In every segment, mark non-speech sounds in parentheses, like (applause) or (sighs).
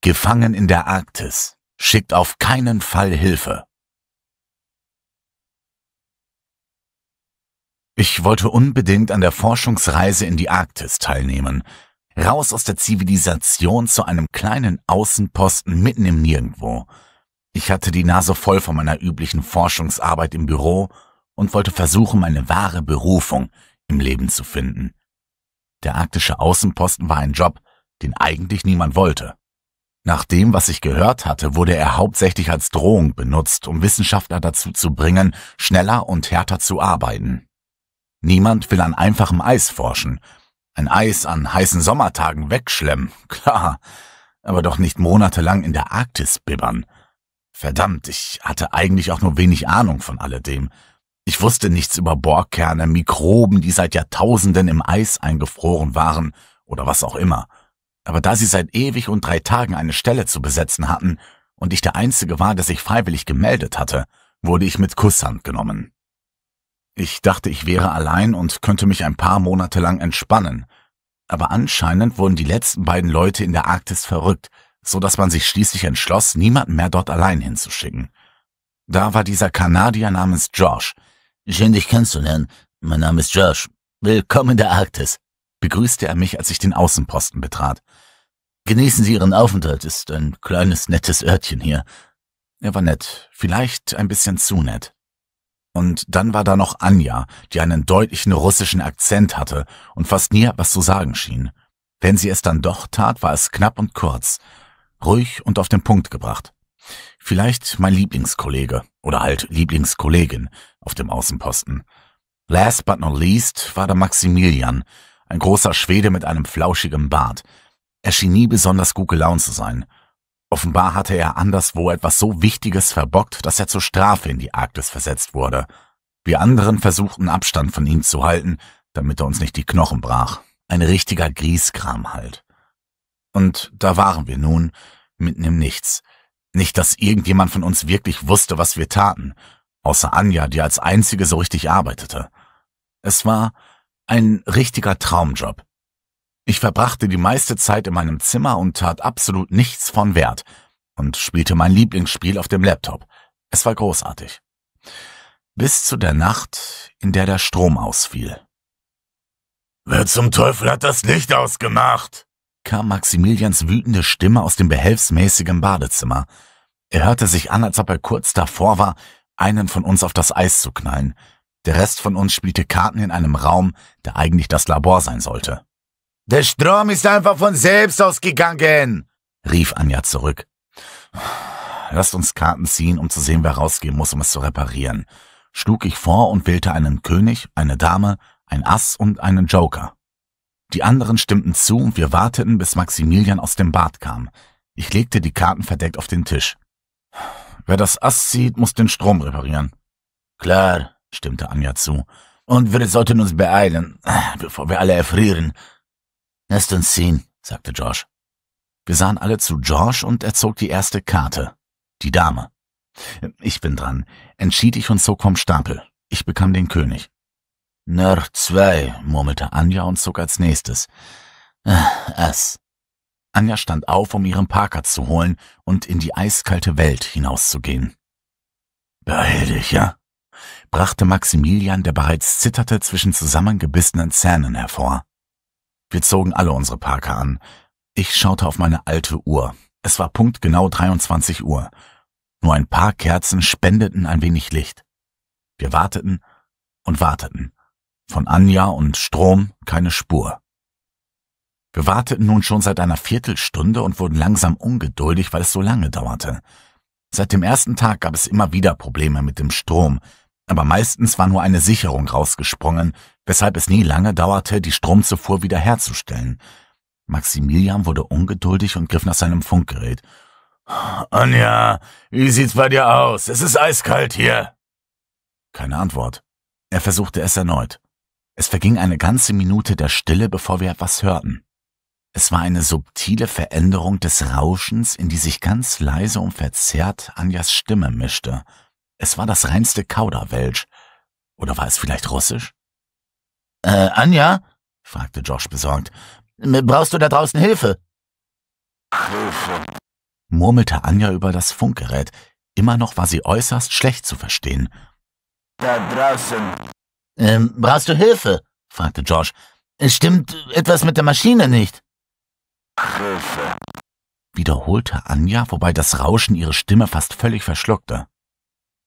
Gefangen in der Arktis. Schickt auf keinen Fall Hilfe. Ich wollte unbedingt an der Forschungsreise in die Arktis teilnehmen. Raus aus der Zivilisation zu einem kleinen Außenposten mitten im Nirgendwo. Ich hatte die Nase voll von meiner üblichen Forschungsarbeit im Büro und wollte versuchen, meine wahre Berufung im Leben zu finden. Der arktische Außenposten war ein Job, den eigentlich niemand wollte. Nach dem, was ich gehört hatte, wurde er hauptsächlich als Drohung benutzt, um Wissenschaftler dazu zu bringen, schneller und härter zu arbeiten. Niemand will an einfachem Eis forschen. Ein Eis an heißen Sommertagen wegschlemmen, (laughs) klar, aber doch nicht monatelang in der Arktis bibbern. Verdammt, ich hatte eigentlich auch nur wenig Ahnung von alledem. Ich wusste nichts über Bohrkerne, Mikroben, die seit Jahrtausenden im Eis eingefroren waren oder was auch immer aber da sie seit ewig und drei Tagen eine Stelle zu besetzen hatten und ich der Einzige war, der sich freiwillig gemeldet hatte, wurde ich mit Kusshand genommen. Ich dachte, ich wäre allein und könnte mich ein paar Monate lang entspannen, aber anscheinend wurden die letzten beiden Leute in der Arktis verrückt, so dass man sich schließlich entschloss, niemanden mehr dort allein hinzuschicken. Da war dieser Kanadier namens Josh. Schön, dich kennenzulernen. Mein Name ist Josh. Willkommen in der Arktis, begrüßte er mich, als ich den Außenposten betrat. Genießen Sie Ihren Aufenthalt, ist ein kleines, nettes Örtchen hier. Er war nett, vielleicht ein bisschen zu nett. Und dann war da noch Anja, die einen deutlichen russischen Akzent hatte und fast nie etwas zu sagen schien. Wenn sie es dann doch tat, war es knapp und kurz, ruhig und auf den Punkt gebracht. Vielleicht mein Lieblingskollege oder halt Lieblingskollegin auf dem Außenposten. Last but not least war da Maximilian, ein großer Schwede mit einem flauschigen Bart, er schien nie besonders gut gelaunt zu sein. Offenbar hatte er anderswo etwas so Wichtiges verbockt, dass er zur Strafe in die Arktis versetzt wurde. Wir anderen versuchten Abstand von ihm zu halten, damit er uns nicht die Knochen brach. Ein richtiger Grieskram halt. Und da waren wir nun, mitten im Nichts. Nicht, dass irgendjemand von uns wirklich wusste, was wir taten, außer Anja, die als einzige so richtig arbeitete. Es war ein richtiger Traumjob, ich verbrachte die meiste Zeit in meinem Zimmer und tat absolut nichts von Wert und spielte mein Lieblingsspiel auf dem Laptop. Es war großartig. Bis zu der Nacht, in der der Strom ausfiel. Wer zum Teufel hat das Licht ausgemacht? kam Maximilians wütende Stimme aus dem behelfsmäßigen Badezimmer. Er hörte sich an, als ob er kurz davor war, einen von uns auf das Eis zu knallen. Der Rest von uns spielte Karten in einem Raum, der eigentlich das Labor sein sollte. Der Strom ist einfach von selbst ausgegangen, rief Anja zurück. Lasst uns Karten ziehen, um zu sehen, wer rausgehen muss, um es zu reparieren, schlug ich vor und wählte einen König, eine Dame, ein Ass und einen Joker. Die anderen stimmten zu und wir warteten, bis Maximilian aus dem Bad kam. Ich legte die Karten verdeckt auf den Tisch. Wer das Ass zieht, muss den Strom reparieren. Klar, stimmte Anja zu. Und wir sollten uns beeilen, bevor wir alle erfrieren. Lasst uns ziehen, sagte George. Wir sahen alle zu George und er zog die erste Karte. Die Dame. Ich bin dran, entschied ich und zog vom Stapel. Ich bekam den König. Nur zwei, murmelte Anja und zog als nächstes. Äh, es. Anja stand auf, um ihren Parker zu holen und in die eiskalte Welt hinauszugehen. Beeil dich, ja? brachte Maximilian, der bereits zitterte, zwischen zusammengebissenen Zähnen hervor. Wir zogen alle unsere Parker an. Ich schaute auf meine alte Uhr. Es war punktgenau 23 Uhr. Nur ein paar Kerzen spendeten ein wenig Licht. Wir warteten und warteten. Von Anja und Strom keine Spur. Wir warteten nun schon seit einer Viertelstunde und wurden langsam ungeduldig, weil es so lange dauerte. Seit dem ersten Tag gab es immer wieder Probleme mit dem Strom, aber meistens war nur eine Sicherung rausgesprungen, weshalb es nie lange dauerte, die Stromzufuhr wiederherzustellen. Maximilian wurde ungeduldig und griff nach seinem Funkgerät. Anja, wie sieht's bei dir aus? Es ist eiskalt hier. Keine Antwort. Er versuchte es erneut. Es verging eine ganze Minute der Stille, bevor wir etwas hörten. Es war eine subtile Veränderung des Rauschens, in die sich ganz leise und verzerrt Anjas Stimme mischte. Es war das reinste Kauderwelsch. Oder war es vielleicht russisch? Äh, Anja? fragte Josh besorgt. Brauchst du da draußen Hilfe? Hilfe, murmelte Anja über das Funkgerät. Immer noch war sie äußerst schlecht zu verstehen. Da draußen. Ähm, brauchst du Hilfe? fragte Josh. Es stimmt etwas mit der Maschine nicht. Hilfe, wiederholte Anja, wobei das Rauschen ihre Stimme fast völlig verschluckte.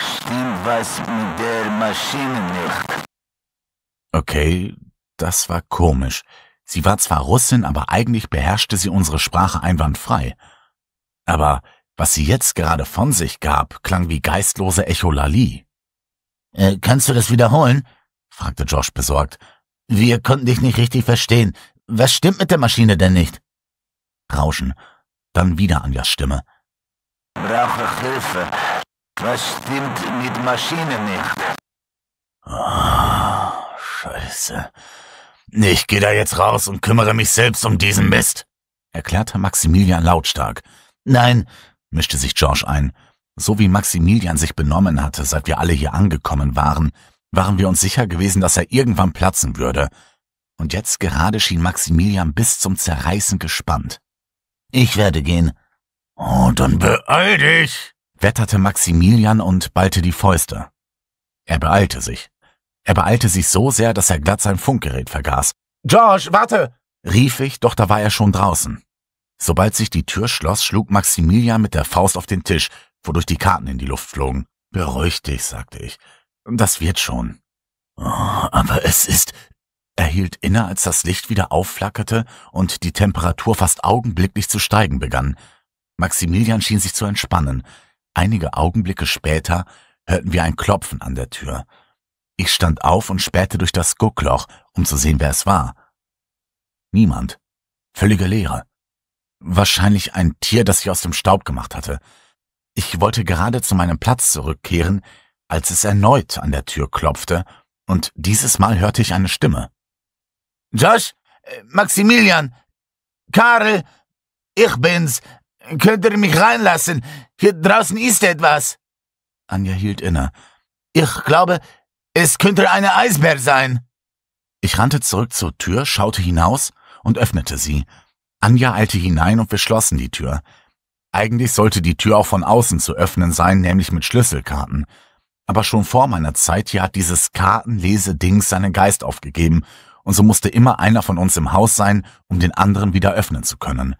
Stimmt was mit der Maschine nicht. Okay, das war komisch. Sie war zwar Russin, aber eigentlich beherrschte sie unsere Sprache einwandfrei. Aber was sie jetzt gerade von sich gab, klang wie geistlose Echolalie. Äh, kannst du das wiederholen? fragte Josh besorgt. Wir konnten dich nicht richtig verstehen. Was stimmt mit der Maschine denn nicht? Rauschen. Dann wieder Anjas Stimme. Brauche Hilfe. Was stimmt mit Maschine nicht? Oh. Scheiße. Ich gehe da jetzt raus und kümmere mich selbst um diesen Mist, erklärte Maximilian lautstark. Nein, mischte sich George ein. So wie Maximilian sich benommen hatte, seit wir alle hier angekommen waren, waren wir uns sicher gewesen, dass er irgendwann platzen würde. Und jetzt gerade schien Maximilian bis zum Zerreißen gespannt. Ich werde gehen. Oh, dann beeil dich! wetterte Maximilian und ballte die Fäuste. Er beeilte sich. Er beeilte sich so sehr, dass er glatt sein Funkgerät vergaß. George, warte! rief ich, doch da war er schon draußen. Sobald sich die Tür schloss, schlug Maximilian mit der Faust auf den Tisch, wodurch die Karten in die Luft flogen. Beruhig dich, sagte ich. Das wird schon. Oh, aber es ist. Er hielt inne, als das Licht wieder aufflackerte und die Temperatur fast augenblicklich zu steigen begann. Maximilian schien sich zu entspannen. Einige Augenblicke später hörten wir ein Klopfen an der Tür. Ich stand auf und spähte durch das Guckloch, um zu sehen, wer es war. Niemand. Völlige Leere. Wahrscheinlich ein Tier, das ich aus dem Staub gemacht hatte. Ich wollte gerade zu meinem Platz zurückkehren, als es erneut an der Tür klopfte, und dieses Mal hörte ich eine Stimme. Josh, äh, Maximilian, Karl, ich bin's. Könnt ihr mich reinlassen? Hier draußen ist etwas. Anja hielt inne. Ich glaube, es könnte eine Eisbär sein. Ich rannte zurück zur Tür, schaute hinaus und öffnete sie. Anja eilte hinein und wir schlossen die Tür. Eigentlich sollte die Tür auch von außen zu öffnen sein, nämlich mit Schlüsselkarten. Aber schon vor meiner Zeit hier hat dieses Kartenleseding seinen Geist aufgegeben, und so musste immer einer von uns im Haus sein, um den anderen wieder öffnen zu können.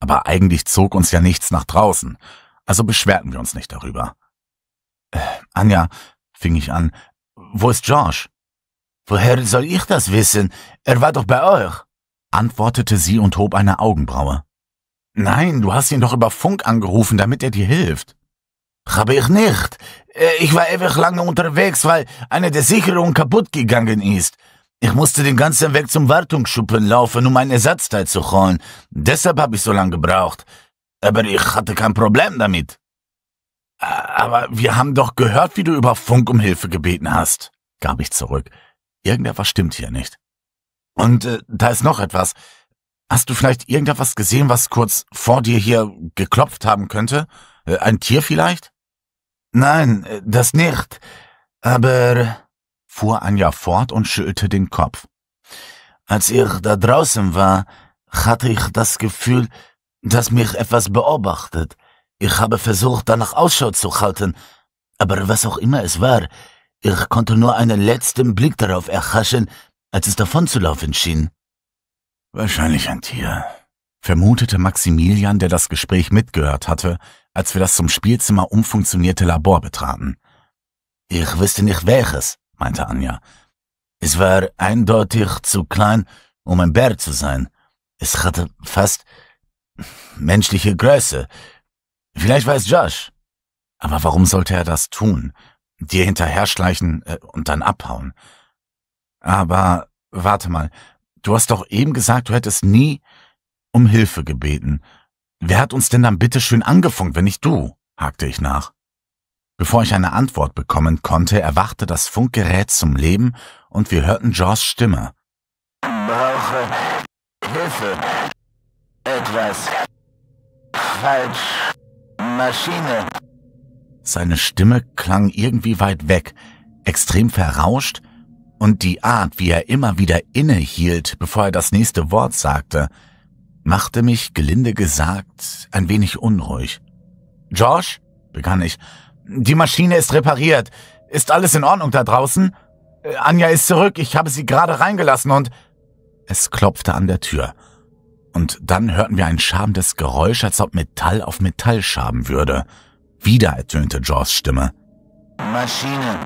Aber eigentlich zog uns ja nichts nach draußen, also beschwerten wir uns nicht darüber. Äh, Anja, fing ich an, wo ist George? Woher soll ich das wissen? Er war doch bei euch, antwortete sie und hob eine Augenbraue. Nein, du hast ihn doch über Funk angerufen, damit er dir hilft. Habe ich nicht. Äh, ich war ewig lange unterwegs, weil eine der Sicherungen kaputt gegangen ist. Ich musste den ganzen Weg zum Wartungsschuppen laufen, um ein Ersatzteil zu holen. Deshalb habe ich so lange gebraucht. Aber ich hatte kein Problem damit. Aber wir haben doch gehört, wie du über Funk um Hilfe gebeten hast, gab ich zurück. Irgendetwas stimmt hier nicht. Und äh, da ist noch etwas. Hast du vielleicht irgendetwas gesehen, was kurz vor dir hier geklopft haben könnte? Äh, ein Tier vielleicht? Nein, äh, das nicht. Aber, äh, fuhr Anja fort und schüttelte den Kopf. Als ich da draußen war, hatte ich das Gefühl, dass mich etwas beobachtet. Ich habe versucht, danach Ausschau zu halten, aber was auch immer es war, ich konnte nur einen letzten Blick darauf erhaschen, als es davonzulaufen schien. Wahrscheinlich ein Tier, vermutete Maximilian, der das Gespräch mitgehört hatte, als wir das zum Spielzimmer umfunktionierte Labor betraten. Ich wüsste nicht welches, meinte Anja. Es war eindeutig zu klein, um ein Bär zu sein. Es hatte fast menschliche Größe, Vielleicht war es Josh. Aber warum sollte er das tun? Dir hinterher schleichen äh, und dann abhauen. Aber warte mal, du hast doch eben gesagt, du hättest nie um Hilfe gebeten. Wer hat uns denn dann bitte schön angefunkt, wenn nicht du? hakte ich nach. Bevor ich eine Antwort bekommen konnte, erwachte das Funkgerät zum Leben und wir hörten Jaws Stimme. Brauche Hilfe. Etwas falsch Maschine. Seine Stimme klang irgendwie weit weg, extrem verrauscht, und die Art, wie er immer wieder innehielt, bevor er das nächste Wort sagte, machte mich, gelinde gesagt, ein wenig unruhig. Josh? begann ich. Die Maschine ist repariert. Ist alles in Ordnung da draußen? Äh, Anja ist zurück, ich habe sie gerade reingelassen und... Es klopfte an der Tür und dann hörten wir ein schabendes Geräusch, als ob Metall auf Metall schaben würde. Wieder ertönte Jaws Stimme. Maschine.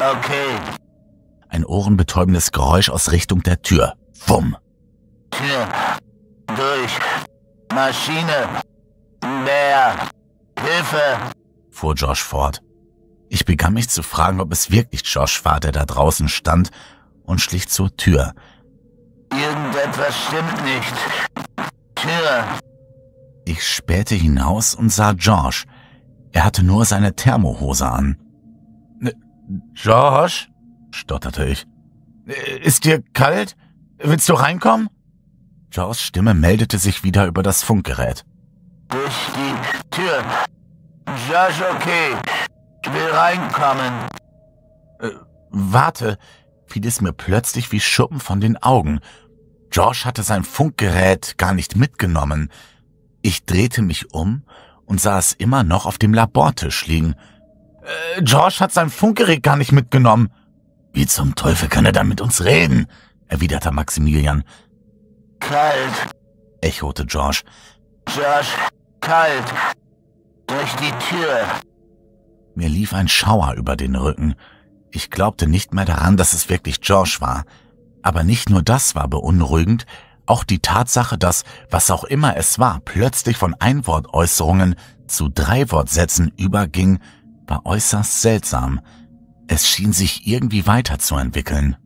Okay. Ein ohrenbetäubendes Geräusch aus Richtung der Tür. Wumm. Tür. Durch. Maschine. Mehr. Hilfe. fuhr Josh fort. Ich begann mich zu fragen, ob es wirklich Josh war, der da draußen stand, und schlich zur Tür, Irgendetwas stimmt nicht. Tür. Ich spähte hinaus und sah George. Er hatte nur seine Thermohose an. George? Ne, stotterte ich. Ist dir kalt? Willst du reinkommen? Georges Stimme meldete sich wieder über das Funkgerät. Durch die Tür. George, okay. Ich will reinkommen. Äh, warte, fiel es mir plötzlich wie Schuppen von den Augen George hatte sein Funkgerät gar nicht mitgenommen. Ich drehte mich um und sah es immer noch auf dem Labortisch liegen. Äh, George hat sein Funkgerät gar nicht mitgenommen. Wie zum Teufel kann er dann mit uns reden? erwiderte Maximilian. Kalt, echote George. George, kalt. Durch die Tür. Mir lief ein Schauer über den Rücken. Ich glaubte nicht mehr daran, dass es wirklich George war. Aber nicht nur das war beunruhigend, auch die Tatsache, dass, was auch immer es war, plötzlich von Einwortäußerungen zu Dreiwortsätzen überging, war äußerst seltsam. Es schien sich irgendwie weiterzuentwickeln.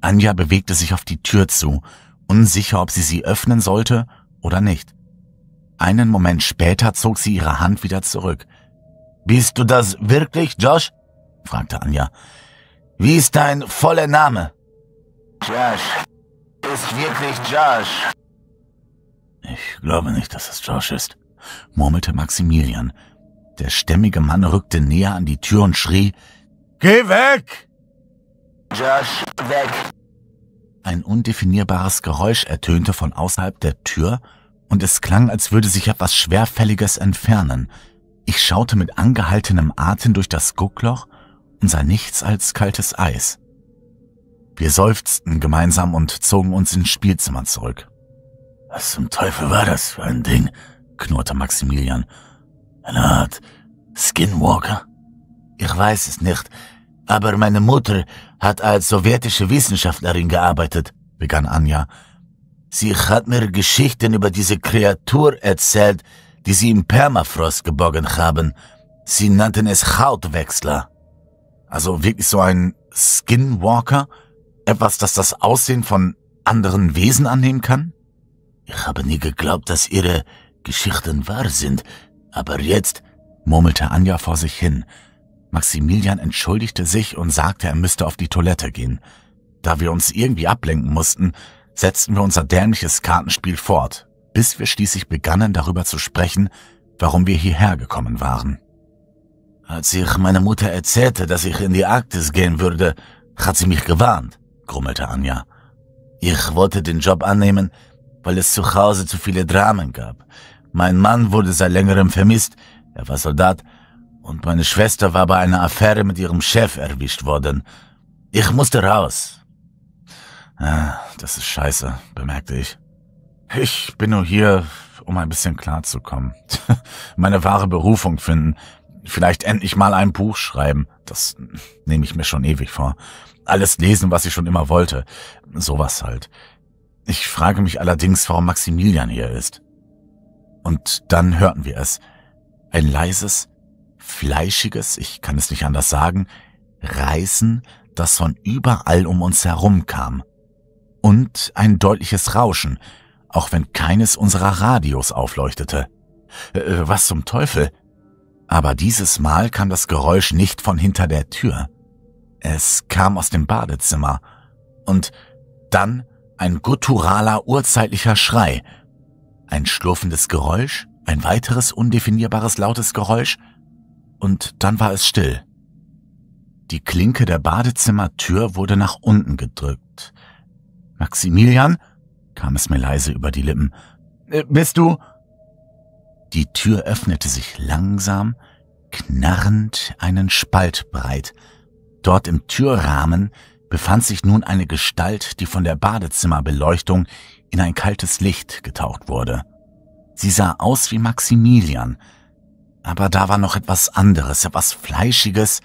Anja bewegte sich auf die Tür zu, unsicher, ob sie sie öffnen sollte oder nicht. Einen Moment später zog sie ihre Hand wieder zurück. Bist du das wirklich, Josh? fragte Anja. Wie ist dein voller Name? Josh. Ist wirklich Josh. Ich glaube nicht, dass es Josh ist, murmelte Maximilian. Der stämmige Mann rückte näher an die Tür und schrie, Geh weg! Josh, weg! Ein undefinierbares Geräusch ertönte von außerhalb der Tür und es klang, als würde sich etwas Schwerfälliges entfernen. Ich schaute mit angehaltenem Atem durch das Guckloch und sah nichts als kaltes Eis. Wir seufzten gemeinsam und zogen uns ins Spielzimmer zurück. Was zum Teufel war das für ein Ding? knurrte Maximilian. Eine Art Skinwalker? Ich weiß es nicht, aber meine Mutter hat als sowjetische Wissenschaftlerin gearbeitet, begann Anja. Sie hat mir Geschichten über diese Kreatur erzählt, die sie im Permafrost geborgen haben. Sie nannten es Hautwechsler. Also wirklich so ein Skinwalker? Etwas, das das Aussehen von anderen Wesen annehmen kann? Ich habe nie geglaubt, dass ihre Geschichten wahr sind, aber jetzt, murmelte Anja vor sich hin. Maximilian entschuldigte sich und sagte, er müsste auf die Toilette gehen. Da wir uns irgendwie ablenken mussten, setzten wir unser dämliches Kartenspiel fort, bis wir schließlich begannen darüber zu sprechen, warum wir hierher gekommen waren. Als ich meiner Mutter erzählte, dass ich in die Arktis gehen würde, hat sie mich gewarnt grummelte Anja. Ich wollte den Job annehmen, weil es zu Hause zu viele Dramen gab. Mein Mann wurde seit längerem vermisst, er war Soldat, und meine Schwester war bei einer Affäre mit ihrem Chef erwischt worden. Ich musste raus. Ah, das ist scheiße, bemerkte ich. Ich bin nur hier, um ein bisschen klarzukommen, (laughs) meine wahre Berufung finden, Vielleicht endlich mal ein Buch schreiben. Das nehme ich mir schon ewig vor. Alles lesen, was ich schon immer wollte. Sowas halt. Ich frage mich allerdings, warum Maximilian hier ist. Und dann hörten wir es. Ein leises, fleischiges, ich kann es nicht anders sagen, Reißen, das von überall um uns herum kam. Und ein deutliches Rauschen, auch wenn keines unserer Radios aufleuchtete. Äh, was zum Teufel? Aber dieses Mal kam das Geräusch nicht von hinter der Tür. Es kam aus dem Badezimmer. Und dann ein gutturaler urzeitlicher Schrei. Ein schlurfendes Geräusch, ein weiteres undefinierbares lautes Geräusch. Und dann war es still. Die Klinke der Badezimmertür wurde nach unten gedrückt. Maximilian? kam es mir leise über die Lippen. Äh, bist du? Die Tür öffnete sich langsam, knarrend einen Spalt breit. Dort im Türrahmen befand sich nun eine Gestalt, die von der Badezimmerbeleuchtung in ein kaltes Licht getaucht wurde. Sie sah aus wie Maximilian, aber da war noch etwas anderes, etwas Fleischiges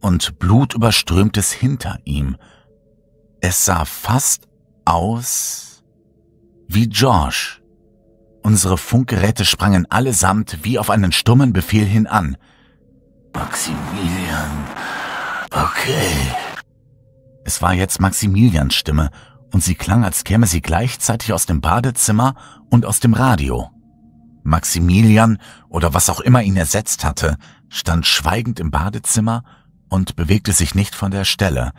und Blutüberströmtes hinter ihm. Es sah fast aus wie George. Unsere Funkgeräte sprangen allesamt wie auf einen stummen Befehl hin an. Maximilian. Okay. Es war jetzt Maximilians Stimme und sie klang, als käme sie gleichzeitig aus dem Badezimmer und aus dem Radio. Maximilian oder was auch immer ihn ersetzt hatte, stand schweigend im Badezimmer und bewegte sich nicht von der Stelle.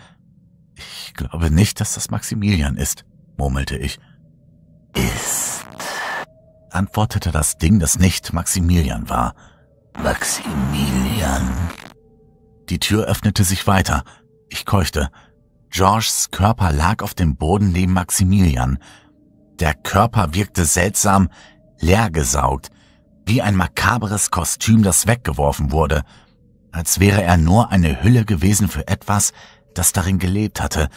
Ich glaube nicht, dass das Maximilian ist, murmelte ich. Ist antwortete das Ding, das nicht Maximilian war. Maximilian. Die Tür öffnete sich weiter. Ich keuchte. Georges Körper lag auf dem Boden neben Maximilian. Der Körper wirkte seltsam leergesaugt, wie ein makabres Kostüm, das weggeworfen wurde, als wäre er nur eine Hülle gewesen für etwas, das darin gelebt hatte.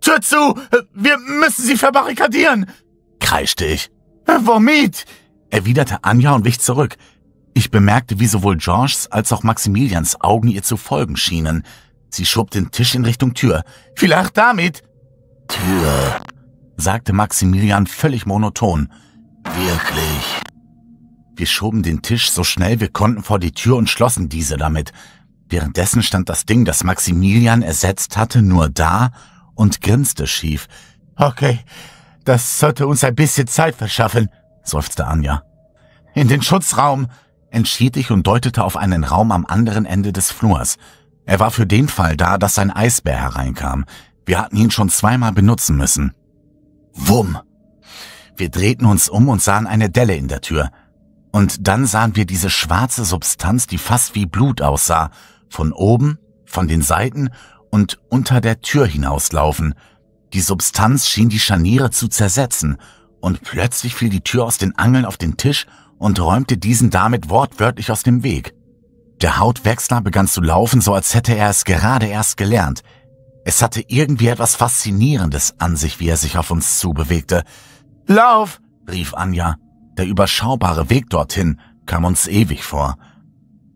Tür zu! Wir müssen sie verbarrikadieren! kreischte ich. Womit? erwiderte Anja und wich zurück. Ich bemerkte, wie sowohl Georges als auch Maximilians Augen ihr zu folgen schienen. Sie schob den Tisch in Richtung Tür. Vielleicht damit. Tür, sagte Maximilian völlig monoton. Wirklich. Wir schoben den Tisch so schnell wir konnten vor die Tür und schlossen diese damit. Währenddessen stand das Ding, das Maximilian ersetzt hatte, nur da und grinste schief. Okay, das sollte uns ein bisschen Zeit verschaffen, seufzte Anja. In den Schutzraum, entschied ich und deutete auf einen Raum am anderen Ende des Flurs. Er war für den Fall da, dass ein Eisbär hereinkam. Wir hatten ihn schon zweimal benutzen müssen. Wumm! Wir drehten uns um und sahen eine Delle in der Tür. Und dann sahen wir diese schwarze Substanz, die fast wie Blut aussah, von oben, von den Seiten und unter der Tür hinauslaufen – die Substanz schien die Scharniere zu zersetzen, und plötzlich fiel die Tür aus den Angeln auf den Tisch und räumte diesen damit wortwörtlich aus dem Weg. Der Hautwechsler begann zu laufen, so als hätte er es gerade erst gelernt. Es hatte irgendwie etwas Faszinierendes an sich, wie er sich auf uns zubewegte. Lauf! rief Anja. Der überschaubare Weg dorthin kam uns ewig vor.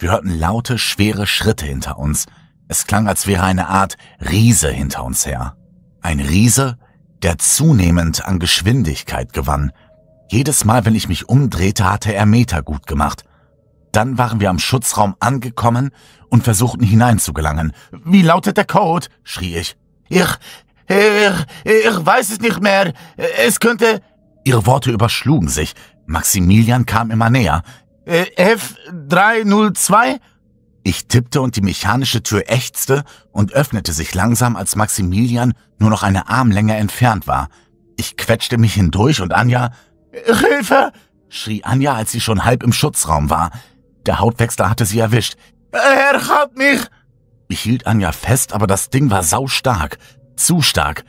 Wir hörten laute, schwere Schritte hinter uns. Es klang, als wäre eine Art Riese hinter uns her. Ein Riese, der zunehmend an Geschwindigkeit gewann. Jedes Mal, wenn ich mich umdrehte, hatte er Meter gut gemacht. Dann waren wir am Schutzraum angekommen und versuchten hineinzugelangen. Wie lautet der Code? schrie ich. Ich, ich, ich weiß es nicht mehr. Es könnte... Ihre Worte überschlugen sich. Maximilian kam immer näher. Äh, F302? Ich tippte und die mechanische Tür ächzte und öffnete sich langsam, als Maximilian nur noch eine Armlänge entfernt war. Ich quetschte mich hindurch und Anja Hilfe! schrie Anja, als sie schon halb im Schutzraum war. Der Hautwechsler hatte sie erwischt. Er hat mich! Ich hielt Anja fest, aber das Ding war saustark. Zu stark.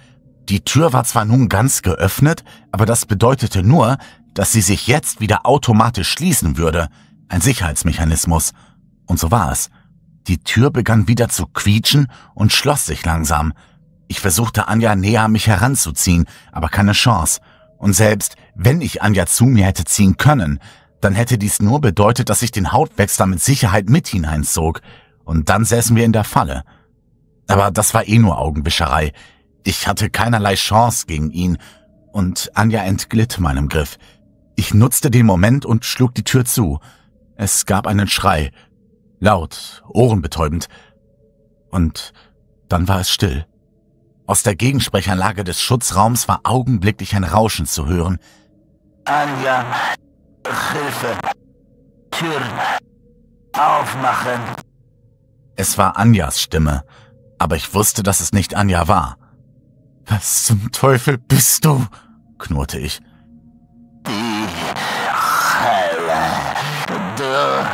Die Tür war zwar nun ganz geöffnet, aber das bedeutete nur, dass sie sich jetzt wieder automatisch schließen würde. Ein Sicherheitsmechanismus. Und so war es. Die Tür begann wieder zu quietschen und schloss sich langsam. Ich versuchte Anja näher mich heranzuziehen, aber keine Chance. Und selbst wenn ich Anja zu mir hätte ziehen können, dann hätte dies nur bedeutet, dass ich den Hautwechsler mit Sicherheit mit hineinzog. Und dann säßen wir in der Falle. Aber das war eh nur Augenwischerei. Ich hatte keinerlei Chance gegen ihn. Und Anja entglitt meinem Griff. Ich nutzte den Moment und schlug die Tür zu. Es gab einen Schrei, Laut, ohrenbetäubend. Und dann war es still. Aus der Gegensprechanlage des Schutzraums war augenblicklich ein Rauschen zu hören. Anja, Hilfe, Tür, aufmachen. Es war Anjas Stimme, aber ich wusste, dass es nicht Anja war. Was zum Teufel bist du? knurrte ich. Die Hölle, du.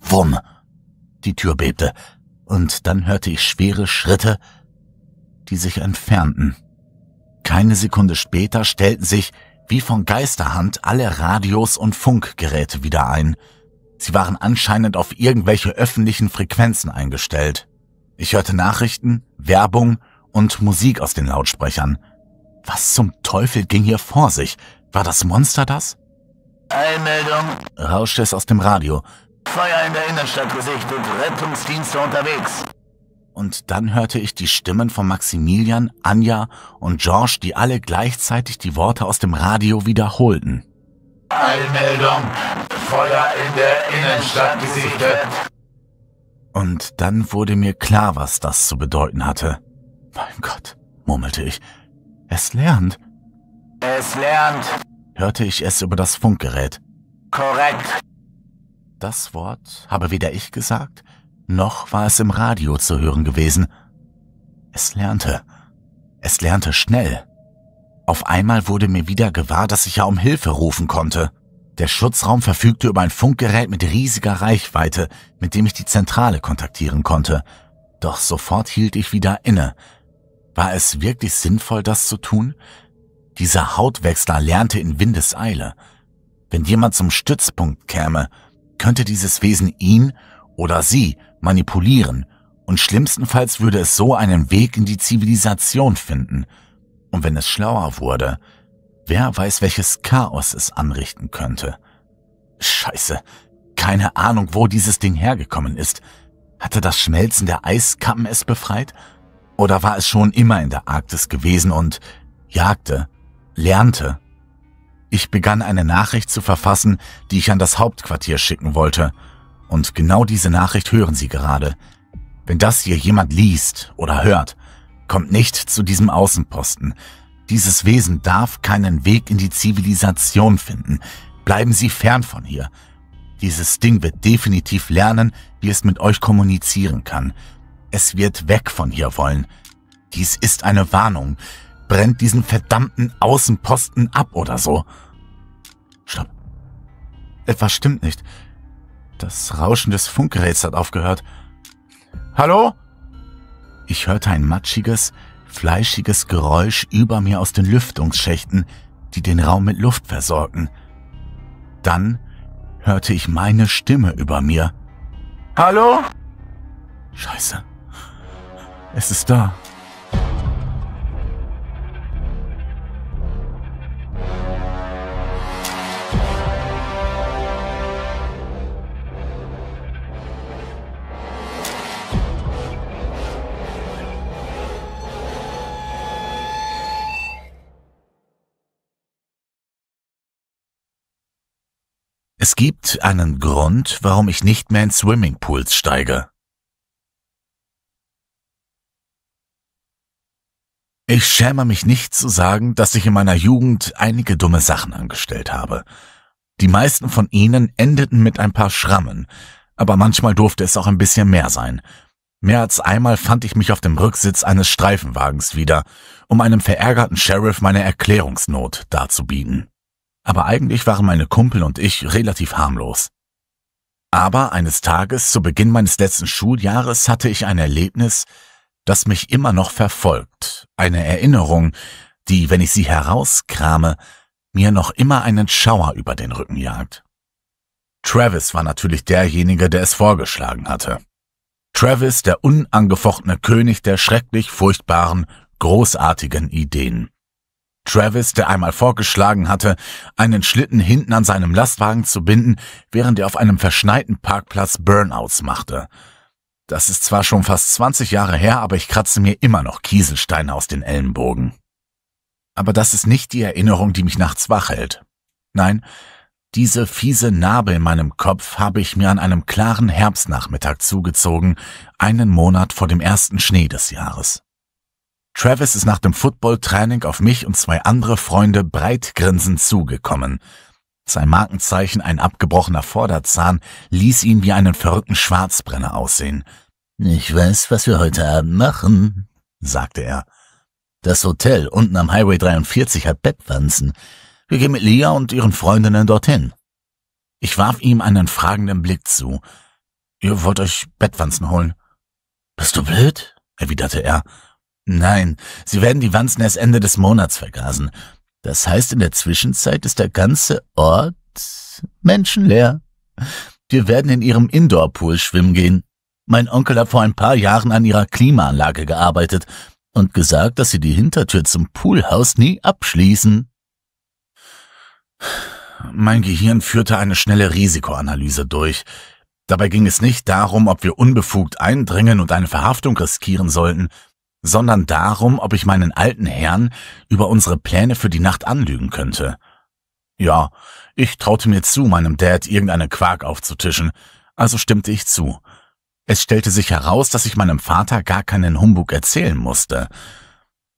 Wumm. Die Tür bebte, und dann hörte ich schwere Schritte, die sich entfernten. Keine Sekunde später stellten sich, wie von Geisterhand, alle Radios und Funkgeräte wieder ein. Sie waren anscheinend auf irgendwelche öffentlichen Frequenzen eingestellt. Ich hörte Nachrichten, Werbung und Musik aus den Lautsprechern. Was zum Teufel ging hier vor sich? War das Monster das? Eilmeldung, rauschte es aus dem Radio, Feuer in der Innenstadt gesichtet, Rettungsdienste unterwegs. Und dann hörte ich die Stimmen von Maximilian, Anja und George, die alle gleichzeitig die Worte aus dem Radio wiederholten. Allmeldung, Feuer in der Innenstadt gesichtet. Und dann wurde mir klar, was das zu bedeuten hatte. Mein Gott, murmelte ich. Es lernt. Es lernt. Hörte ich es über das Funkgerät. Korrekt. Das Wort habe weder ich gesagt, noch war es im Radio zu hören gewesen. Es lernte. Es lernte schnell. Auf einmal wurde mir wieder gewahr, dass ich ja um Hilfe rufen konnte. Der Schutzraum verfügte über ein Funkgerät mit riesiger Reichweite, mit dem ich die Zentrale kontaktieren konnte. Doch sofort hielt ich wieder inne. War es wirklich sinnvoll, das zu tun? Dieser Hautwechsler lernte in Windeseile. Wenn jemand zum Stützpunkt käme, könnte dieses Wesen ihn oder sie manipulieren und schlimmstenfalls würde es so einen Weg in die Zivilisation finden. Und wenn es schlauer wurde, wer weiß, welches Chaos es anrichten könnte. Scheiße, keine Ahnung, wo dieses Ding hergekommen ist. Hatte das Schmelzen der Eiskappen es befreit? Oder war es schon immer in der Arktis gewesen und jagte, lernte ich begann eine Nachricht zu verfassen, die ich an das Hauptquartier schicken wollte. Und genau diese Nachricht hören Sie gerade. Wenn das hier jemand liest oder hört, kommt nicht zu diesem Außenposten. Dieses Wesen darf keinen Weg in die Zivilisation finden. Bleiben Sie fern von hier. Dieses Ding wird definitiv lernen, wie es mit euch kommunizieren kann. Es wird weg von hier wollen. Dies ist eine Warnung brennt diesen verdammten Außenposten ab oder so. Stopp. Etwas stimmt nicht. Das Rauschen des Funkgeräts hat aufgehört. Hallo? Ich hörte ein matschiges, fleischiges Geräusch über mir aus den Lüftungsschächten, die den Raum mit Luft versorgen. Dann hörte ich meine Stimme über mir. Hallo? Scheiße. Es ist da. Es gibt einen Grund, warum ich nicht mehr in Swimmingpools steige. Ich schäme mich nicht zu sagen, dass ich in meiner Jugend einige dumme Sachen angestellt habe. Die meisten von ihnen endeten mit ein paar Schrammen, aber manchmal durfte es auch ein bisschen mehr sein. Mehr als einmal fand ich mich auf dem Rücksitz eines Streifenwagens wieder, um einem verärgerten Sheriff meine Erklärungsnot darzubieten aber eigentlich waren meine Kumpel und ich relativ harmlos. Aber eines Tages zu Beginn meines letzten Schuljahres hatte ich ein Erlebnis, das mich immer noch verfolgt, eine Erinnerung, die, wenn ich sie herauskrame, mir noch immer einen Schauer über den Rücken jagt. Travis war natürlich derjenige, der es vorgeschlagen hatte. Travis, der unangefochtene König der schrecklich furchtbaren, großartigen Ideen. Travis, der einmal vorgeschlagen hatte, einen Schlitten hinten an seinem Lastwagen zu binden, während er auf einem verschneiten Parkplatz Burnouts machte. Das ist zwar schon fast 20 Jahre her, aber ich kratze mir immer noch Kieselsteine aus den Ellenbogen. Aber das ist nicht die Erinnerung, die mich nachts wach hält. Nein, diese fiese Narbe in meinem Kopf habe ich mir an einem klaren Herbstnachmittag zugezogen, einen Monat vor dem ersten Schnee des Jahres. Travis ist nach dem Football-Training auf mich und zwei andere Freunde breitgrinsend zugekommen. Sein Markenzeichen, ein abgebrochener Vorderzahn, ließ ihn wie einen verrückten Schwarzbrenner aussehen. Ich weiß, was wir heute Abend machen, sagte er. Das Hotel unten am Highway 43 hat Bettwanzen. Wir gehen mit Leah und ihren Freundinnen dorthin. Ich warf ihm einen fragenden Blick zu. Ihr wollt euch Bettwanzen holen. Bist du blöd? erwiderte er. Nein, sie werden die Wanzen erst Ende des Monats vergasen. Das heißt, in der Zwischenzeit ist der ganze Ort menschenleer. Wir werden in ihrem Indoor-Pool schwimmen gehen. Mein Onkel hat vor ein paar Jahren an ihrer Klimaanlage gearbeitet und gesagt, dass sie die Hintertür zum Poolhaus nie abschließen. Mein Gehirn führte eine schnelle Risikoanalyse durch. Dabei ging es nicht darum, ob wir unbefugt eindringen und eine Verhaftung riskieren sollten, sondern darum, ob ich meinen alten Herrn über unsere Pläne für die Nacht anlügen könnte. Ja, ich traute mir zu, meinem Dad irgendeine Quark aufzutischen, also stimmte ich zu. Es stellte sich heraus, dass ich meinem Vater gar keinen Humbug erzählen musste.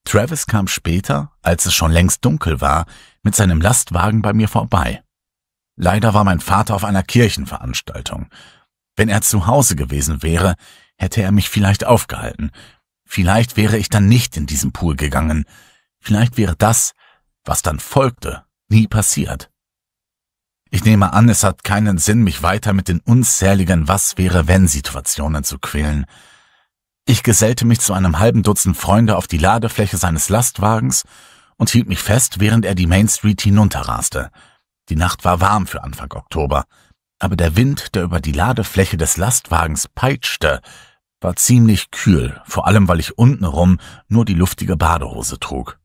Travis kam später, als es schon längst dunkel war, mit seinem Lastwagen bei mir vorbei. Leider war mein Vater auf einer Kirchenveranstaltung. Wenn er zu Hause gewesen wäre, hätte er mich vielleicht aufgehalten, Vielleicht wäre ich dann nicht in diesen Pool gegangen. Vielleicht wäre das, was dann folgte, nie passiert. Ich nehme an, es hat keinen Sinn, mich weiter mit den unzähligen Was wäre wenn Situationen zu quälen. Ich gesellte mich zu einem halben Dutzend Freunde auf die Ladefläche seines Lastwagens und hielt mich fest, während er die Main Street hinunterraste. Die Nacht war warm für Anfang Oktober, aber der Wind, der über die Ladefläche des Lastwagens peitschte, war ziemlich kühl, vor allem weil ich untenrum nur die luftige Badehose trug.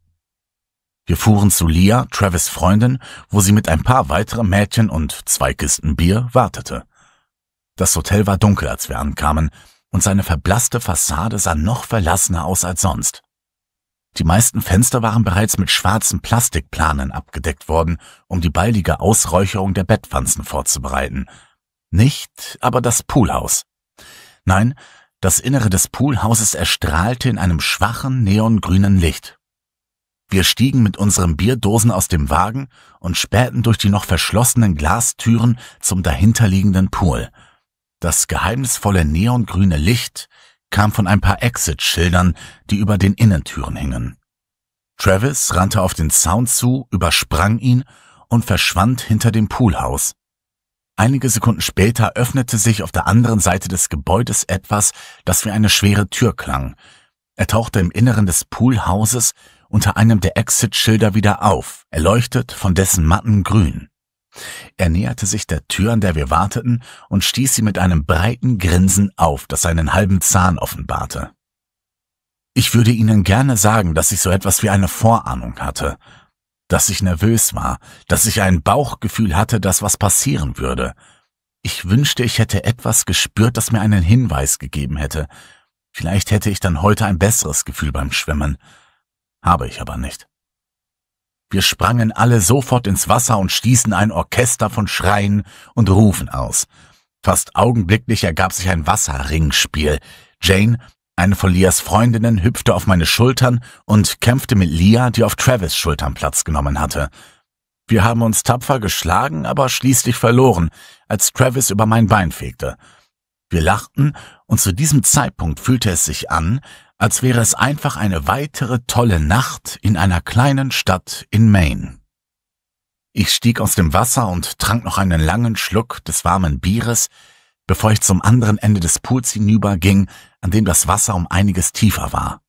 Wir fuhren zu Lia, Travis Freundin, wo sie mit ein paar weiteren Mädchen und zwei Kisten Bier wartete. Das Hotel war dunkel, als wir ankamen, und seine verblasste Fassade sah noch verlassener aus als sonst. Die meisten Fenster waren bereits mit schwarzen Plastikplanen abgedeckt worden, um die baldige Ausräucherung der Bettwanzen vorzubereiten. Nicht aber das Poolhaus. Nein, das Innere des Poolhauses erstrahlte in einem schwachen neongrünen Licht. Wir stiegen mit unseren Bierdosen aus dem Wagen und spähten durch die noch verschlossenen Glastüren zum dahinterliegenden Pool. Das geheimnisvolle neongrüne Licht kam von ein paar Exit-Schildern, die über den Innentüren hingen. Travis rannte auf den Sound zu, übersprang ihn und verschwand hinter dem Poolhaus. Einige Sekunden später öffnete sich auf der anderen Seite des Gebäudes etwas, das wie eine schwere Tür klang. Er tauchte im Inneren des Poolhauses unter einem der Exit-Schilder wieder auf, erleuchtet von dessen matten Grün. Er näherte sich der Tür, an der wir warteten, und stieß sie mit einem breiten Grinsen auf, das seinen halben Zahn offenbarte. Ich würde Ihnen gerne sagen, dass ich so etwas wie eine Vorahnung hatte, dass ich nervös war, dass ich ein Bauchgefühl hatte, dass was passieren würde. Ich wünschte, ich hätte etwas gespürt, das mir einen Hinweis gegeben hätte. Vielleicht hätte ich dann heute ein besseres Gefühl beim Schwimmen. Habe ich aber nicht. Wir sprangen alle sofort ins Wasser und stießen ein Orchester von Schreien und Rufen aus. Fast augenblicklich ergab sich ein Wasserringspiel. Jane eine von Lias Freundinnen hüpfte auf meine Schultern und kämpfte mit Lia, die auf Travis Schultern Platz genommen hatte. Wir haben uns tapfer geschlagen, aber schließlich verloren, als Travis über mein Bein fegte. Wir lachten, und zu diesem Zeitpunkt fühlte es sich an, als wäre es einfach eine weitere tolle Nacht in einer kleinen Stadt in Maine. Ich stieg aus dem Wasser und trank noch einen langen Schluck des warmen Bieres, bevor ich zum anderen Ende des Pools hinüberging, an dem das Wasser um einiges tiefer war.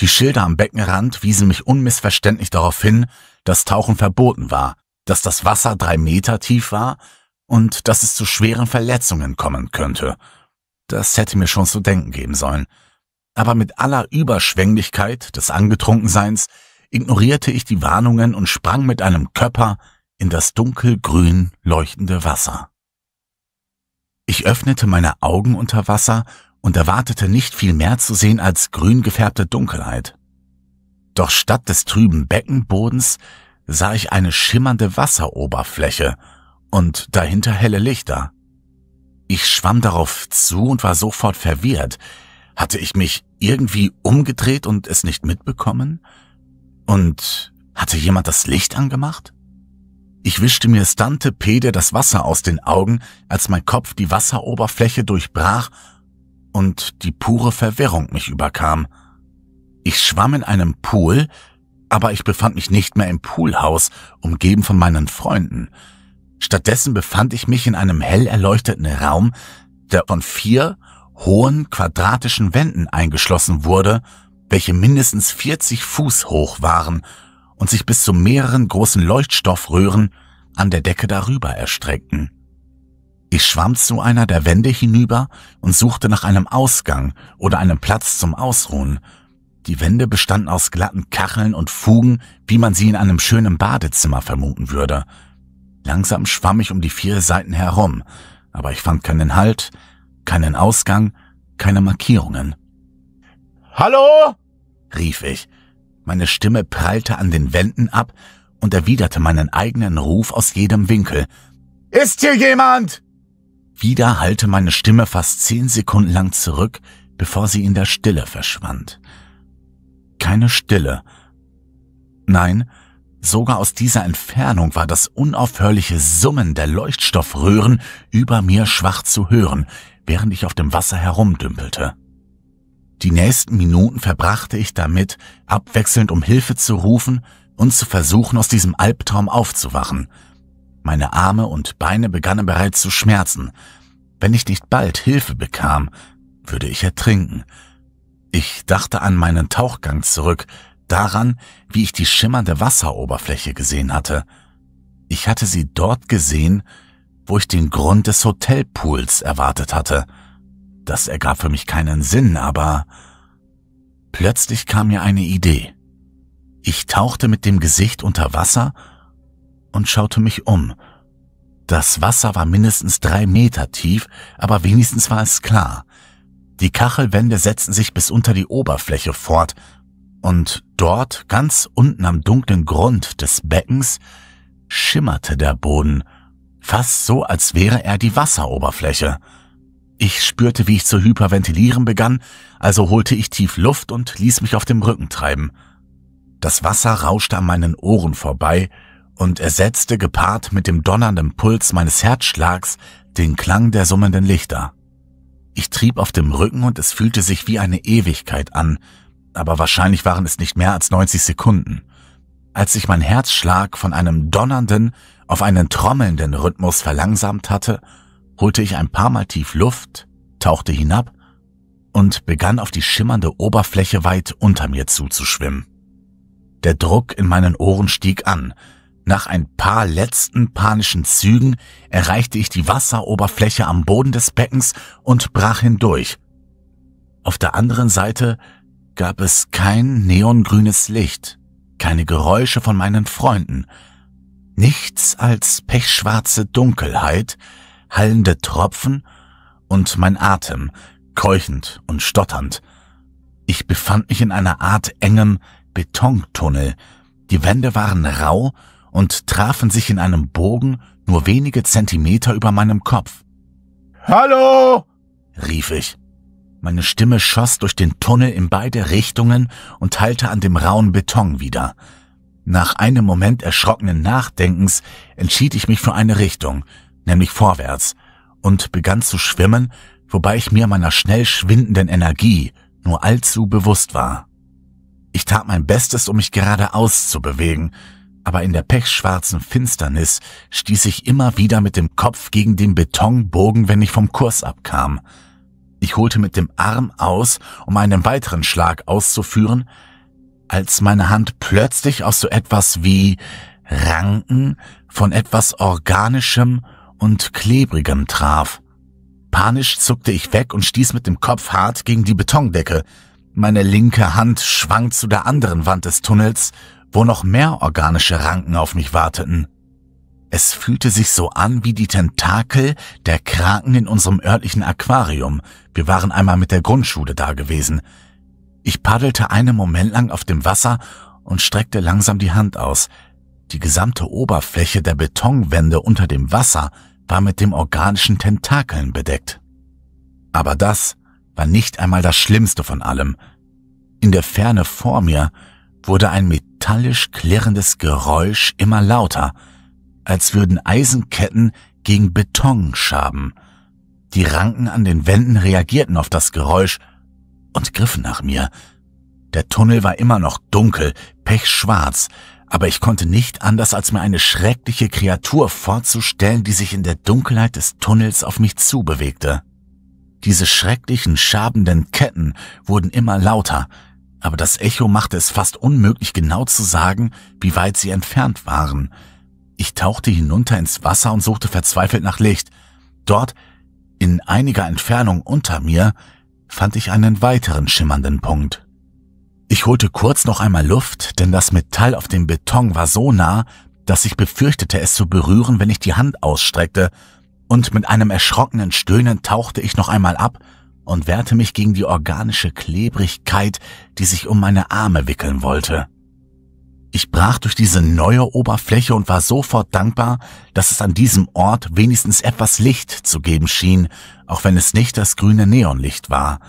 Die Schilder am Beckenrand wiesen mich unmissverständlich darauf hin, dass Tauchen verboten war, dass das Wasser drei Meter tief war und dass es zu schweren Verletzungen kommen könnte. Das hätte mir schon zu denken geben sollen. Aber mit aller Überschwänglichkeit des Angetrunkenseins ignorierte ich die Warnungen und sprang mit einem Körper in das dunkelgrün leuchtende Wasser. Ich öffnete meine Augen unter Wasser und erwartete nicht viel mehr zu sehen als grün gefärbte Dunkelheit. Doch statt des trüben Beckenbodens sah ich eine schimmernde Wasseroberfläche und dahinter helle Lichter. Ich schwamm darauf zu und war sofort verwirrt. Hatte ich mich irgendwie umgedreht und es nicht mitbekommen? Und hatte jemand das Licht angemacht? Ich wischte mir Stante stantepede das Wasser aus den Augen, als mein Kopf die Wasseroberfläche durchbrach und die pure Verwirrung mich überkam. Ich schwamm in einem Pool, aber ich befand mich nicht mehr im Poolhaus, umgeben von meinen Freunden. Stattdessen befand ich mich in einem hell erleuchteten Raum, der von vier hohen quadratischen Wänden eingeschlossen wurde, welche mindestens 40 Fuß hoch waren und sich bis zu mehreren großen Leuchtstoffröhren an der Decke darüber erstreckten. Ich schwamm zu einer der Wände hinüber und suchte nach einem Ausgang oder einem Platz zum Ausruhen. Die Wände bestanden aus glatten Kacheln und Fugen, wie man sie in einem schönen Badezimmer vermuten würde. Langsam schwamm ich um die vier Seiten herum, aber ich fand keinen Halt, keinen Ausgang, keine Markierungen. Hallo? rief ich meine Stimme prallte an den Wänden ab und erwiderte meinen eigenen Ruf aus jedem Winkel. Ist hier jemand? Wieder hallte meine Stimme fast zehn Sekunden lang zurück, bevor sie in der Stille verschwand. Keine Stille. Nein, sogar aus dieser Entfernung war das unaufhörliche Summen der Leuchtstoffröhren über mir schwach zu hören, während ich auf dem Wasser herumdümpelte. Die nächsten Minuten verbrachte ich damit, abwechselnd um Hilfe zu rufen und zu versuchen, aus diesem Albtraum aufzuwachen. Meine Arme und Beine begannen bereits zu schmerzen. Wenn ich nicht bald Hilfe bekam, würde ich ertrinken. Ich dachte an meinen Tauchgang zurück, daran, wie ich die schimmernde Wasseroberfläche gesehen hatte. Ich hatte sie dort gesehen, wo ich den Grund des Hotelpools erwartet hatte – das ergab für mich keinen Sinn, aber plötzlich kam mir eine Idee. Ich tauchte mit dem Gesicht unter Wasser und schaute mich um. Das Wasser war mindestens drei Meter tief, aber wenigstens war es klar. Die Kachelwände setzten sich bis unter die Oberfläche fort, und dort, ganz unten am dunklen Grund des Beckens, schimmerte der Boden, fast so, als wäre er die Wasseroberfläche. Ich spürte, wie ich zu hyperventilieren begann, also holte ich tief Luft und ließ mich auf dem Rücken treiben. Das Wasser rauschte an meinen Ohren vorbei und ersetzte gepaart mit dem donnernden Puls meines Herzschlags den Klang der summenden Lichter. Ich trieb auf dem Rücken und es fühlte sich wie eine Ewigkeit an, aber wahrscheinlich waren es nicht mehr als 90 Sekunden. Als ich mein Herzschlag von einem donnernden auf einen trommelnden Rhythmus verlangsamt hatte holte ich ein paar Mal tief Luft, tauchte hinab und begann auf die schimmernde Oberfläche weit unter mir zuzuschwimmen. Der Druck in meinen Ohren stieg an. Nach ein paar letzten panischen Zügen erreichte ich die Wasseroberfläche am Boden des Beckens und brach hindurch. Auf der anderen Seite gab es kein neongrünes Licht, keine Geräusche von meinen Freunden, nichts als pechschwarze Dunkelheit, hallende Tropfen und mein Atem, keuchend und stotternd. Ich befand mich in einer Art engem Betontunnel. Die Wände waren rau und trafen sich in einem Bogen nur wenige Zentimeter über meinem Kopf. Hallo! rief ich. Meine Stimme schoss durch den Tunnel in beide Richtungen und teilte an dem rauen Beton wieder. Nach einem Moment erschrockenen Nachdenkens entschied ich mich für eine Richtung – nämlich vorwärts, und begann zu schwimmen, wobei ich mir meiner schnell schwindenden Energie nur allzu bewusst war. Ich tat mein Bestes, um mich geradeaus zu bewegen, aber in der pechschwarzen Finsternis stieß ich immer wieder mit dem Kopf gegen den Betonbogen, wenn ich vom Kurs abkam. Ich holte mit dem Arm aus, um einen weiteren Schlag auszuführen, als meine Hand plötzlich aus so etwas wie Ranken von etwas Organischem und Klebrigem traf. Panisch zuckte ich weg und stieß mit dem Kopf hart gegen die Betondecke. Meine linke Hand schwang zu der anderen Wand des Tunnels, wo noch mehr organische Ranken auf mich warteten. Es fühlte sich so an wie die Tentakel der Kraken in unserem örtlichen Aquarium. Wir waren einmal mit der Grundschule da gewesen. Ich paddelte einen Moment lang auf dem Wasser und streckte langsam die Hand aus. Die gesamte Oberfläche der Betonwände unter dem Wasser war mit dem organischen Tentakeln bedeckt. Aber das war nicht einmal das Schlimmste von allem. In der Ferne vor mir wurde ein metallisch klirrendes Geräusch immer lauter, als würden Eisenketten gegen Beton schaben. Die Ranken an den Wänden reagierten auf das Geräusch und griffen nach mir. Der Tunnel war immer noch dunkel, pechschwarz, aber ich konnte nicht anders, als mir eine schreckliche Kreatur vorzustellen, die sich in der Dunkelheit des Tunnels auf mich zubewegte. Diese schrecklichen, schabenden Ketten wurden immer lauter, aber das Echo machte es fast unmöglich genau zu sagen, wie weit sie entfernt waren. Ich tauchte hinunter ins Wasser und suchte verzweifelt nach Licht. Dort, in einiger Entfernung unter mir, fand ich einen weiteren schimmernden Punkt. Ich holte kurz noch einmal Luft, denn das Metall auf dem Beton war so nah, dass ich befürchtete, es zu berühren, wenn ich die Hand ausstreckte, und mit einem erschrockenen Stöhnen tauchte ich noch einmal ab und wehrte mich gegen die organische Klebrigkeit, die sich um meine Arme wickeln wollte. Ich brach durch diese neue Oberfläche und war sofort dankbar, dass es an diesem Ort wenigstens etwas Licht zu geben schien, auch wenn es nicht das grüne Neonlicht war.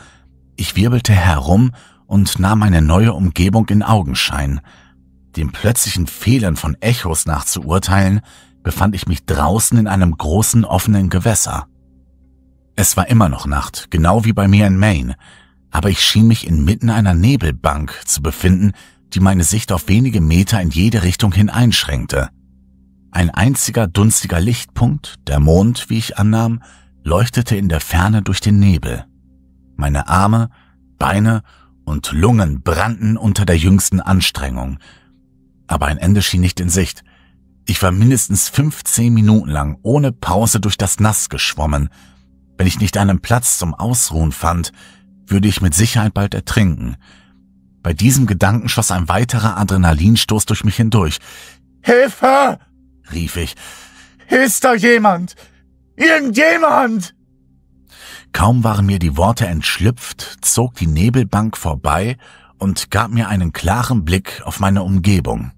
Ich wirbelte herum und nahm eine neue Umgebung in Augenschein. Dem plötzlichen Fehlen von Echos nach zu urteilen, befand ich mich draußen in einem großen offenen Gewässer. Es war immer noch Nacht, genau wie bei mir in Maine, aber ich schien mich inmitten einer Nebelbank zu befinden, die meine Sicht auf wenige Meter in jede Richtung hin einschränkte. Ein einziger dunstiger Lichtpunkt, der Mond, wie ich annahm, leuchtete in der Ferne durch den Nebel. Meine Arme, Beine und Lungen brannten unter der jüngsten Anstrengung. Aber ein Ende schien nicht in Sicht. Ich war mindestens 15 Minuten lang ohne Pause durch das Nass geschwommen. Wenn ich nicht einen Platz zum Ausruhen fand, würde ich mit Sicherheit bald ertrinken. Bei diesem Gedanken schoss ein weiterer Adrenalinstoß durch mich hindurch. Hilfe! rief ich. Ist da jemand? Irgendjemand! Kaum waren mir die Worte entschlüpft, zog die Nebelbank vorbei und gab mir einen klaren Blick auf meine Umgebung.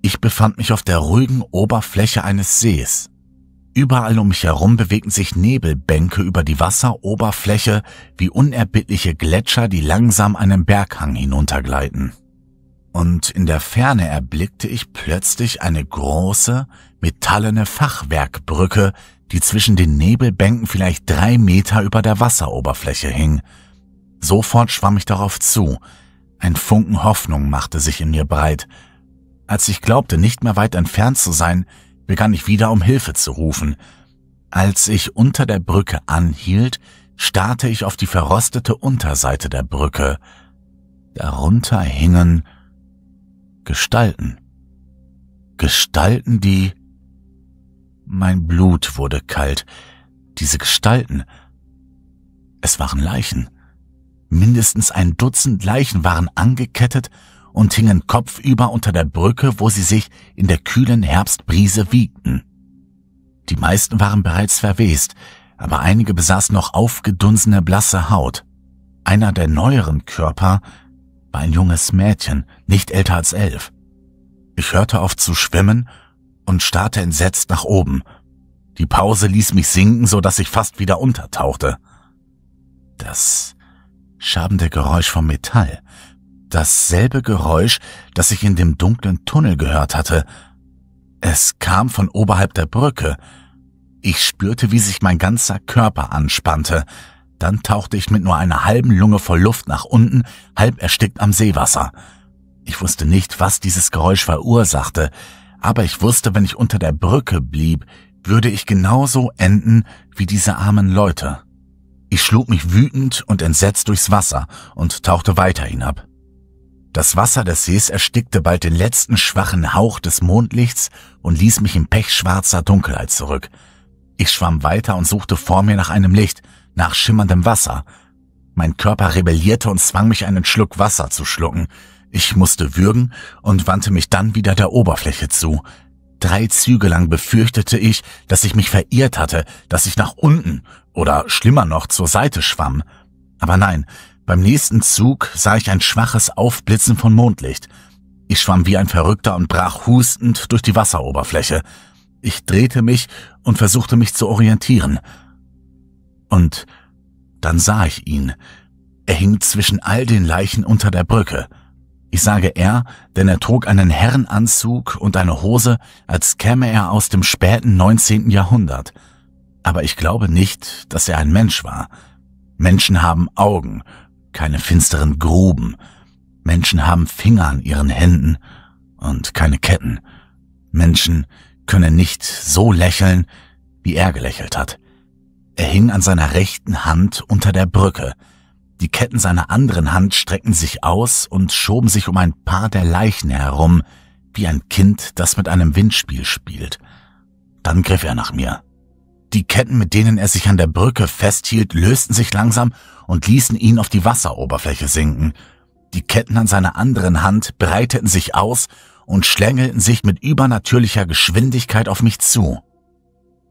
Ich befand mich auf der ruhigen Oberfläche eines Sees. Überall um mich herum bewegten sich Nebelbänke über die Wasseroberfläche wie unerbittliche Gletscher, die langsam einen Berghang hinuntergleiten. Und in der Ferne erblickte ich plötzlich eine große, metallene Fachwerkbrücke, die zwischen den Nebelbänken vielleicht drei Meter über der Wasseroberfläche hing. Sofort schwamm ich darauf zu. Ein Funken Hoffnung machte sich in mir breit. Als ich glaubte, nicht mehr weit entfernt zu sein, begann ich wieder um Hilfe zu rufen. Als ich unter der Brücke anhielt, starrte ich auf die verrostete Unterseite der Brücke. Darunter hingen Gestalten. Gestalten, die mein Blut wurde kalt. Diese Gestalten. Es waren Leichen. Mindestens ein Dutzend Leichen waren angekettet und hingen kopfüber unter der Brücke, wo sie sich in der kühlen Herbstbrise wiegten. Die meisten waren bereits verwest, aber einige besaßen noch aufgedunsene blasse Haut. Einer der neueren Körper war ein junges Mädchen, nicht älter als elf. Ich hörte auf zu schwimmen und starrte entsetzt nach oben. Die Pause ließ mich sinken, so dass ich fast wieder untertauchte. Das schabende Geräusch vom Metall. Dasselbe Geräusch, das ich in dem dunklen Tunnel gehört hatte. Es kam von oberhalb der Brücke. Ich spürte, wie sich mein ganzer Körper anspannte. Dann tauchte ich mit nur einer halben Lunge voll Luft nach unten, halb erstickt am Seewasser. Ich wusste nicht, was dieses Geräusch verursachte aber ich wusste, wenn ich unter der Brücke blieb, würde ich genauso enden wie diese armen Leute. Ich schlug mich wütend und entsetzt durchs Wasser und tauchte weiter hinab. Das Wasser des Sees erstickte bald den letzten schwachen Hauch des Mondlichts und ließ mich in pechschwarzer Dunkelheit zurück. Ich schwamm weiter und suchte vor mir nach einem Licht, nach schimmerndem Wasser. Mein Körper rebellierte und zwang mich einen Schluck Wasser zu schlucken, ich musste würgen und wandte mich dann wieder der Oberfläche zu. Drei Züge lang befürchtete ich, dass ich mich verirrt hatte, dass ich nach unten oder schlimmer noch zur Seite schwamm. Aber nein, beim nächsten Zug sah ich ein schwaches Aufblitzen von Mondlicht. Ich schwamm wie ein Verrückter und brach hustend durch die Wasseroberfläche. Ich drehte mich und versuchte mich zu orientieren. Und dann sah ich ihn. Er hing zwischen all den Leichen unter der Brücke. Ich sage er, denn er trug einen Herrenanzug und eine Hose, als käme er aus dem späten 19. Jahrhundert. Aber ich glaube nicht, dass er ein Mensch war. Menschen haben Augen, keine finsteren Gruben. Menschen haben Finger an ihren Händen und keine Ketten. Menschen können nicht so lächeln, wie er gelächelt hat. Er hing an seiner rechten Hand unter der Brücke, die Ketten seiner anderen Hand streckten sich aus und schoben sich um ein paar der Leichen herum, wie ein Kind, das mit einem Windspiel spielt. Dann griff er nach mir. Die Ketten, mit denen er sich an der Brücke festhielt, lösten sich langsam und ließen ihn auf die Wasseroberfläche sinken. Die Ketten an seiner anderen Hand breiteten sich aus und schlängelten sich mit übernatürlicher Geschwindigkeit auf mich zu.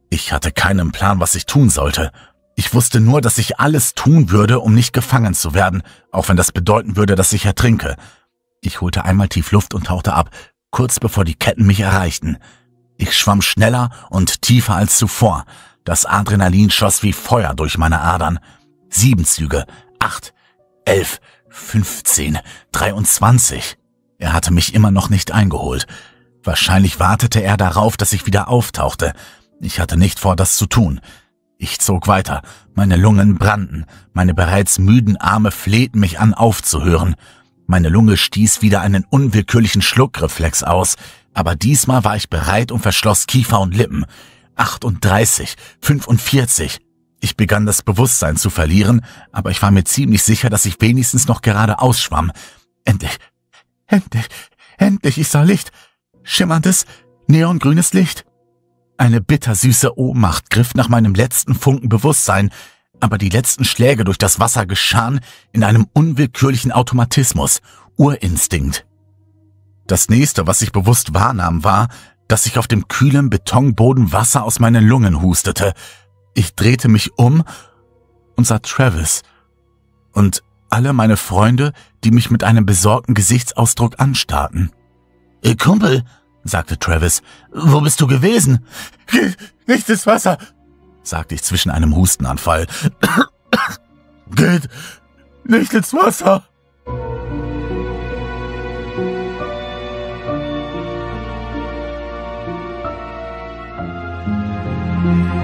Ich hatte keinen Plan, was ich tun sollte, ich wusste nur, dass ich alles tun würde, um nicht gefangen zu werden, auch wenn das bedeuten würde, dass ich ertrinke. Ich holte einmal tief Luft und tauchte ab, kurz bevor die Ketten mich erreichten. Ich schwamm schneller und tiefer als zuvor. Das Adrenalin schoss wie Feuer durch meine Adern. Sieben Züge, acht, elf, fünfzehn, dreiundzwanzig. Er hatte mich immer noch nicht eingeholt. Wahrscheinlich wartete er darauf, dass ich wieder auftauchte. Ich hatte nicht vor, das zu tun. Ich zog weiter. Meine Lungen brannten. Meine bereits müden Arme flehten mich an, aufzuhören. Meine Lunge stieß wieder einen unwillkürlichen Schluckreflex aus. Aber diesmal war ich bereit und verschloss Kiefer und Lippen. 38, 45. Ich begann das Bewusstsein zu verlieren, aber ich war mir ziemlich sicher, dass ich wenigstens noch gerade ausschwamm. Endlich, endlich, endlich, ich sah Licht. Schimmerndes, neongrünes Licht. Eine bittersüße Ohnmacht griff nach meinem letzten Funken Bewusstsein, aber die letzten Schläge durch das Wasser geschahen in einem unwillkürlichen Automatismus, Urinstinkt. Das nächste, was ich bewusst wahrnahm, war, dass ich auf dem kühlen Betonboden Wasser aus meinen Lungen hustete. Ich drehte mich um und sah Travis und alle meine Freunde, die mich mit einem besorgten Gesichtsausdruck anstarrten. Kumpel, sagte Travis. Wo bist du gewesen? Nicht ins Wasser, sagte ich zwischen einem Hustenanfall. (coughs) Geht nicht ins Wasser. thank you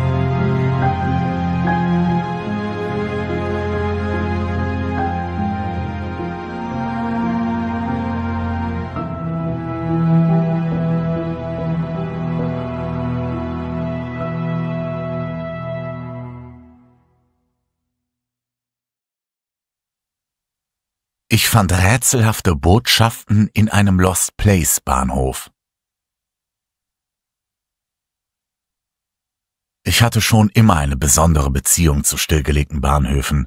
Ich fand rätselhafte Botschaften in einem Lost Place Bahnhof. Ich hatte schon immer eine besondere Beziehung zu stillgelegten Bahnhöfen.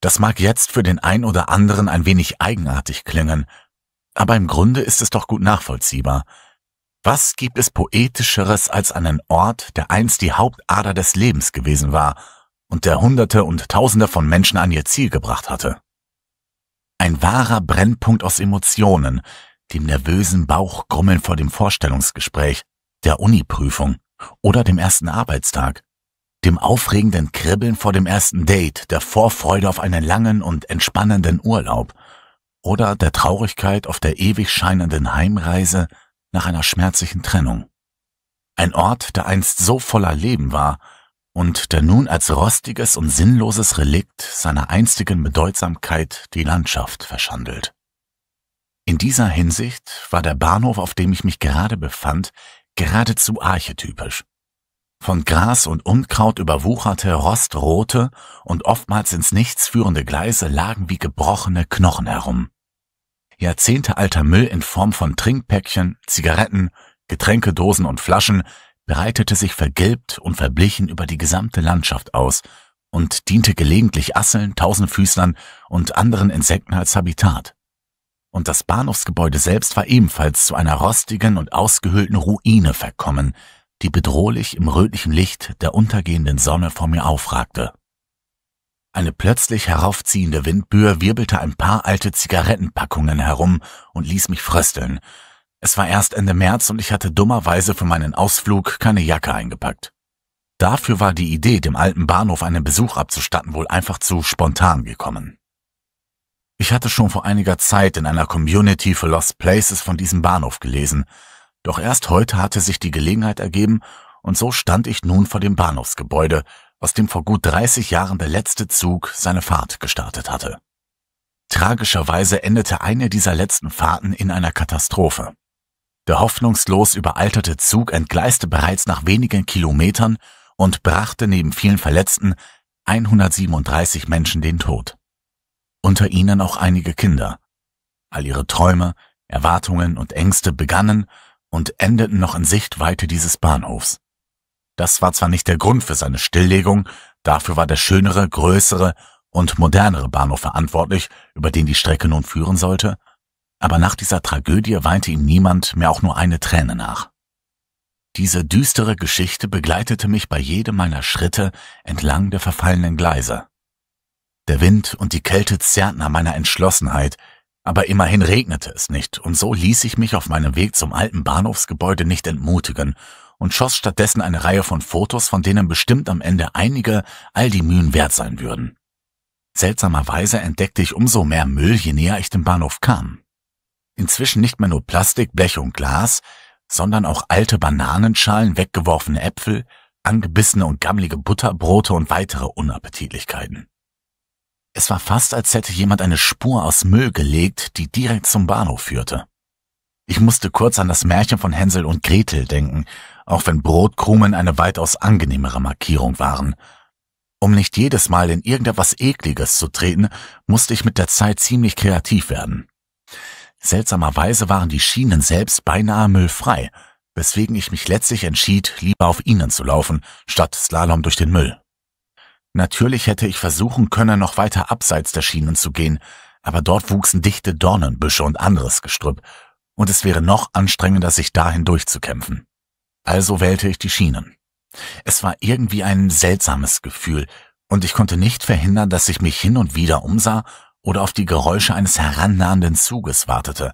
Das mag jetzt für den ein oder anderen ein wenig eigenartig klingen, aber im Grunde ist es doch gut nachvollziehbar. Was gibt es poetischeres als einen Ort, der einst die Hauptader des Lebens gewesen war und der Hunderte und Tausende von Menschen an ihr Ziel gebracht hatte? Ein wahrer Brennpunkt aus Emotionen, dem nervösen Bauchgrummeln vor dem Vorstellungsgespräch, der Uniprüfung oder dem ersten Arbeitstag, dem aufregenden Kribbeln vor dem ersten Date, der Vorfreude auf einen langen und entspannenden Urlaub oder der Traurigkeit auf der ewig scheinenden Heimreise nach einer schmerzlichen Trennung. Ein Ort, der einst so voller Leben war, und der nun als rostiges und sinnloses Relikt seiner einstigen Bedeutsamkeit die Landschaft verschandelt. In dieser Hinsicht war der Bahnhof, auf dem ich mich gerade befand, geradezu archetypisch. Von Gras und Unkraut überwucherte, rostrote und oftmals ins Nichts führende Gleise lagen wie gebrochene Knochen herum. Jahrzehntealter Müll in Form von Trinkpäckchen, Zigaretten, Getränkedosen und Flaschen breitete sich vergilbt und verblichen über die gesamte Landschaft aus und diente gelegentlich Asseln, Tausendfüßlern und anderen Insekten als Habitat. Und das Bahnhofsgebäude selbst war ebenfalls zu einer rostigen und ausgehöhlten Ruine verkommen, die bedrohlich im rötlichen Licht der untergehenden Sonne vor mir aufragte. Eine plötzlich heraufziehende Windböe wirbelte ein paar alte Zigarettenpackungen herum und ließ mich frösteln, es war erst Ende März und ich hatte dummerweise für meinen Ausflug keine Jacke eingepackt. Dafür war die Idee, dem alten Bahnhof einen Besuch abzustatten, wohl einfach zu spontan gekommen. Ich hatte schon vor einiger Zeit in einer Community für Lost Places von diesem Bahnhof gelesen, doch erst heute hatte sich die Gelegenheit ergeben und so stand ich nun vor dem Bahnhofsgebäude, aus dem vor gut 30 Jahren der letzte Zug seine Fahrt gestartet hatte. Tragischerweise endete eine dieser letzten Fahrten in einer Katastrophe. Der hoffnungslos überalterte Zug entgleiste bereits nach wenigen Kilometern und brachte neben vielen Verletzten 137 Menschen den Tod. Unter ihnen auch einige Kinder. All ihre Träume, Erwartungen und Ängste begannen und endeten noch in Sichtweite dieses Bahnhofs. Das war zwar nicht der Grund für seine Stilllegung, dafür war der schönere, größere und modernere Bahnhof verantwortlich, über den die Strecke nun führen sollte, aber nach dieser Tragödie weinte ihm niemand mehr auch nur eine Träne nach. Diese düstere Geschichte begleitete mich bei jedem meiner Schritte entlang der verfallenen Gleise. Der Wind und die Kälte zerrten an meiner Entschlossenheit, aber immerhin regnete es nicht, und so ließ ich mich auf meinem Weg zum alten Bahnhofsgebäude nicht entmutigen und schoss stattdessen eine Reihe von Fotos, von denen bestimmt am Ende einige all die Mühen wert sein würden. Seltsamerweise entdeckte ich umso mehr Müll, je näher ich dem Bahnhof kam. Inzwischen nicht mehr nur Plastik, Blech und Glas, sondern auch alte Bananenschalen, weggeworfene Äpfel, angebissene und gammelige Butterbrote und weitere Unappetitlichkeiten. Es war fast, als hätte jemand eine Spur aus Müll gelegt, die direkt zum Bahnhof führte. Ich musste kurz an das Märchen von Hänsel und Gretel denken, auch wenn Brotkrumen eine weitaus angenehmere Markierung waren. Um nicht jedes Mal in irgendetwas Ekliges zu treten, musste ich mit der Zeit ziemlich kreativ werden. Seltsamerweise waren die Schienen selbst beinahe müllfrei, weswegen ich mich letztlich entschied, lieber auf ihnen zu laufen, statt Slalom durch den Müll. Natürlich hätte ich versuchen können, noch weiter abseits der Schienen zu gehen, aber dort wuchsen dichte Dornenbüsche und anderes Gestrüpp, und es wäre noch anstrengender, sich dahin durchzukämpfen. Also wählte ich die Schienen. Es war irgendwie ein seltsames Gefühl, und ich konnte nicht verhindern, dass ich mich hin und wieder umsah oder auf die Geräusche eines herannahenden Zuges wartete,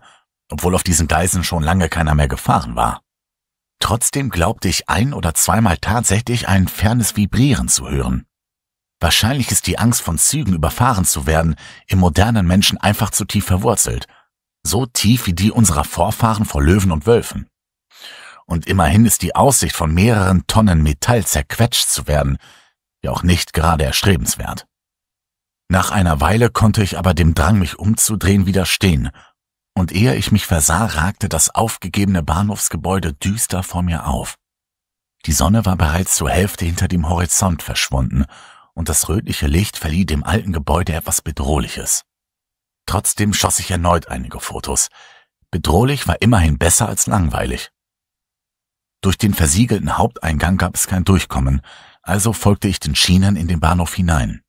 obwohl auf diesen Gleisen schon lange keiner mehr gefahren war. Trotzdem glaubte ich ein oder zweimal tatsächlich ein fernes Vibrieren zu hören. Wahrscheinlich ist die Angst von Zügen überfahren zu werden im modernen Menschen einfach zu tief verwurzelt, so tief wie die unserer Vorfahren vor Löwen und Wölfen. Und immerhin ist die Aussicht von mehreren Tonnen Metall zerquetscht zu werden ja auch nicht gerade erstrebenswert. Nach einer Weile konnte ich aber dem Drang, mich umzudrehen, widerstehen, und ehe ich mich versah, ragte das aufgegebene Bahnhofsgebäude düster vor mir auf. Die Sonne war bereits zur Hälfte hinter dem Horizont verschwunden, und das rötliche Licht verlieh dem alten Gebäude etwas Bedrohliches. Trotzdem schoss ich erneut einige Fotos. Bedrohlich war immerhin besser als langweilig. Durch den versiegelten Haupteingang gab es kein Durchkommen, also folgte ich den Schienen in den Bahnhof hinein.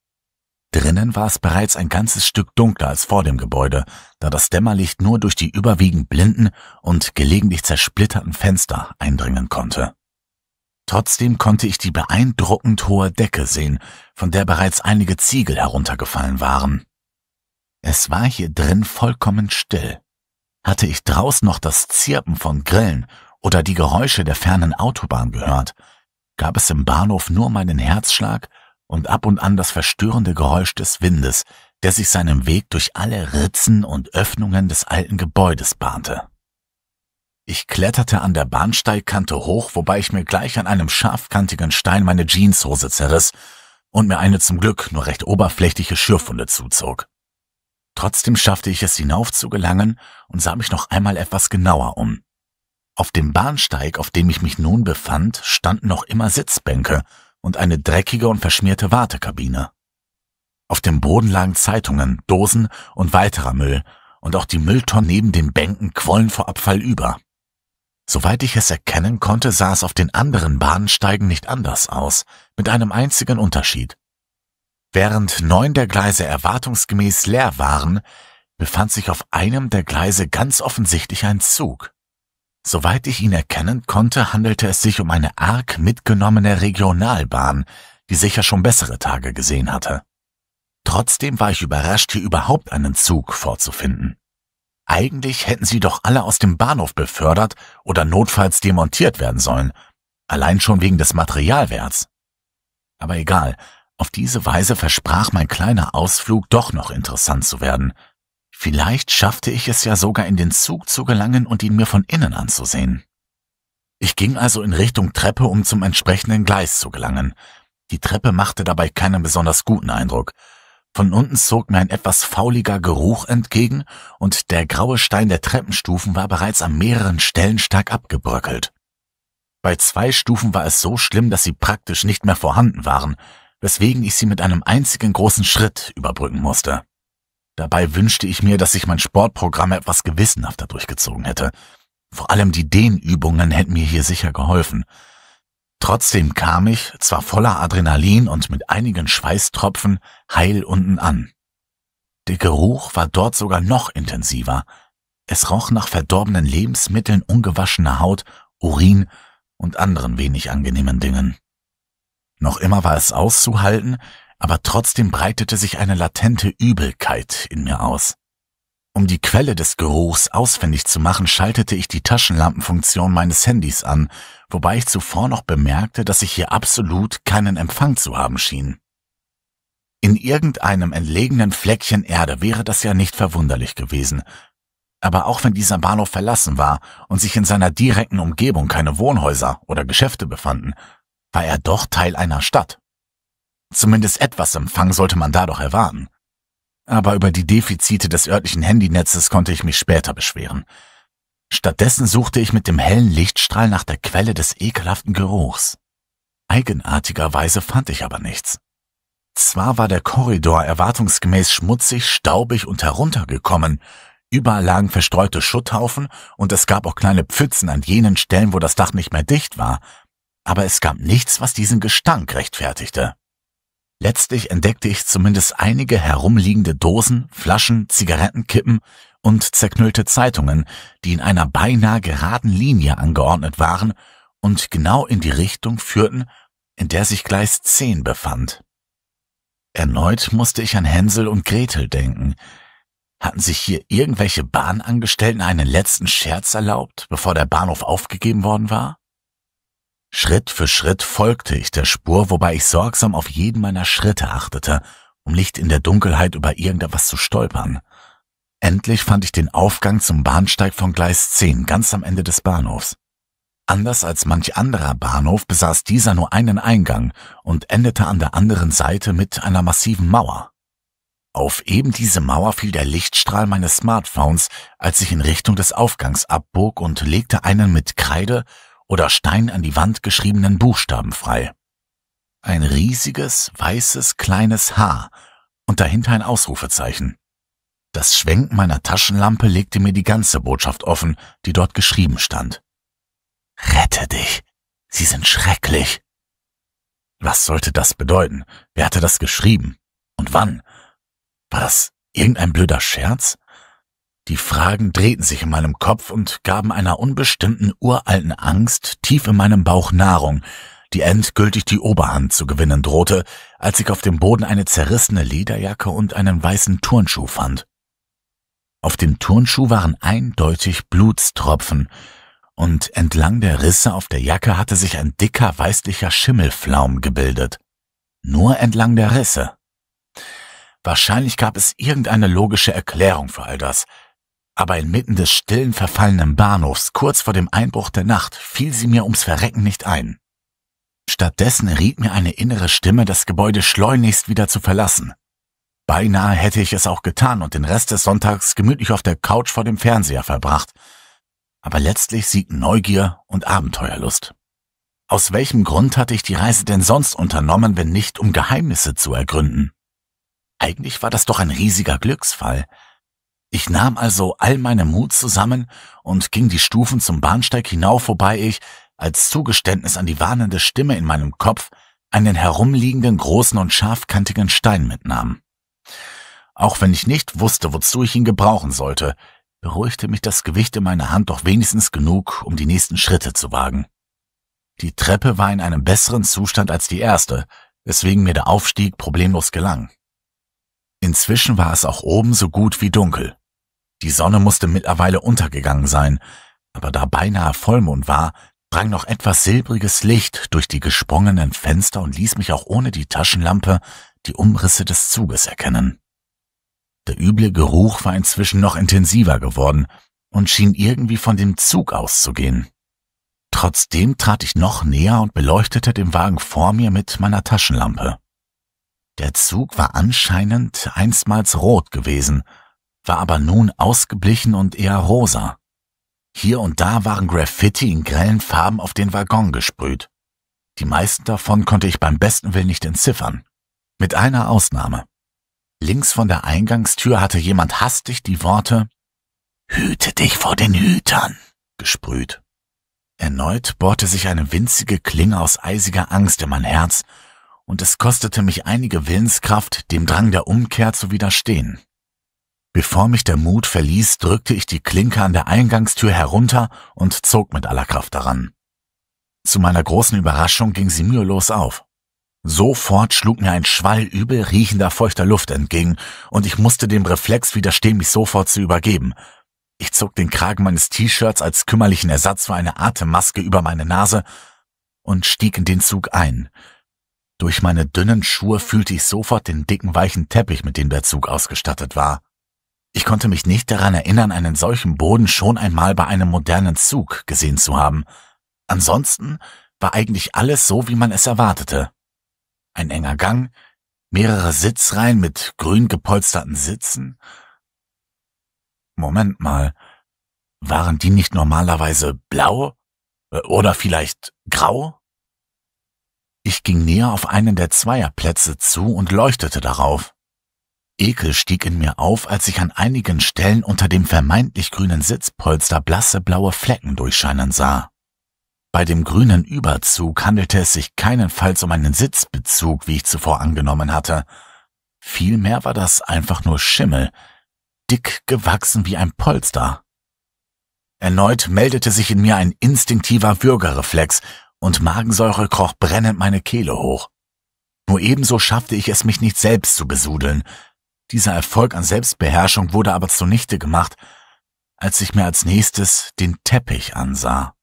Drinnen war es bereits ein ganzes Stück dunkler als vor dem Gebäude, da das Dämmerlicht nur durch die überwiegend blinden und gelegentlich zersplitterten Fenster eindringen konnte. Trotzdem konnte ich die beeindruckend hohe Decke sehen, von der bereits einige Ziegel heruntergefallen waren. Es war hier drin vollkommen still. Hatte ich draußen noch das Zirpen von Grillen oder die Geräusche der fernen Autobahn gehört, gab es im Bahnhof nur meinen Herzschlag und ab und an das verstörende Geräusch des Windes, der sich seinem Weg durch alle Ritzen und Öffnungen des alten Gebäudes bahnte. Ich kletterte an der Bahnsteigkante hoch, wobei ich mir gleich an einem scharfkantigen Stein meine Jeanshose zerriss und mir eine zum Glück nur recht oberflächliche Schürfunde zuzog. Trotzdem schaffte ich es hinauf zu gelangen und sah mich noch einmal etwas genauer um. Auf dem Bahnsteig, auf dem ich mich nun befand, standen noch immer Sitzbänke und eine dreckige und verschmierte Wartekabine. Auf dem Boden lagen Zeitungen, Dosen und weiterer Müll, und auch die Mülltonnen neben den Bänken quollen vor Abfall über. Soweit ich es erkennen konnte, sah es auf den anderen Bahnsteigen nicht anders aus, mit einem einzigen Unterschied. Während neun der Gleise erwartungsgemäß leer waren, befand sich auf einem der Gleise ganz offensichtlich ein Zug. Soweit ich ihn erkennen konnte, handelte es sich um eine arg mitgenommene Regionalbahn, die sicher schon bessere Tage gesehen hatte. Trotzdem war ich überrascht, hier überhaupt einen Zug vorzufinden. Eigentlich hätten sie doch alle aus dem Bahnhof befördert oder notfalls demontiert werden sollen, allein schon wegen des Materialwerts. Aber egal, auf diese Weise versprach mein kleiner Ausflug doch noch interessant zu werden – Vielleicht schaffte ich es ja sogar in den Zug zu gelangen und ihn mir von innen anzusehen. Ich ging also in Richtung Treppe, um zum entsprechenden Gleis zu gelangen. Die Treppe machte dabei keinen besonders guten Eindruck. Von unten zog mir ein etwas fauliger Geruch entgegen und der graue Stein der Treppenstufen war bereits an mehreren Stellen stark abgebröckelt. Bei zwei Stufen war es so schlimm, dass sie praktisch nicht mehr vorhanden waren, weswegen ich sie mit einem einzigen großen Schritt überbrücken musste. Dabei wünschte ich mir, dass ich mein Sportprogramm etwas gewissenhafter durchgezogen hätte. Vor allem die Dehnübungen hätten mir hier sicher geholfen. Trotzdem kam ich, zwar voller Adrenalin und mit einigen Schweißtropfen, heil unten an. Der Geruch war dort sogar noch intensiver. Es roch nach verdorbenen Lebensmitteln, ungewaschener Haut, Urin und anderen wenig angenehmen Dingen. Noch immer war es auszuhalten, aber trotzdem breitete sich eine latente Übelkeit in mir aus. Um die Quelle des Geruchs ausfindig zu machen, schaltete ich die Taschenlampenfunktion meines Handys an, wobei ich zuvor noch bemerkte, dass ich hier absolut keinen Empfang zu haben schien. In irgendeinem entlegenen Fleckchen Erde wäre das ja nicht verwunderlich gewesen. Aber auch wenn dieser Bahnhof verlassen war und sich in seiner direkten Umgebung keine Wohnhäuser oder Geschäfte befanden, war er doch Teil einer Stadt. Zumindest etwas Empfang sollte man da doch erwarten. Aber über die Defizite des örtlichen Handynetzes konnte ich mich später beschweren. Stattdessen suchte ich mit dem hellen Lichtstrahl nach der Quelle des ekelhaften Geruchs. Eigenartigerweise fand ich aber nichts. Zwar war der Korridor erwartungsgemäß schmutzig, staubig und heruntergekommen, überall lagen verstreute Schutthaufen und es gab auch kleine Pfützen an jenen Stellen, wo das Dach nicht mehr dicht war, aber es gab nichts, was diesen Gestank rechtfertigte. Letztlich entdeckte ich zumindest einige herumliegende Dosen, Flaschen, Zigarettenkippen und zerknüllte Zeitungen, die in einer beinahe geraden Linie angeordnet waren und genau in die Richtung führten, in der sich Gleis 10 befand. Erneut musste ich an Hänsel und Gretel denken. Hatten sich hier irgendwelche Bahnangestellten einen letzten Scherz erlaubt, bevor der Bahnhof aufgegeben worden war? Schritt für Schritt folgte ich der Spur, wobei ich sorgsam auf jeden meiner Schritte achtete, um nicht in der Dunkelheit über irgendetwas zu stolpern. Endlich fand ich den Aufgang zum Bahnsteig von Gleis 10 ganz am Ende des Bahnhofs. Anders als manch anderer Bahnhof besaß dieser nur einen Eingang und endete an der anderen Seite mit einer massiven Mauer. Auf eben diese Mauer fiel der Lichtstrahl meines Smartphones, als ich in Richtung des Aufgangs abbog und legte einen mit Kreide oder Stein an die Wand geschriebenen Buchstaben frei. Ein riesiges, weißes, kleines H und dahinter ein Ausrufezeichen. Das Schwenken meiner Taschenlampe legte mir die ganze Botschaft offen, die dort geschrieben stand. Rette dich. Sie sind schrecklich. Was sollte das bedeuten? Wer hatte das geschrieben? Und wann? War das irgendein blöder Scherz? Die Fragen drehten sich in meinem Kopf und gaben einer unbestimmten uralten Angst tief in meinem Bauch Nahrung, die endgültig die Oberhand zu gewinnen drohte, als ich auf dem Boden eine zerrissene Lederjacke und einen weißen Turnschuh fand. Auf dem Turnschuh waren eindeutig Blutstropfen, und entlang der Risse auf der Jacke hatte sich ein dicker weißlicher Schimmelflaum gebildet. Nur entlang der Risse. Wahrscheinlich gab es irgendeine logische Erklärung für all das, aber inmitten des stillen, verfallenen Bahnhofs kurz vor dem Einbruch der Nacht fiel sie mir ums Verrecken nicht ein. Stattdessen riet mir eine innere Stimme, das Gebäude schleunigst wieder zu verlassen. Beinahe hätte ich es auch getan und den Rest des Sonntags gemütlich auf der Couch vor dem Fernseher verbracht. Aber letztlich siegten Neugier und Abenteuerlust. Aus welchem Grund hatte ich die Reise denn sonst unternommen, wenn nicht um Geheimnisse zu ergründen? Eigentlich war das doch ein riesiger Glücksfall. Ich nahm also all meine Mut zusammen und ging die Stufen zum Bahnsteig hinauf, wobei ich, als Zugeständnis an die warnende Stimme in meinem Kopf, einen herumliegenden großen und scharfkantigen Stein mitnahm. Auch wenn ich nicht wusste, wozu ich ihn gebrauchen sollte, beruhigte mich das Gewicht in meiner Hand doch wenigstens genug, um die nächsten Schritte zu wagen. Die Treppe war in einem besseren Zustand als die erste, weswegen mir der Aufstieg problemlos gelang. Inzwischen war es auch oben so gut wie dunkel. Die Sonne musste mittlerweile untergegangen sein, aber da beinahe Vollmond war, drang noch etwas silbriges Licht durch die gesprungenen Fenster und ließ mich auch ohne die Taschenlampe die Umrisse des Zuges erkennen. Der üble Geruch war inzwischen noch intensiver geworden und schien irgendwie von dem Zug auszugehen. Trotzdem trat ich noch näher und beleuchtete den Wagen vor mir mit meiner Taschenlampe. Der Zug war anscheinend einstmals rot gewesen war aber nun ausgeblichen und eher rosa. Hier und da waren Graffiti in grellen Farben auf den Waggon gesprüht. Die meisten davon konnte ich beim besten Willen nicht entziffern. Mit einer Ausnahme. Links von der Eingangstür hatte jemand hastig die Worte Hüte dich vor den Hütern gesprüht. Erneut bohrte sich eine winzige Klinge aus eisiger Angst in mein Herz, und es kostete mich einige Willenskraft, dem Drang der Umkehr zu widerstehen. Bevor mich der Mut verließ, drückte ich die Klinke an der Eingangstür herunter und zog mit aller Kraft daran. Zu meiner großen Überraschung ging sie mühelos auf. Sofort schlug mir ein Schwall übel riechender feuchter Luft entgegen, und ich musste dem Reflex widerstehen, mich sofort zu übergeben. Ich zog den Kragen meines T-Shirts als kümmerlichen Ersatz für eine Atemmaske über meine Nase und stieg in den Zug ein. Durch meine dünnen Schuhe fühlte ich sofort den dicken weichen Teppich, mit dem der Zug ausgestattet war. Ich konnte mich nicht daran erinnern, einen solchen Boden schon einmal bei einem modernen Zug gesehen zu haben. Ansonsten war eigentlich alles so, wie man es erwartete. Ein enger Gang, mehrere Sitzreihen mit grün gepolsterten Sitzen. Moment mal, waren die nicht normalerweise blau äh, oder vielleicht grau? Ich ging näher auf einen der Zweierplätze zu und leuchtete darauf. Ekel stieg in mir auf, als ich an einigen Stellen unter dem vermeintlich grünen Sitzpolster blasse blaue Flecken durchscheinen sah. Bei dem grünen Überzug handelte es sich keinenfalls um einen Sitzbezug, wie ich zuvor angenommen hatte. Vielmehr war das einfach nur Schimmel, dick gewachsen wie ein Polster. Erneut meldete sich in mir ein instinktiver Würgereflex, und Magensäure kroch brennend meine Kehle hoch. Nur ebenso schaffte ich es, mich nicht selbst zu besudeln, dieser Erfolg an Selbstbeherrschung wurde aber zunichte gemacht, als ich mir als nächstes den Teppich ansah.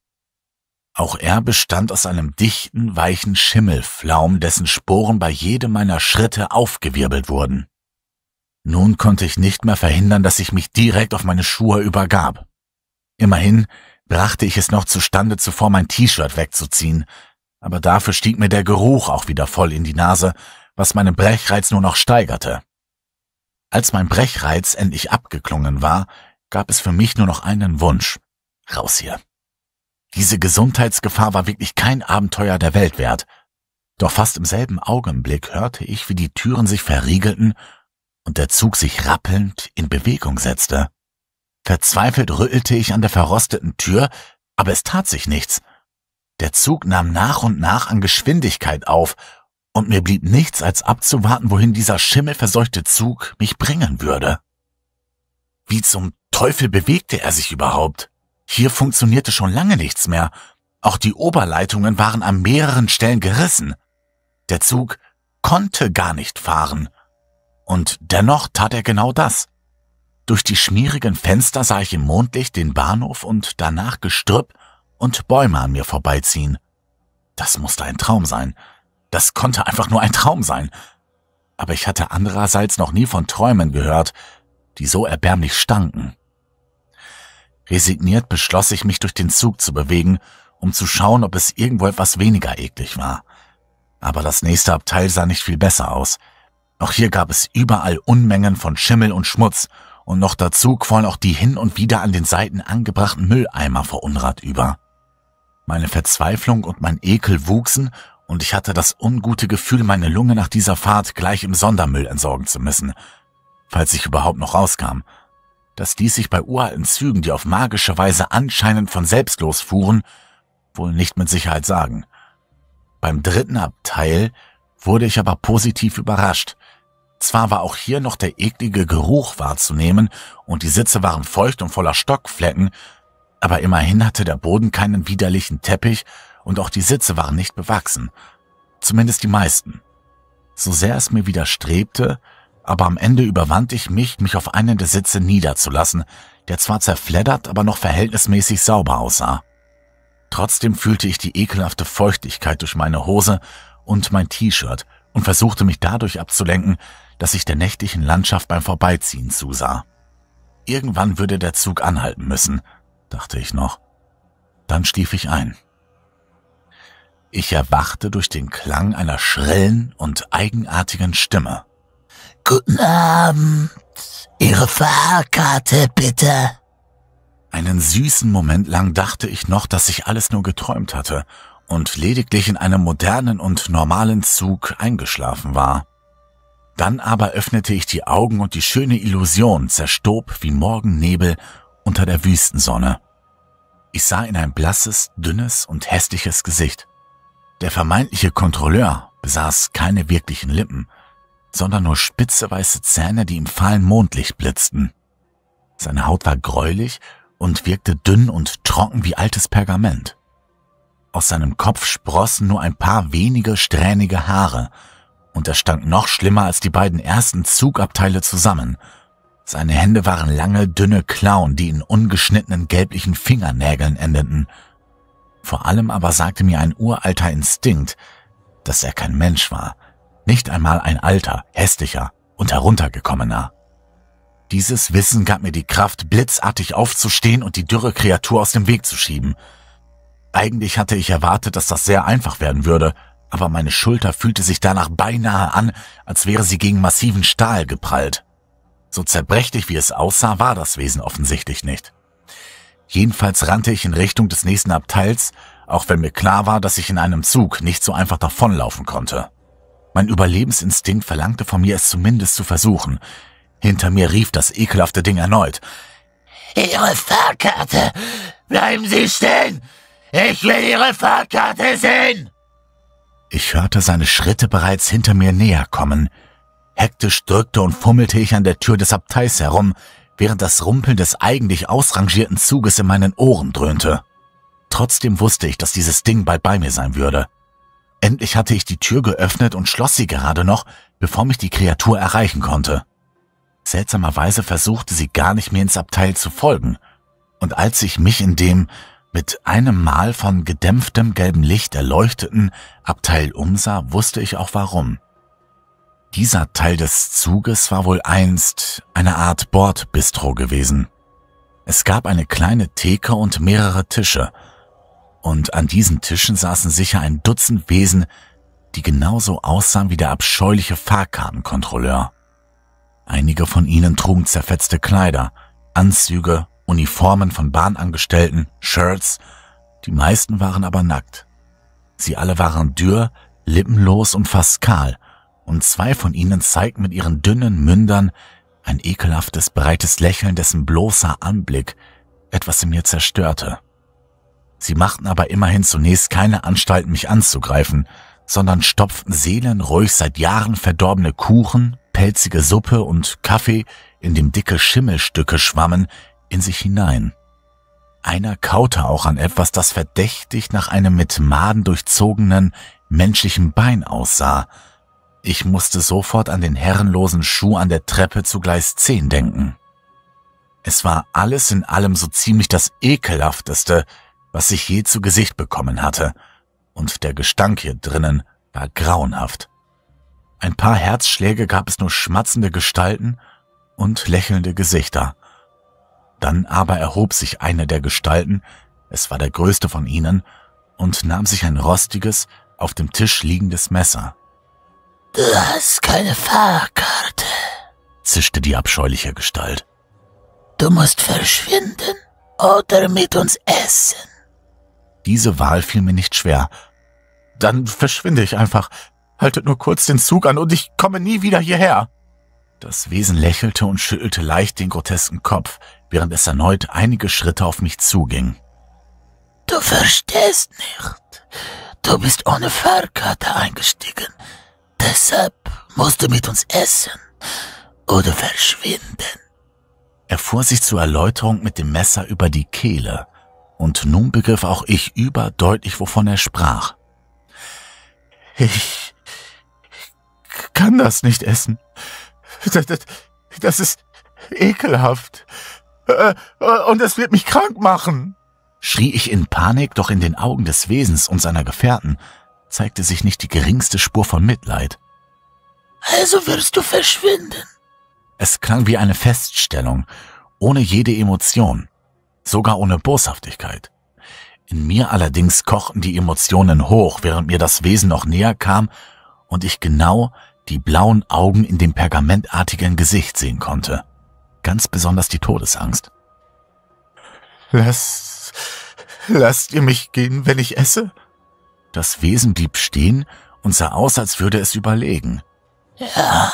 Auch er bestand aus einem dichten, weichen Schimmelflaum, dessen Sporen bei jedem meiner Schritte aufgewirbelt wurden. Nun konnte ich nicht mehr verhindern, dass ich mich direkt auf meine Schuhe übergab. Immerhin brachte ich es noch zustande, zuvor mein T-Shirt wegzuziehen, aber dafür stieg mir der Geruch auch wieder voll in die Nase, was meinen Brechreiz nur noch steigerte. Als mein Brechreiz endlich abgeklungen war, gab es für mich nur noch einen Wunsch. Raus hier. Diese Gesundheitsgefahr war wirklich kein Abenteuer der Welt wert. Doch fast im selben Augenblick hörte ich, wie die Türen sich verriegelten und der Zug sich rappelnd in Bewegung setzte. Verzweifelt rüttelte ich an der verrosteten Tür, aber es tat sich nichts. Der Zug nahm nach und nach an Geschwindigkeit auf und mir blieb nichts als abzuwarten, wohin dieser schimmelverseuchte Zug mich bringen würde. Wie zum Teufel bewegte er sich überhaupt? Hier funktionierte schon lange nichts mehr. Auch die Oberleitungen waren an mehreren Stellen gerissen. Der Zug konnte gar nicht fahren. Und dennoch tat er genau das. Durch die schmierigen Fenster sah ich im Mondlicht den Bahnhof und danach Gestrüpp und Bäume an mir vorbeiziehen. Das musste ein Traum sein. Das konnte einfach nur ein Traum sein. Aber ich hatte andererseits noch nie von Träumen gehört, die so erbärmlich stanken. Resigniert beschloss ich, mich durch den Zug zu bewegen, um zu schauen, ob es irgendwo etwas weniger eklig war. Aber das nächste Abteil sah nicht viel besser aus. Auch hier gab es überall Unmengen von Schimmel und Schmutz, und noch dazu quollen auch die hin und wieder an den Seiten angebrachten Mülleimer vor Unrat über. Meine Verzweiflung und mein Ekel wuchsen, und ich hatte das ungute Gefühl, meine Lunge nach dieser Fahrt gleich im Sondermüll entsorgen zu müssen, falls ich überhaupt noch rauskam. Das ließ sich bei uralten Zügen, die auf magische Weise anscheinend von selbst losfuhren, wohl nicht mit Sicherheit sagen. Beim dritten Abteil wurde ich aber positiv überrascht. Zwar war auch hier noch der eklige Geruch wahrzunehmen und die Sitze waren feucht und voller Stockflecken, aber immerhin hatte der Boden keinen widerlichen Teppich, und auch die Sitze waren nicht bewachsen, zumindest die meisten. So sehr es mir widerstrebte, aber am Ende überwand ich mich, mich auf einen der Sitze niederzulassen, der zwar zerfleddert, aber noch verhältnismäßig sauber aussah. Trotzdem fühlte ich die ekelhafte Feuchtigkeit durch meine Hose und mein T-Shirt und versuchte mich dadurch abzulenken, dass ich der nächtlichen Landschaft beim Vorbeiziehen zusah. Irgendwann würde der Zug anhalten müssen, dachte ich noch. Dann stief ich ein. Ich erwachte durch den Klang einer schrillen und eigenartigen Stimme. Guten Abend. Ihre Fahrkarte bitte. Einen süßen Moment lang dachte ich noch, dass ich alles nur geträumt hatte und lediglich in einem modernen und normalen Zug eingeschlafen war. Dann aber öffnete ich die Augen und die schöne Illusion zerstob wie Morgennebel unter der Wüstensonne. Ich sah in ein blasses, dünnes und hässliches Gesicht. Der vermeintliche Kontrolleur besaß keine wirklichen Lippen, sondern nur spitze weiße Zähne, die im fahlen Mondlicht blitzten. Seine Haut war gräulich und wirkte dünn und trocken wie altes Pergament. Aus seinem Kopf sprossen nur ein paar wenige strähnige Haare, und er stank noch schlimmer als die beiden ersten Zugabteile zusammen. Seine Hände waren lange, dünne Klauen, die in ungeschnittenen gelblichen Fingernägeln endeten – vor allem aber sagte mir ein uralter Instinkt, dass er kein Mensch war, nicht einmal ein alter, hässlicher und heruntergekommener. Dieses Wissen gab mir die Kraft, blitzartig aufzustehen und die dürre Kreatur aus dem Weg zu schieben. Eigentlich hatte ich erwartet, dass das sehr einfach werden würde, aber meine Schulter fühlte sich danach beinahe an, als wäre sie gegen massiven Stahl geprallt. So zerbrechlich wie es aussah, war das Wesen offensichtlich nicht. Jedenfalls rannte ich in Richtung des nächsten Abteils, auch wenn mir klar war, dass ich in einem Zug nicht so einfach davonlaufen konnte. Mein Überlebensinstinkt verlangte von mir, es zumindest zu versuchen. Hinter mir rief das ekelhafte Ding erneut. Ihre Fahrkarte! Bleiben Sie stehen! Ich will Ihre Fahrkarte sehen! Ich hörte seine Schritte bereits hinter mir näher kommen. Hektisch drückte und fummelte ich an der Tür des Abteils herum, während das Rumpeln des eigentlich ausrangierten Zuges in meinen Ohren dröhnte. Trotzdem wusste ich, dass dieses Ding bald bei mir sein würde. Endlich hatte ich die Tür geöffnet und schloss sie gerade noch, bevor mich die Kreatur erreichen konnte. Seltsamerweise versuchte sie gar nicht mehr ins Abteil zu folgen, und als ich mich in dem mit einem Mal von gedämpftem gelben Licht erleuchteten Abteil umsah, wusste ich auch warum. Dieser Teil des Zuges war wohl einst eine Art Bordbistro gewesen. Es gab eine kleine Theke und mehrere Tische. Und an diesen Tischen saßen sicher ein Dutzend Wesen, die genauso aussahen wie der abscheuliche Fahrkartenkontrolleur. Einige von ihnen trugen zerfetzte Kleider, Anzüge, Uniformen von Bahnangestellten, Shirts, die meisten waren aber nackt. Sie alle waren dürr, lippenlos und fast kahl, und zwei von ihnen zeigten mit ihren dünnen Mündern ein ekelhaftes, breites Lächeln, dessen bloßer Anblick etwas in mir zerstörte. Sie machten aber immerhin zunächst keine Anstalten, mich anzugreifen, sondern stopften seelenruhig seit Jahren verdorbene Kuchen, pelzige Suppe und Kaffee, in dem dicke Schimmelstücke schwammen, in sich hinein. Einer kaute auch an etwas, das verdächtig nach einem mit Maden durchzogenen menschlichen Bein aussah, ich musste sofort an den herrenlosen Schuh an der Treppe zu Gleis 10 denken. Es war alles in allem so ziemlich das ekelhafteste, was ich je zu Gesicht bekommen hatte, und der Gestank hier drinnen war grauenhaft. Ein paar Herzschläge gab es nur schmatzende Gestalten und lächelnde Gesichter. Dann aber erhob sich eine der Gestalten, es war der größte von ihnen, und nahm sich ein rostiges, auf dem Tisch liegendes Messer. Du hast keine Fahrkarte, zischte die abscheuliche Gestalt. Du musst verschwinden oder mit uns essen. Diese Wahl fiel mir nicht schwer. Dann verschwinde ich einfach. Haltet nur kurz den Zug an und ich komme nie wieder hierher. Das Wesen lächelte und schüttelte leicht den grotesken Kopf, während es erneut einige Schritte auf mich zuging. Du verstehst nicht. Du bist ohne Fahrkarte eingestiegen. Deshalb musst du mit uns essen oder verschwinden. Er fuhr sich zur Erläuterung mit dem Messer über die Kehle, und nun begriff auch ich überdeutlich, wovon er sprach. Ich kann das nicht essen. Das, das, das ist ekelhaft. Äh, und es wird mich krank machen schrie ich in Panik, doch in den Augen des Wesens und seiner Gefährten zeigte sich nicht die geringste Spur von Mitleid. Also wirst du verschwinden. Es klang wie eine Feststellung, ohne jede Emotion, sogar ohne Boshaftigkeit. In mir allerdings kochten die Emotionen hoch, während mir das Wesen noch näher kam und ich genau die blauen Augen in dem pergamentartigen Gesicht sehen konnte. Ganz besonders die Todesangst. Lass, lasst ihr mich gehen, wenn ich esse? Das Wesen blieb stehen und sah aus, als würde es überlegen. Ja,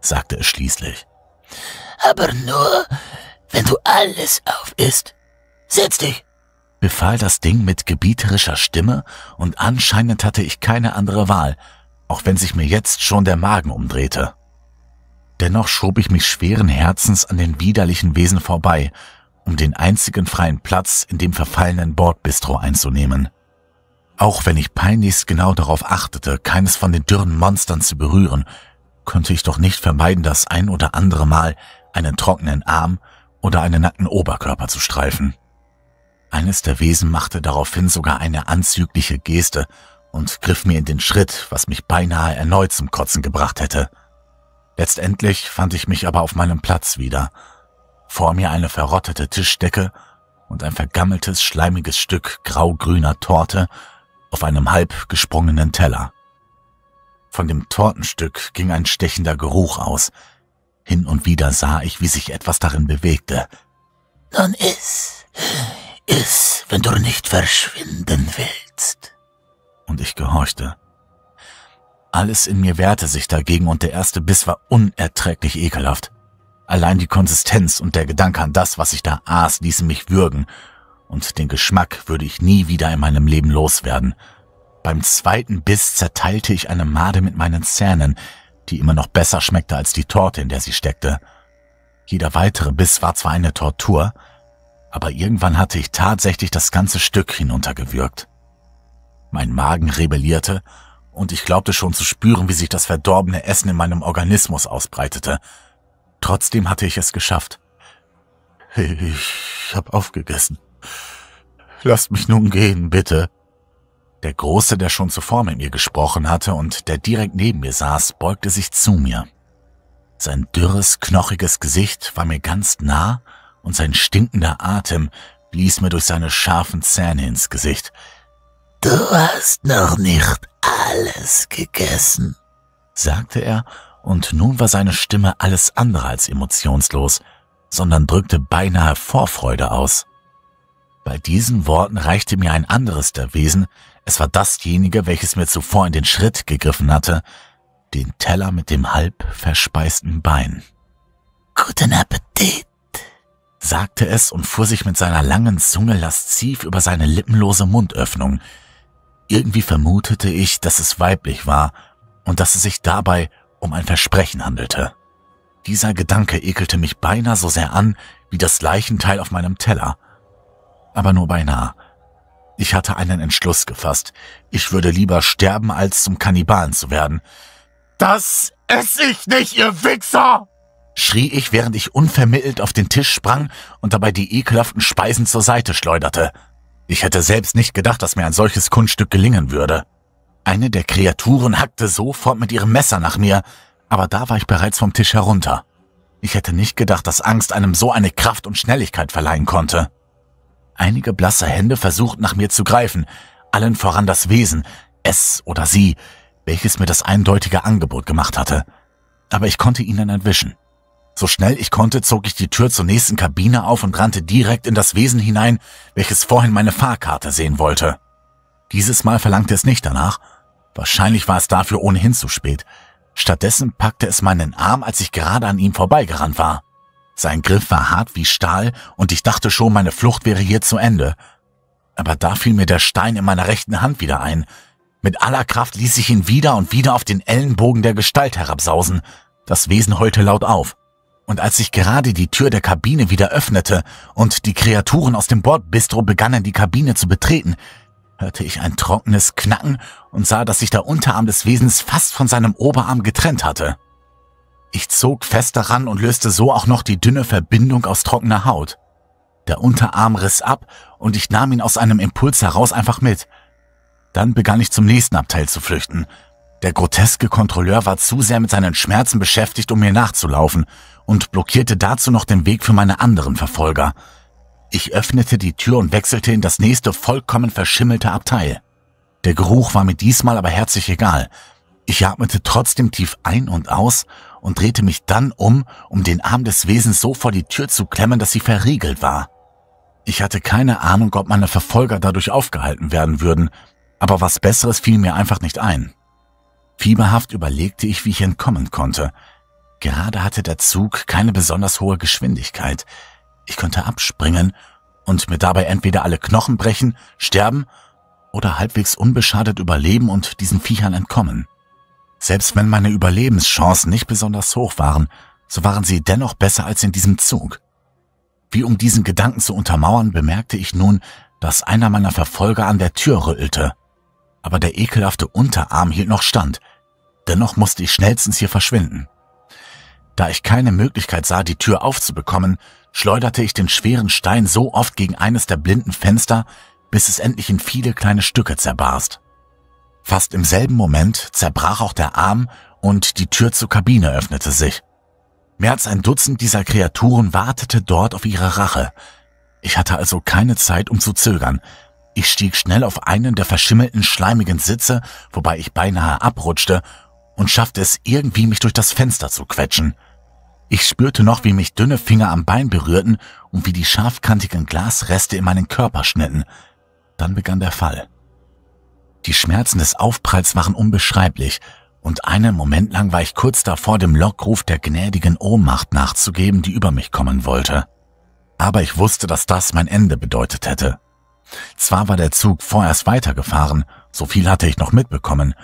sagte es schließlich. Aber nur, wenn du alles auf isst. Setz dich, befahl das Ding mit gebieterischer Stimme, und anscheinend hatte ich keine andere Wahl, auch wenn sich mir jetzt schon der Magen umdrehte. Dennoch schob ich mich schweren Herzens an den widerlichen Wesen vorbei, um den einzigen freien Platz in dem verfallenen Bordbistro einzunehmen. Auch wenn ich peinlichst genau darauf achtete, keines von den dürren Monstern zu berühren, konnte ich doch nicht vermeiden, das ein oder andere Mal einen trockenen Arm oder einen nackten Oberkörper zu streifen. Eines der Wesen machte daraufhin sogar eine anzügliche Geste und griff mir in den Schritt, was mich beinahe erneut zum Kotzen gebracht hätte. Letztendlich fand ich mich aber auf meinem Platz wieder. Vor mir eine verrottete Tischdecke und ein vergammeltes, schleimiges Stück grau-grüner Torte, auf einem halb gesprungenen Teller. Von dem Tortenstück ging ein stechender Geruch aus. Hin und wieder sah ich, wie sich etwas darin bewegte. Nun iss, iss, wenn du nicht verschwinden willst. Und ich gehorchte. Alles in mir wehrte sich dagegen und der erste Biss war unerträglich ekelhaft. Allein die Konsistenz und der Gedanke an das, was ich da aß, ließen mich würgen und den Geschmack würde ich nie wieder in meinem Leben loswerden. Beim zweiten Biss zerteilte ich eine Made mit meinen Zähnen, die immer noch besser schmeckte als die Torte, in der sie steckte. Jeder weitere Biss war zwar eine Tortur, aber irgendwann hatte ich tatsächlich das ganze Stück hinuntergewürgt. Mein Magen rebellierte und ich glaubte schon zu spüren, wie sich das verdorbene Essen in meinem Organismus ausbreitete. Trotzdem hatte ich es geschafft. Ich hab aufgegessen. Lasst mich nun gehen, bitte. Der Große, der schon zuvor mit mir gesprochen hatte und der direkt neben mir saß, beugte sich zu mir. Sein dürres, knochiges Gesicht war mir ganz nah und sein stinkender Atem blies mir durch seine scharfen Zähne ins Gesicht. Du hast noch nicht alles gegessen, sagte er, und nun war seine Stimme alles andere als emotionslos, sondern drückte beinahe Vorfreude aus. Bei diesen Worten reichte mir ein anderes der Wesen, es war dasjenige, welches mir zuvor in den Schritt gegriffen hatte, den Teller mit dem halb verspeisten Bein. Guten Appetit, sagte es und fuhr sich mit seiner langen Zunge lasziv über seine lippenlose Mundöffnung. Irgendwie vermutete ich, dass es weiblich war und dass es sich dabei um ein Versprechen handelte. Dieser Gedanke ekelte mich beinahe so sehr an wie das Leichenteil auf meinem Teller aber nur beinahe. Ich hatte einen Entschluss gefasst. Ich würde lieber sterben, als zum Kannibalen zu werden. Das esse ich nicht, ihr Wichser! schrie ich, während ich unvermittelt auf den Tisch sprang und dabei die ekelhaften Speisen zur Seite schleuderte. Ich hätte selbst nicht gedacht, dass mir ein solches Kunststück gelingen würde. Eine der Kreaturen hackte sofort mit ihrem Messer nach mir, aber da war ich bereits vom Tisch herunter. Ich hätte nicht gedacht, dass Angst einem so eine Kraft und Schnelligkeit verleihen konnte. Einige blasse Hände versuchten nach mir zu greifen, allen voran das Wesen, es oder sie, welches mir das eindeutige Angebot gemacht hatte. Aber ich konnte ihnen entwischen. So schnell ich konnte, zog ich die Tür zur nächsten Kabine auf und rannte direkt in das Wesen hinein, welches vorhin meine Fahrkarte sehen wollte. Dieses Mal verlangte es nicht danach. Wahrscheinlich war es dafür ohnehin zu spät. Stattdessen packte es meinen Arm, als ich gerade an ihm vorbeigerannt war. Sein Griff war hart wie Stahl und ich dachte schon, meine Flucht wäre hier zu Ende. Aber da fiel mir der Stein in meiner rechten Hand wieder ein. Mit aller Kraft ließ ich ihn wieder und wieder auf den Ellenbogen der Gestalt herabsausen. Das Wesen heulte laut auf. Und als ich gerade die Tür der Kabine wieder öffnete und die Kreaturen aus dem Bordbistro begannen, die Kabine zu betreten, hörte ich ein trockenes Knacken und sah, dass sich der Unterarm des Wesens fast von seinem Oberarm getrennt hatte. Ich zog fest daran und löste so auch noch die dünne Verbindung aus trockener Haut. Der Unterarm riss ab und ich nahm ihn aus einem Impuls heraus einfach mit. Dann begann ich zum nächsten Abteil zu flüchten. Der groteske Kontrolleur war zu sehr mit seinen Schmerzen beschäftigt, um mir nachzulaufen und blockierte dazu noch den Weg für meine anderen Verfolger. Ich öffnete die Tür und wechselte in das nächste vollkommen verschimmelte Abteil. Der Geruch war mir diesmal aber herzlich egal. Ich atmete trotzdem tief ein und aus und drehte mich dann um, um den Arm des Wesens so vor die Tür zu klemmen, dass sie verriegelt war. Ich hatte keine Ahnung, ob meine Verfolger dadurch aufgehalten werden würden, aber was Besseres fiel mir einfach nicht ein. Fieberhaft überlegte ich, wie ich entkommen konnte. Gerade hatte der Zug keine besonders hohe Geschwindigkeit. Ich konnte abspringen und mir dabei entweder alle Knochen brechen, sterben oder halbwegs unbeschadet überleben und diesen Viechern entkommen. Selbst wenn meine Überlebenschancen nicht besonders hoch waren, so waren sie dennoch besser als in diesem Zug. Wie um diesen Gedanken zu untermauern, bemerkte ich nun, dass einer meiner Verfolger an der Tür rüttelte. Aber der ekelhafte Unterarm hielt noch stand. Dennoch musste ich schnellstens hier verschwinden. Da ich keine Möglichkeit sah, die Tür aufzubekommen, schleuderte ich den schweren Stein so oft gegen eines der blinden Fenster, bis es endlich in viele kleine Stücke zerbarst. Fast im selben Moment zerbrach auch der Arm und die Tür zur Kabine öffnete sich. Mehr als ein Dutzend dieser Kreaturen wartete dort auf ihre Rache. Ich hatte also keine Zeit, um zu zögern. Ich stieg schnell auf einen der verschimmelten, schleimigen Sitze, wobei ich beinahe abrutschte, und schaffte es irgendwie, mich durch das Fenster zu quetschen. Ich spürte noch, wie mich dünne Finger am Bein berührten und wie die scharfkantigen Glasreste in meinen Körper schnitten. Dann begann der Fall. Die Schmerzen des Aufpralls waren unbeschreiblich, und einen Moment lang war ich kurz davor, dem Lockruf der gnädigen Ohnmacht nachzugeben, die über mich kommen wollte. Aber ich wusste, dass das mein Ende bedeutet hätte. Zwar war der Zug vorerst weitergefahren, so viel hatte ich noch mitbekommen,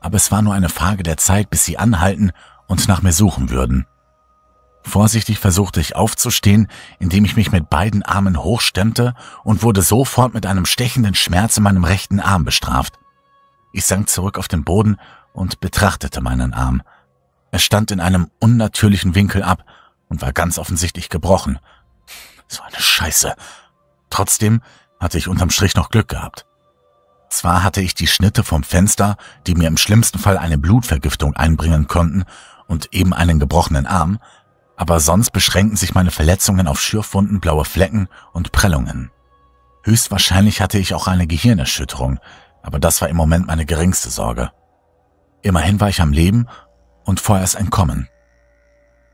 aber es war nur eine Frage der Zeit, bis sie anhalten und nach mir suchen würden. Vorsichtig versuchte ich aufzustehen, indem ich mich mit beiden Armen hochstemmte und wurde sofort mit einem stechenden Schmerz in meinem rechten Arm bestraft. Ich sank zurück auf den Boden und betrachtete meinen Arm. Er stand in einem unnatürlichen Winkel ab und war ganz offensichtlich gebrochen. So eine Scheiße. Trotzdem hatte ich unterm Strich noch Glück gehabt. Zwar hatte ich die Schnitte vom Fenster, die mir im schlimmsten Fall eine Blutvergiftung einbringen konnten, und eben einen gebrochenen Arm, aber sonst beschränkten sich meine Verletzungen auf Schürfwunden, blaue Flecken und Prellungen. Höchstwahrscheinlich hatte ich auch eine Gehirnerschütterung, aber das war im Moment meine geringste Sorge. Immerhin war ich am Leben und vorerst entkommen.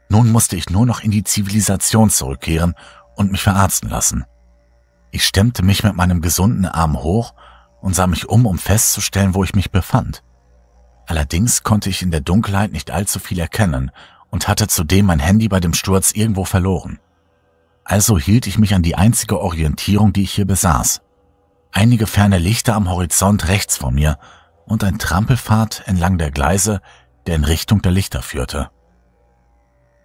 Nun musste ich nur noch in die Zivilisation zurückkehren und mich verarzten lassen. Ich stemmte mich mit meinem gesunden Arm hoch und sah mich um, um festzustellen, wo ich mich befand. Allerdings konnte ich in der Dunkelheit nicht allzu viel erkennen und hatte zudem mein Handy bei dem Sturz irgendwo verloren. Also hielt ich mich an die einzige Orientierung, die ich hier besaß. Einige ferne Lichter am Horizont rechts vor mir und ein Trampelpfad entlang der Gleise, der in Richtung der Lichter führte.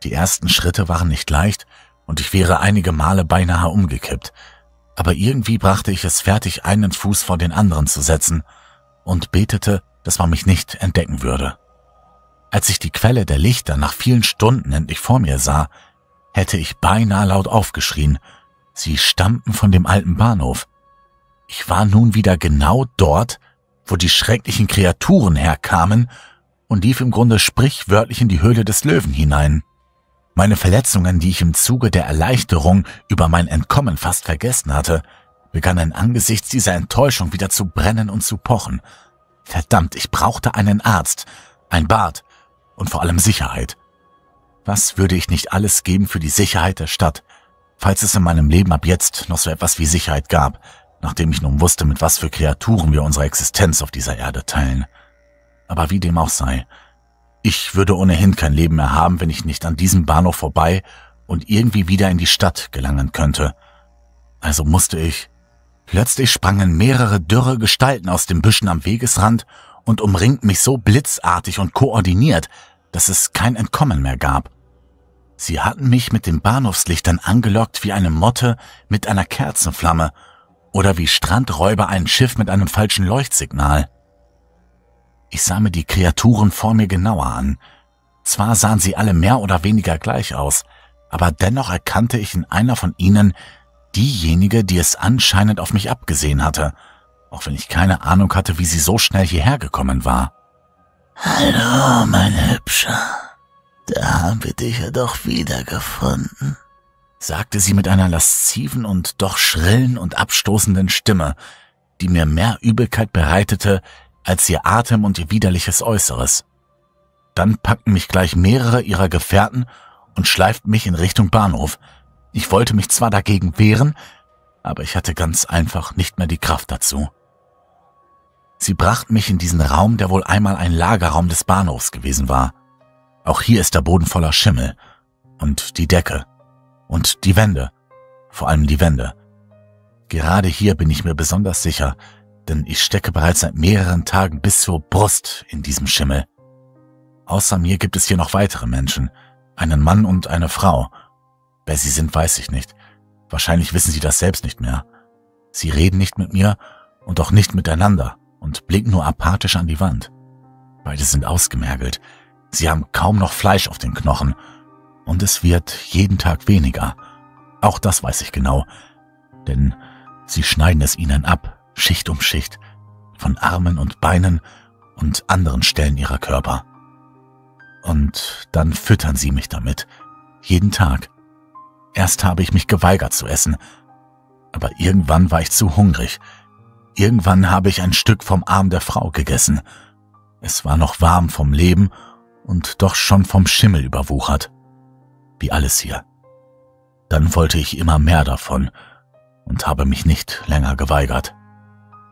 Die ersten Schritte waren nicht leicht und ich wäre einige Male beinahe umgekippt, aber irgendwie brachte ich es fertig, einen Fuß vor den anderen zu setzen und betete, dass man mich nicht entdecken würde. Als ich die Quelle der Lichter nach vielen Stunden endlich vor mir sah, hätte ich beinahe laut aufgeschrien. Sie stammten von dem alten Bahnhof. Ich war nun wieder genau dort, wo die schrecklichen Kreaturen herkamen und lief im Grunde sprichwörtlich in die Höhle des Löwen hinein. Meine Verletzungen, die ich im Zuge der Erleichterung über mein Entkommen fast vergessen hatte, begannen angesichts dieser Enttäuschung wieder zu brennen und zu pochen. Verdammt, ich brauchte einen Arzt, ein Bad und vor allem Sicherheit. Was würde ich nicht alles geben für die Sicherheit der Stadt, falls es in meinem Leben ab jetzt noch so etwas wie Sicherheit gab, nachdem ich nun wusste, mit was für Kreaturen wir unsere Existenz auf dieser Erde teilen. Aber wie dem auch sei, ich würde ohnehin kein Leben mehr haben, wenn ich nicht an diesem Bahnhof vorbei und irgendwie wieder in die Stadt gelangen könnte. Also musste ich. Plötzlich sprangen mehrere dürre Gestalten aus den Büschen am Wegesrand und umringt mich so blitzartig und koordiniert, dass es kein Entkommen mehr gab. Sie hatten mich mit den Bahnhofslichtern angelockt wie eine Motte mit einer Kerzenflamme oder wie Strandräuber ein Schiff mit einem falschen Leuchtsignal. Ich sah mir die Kreaturen vor mir genauer an. Zwar sahen sie alle mehr oder weniger gleich aus, aber dennoch erkannte ich in einer von ihnen diejenige, die es anscheinend auf mich abgesehen hatte – auch wenn ich keine Ahnung hatte, wie sie so schnell hierher gekommen war. Hallo, mein Hübscher. Da haben wir dich ja doch wiedergefunden, sagte sie mit einer lasziven und doch schrillen und abstoßenden Stimme, die mir mehr Übelkeit bereitete als ihr Atem und ihr widerliches Äußeres. Dann packten mich gleich mehrere ihrer Gefährten und schleiften mich in Richtung Bahnhof. Ich wollte mich zwar dagegen wehren, aber ich hatte ganz einfach nicht mehr die Kraft dazu. Sie brachten mich in diesen Raum, der wohl einmal ein Lagerraum des Bahnhofs gewesen war. Auch hier ist der Boden voller Schimmel und die Decke und die Wände, vor allem die Wände. Gerade hier bin ich mir besonders sicher, denn ich stecke bereits seit mehreren Tagen bis zur Brust in diesem Schimmel. Außer mir gibt es hier noch weitere Menschen, einen Mann und eine Frau. Wer sie sind, weiß ich nicht. Wahrscheinlich wissen sie das selbst nicht mehr. Sie reden nicht mit mir und auch nicht miteinander und blicken nur apathisch an die Wand. Beide sind ausgemergelt. Sie haben kaum noch Fleisch auf den Knochen. Und es wird jeden Tag weniger. Auch das weiß ich genau. Denn sie schneiden es ihnen ab, Schicht um Schicht, von Armen und Beinen und anderen Stellen ihrer Körper. Und dann füttern sie mich damit. Jeden Tag. Erst habe ich mich geweigert zu essen, aber irgendwann war ich zu hungrig. Irgendwann habe ich ein Stück vom Arm der Frau gegessen. Es war noch warm vom Leben und doch schon vom Schimmel überwuchert. Wie alles hier. Dann wollte ich immer mehr davon und habe mich nicht länger geweigert.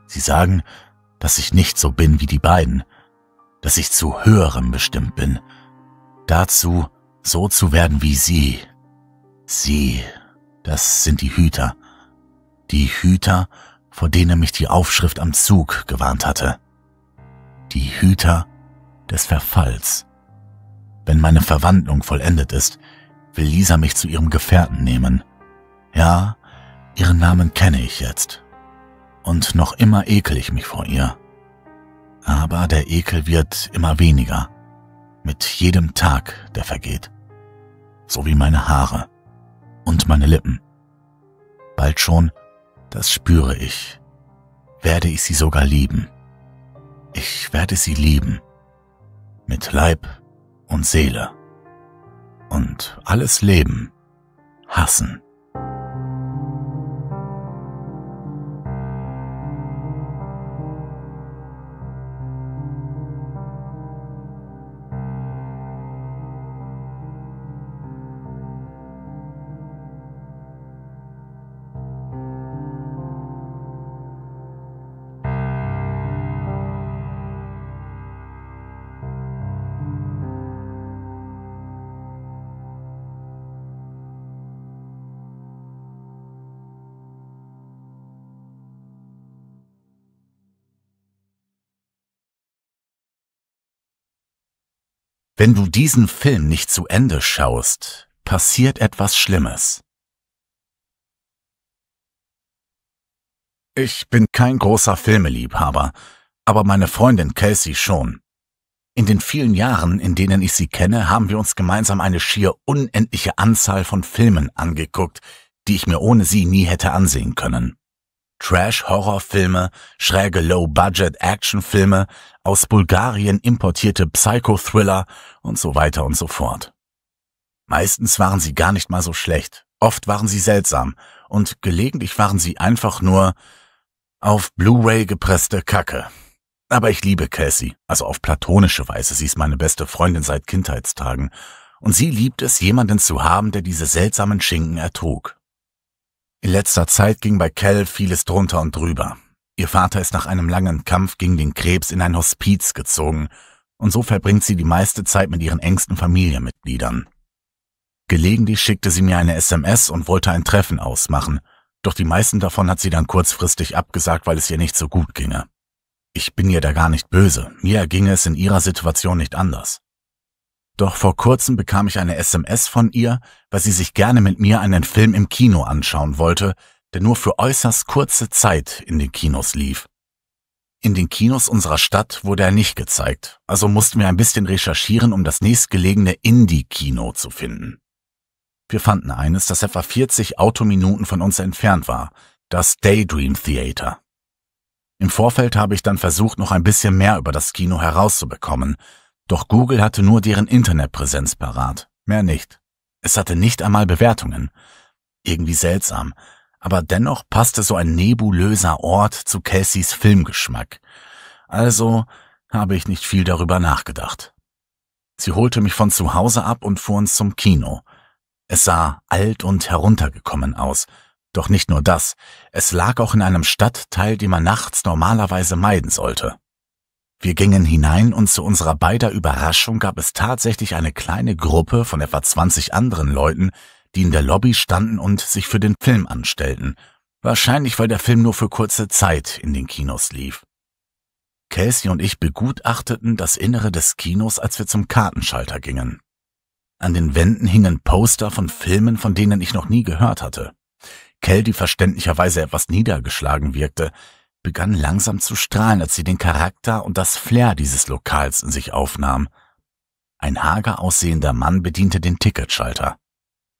Sie sagen, dass ich nicht so bin wie die beiden, dass ich zu höherem bestimmt bin, dazu so zu werden wie sie, Sie, das sind die Hüter. Die Hüter, vor denen mich die Aufschrift am Zug gewarnt hatte. Die Hüter des Verfalls. Wenn meine Verwandlung vollendet ist, will Lisa mich zu ihrem Gefährten nehmen. Ja, ihren Namen kenne ich jetzt. Und noch immer ekel ich mich vor ihr. Aber der Ekel wird immer weniger. Mit jedem Tag, der vergeht. So wie meine Haare und meine Lippen. Bald schon, das spüre ich, werde ich sie sogar lieben. Ich werde sie lieben. Mit Leib und Seele. Und alles Leben hassen. Wenn du diesen Film nicht zu Ende schaust, passiert etwas Schlimmes. Ich bin kein großer Filmeliebhaber, aber meine Freundin Kelsey schon. In den vielen Jahren, in denen ich sie kenne, haben wir uns gemeinsam eine schier unendliche Anzahl von Filmen angeguckt, die ich mir ohne sie nie hätte ansehen können. Trash-Horrorfilme, schräge low budget action filme aus Bulgarien importierte Psychothriller und so weiter und so fort. Meistens waren sie gar nicht mal so schlecht, oft waren sie seltsam und gelegentlich waren sie einfach nur auf Blu-ray gepresste Kacke. Aber ich liebe Cassie, also auf platonische Weise, sie ist meine beste Freundin seit Kindheitstagen, und sie liebt es, jemanden zu haben, der diese seltsamen Schinken ertrug. In letzter Zeit ging bei Cal vieles drunter und drüber. Ihr Vater ist nach einem langen Kampf gegen den Krebs in ein Hospiz gezogen, und so verbringt sie die meiste Zeit mit ihren engsten Familienmitgliedern. Gelegentlich schickte sie mir eine SMS und wollte ein Treffen ausmachen, doch die meisten davon hat sie dann kurzfristig abgesagt, weil es ihr nicht so gut ginge. Ich bin ihr da gar nicht böse, mir erginge es in ihrer Situation nicht anders. Doch vor kurzem bekam ich eine SMS von ihr, weil sie sich gerne mit mir einen Film im Kino anschauen wollte, der nur für äußerst kurze Zeit in den Kinos lief. In den Kinos unserer Stadt wurde er nicht gezeigt, also mussten wir ein bisschen recherchieren, um das nächstgelegene Indie-Kino zu finden. Wir fanden eines, das etwa 40 Autominuten von uns entfernt war, das Daydream Theater. Im Vorfeld habe ich dann versucht, noch ein bisschen mehr über das Kino herauszubekommen, doch Google hatte nur deren Internetpräsenz parat, mehr nicht. Es hatte nicht einmal Bewertungen. Irgendwie seltsam, aber dennoch passte so ein nebulöser Ort zu Casseys Filmgeschmack. Also habe ich nicht viel darüber nachgedacht. Sie holte mich von zu Hause ab und fuhr uns zum Kino. Es sah alt und heruntergekommen aus. Doch nicht nur das, es lag auch in einem Stadtteil, den man nachts normalerweise meiden sollte. Wir gingen hinein und zu unserer beider Überraschung gab es tatsächlich eine kleine Gruppe von etwa 20 anderen Leuten, die in der Lobby standen und sich für den Film anstellten. Wahrscheinlich, weil der Film nur für kurze Zeit in den Kinos lief. Casey und ich begutachteten das Innere des Kinos, als wir zum Kartenschalter gingen. An den Wänden hingen Poster von Filmen, von denen ich noch nie gehört hatte. Kel, die verständlicherweise etwas niedergeschlagen wirkte, begann langsam zu strahlen, als sie den Charakter und das Flair dieses Lokals in sich aufnahm. Ein hager aussehender Mann bediente den Ticketschalter.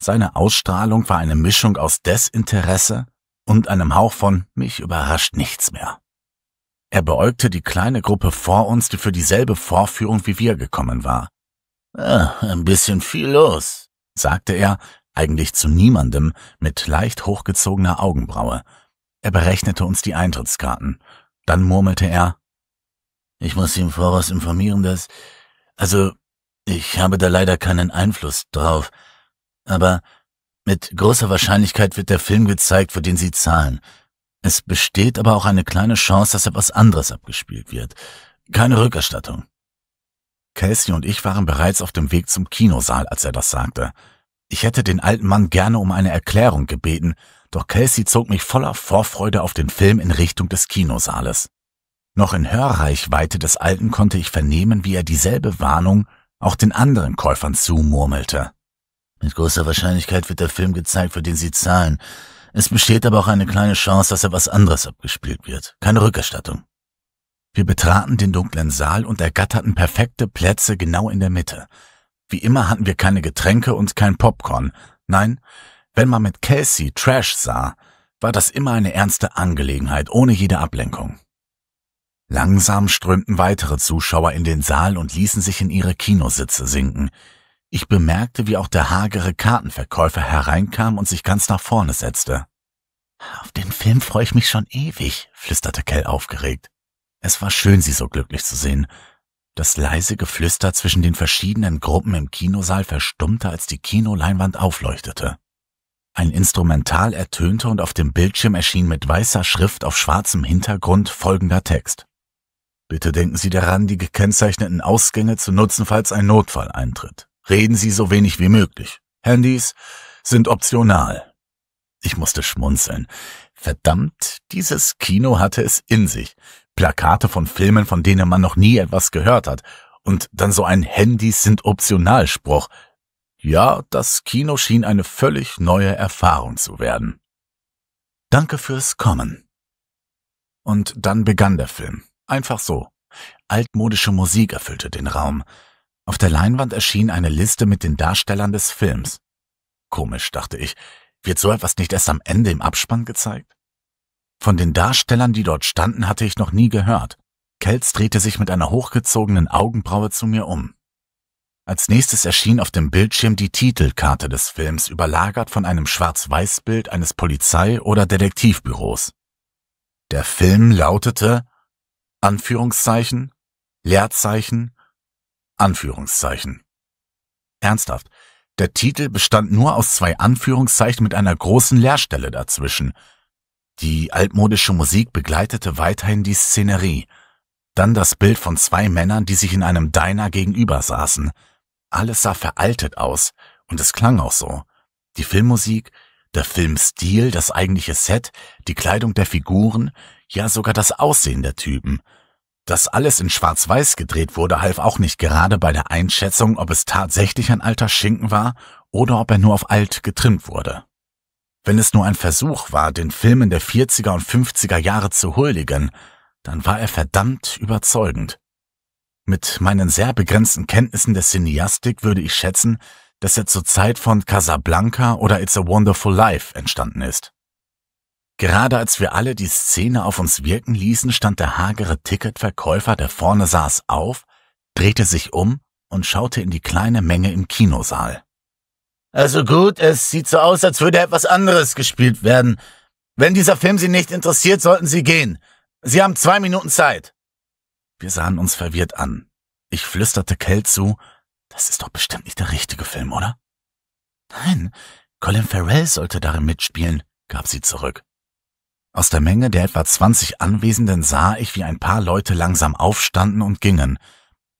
Seine Ausstrahlung war eine Mischung aus Desinteresse und einem Hauch von mich überrascht nichts mehr. Er beäugte die kleine Gruppe vor uns, die für dieselbe Vorführung wie wir gekommen war. Ah, ein bisschen viel los, sagte er, eigentlich zu niemandem, mit leicht hochgezogener Augenbraue. Er berechnete uns die Eintrittskarten. Dann murmelte er, ich muss Sie im Voraus informieren, dass, also, ich habe da leider keinen Einfluss drauf. Aber mit großer Wahrscheinlichkeit wird der Film gezeigt, für den Sie zahlen. Es besteht aber auch eine kleine Chance, dass etwas anderes abgespielt wird. Keine Rückerstattung. Casey und ich waren bereits auf dem Weg zum Kinosaal, als er das sagte. Ich hätte den alten Mann gerne um eine Erklärung gebeten, doch Kelsey zog mich voller Vorfreude auf den Film in Richtung des Kinosaales. Noch in Hörreichweite des Alten konnte ich vernehmen, wie er dieselbe Warnung auch den anderen Käufern zumurmelte. Mit großer Wahrscheinlichkeit wird der Film gezeigt, für den Sie zahlen. Es besteht aber auch eine kleine Chance, dass er was anderes abgespielt wird. Keine Rückerstattung. Wir betraten den dunklen Saal und ergatterten perfekte Plätze genau in der Mitte. Wie immer hatten wir keine Getränke und kein Popcorn. Nein, wenn man mit Casey Trash sah, war das immer eine ernste Angelegenheit, ohne jede Ablenkung. Langsam strömten weitere Zuschauer in den Saal und ließen sich in ihre Kinositze sinken. Ich bemerkte, wie auch der hagere Kartenverkäufer hereinkam und sich ganz nach vorne setzte. Auf den Film freue ich mich schon ewig, flüsterte Kell aufgeregt. Es war schön, sie so glücklich zu sehen. Das leise Geflüster zwischen den verschiedenen Gruppen im Kinosaal verstummte, als die Kinoleinwand aufleuchtete. Ein Instrumental ertönte und auf dem Bildschirm erschien mit weißer Schrift auf schwarzem Hintergrund folgender Text. Bitte denken Sie daran, die gekennzeichneten Ausgänge zu nutzen, falls ein Notfall eintritt. Reden Sie so wenig wie möglich. Handys sind optional. Ich musste schmunzeln. Verdammt, dieses Kino hatte es in sich. Plakate von Filmen, von denen man noch nie etwas gehört hat. Und dann so ein Handys sind optional Spruch. Ja, das Kino schien eine völlig neue Erfahrung zu werden. Danke fürs Kommen. Und dann begann der Film. Einfach so. Altmodische Musik erfüllte den Raum. Auf der Leinwand erschien eine Liste mit den Darstellern des Films. Komisch, dachte ich. Wird so etwas nicht erst am Ende im Abspann gezeigt? Von den Darstellern, die dort standen, hatte ich noch nie gehört. Kelz drehte sich mit einer hochgezogenen Augenbraue zu mir um. Als nächstes erschien auf dem Bildschirm die Titelkarte des Films, überlagert von einem Schwarz-Weiß-Bild eines Polizei- oder Detektivbüros. Der Film lautete Anführungszeichen, Leerzeichen, Anführungszeichen. Ernsthaft, der Titel bestand nur aus zwei Anführungszeichen mit einer großen Leerstelle dazwischen. Die altmodische Musik begleitete weiterhin die Szenerie. Dann das Bild von zwei Männern, die sich in einem Diner gegenüber saßen. Alles sah veraltet aus und es klang auch so. Die Filmmusik, der Filmstil, das eigentliche Set, die Kleidung der Figuren, ja sogar das Aussehen der Typen. Dass alles in Schwarz-Weiß gedreht wurde, half auch nicht gerade bei der Einschätzung, ob es tatsächlich ein alter Schinken war oder ob er nur auf alt getrimmt wurde. Wenn es nur ein Versuch war, den Filmen der 40er und 50er Jahre zu huldigen, dann war er verdammt überzeugend. Mit meinen sehr begrenzten Kenntnissen der Cineastik würde ich schätzen, dass er zur Zeit von Casablanca oder It's a Wonderful Life entstanden ist. Gerade als wir alle die Szene auf uns wirken ließen, stand der hagere Ticketverkäufer, der vorne saß, auf, drehte sich um und schaute in die kleine Menge im Kinosaal. Also gut, es sieht so aus, als würde etwas anderes gespielt werden. Wenn dieser Film Sie nicht interessiert, sollten Sie gehen. Sie haben zwei Minuten Zeit. Wir sahen uns verwirrt an. Ich flüsterte Kell zu, das ist doch bestimmt nicht der richtige Film, oder? Nein, Colin Farrell sollte darin mitspielen, gab sie zurück. Aus der Menge der etwa 20 Anwesenden sah ich, wie ein paar Leute langsam aufstanden und gingen.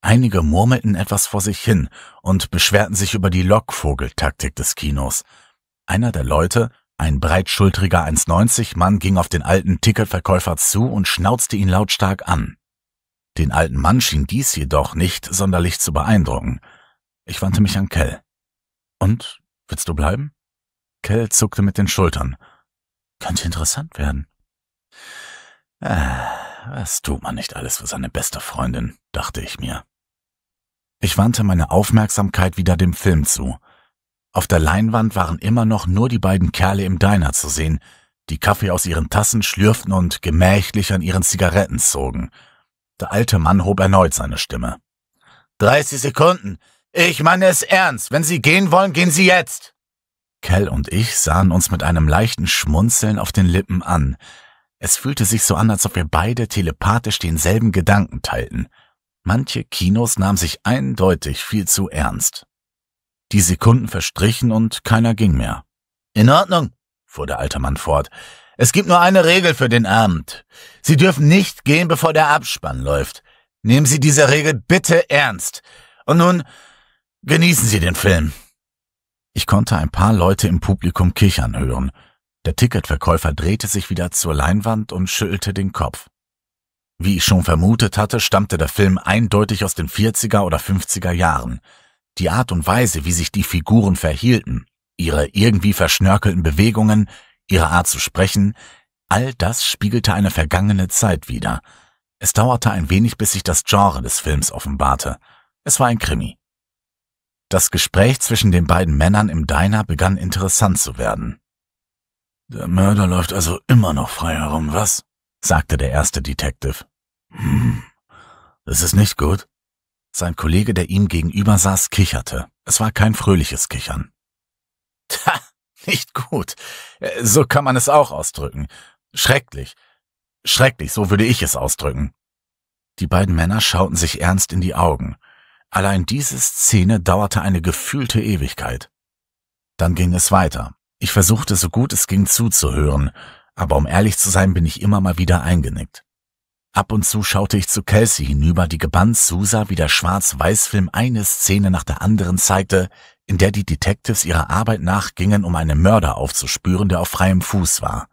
Einige murmelten etwas vor sich hin und beschwerten sich über die Lockvogeltaktik des Kinos. Einer der Leute, ein breitschultriger 1,90 Mann, ging auf den alten Ticketverkäufer zu und schnauzte ihn lautstark an. Den alten Mann schien dies jedoch nicht sonderlich zu beeindrucken. Ich wandte mich an Kell. Und? Willst du bleiben? Kell zuckte mit den Schultern. Könnte interessant werden. Äh, was tut man nicht alles für seine beste Freundin, dachte ich mir. Ich wandte meine Aufmerksamkeit wieder dem Film zu. Auf der Leinwand waren immer noch nur die beiden Kerle im Diner zu sehen, die Kaffee aus ihren Tassen schlürften und gemächlich an ihren Zigaretten zogen. Der alte Mann hob erneut seine Stimme. 30 Sekunden. Ich meine es ernst. Wenn Sie gehen wollen, gehen Sie jetzt. Kell und ich sahen uns mit einem leichten Schmunzeln auf den Lippen an. Es fühlte sich so an, als ob wir beide telepathisch denselben Gedanken teilten. Manche Kinos nahmen sich eindeutig viel zu ernst. Die Sekunden verstrichen und keiner ging mehr. In Ordnung, fuhr der alte Mann fort. Es gibt nur eine Regel für den Abend. Sie dürfen nicht gehen, bevor der Abspann läuft. Nehmen Sie diese Regel bitte ernst. Und nun genießen Sie den Film. Ich konnte ein paar Leute im Publikum kichern hören. Der Ticketverkäufer drehte sich wieder zur Leinwand und schüttelte den Kopf. Wie ich schon vermutet hatte, stammte der Film eindeutig aus den 40er oder 50er Jahren. Die Art und Weise, wie sich die Figuren verhielten, ihre irgendwie verschnörkelten Bewegungen, ihre Art zu sprechen, all das spiegelte eine vergangene Zeit wider. Es dauerte ein wenig, bis sich das Genre des Films offenbarte. Es war ein Krimi. Das Gespräch zwischen den beiden Männern im Diner begann interessant zu werden. Der Mörder läuft also immer noch frei herum, was? sagte der erste Detective. Hm, das ist nicht gut. Sein Kollege, der ihm gegenüber saß, kicherte. Es war kein fröhliches Kichern. Tja, nicht gut. Äh, so kann man es auch ausdrücken. Schrecklich. Schrecklich, so würde ich es ausdrücken. Die beiden Männer schauten sich ernst in die Augen. Allein diese Szene dauerte eine gefühlte Ewigkeit. Dann ging es weiter. Ich versuchte so gut es ging zuzuhören, aber um ehrlich zu sein, bin ich immer mal wieder eingenickt. Ab und zu schaute ich zu Kelsey hinüber, die gebannt Susa, wie der Schwarz-Weiß-Film eine Szene nach der anderen zeigte, in der die Detectives ihrer Arbeit nachgingen, um einen Mörder aufzuspüren, der auf freiem Fuß war.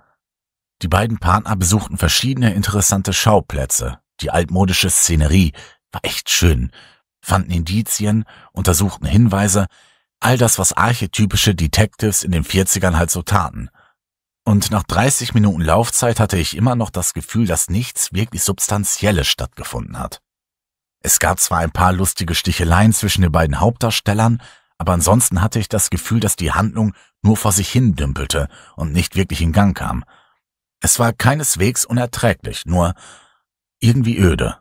Die beiden Partner besuchten verschiedene interessante Schauplätze. Die altmodische Szenerie war echt schön, fanden Indizien, untersuchten Hinweise, all das, was archetypische Detectives in den 40ern halt so taten. Und nach 30 Minuten Laufzeit hatte ich immer noch das Gefühl, dass nichts wirklich Substanzielles stattgefunden hat. Es gab zwar ein paar lustige Sticheleien zwischen den beiden Hauptdarstellern, aber ansonsten hatte ich das Gefühl, dass die Handlung nur vor sich hin dümpelte und nicht wirklich in Gang kam. Es war keineswegs unerträglich, nur irgendwie öde.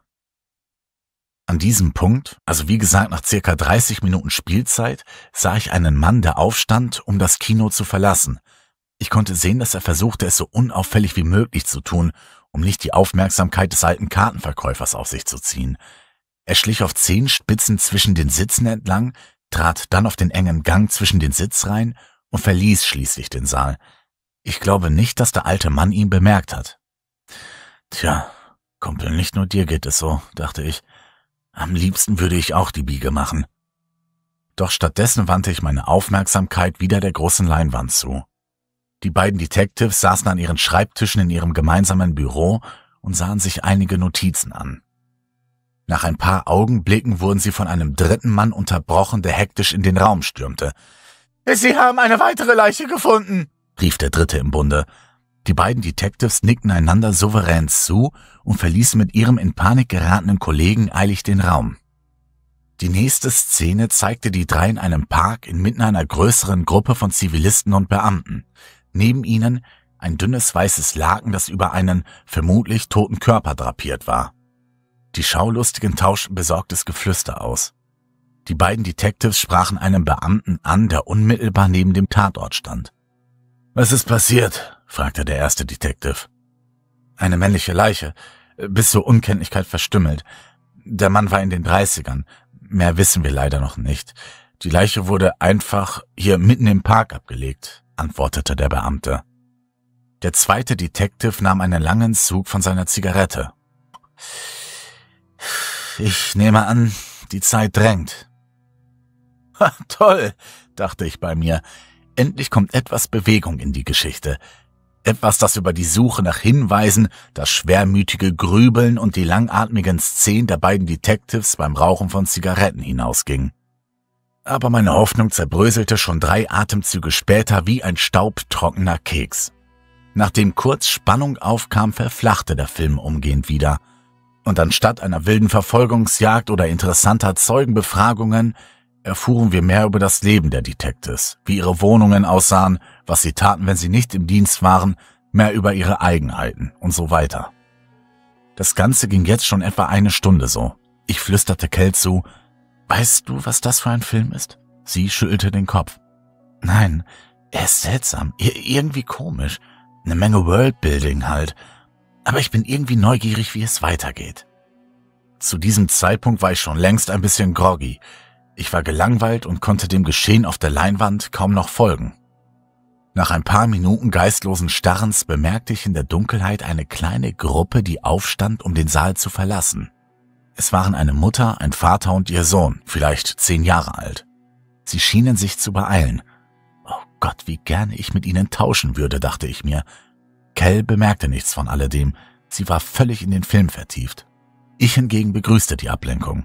An diesem Punkt, also wie gesagt nach circa 30 Minuten Spielzeit, sah ich einen Mann, der aufstand, um das Kino zu verlassen. Ich konnte sehen, dass er versuchte, es so unauffällig wie möglich zu tun, um nicht die Aufmerksamkeit des alten Kartenverkäufers auf sich zu ziehen. Er schlich auf zehn Spitzen zwischen den Sitzen entlang, trat dann auf den engen Gang zwischen den Sitzreihen und verließ schließlich den Saal. Ich glaube nicht, dass der alte Mann ihn bemerkt hat. Tja, Kumpel, nicht nur dir geht es so, dachte ich. Am liebsten würde ich auch die Biege machen. Doch stattdessen wandte ich meine Aufmerksamkeit wieder der großen Leinwand zu. Die beiden Detectives saßen an ihren Schreibtischen in ihrem gemeinsamen Büro und sahen sich einige Notizen an. Nach ein paar Augenblicken wurden sie von einem dritten Mann unterbrochen, der hektisch in den Raum stürmte. Sie haben eine weitere Leiche gefunden, rief der dritte im Bunde. Die beiden Detectives nickten einander souverän zu und verließen mit ihrem in Panik geratenen Kollegen eilig den Raum. Die nächste Szene zeigte die drei in einem Park inmitten einer größeren Gruppe von Zivilisten und Beamten. Neben ihnen ein dünnes weißes Laken, das über einen vermutlich toten Körper drapiert war. Die Schaulustigen tauschten besorgtes Geflüster aus. Die beiden Detectives sprachen einen Beamten an, der unmittelbar neben dem Tatort stand. Was ist passiert? fragte der erste Detective. Eine männliche Leiche, äh, bis zur Unkenntlichkeit verstümmelt. Der Mann war in den Dreißigern. Mehr wissen wir leider noch nicht. Die Leiche wurde einfach hier mitten im Park abgelegt, antwortete der Beamte. Der zweite Detective nahm einen langen Zug von seiner Zigarette. Ich nehme an, die Zeit drängt. Ha, toll, dachte ich bei mir. Endlich kommt etwas Bewegung in die Geschichte. Etwas, das über die Suche nach Hinweisen, das schwermütige Grübeln und die langatmigen Szenen der beiden Detectives beim Rauchen von Zigaretten hinausging. Aber meine Hoffnung zerbröselte schon drei Atemzüge später wie ein staubtrockener Keks. Nachdem kurz Spannung aufkam, verflachte der Film umgehend wieder – und anstatt einer wilden Verfolgungsjagd oder interessanter Zeugenbefragungen erfuhren wir mehr über das Leben der Detectives, wie ihre Wohnungen aussahen, was sie taten, wenn sie nicht im Dienst waren, mehr über ihre Eigenheiten und so weiter. Das Ganze ging jetzt schon etwa eine Stunde so. Ich flüsterte Kel zu, weißt du, was das für ein Film ist? Sie schüttelte den Kopf. Nein, er ist seltsam, irgendwie komisch. Eine Menge Worldbuilding halt aber ich bin irgendwie neugierig, wie es weitergeht. Zu diesem Zeitpunkt war ich schon längst ein bisschen groggy. Ich war gelangweilt und konnte dem Geschehen auf der Leinwand kaum noch folgen. Nach ein paar Minuten geistlosen Starrens bemerkte ich in der Dunkelheit eine kleine Gruppe, die aufstand, um den Saal zu verlassen. Es waren eine Mutter, ein Vater und ihr Sohn, vielleicht zehn Jahre alt. Sie schienen sich zu beeilen. Oh Gott, wie gerne ich mit ihnen tauschen würde, dachte ich mir, Kell bemerkte nichts von alledem, sie war völlig in den Film vertieft. Ich hingegen begrüßte die Ablenkung.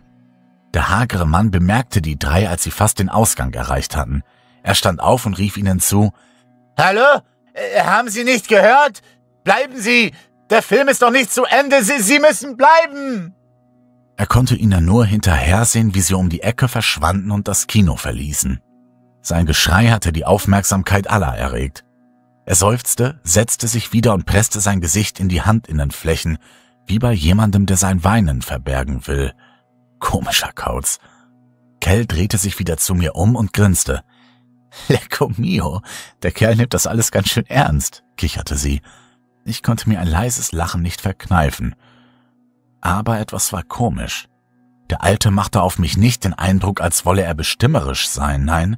Der hagere Mann bemerkte die drei, als sie fast den Ausgang erreicht hatten. Er stand auf und rief ihnen zu Hallo? Äh, haben Sie nicht gehört? Bleiben Sie! Der Film ist doch nicht zu Ende! Sie, sie müssen bleiben! Er konnte ihnen nur hinterhersehen, wie sie um die Ecke verschwanden und das Kino verließen. Sein Geschrei hatte die Aufmerksamkeit aller erregt. Er seufzte, setzte sich wieder und presste sein Gesicht in die Handinnenflächen, wie bei jemandem, der sein Weinen verbergen will. Komischer Kauz. Kell drehte sich wieder zu mir um und grinste. (laughs) Lecco mio, der Kerl nimmt das alles ganz schön ernst, kicherte sie. Ich konnte mir ein leises Lachen nicht verkneifen. Aber etwas war komisch. Der Alte machte auf mich nicht den Eindruck, als wolle er bestimmerisch sein, nein,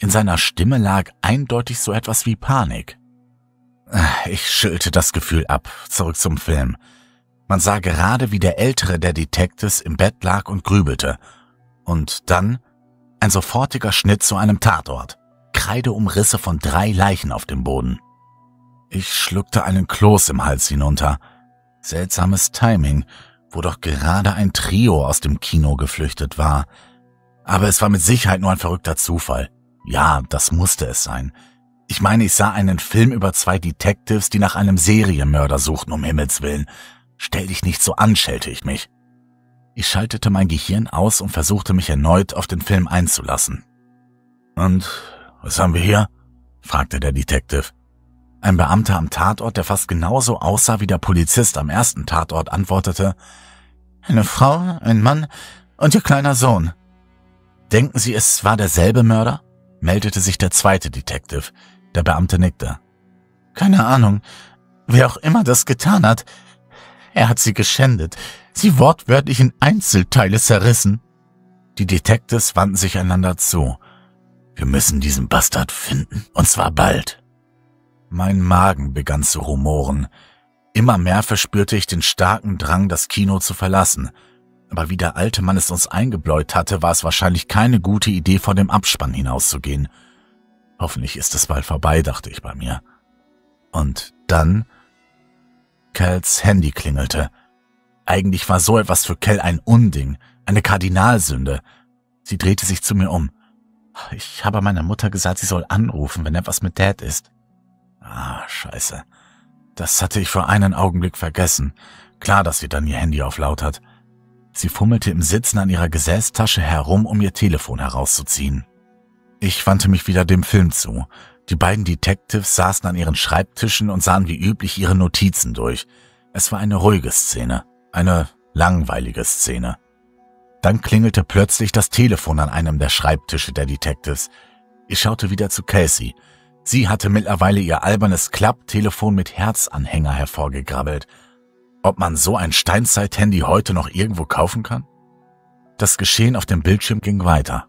in seiner Stimme lag eindeutig so etwas wie Panik. Ich schülte das Gefühl ab, zurück zum Film. Man sah gerade, wie der ältere der Detectives im Bett lag und grübelte. Und dann ein sofortiger Schnitt zu einem Tatort. Kreideumrisse von drei Leichen auf dem Boden. Ich schluckte einen Kloß im Hals hinunter. Seltsames Timing, wo doch gerade ein Trio aus dem Kino geflüchtet war. Aber es war mit Sicherheit nur ein verrückter Zufall. Ja, das musste es sein. Ich meine, ich sah einen Film über zwei Detectives, die nach einem Serienmörder suchten, um Himmels willen. Stell dich nicht so an, schelte ich mich. Ich schaltete mein Gehirn aus und versuchte mich erneut auf den Film einzulassen. Und was haben wir hier? fragte der Detective. Ein Beamter am Tatort, der fast genauso aussah wie der Polizist am ersten Tatort, antwortete, eine Frau, ein Mann und ihr kleiner Sohn. Denken Sie, es war derselbe Mörder? meldete sich der zweite Detective. Der Beamte nickte. Keine Ahnung. Wer auch immer das getan hat, er hat sie geschändet, sie wortwörtlich in Einzelteile zerrissen. Die Detectives wandten sich einander zu. Wir müssen diesen Bastard finden, und zwar bald. Mein Magen begann zu rumoren. Immer mehr verspürte ich den starken Drang, das Kino zu verlassen – aber wie der alte Mann es uns eingebläut hatte, war es wahrscheinlich keine gute Idee, vor dem Abspann hinauszugehen. Hoffentlich ist es bald vorbei, dachte ich bei mir. Und dann... Kells Handy klingelte. Eigentlich war so etwas für Kell ein Unding, eine Kardinalsünde. Sie drehte sich zu mir um. Ich habe meiner Mutter gesagt, sie soll anrufen, wenn etwas mit Dad ist. Ah, scheiße. Das hatte ich für einen Augenblick vergessen. Klar, dass sie dann ihr Handy auf laut hat. Sie fummelte im Sitzen an ihrer Gesäßtasche herum, um ihr Telefon herauszuziehen. Ich wandte mich wieder dem Film zu. Die beiden Detectives saßen an ihren Schreibtischen und sahen wie üblich ihre Notizen durch. Es war eine ruhige Szene, eine langweilige Szene. Dann klingelte plötzlich das Telefon an einem der Schreibtische der Detectives. Ich schaute wieder zu Casey. Sie hatte mittlerweile ihr albernes Klapptelefon mit Herzanhänger hervorgegrabbelt – ob man so ein Steinzeit-Handy heute noch irgendwo kaufen kann? Das Geschehen auf dem Bildschirm ging weiter.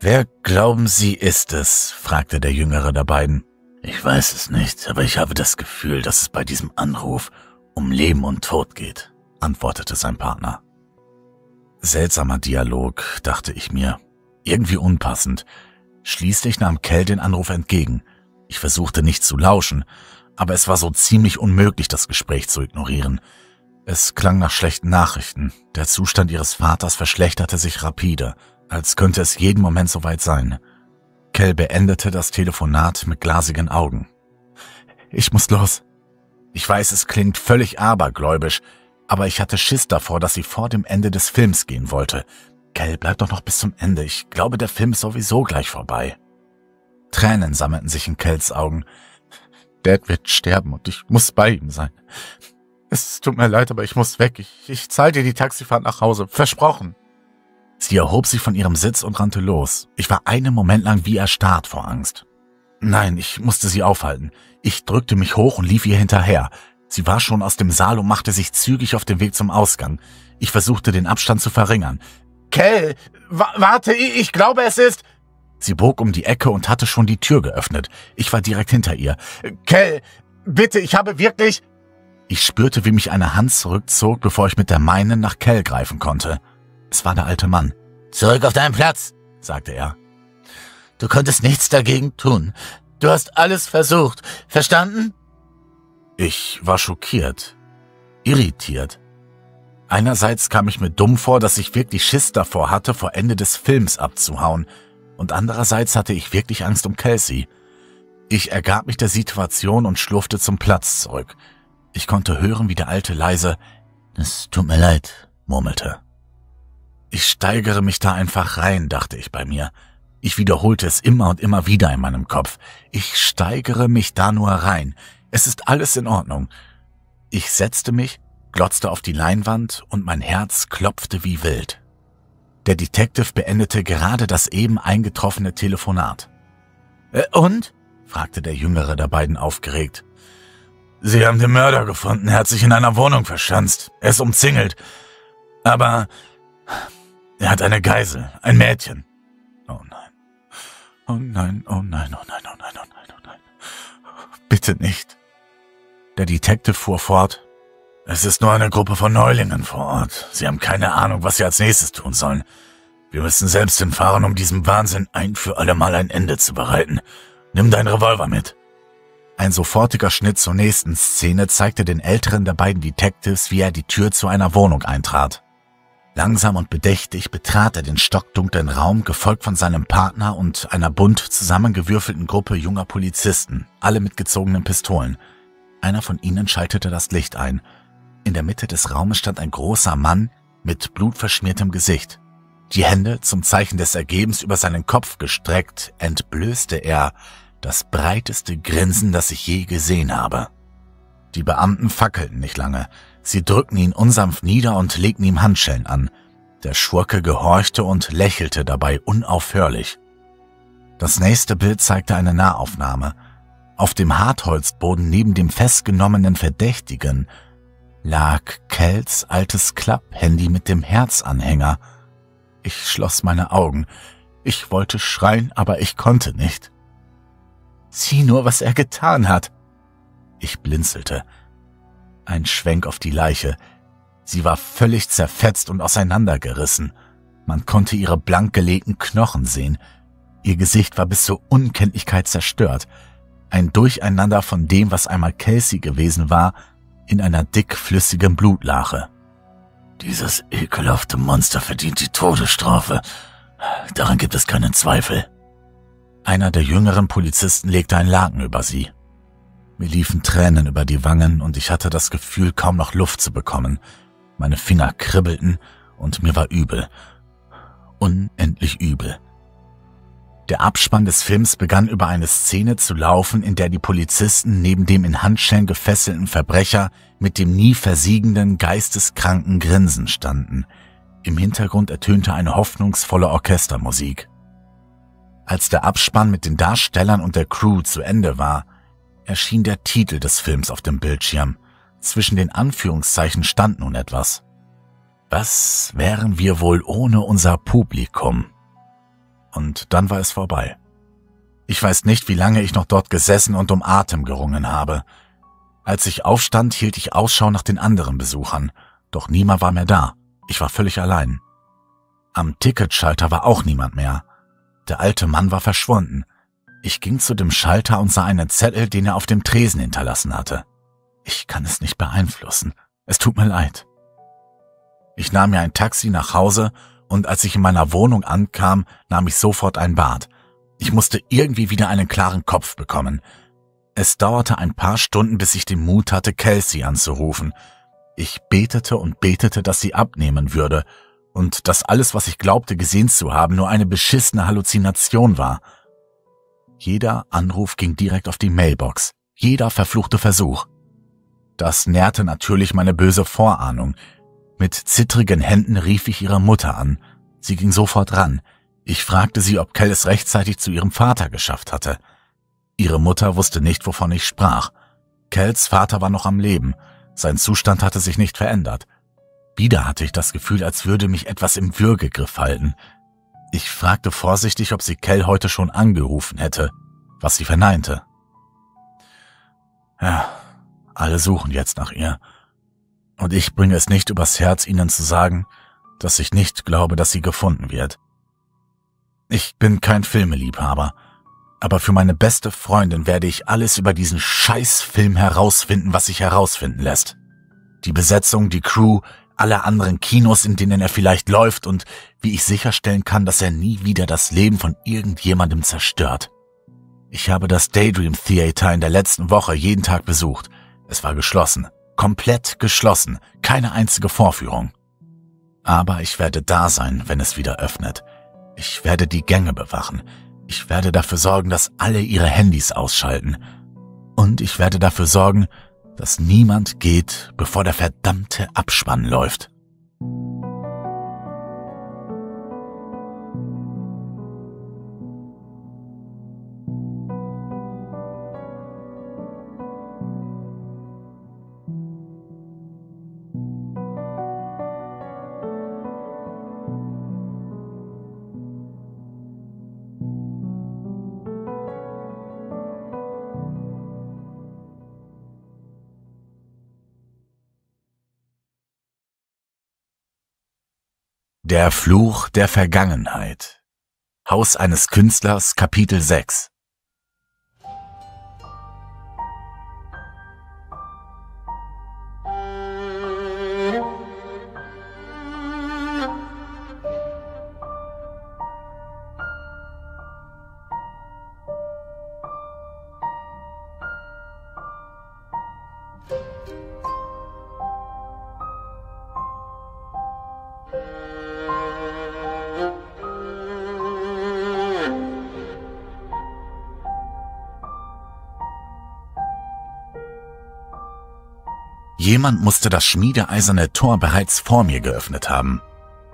Wer glauben Sie ist es? fragte der jüngere der beiden. Ich weiß es nicht, aber ich habe das Gefühl, dass es bei diesem Anruf um Leben und Tod geht, antwortete sein Partner. Seltsamer Dialog, dachte ich mir. Irgendwie unpassend. Schließlich nahm Kell den Anruf entgegen. Ich versuchte nicht zu lauschen, aber es war so ziemlich unmöglich, das Gespräch zu ignorieren. Es klang nach schlechten Nachrichten. Der Zustand ihres Vaters verschlechterte sich rapide, als könnte es jeden Moment soweit sein. Kell beendete das Telefonat mit glasigen Augen. Ich muss los. Ich weiß, es klingt völlig abergläubisch, aber ich hatte Schiss davor, dass sie vor dem Ende des Films gehen wollte. Kell, bleib doch noch bis zum Ende. Ich glaube, der Film ist sowieso gleich vorbei. Tränen sammelten sich in Kells Augen. Dad wird sterben und ich muss bei ihm sein. Es tut mir leid, aber ich muss weg. Ich, ich zahl dir die Taxifahrt nach Hause. Versprochen. Sie erhob sich von ihrem Sitz und rannte los. Ich war einen Moment lang wie erstarrt vor Angst. Nein, ich musste sie aufhalten. Ich drückte mich hoch und lief ihr hinterher. Sie war schon aus dem Saal und machte sich zügig auf den Weg zum Ausgang. Ich versuchte, den Abstand zu verringern. Kell, warte, ich glaube, es ist... Sie bog um die Ecke und hatte schon die Tür geöffnet. Ich war direkt hinter ihr. Kell, bitte, ich habe wirklich. Ich spürte, wie mich eine Hand zurückzog, bevor ich mit der meinen nach Kell greifen konnte. Es war der alte Mann. Zurück auf deinen Platz, sagte er. Du konntest nichts dagegen tun. Du hast alles versucht. Verstanden? Ich war schockiert, irritiert. Einerseits kam ich mir dumm vor, dass ich wirklich Schiss davor hatte, vor Ende des Films abzuhauen und andererseits hatte ich wirklich Angst um Kelsey. Ich ergab mich der Situation und schlurfte zum Platz zurück. Ich konnte hören, wie der Alte leise »Es tut mir leid«, murmelte. Ich steigere mich da einfach rein, dachte ich bei mir. Ich wiederholte es immer und immer wieder in meinem Kopf. Ich steigere mich da nur rein. Es ist alles in Ordnung. Ich setzte mich, glotzte auf die Leinwand und mein Herz klopfte wie wild. Der Detective beendete gerade das eben eingetroffene Telefonat. Äh, und? fragte der jüngere der beiden aufgeregt. Sie haben den Mörder gefunden. Er hat sich in einer Wohnung verschanzt. Er ist umzingelt. Aber er hat eine Geisel, ein Mädchen. Oh nein. Oh nein, oh nein, oh nein, oh nein, oh nein, oh nein. Bitte nicht. Der Detective fuhr fort. Es ist nur eine Gruppe von Neulingen vor Ort. Sie haben keine Ahnung, was sie als nächstes tun sollen. Wir müssen selbst hinfahren, um diesem Wahnsinn ein für allemal ein Ende zu bereiten. Nimm deinen Revolver mit. Ein sofortiger Schnitt zur nächsten Szene zeigte den älteren der beiden Detectives, wie er die Tür zu einer Wohnung eintrat. Langsam und bedächtig betrat er den stockdunklen Raum, gefolgt von seinem Partner und einer bunt zusammengewürfelten Gruppe junger Polizisten, alle mit gezogenen Pistolen. Einer von ihnen schaltete das Licht ein – in der Mitte des Raumes stand ein großer Mann mit blutverschmiertem Gesicht. Die Hände zum Zeichen des Ergebens über seinen Kopf gestreckt, entblößte er das breiteste Grinsen, das ich je gesehen habe. Die Beamten fackelten nicht lange. Sie drückten ihn unsanft nieder und legten ihm Handschellen an. Der Schurke gehorchte und lächelte dabei unaufhörlich. Das nächste Bild zeigte eine Nahaufnahme. Auf dem Hartholzboden neben dem festgenommenen Verdächtigen lag Kells altes Klapphandy mit dem Herzanhänger. Ich schloss meine Augen. Ich wollte schreien, aber ich konnte nicht. Sieh nur, was er getan hat. Ich blinzelte. Ein Schwenk auf die Leiche. Sie war völlig zerfetzt und auseinandergerissen. Man konnte ihre blank gelegten Knochen sehen. Ihr Gesicht war bis zur Unkenntlichkeit zerstört. Ein Durcheinander von dem, was einmal Kelsey gewesen war, in einer dickflüssigen Blutlache. Dieses ekelhafte Monster verdient die Todesstrafe. Daran gibt es keinen Zweifel. Einer der jüngeren Polizisten legte einen Laken über sie. Mir liefen Tränen über die Wangen und ich hatte das Gefühl, kaum noch Luft zu bekommen. Meine Finger kribbelten und mir war übel. Unendlich übel. Der Abspann des Films begann über eine Szene zu laufen, in der die Polizisten neben dem in Handschellen gefesselten Verbrecher mit dem nie versiegenden, geisteskranken Grinsen standen. Im Hintergrund ertönte eine hoffnungsvolle Orchestermusik. Als der Abspann mit den Darstellern und der Crew zu Ende war, erschien der Titel des Films auf dem Bildschirm. Zwischen den Anführungszeichen stand nun etwas. Was wären wir wohl ohne unser Publikum? und dann war es vorbei. Ich weiß nicht, wie lange ich noch dort gesessen und um Atem gerungen habe. Als ich aufstand, hielt ich Ausschau nach den anderen Besuchern, doch niemand war mehr da. Ich war völlig allein. Am Ticketschalter war auch niemand mehr. Der alte Mann war verschwunden. Ich ging zu dem Schalter und sah einen Zettel, den er auf dem Tresen hinterlassen hatte. Ich kann es nicht beeinflussen. Es tut mir leid. Ich nahm mir ein Taxi nach Hause und als ich in meiner Wohnung ankam, nahm ich sofort ein Bad. Ich musste irgendwie wieder einen klaren Kopf bekommen. Es dauerte ein paar Stunden, bis ich den Mut hatte, Kelsey anzurufen. Ich betete und betete, dass sie abnehmen würde und dass alles, was ich glaubte gesehen zu haben, nur eine beschissene Halluzination war. Jeder Anruf ging direkt auf die Mailbox, jeder verfluchte Versuch. Das nährte natürlich meine böse Vorahnung, mit zittrigen Händen rief ich ihre Mutter an. Sie ging sofort ran. Ich fragte sie, ob Kell es rechtzeitig zu ihrem Vater geschafft hatte. Ihre Mutter wusste nicht, wovon ich sprach. Kells Vater war noch am Leben. Sein Zustand hatte sich nicht verändert. Wieder hatte ich das Gefühl, als würde mich etwas im Würgegriff halten. Ich fragte vorsichtig, ob sie Kell heute schon angerufen hätte, was sie verneinte. Ja, alle suchen jetzt nach ihr und ich bringe es nicht übers Herz, Ihnen zu sagen, dass ich nicht glaube, dass sie gefunden wird. Ich bin kein Filmeliebhaber, aber für meine beste Freundin werde ich alles über diesen Scheißfilm herausfinden, was sich herausfinden lässt. Die Besetzung, die Crew, alle anderen Kinos, in denen er vielleicht läuft und wie ich sicherstellen kann, dass er nie wieder das Leben von irgendjemandem zerstört. Ich habe das Daydream Theater in der letzten Woche jeden Tag besucht. Es war geschlossen. Komplett geschlossen, keine einzige Vorführung. Aber ich werde da sein, wenn es wieder öffnet. Ich werde die Gänge bewachen. Ich werde dafür sorgen, dass alle ihre Handys ausschalten. Und ich werde dafür sorgen, dass niemand geht, bevor der verdammte Abspann läuft. Der Fluch der Vergangenheit. Haus eines Künstlers Kapitel 6 Jemand musste das schmiedeeiserne Tor bereits vor mir geöffnet haben.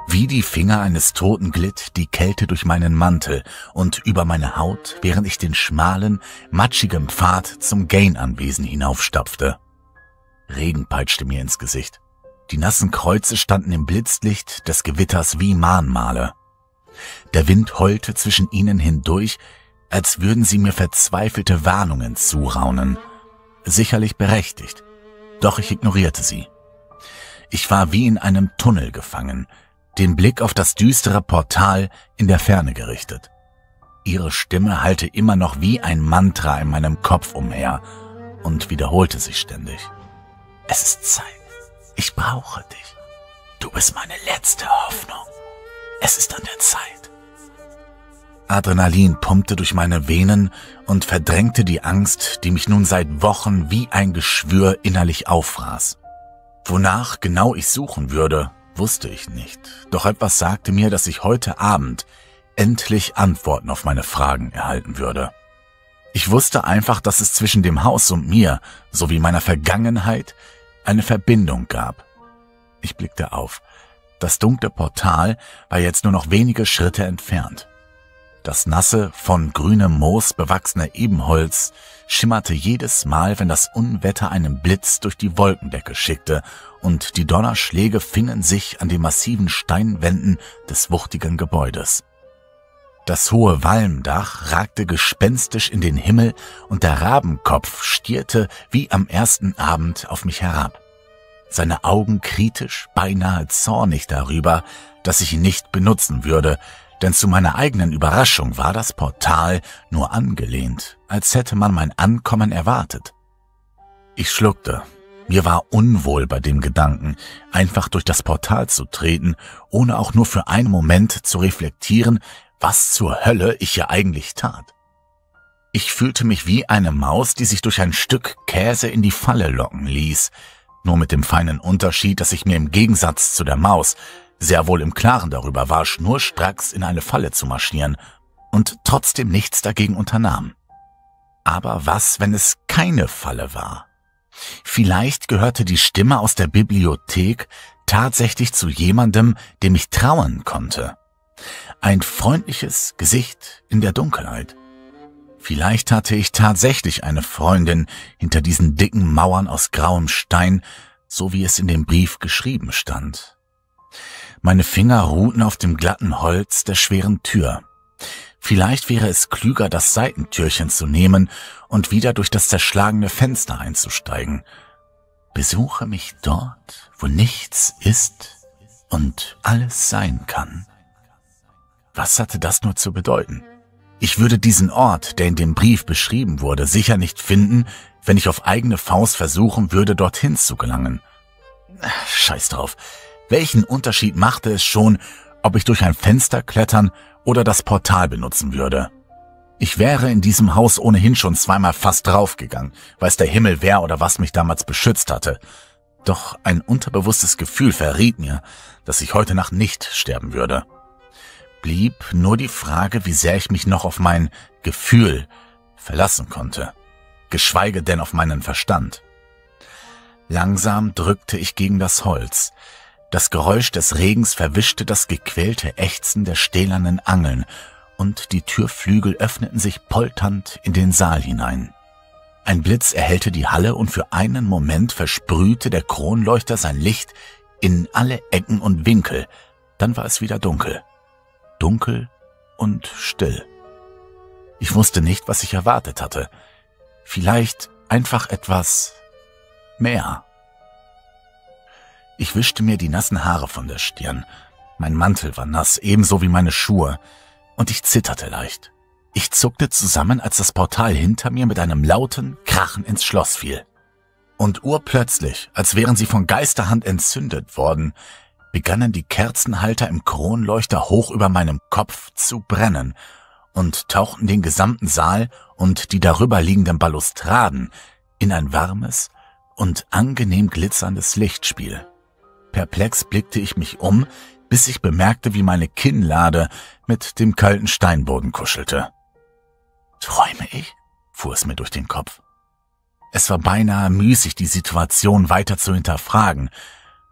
Wie die Finger eines Toten glitt die Kälte durch meinen Mantel und über meine Haut, während ich den schmalen, matschigen Pfad zum Gain-Anwesen hinaufstapfte. Regen peitschte mir ins Gesicht. Die nassen Kreuze standen im Blitzlicht des Gewitters wie Mahnmale. Der Wind heulte zwischen ihnen hindurch, als würden sie mir verzweifelte Warnungen zuraunen. Sicherlich berechtigt, doch ich ignorierte sie. Ich war wie in einem Tunnel gefangen, den Blick auf das düstere Portal in der Ferne gerichtet. Ihre Stimme hallte immer noch wie ein Mantra in meinem Kopf umher und wiederholte sich ständig. Es ist Zeit. Ich brauche dich. Du bist meine letzte Hoffnung. Es ist an der Zeit. Adrenalin pumpte durch meine Venen und verdrängte die Angst, die mich nun seit Wochen wie ein Geschwür innerlich auffraß. Wonach genau ich suchen würde, wusste ich nicht, doch etwas sagte mir, dass ich heute Abend endlich Antworten auf meine Fragen erhalten würde. Ich wusste einfach, dass es zwischen dem Haus und mir sowie meiner Vergangenheit eine Verbindung gab. Ich blickte auf. Das dunkle Portal war jetzt nur noch wenige Schritte entfernt. Das nasse, von grünem Moos bewachsene Ebenholz schimmerte jedes Mal, wenn das Unwetter einen Blitz durch die Wolkendecke schickte, und die Donnerschläge fingen sich an den massiven Steinwänden des wuchtigen Gebäudes. Das hohe Walmdach ragte gespenstisch in den Himmel und der Rabenkopf stierte wie am ersten Abend auf mich herab. Seine Augen kritisch, beinahe zornig darüber, dass ich ihn nicht benutzen würde, denn zu meiner eigenen Überraschung war das Portal nur angelehnt, als hätte man mein Ankommen erwartet. Ich schluckte. Mir war unwohl bei dem Gedanken, einfach durch das Portal zu treten, ohne auch nur für einen Moment zu reflektieren, was zur Hölle ich hier eigentlich tat. Ich fühlte mich wie eine Maus, die sich durch ein Stück Käse in die Falle locken ließ, nur mit dem feinen Unterschied, dass ich mir im Gegensatz zu der Maus sehr wohl im Klaren darüber war, schnurstracks in eine Falle zu marschieren und trotzdem nichts dagegen unternahm. Aber was, wenn es keine Falle war? Vielleicht gehörte die Stimme aus der Bibliothek tatsächlich zu jemandem, dem ich trauern konnte. Ein freundliches Gesicht in der Dunkelheit. Vielleicht hatte ich tatsächlich eine Freundin hinter diesen dicken Mauern aus grauem Stein, so wie es in dem Brief geschrieben stand. Meine Finger ruhten auf dem glatten Holz der schweren Tür. Vielleicht wäre es klüger, das Seitentürchen zu nehmen und wieder durch das zerschlagene Fenster einzusteigen. Besuche mich dort, wo nichts ist und alles sein kann. Was hatte das nur zu bedeuten? Ich würde diesen Ort, der in dem Brief beschrieben wurde, sicher nicht finden, wenn ich auf eigene Faust versuchen würde, dorthin zu gelangen. Scheiß drauf. Welchen Unterschied machte es schon, ob ich durch ein Fenster klettern oder das Portal benutzen würde? Ich wäre in diesem Haus ohnehin schon zweimal fast draufgegangen, weiß der Himmel wer oder was mich damals beschützt hatte. Doch ein unterbewusstes Gefühl verriet mir, dass ich heute Nacht nicht sterben würde. Blieb nur die Frage, wie sehr ich mich noch auf mein Gefühl verlassen konnte, geschweige denn auf meinen Verstand. Langsam drückte ich gegen das Holz, das Geräusch des Regens verwischte das gequälte Ächzen der stählernen Angeln, und die Türflügel öffneten sich polternd in den Saal hinein. Ein Blitz erhellte die Halle und für einen Moment versprühte der Kronleuchter sein Licht in alle Ecken und Winkel, dann war es wieder dunkel. Dunkel und still. Ich wusste nicht, was ich erwartet hatte. Vielleicht einfach etwas mehr. Ich wischte mir die nassen Haare von der Stirn. Mein Mantel war nass, ebenso wie meine Schuhe, und ich zitterte leicht. Ich zuckte zusammen, als das Portal hinter mir mit einem lauten Krachen ins Schloss fiel. Und urplötzlich, als wären sie von Geisterhand entzündet worden, begannen die Kerzenhalter im Kronleuchter hoch über meinem Kopf zu brennen und tauchten den gesamten Saal und die darüber liegenden Balustraden in ein warmes und angenehm glitzerndes Lichtspiel. Perplex blickte ich mich um, bis ich bemerkte, wie meine Kinnlade mit dem kalten Steinboden kuschelte. Träume ich? fuhr es mir durch den Kopf. Es war beinahe müßig, die Situation weiter zu hinterfragen,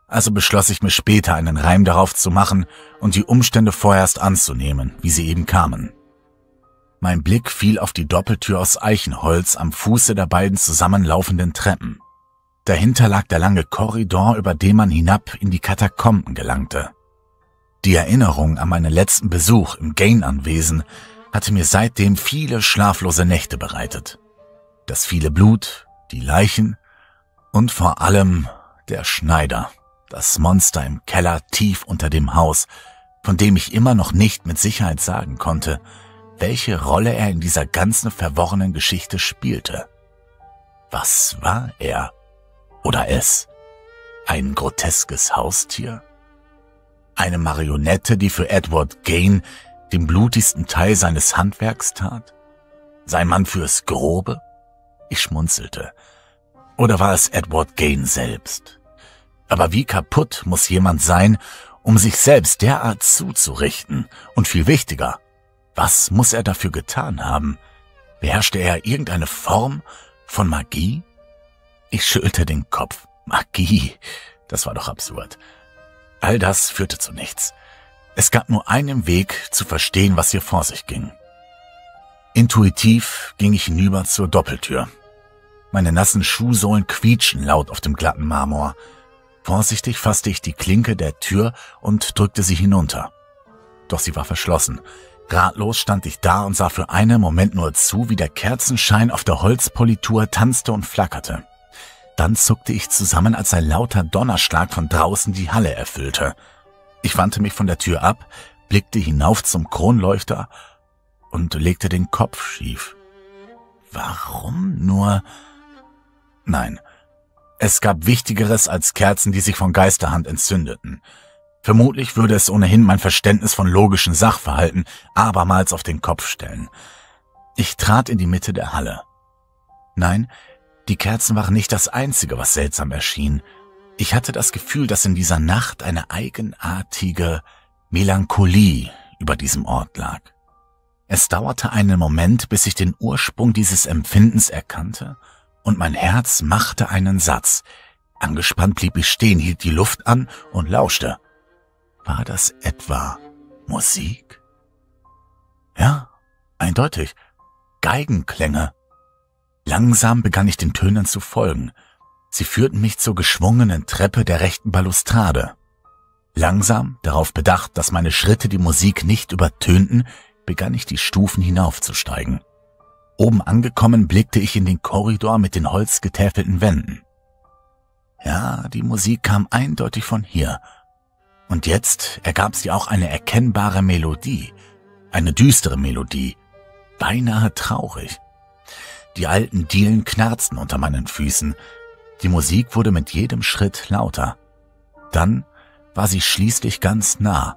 also beschloss ich mir später einen Reim darauf zu machen und die Umstände vorerst anzunehmen, wie sie eben kamen. Mein Blick fiel auf die Doppeltür aus Eichenholz am Fuße der beiden zusammenlaufenden Treppen. Dahinter lag der lange Korridor, über den man hinab in die Katakomben gelangte. Die Erinnerung an meinen letzten Besuch im Gain-Anwesen hatte mir seitdem viele schlaflose Nächte bereitet. Das viele Blut, die Leichen und vor allem der Schneider, das Monster im Keller tief unter dem Haus, von dem ich immer noch nicht mit Sicherheit sagen konnte, welche Rolle er in dieser ganzen verworrenen Geschichte spielte. Was war er? Oder es? Ein groteskes Haustier? Eine Marionette, die für Edward Gain den blutigsten Teil seines Handwerks tat? Sein Mann fürs Grobe? Ich schmunzelte. Oder war es Edward Gain selbst? Aber wie kaputt muss jemand sein, um sich selbst derart zuzurichten? Und viel wichtiger, was muss er dafür getan haben? Beherrschte er irgendeine Form von Magie? Ich schüttelte den Kopf. Magie. Das war doch absurd. All das führte zu nichts. Es gab nur einen Weg, zu verstehen, was hier vor sich ging. Intuitiv ging ich hinüber zur Doppeltür. Meine nassen Schuhsohlen quietschen laut auf dem glatten Marmor. Vorsichtig fasste ich die Klinke der Tür und drückte sie hinunter. Doch sie war verschlossen. Ratlos stand ich da und sah für einen Moment nur zu, wie der Kerzenschein auf der Holzpolitur tanzte und flackerte. Dann zuckte ich zusammen, als ein lauter Donnerschlag von draußen die Halle erfüllte. Ich wandte mich von der Tür ab, blickte hinauf zum Kronleuchter und legte den Kopf schief. Warum nur? Nein, es gab Wichtigeres als Kerzen, die sich von Geisterhand entzündeten. Vermutlich würde es ohnehin mein Verständnis von logischen Sachverhalten abermals auf den Kopf stellen. Ich trat in die Mitte der Halle. Nein, die Kerzen waren nicht das Einzige, was seltsam erschien. Ich hatte das Gefühl, dass in dieser Nacht eine eigenartige Melancholie über diesem Ort lag. Es dauerte einen Moment, bis ich den Ursprung dieses Empfindens erkannte, und mein Herz machte einen Satz. Angespannt blieb ich stehen, hielt die Luft an und lauschte. War das etwa Musik? Ja, eindeutig. Geigenklänge Langsam begann ich den Tönen zu folgen. Sie führten mich zur geschwungenen Treppe der rechten Balustrade. Langsam, darauf bedacht, dass meine Schritte die Musik nicht übertönten, begann ich die Stufen hinaufzusteigen. Oben angekommen blickte ich in den Korridor mit den holzgetäfelten Wänden. Ja, die Musik kam eindeutig von hier. Und jetzt ergab sie auch eine erkennbare Melodie, eine düstere Melodie, beinahe traurig. Die alten Dielen knarzten unter meinen Füßen. Die Musik wurde mit jedem Schritt lauter. Dann war sie schließlich ganz nah.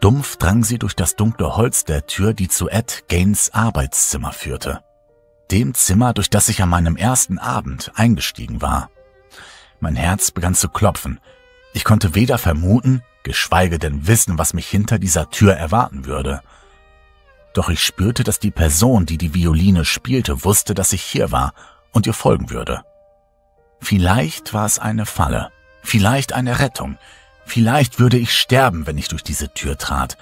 Dumpf drang sie durch das dunkle Holz der Tür, die zu Ed Gaines Arbeitszimmer führte. Dem Zimmer, durch das ich an meinem ersten Abend eingestiegen war. Mein Herz begann zu klopfen. Ich konnte weder vermuten, geschweige denn wissen, was mich hinter dieser Tür erwarten würde. Doch ich spürte, dass die Person, die die Violine spielte, wusste, dass ich hier war und ihr folgen würde. Vielleicht war es eine Falle, vielleicht eine Rettung, vielleicht würde ich sterben, wenn ich durch diese Tür trat.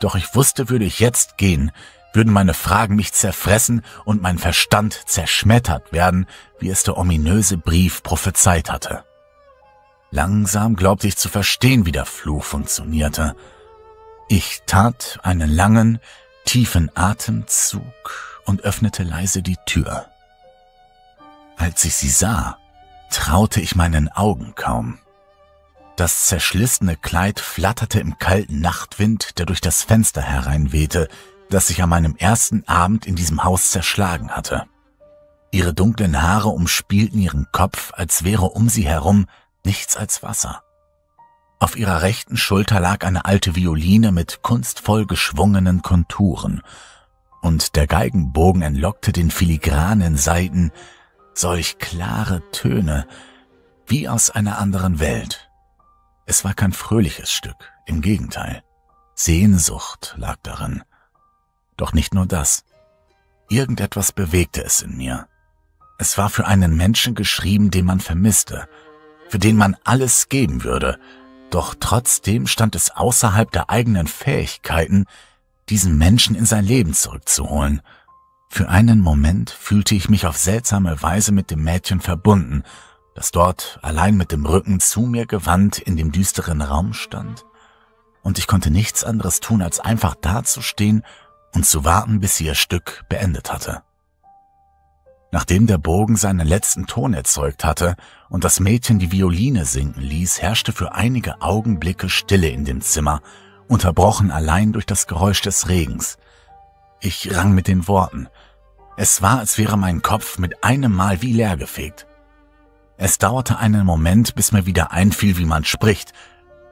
Doch ich wusste, würde ich jetzt gehen, würden meine Fragen mich zerfressen und mein Verstand zerschmettert werden, wie es der ominöse Brief prophezeit hatte. Langsam glaubte ich zu verstehen, wie der Fluch funktionierte. Ich tat einen langen, tiefen Atemzug und öffnete leise die Tür. Als ich sie sah, traute ich meinen Augen kaum. Das zerschlissene Kleid flatterte im kalten Nachtwind, der durch das Fenster hereinwehte, das sich an meinem ersten Abend in diesem Haus zerschlagen hatte. Ihre dunklen Haare umspielten ihren Kopf, als wäre um sie herum nichts als Wasser. Auf ihrer rechten Schulter lag eine alte Violine mit kunstvoll geschwungenen Konturen, und der Geigenbogen entlockte den filigranen Saiten solch klare Töne, wie aus einer anderen Welt. Es war kein fröhliches Stück, im Gegenteil. Sehnsucht lag darin. Doch nicht nur das. Irgendetwas bewegte es in mir. Es war für einen Menschen geschrieben, den man vermisste, für den man alles geben würde – doch trotzdem stand es außerhalb der eigenen Fähigkeiten, diesen Menschen in sein Leben zurückzuholen. Für einen Moment fühlte ich mich auf seltsame Weise mit dem Mädchen verbunden, das dort allein mit dem Rücken zu mir gewandt in dem düsteren Raum stand. Und ich konnte nichts anderes tun, als einfach dazustehen und zu warten, bis sie ihr Stück beendet hatte. Nachdem der Bogen seinen letzten Ton erzeugt hatte und das Mädchen die Violine sinken ließ, herrschte für einige Augenblicke Stille in dem Zimmer, unterbrochen allein durch das Geräusch des Regens. Ich rang mit den Worten. Es war, als wäre mein Kopf mit einem Mal wie leer gefegt. Es dauerte einen Moment, bis mir wieder einfiel, wie man spricht,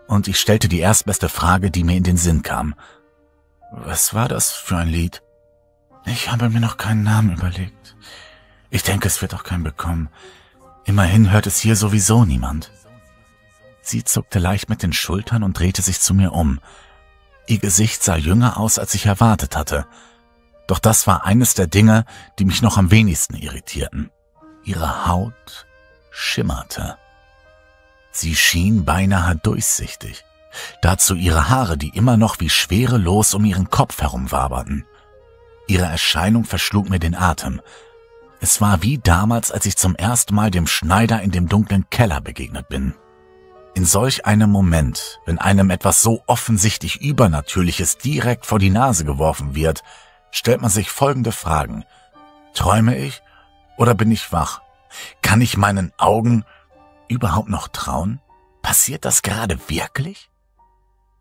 und ich stellte die erstbeste Frage, die mir in den Sinn kam. Was war das für ein Lied? Ich habe mir noch keinen Namen überlegt. Ich denke, es wird auch keinen bekommen. Immerhin hört es hier sowieso niemand. Sie zuckte leicht mit den Schultern und drehte sich zu mir um. Ihr Gesicht sah jünger aus, als ich erwartet hatte. Doch das war eines der Dinge, die mich noch am wenigsten irritierten. Ihre Haut schimmerte. Sie schien beinahe durchsichtig. Dazu ihre Haare, die immer noch wie schwerelos um ihren Kopf herumwaberten. Ihre Erscheinung verschlug mir den Atem. Es war wie damals, als ich zum ersten Mal dem Schneider in dem dunklen Keller begegnet bin. In solch einem Moment, wenn einem etwas so offensichtlich Übernatürliches direkt vor die Nase geworfen wird, stellt man sich folgende Fragen. Träume ich oder bin ich wach? Kann ich meinen Augen überhaupt noch trauen? Passiert das gerade wirklich?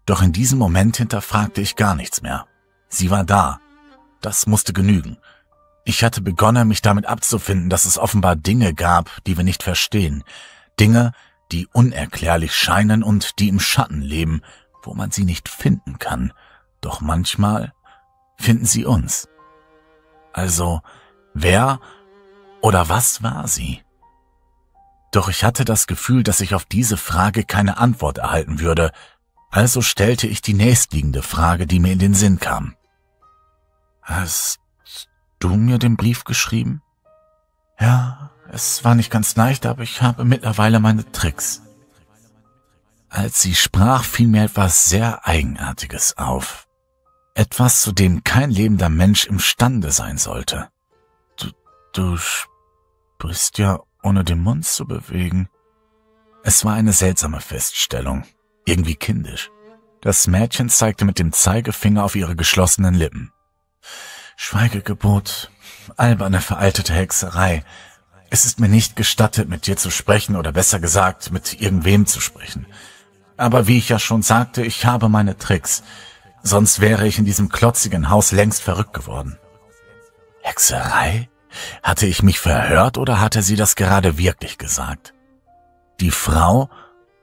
Doch in diesem Moment hinterfragte ich gar nichts mehr. Sie war da. Das musste genügen. Ich hatte begonnen, mich damit abzufinden, dass es offenbar Dinge gab, die wir nicht verstehen. Dinge, die unerklärlich scheinen und die im Schatten leben, wo man sie nicht finden kann. Doch manchmal finden sie uns. Also, wer oder was war sie? Doch ich hatte das Gefühl, dass ich auf diese Frage keine Antwort erhalten würde, also stellte ich die nächstliegende Frage, die mir in den Sinn kam. Es du mir den Brief geschrieben? Ja, es war nicht ganz leicht, aber ich habe mittlerweile meine Tricks. Als sie sprach, fiel mir etwas sehr Eigenartiges auf. Etwas, zu dem kein lebender Mensch imstande sein sollte. Du, du sprichst ja, ohne den Mund zu bewegen. Es war eine seltsame Feststellung, irgendwie kindisch. Das Mädchen zeigte mit dem Zeigefinger auf ihre geschlossenen Lippen. Schweigegebot, alberne veraltete Hexerei. Es ist mir nicht gestattet, mit dir zu sprechen oder besser gesagt, mit irgendwem zu sprechen. Aber wie ich ja schon sagte, ich habe meine Tricks. Sonst wäre ich in diesem klotzigen Haus längst verrückt geworden. Hexerei? Hatte ich mich verhört oder hatte sie das gerade wirklich gesagt? Die Frau,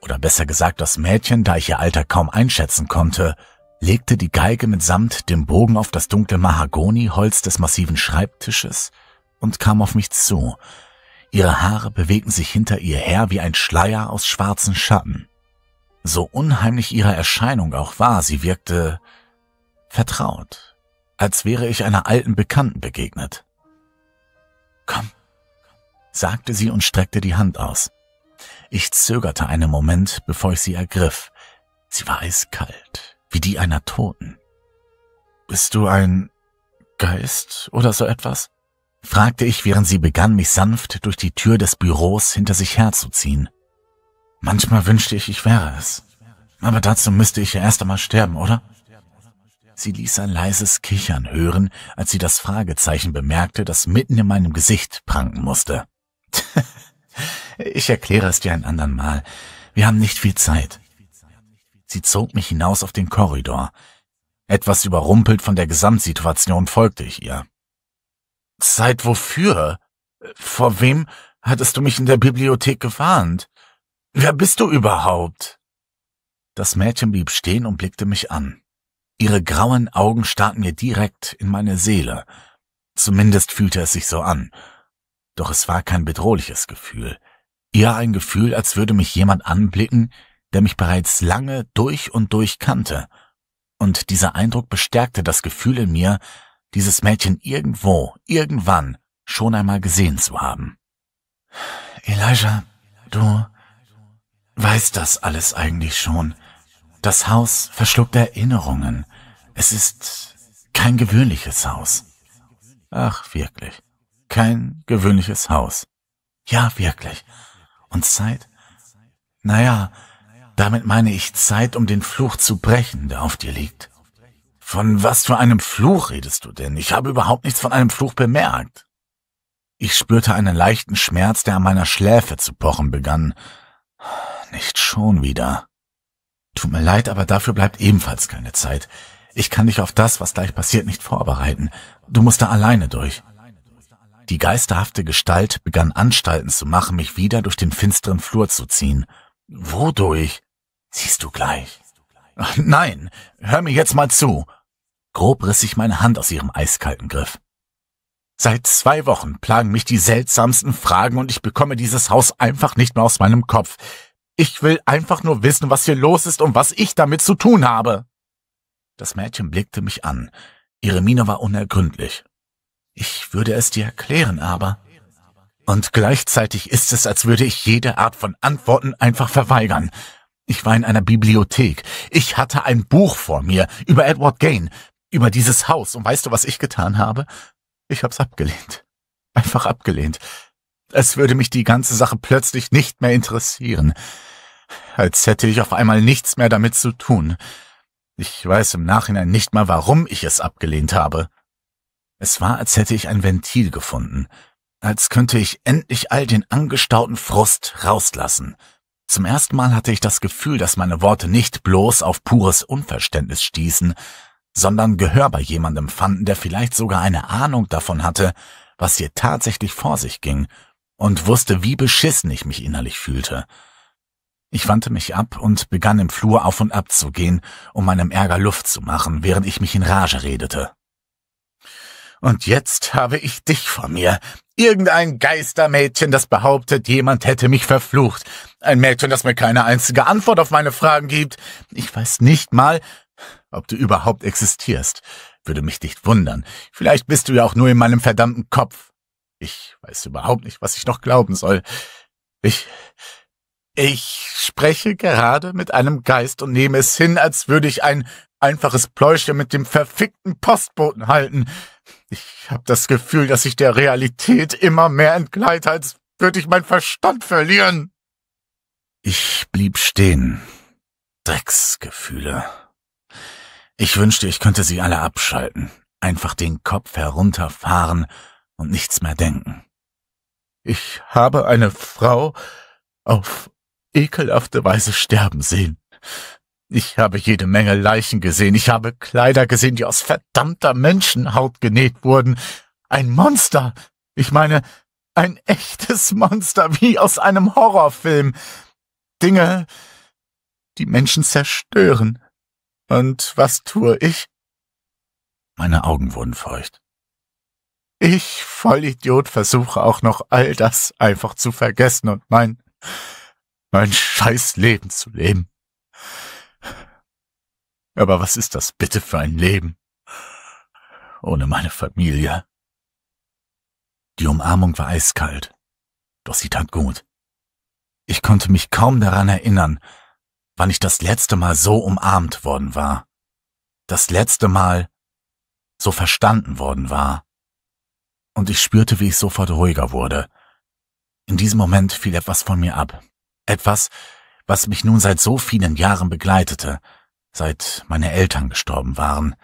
oder besser gesagt das Mädchen, da ich ihr Alter kaum einschätzen konnte, legte die Geige mitsamt dem Bogen auf das dunkle Mahagoniholz des massiven Schreibtisches und kam auf mich zu. Ihre Haare bewegten sich hinter ihr her wie ein Schleier aus schwarzen Schatten. So unheimlich ihre Erscheinung auch war, sie wirkte vertraut, als wäre ich einer alten Bekannten begegnet. Komm, sagte sie und streckte die Hand aus. Ich zögerte einen Moment, bevor ich sie ergriff. Sie war eiskalt wie die einer Toten. Bist du ein Geist oder so etwas? fragte ich, während sie begann, mich sanft durch die Tür des Büros hinter sich herzuziehen. Manchmal wünschte ich, ich wäre es. Aber dazu müsste ich ja erst einmal sterben, oder? Sie ließ ein leises Kichern hören, als sie das Fragezeichen bemerkte, das mitten in meinem Gesicht pranken musste. (laughs) ich erkläre es dir ein andermal. Wir haben nicht viel Zeit. Sie zog mich hinaus auf den Korridor. Etwas überrumpelt von der Gesamtsituation folgte ich ihr. Zeit wofür? Vor wem hattest du mich in der Bibliothek gewarnt? Wer bist du überhaupt? Das Mädchen blieb stehen und blickte mich an. Ihre grauen Augen starrten mir direkt in meine Seele. Zumindest fühlte es sich so an. Doch es war kein bedrohliches Gefühl. Eher ein Gefühl, als würde mich jemand anblicken, der mich bereits lange durch und durch kannte. Und dieser Eindruck bestärkte das Gefühl in mir, dieses Mädchen irgendwo, irgendwann schon einmal gesehen zu haben. Elijah, du weißt das alles eigentlich schon. Das Haus verschluckt Erinnerungen. Es ist kein gewöhnliches Haus. Ach, wirklich. Kein gewöhnliches Haus. Ja, wirklich. Und Zeit? Naja, damit meine ich Zeit, um den Fluch zu brechen, der auf dir liegt. Von was für einem Fluch redest du denn? Ich habe überhaupt nichts von einem Fluch bemerkt. Ich spürte einen leichten Schmerz, der an meiner Schläfe zu pochen begann. Nicht schon wieder. Tut mir leid, aber dafür bleibt ebenfalls keine Zeit. Ich kann dich auf das, was gleich passiert, nicht vorbereiten. Du musst da alleine durch. Die geisterhafte Gestalt begann Anstalten zu machen, mich wieder durch den finsteren Flur zu ziehen – Wodurch? Siehst du gleich. nein, hör mir jetzt mal zu. Grob riss ich meine Hand aus ihrem eiskalten Griff. Seit zwei Wochen plagen mich die seltsamsten Fragen und ich bekomme dieses Haus einfach nicht mehr aus meinem Kopf. Ich will einfach nur wissen, was hier los ist und was ich damit zu tun habe. Das Mädchen blickte mich an. Ihre Miene war unergründlich. Ich würde es dir erklären, aber und gleichzeitig ist es, als würde ich jede Art von Antworten einfach verweigern. Ich war in einer Bibliothek. Ich hatte ein Buch vor mir über Edward Gain, über dieses Haus. Und weißt du, was ich getan habe? Ich hab's abgelehnt. Einfach abgelehnt. Es würde mich die ganze Sache plötzlich nicht mehr interessieren. Als hätte ich auf einmal nichts mehr damit zu tun. Ich weiß im Nachhinein nicht mal, warum ich es abgelehnt habe. Es war, als hätte ich ein Ventil gefunden als könnte ich endlich all den angestauten Frust rauslassen. Zum ersten Mal hatte ich das Gefühl, dass meine Worte nicht bloß auf pures Unverständnis stießen, sondern Gehör bei jemandem fanden, der vielleicht sogar eine Ahnung davon hatte, was hier tatsächlich vor sich ging, und wusste, wie beschissen ich mich innerlich fühlte. Ich wandte mich ab und begann im Flur auf und ab zu gehen, um meinem Ärger Luft zu machen, während ich mich in Rage redete. Und jetzt habe ich dich vor mir. Irgendein Geistermädchen, das behauptet, jemand hätte mich verflucht. Ein Mädchen, das mir keine einzige Antwort auf meine Fragen gibt. Ich weiß nicht mal, ob du überhaupt existierst. Würde mich nicht wundern. Vielleicht bist du ja auch nur in meinem verdammten Kopf. Ich weiß überhaupt nicht, was ich noch glauben soll. Ich. Ich spreche gerade mit einem Geist und nehme es hin, als würde ich ein einfaches Pläuschen mit dem verfickten Postboten halten. Ich habe das Gefühl, dass ich der Realität immer mehr entgleite, als würde ich meinen Verstand verlieren. Ich blieb stehen. Drecksgefühle. Ich wünschte, ich könnte sie alle abschalten, einfach den Kopf herunterfahren und nichts mehr denken. Ich habe eine Frau auf ekelhafte Weise sterben sehen. Ich habe jede Menge Leichen gesehen. Ich habe Kleider gesehen, die aus verdammter Menschenhaut genäht wurden. Ein Monster. Ich meine, ein echtes Monster, wie aus einem Horrorfilm. Dinge, die Menschen zerstören. Und was tue ich? Meine Augen wurden feucht. Ich, Vollidiot, versuche auch noch all das einfach zu vergessen und mein, mein scheiß Leben zu leben. Aber was ist das bitte für ein Leben? Ohne meine Familie. Die Umarmung war eiskalt, doch sie tat gut. Ich konnte mich kaum daran erinnern, wann ich das letzte Mal so umarmt worden war, das letzte Mal so verstanden worden war. Und ich spürte, wie ich sofort ruhiger wurde. In diesem Moment fiel etwas von mir ab, etwas, was mich nun seit so vielen Jahren begleitete, seit meine Eltern gestorben waren.